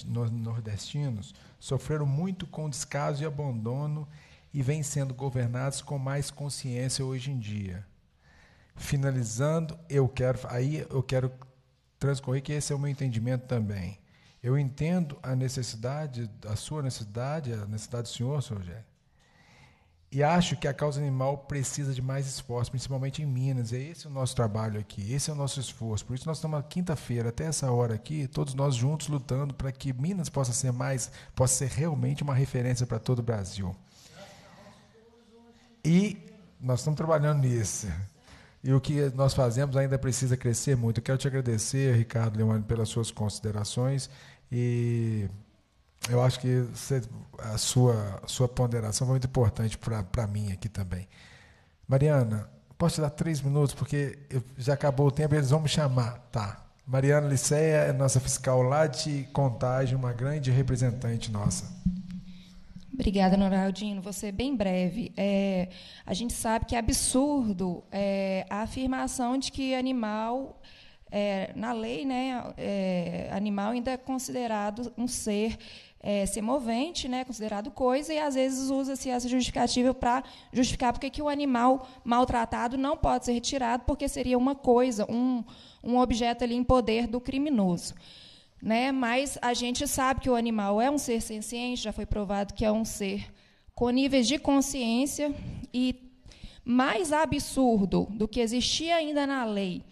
nordestinos sofreram muito com descaso e abandono e vêm sendo governados com mais consciência hoje em dia. Finalizando, eu quero aí eu quero transcorrer que esse é o meu entendimento também. Eu entendo a necessidade, a sua necessidade, a necessidade do senhor, senhor Rogério, e acho que a causa animal precisa de mais esforço, principalmente em Minas. É esse o nosso trabalho aqui, esse é o nosso esforço. Por isso nós estamos quinta-feira até essa hora aqui, todos nós juntos lutando para que Minas possa ser mais, possa ser realmente uma referência para todo o Brasil. E nós estamos trabalhando nisso. E o que nós fazemos ainda precisa crescer muito. Eu quero te agradecer, Ricardo Leone, pelas suas considerações e eu acho que a sua, a sua ponderação foi muito importante para mim aqui também. Mariana, posso te dar três minutos, porque eu, já acabou o tempo e eles vão me chamar. Tá. Mariana Liceia é nossa fiscal lá de Contagem, uma grande representante nossa. Obrigada, Noraldino. Vou ser bem breve. É, a gente sabe que é absurdo é, a afirmação de que animal é, na lei, né, é, animal ainda é considerado um ser é, ser movente, né, considerado coisa, e às vezes usa-se essa justificativa para justificar porque que o animal maltratado não pode ser retirado, porque seria uma coisa, um, um objeto ali em poder do criminoso. Né? Mas a gente sabe que o animal é um ser senciente, já foi provado que é um ser com níveis de consciência, e mais absurdo do que existia ainda na lei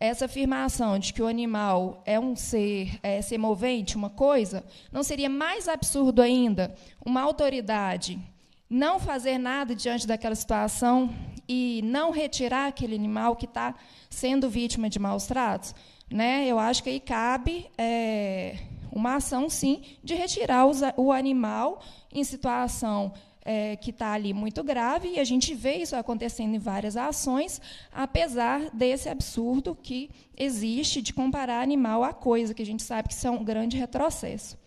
essa afirmação de que o animal é um ser é, semovente, uma coisa, não seria mais absurdo ainda uma autoridade não fazer nada diante daquela situação e não retirar aquele animal que está sendo vítima de maus tratos? Né? Eu acho que aí cabe é, uma ação, sim, de retirar o animal em situação é, que está ali muito grave, e a gente vê isso acontecendo em várias ações, apesar desse absurdo que existe de comparar animal a coisa, que a gente sabe que isso é um grande retrocesso.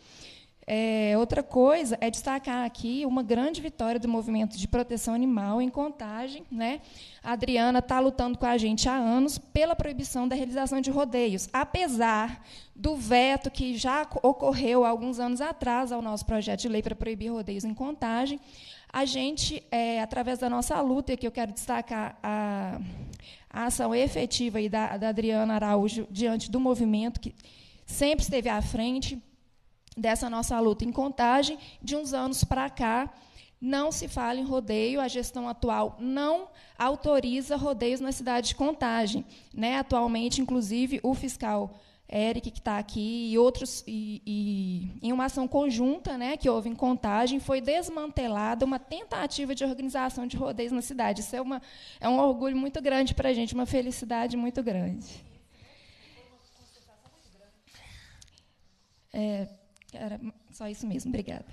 É, outra coisa é destacar aqui uma grande vitória do movimento de proteção animal em contagem. Né? A Adriana está lutando com a gente há anos pela proibição da realização de rodeios, apesar do veto que já ocorreu há alguns anos atrás ao nosso projeto de lei para proibir rodeios em contagem. A gente, é, através da nossa luta, e aqui eu quero destacar a, a ação efetiva da, da Adriana Araújo diante do movimento, que sempre esteve à frente dessa nossa luta em contagem, de uns anos para cá, não se fala em rodeio, a gestão atual não autoriza rodeios na cidade de Contagem. Né? Atualmente, inclusive, o fiscal Eric, que está aqui, e outros, e, e, em uma ação conjunta né, que houve em Contagem, foi desmantelada uma tentativa de organização de rodeios na cidade. Isso é, uma, é um orgulho muito grande para a gente, uma felicidade muito grande. É, era só isso mesmo. Obrigada.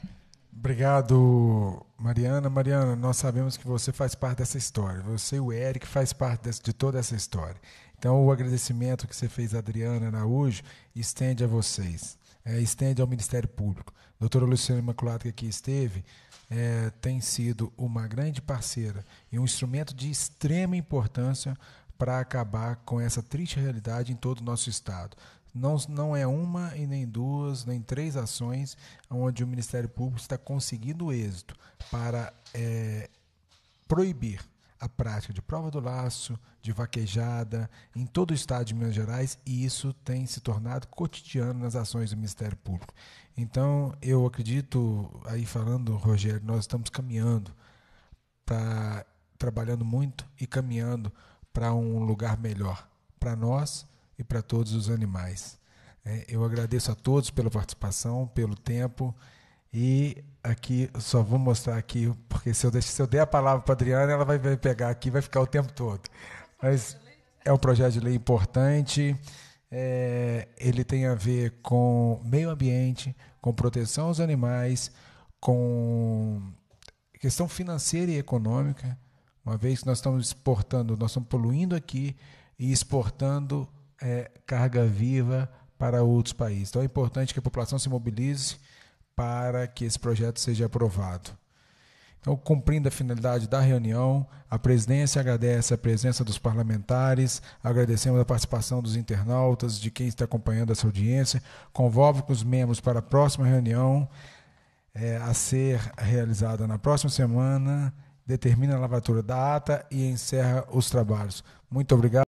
Obrigado, Mariana. Mariana, nós sabemos que você faz parte dessa história. Você e o Eric faz parte de toda essa história. Então, o agradecimento que você fez, Adriana Araújo, estende a vocês, é, estende ao Ministério Público. A doutora Luciana Imaculada, que aqui esteve, é, tem sido uma grande parceira e um instrumento de extrema importância para acabar com essa triste realidade em todo o nosso Estado. Não, não é uma e nem duas, nem três ações onde o Ministério Público está conseguindo êxito para é, proibir a prática de prova do laço, de vaquejada, em todo o estado de Minas Gerais, e isso tem se tornado cotidiano nas ações do Ministério Público. Então, eu acredito, aí falando, Rogério, nós estamos caminhando para trabalhando muito e caminhando para um lugar melhor para nós, e para todos os animais. É, eu agradeço a todos pela participação, pelo tempo e aqui só vou mostrar aqui porque se eu, se eu der a palavra para Adriana ela vai pegar aqui vai ficar o tempo todo. Mas é um projeto de lei importante. É, ele tem a ver com meio ambiente, com proteção aos animais, com questão financeira e econômica, uma vez que nós estamos exportando, nós estamos poluindo aqui e exportando é, carga viva para outros países. Então é importante que a população se mobilize para que esse projeto seja aprovado. Então, cumprindo a finalidade da reunião, a presidência agradece a presença dos parlamentares, agradecemos a participação dos internautas, de quem está acompanhando essa audiência, convoco os membros para a próxima reunião é, a ser realizada na próxima semana, determina a lavatura da ata e encerra os trabalhos. Muito obrigado.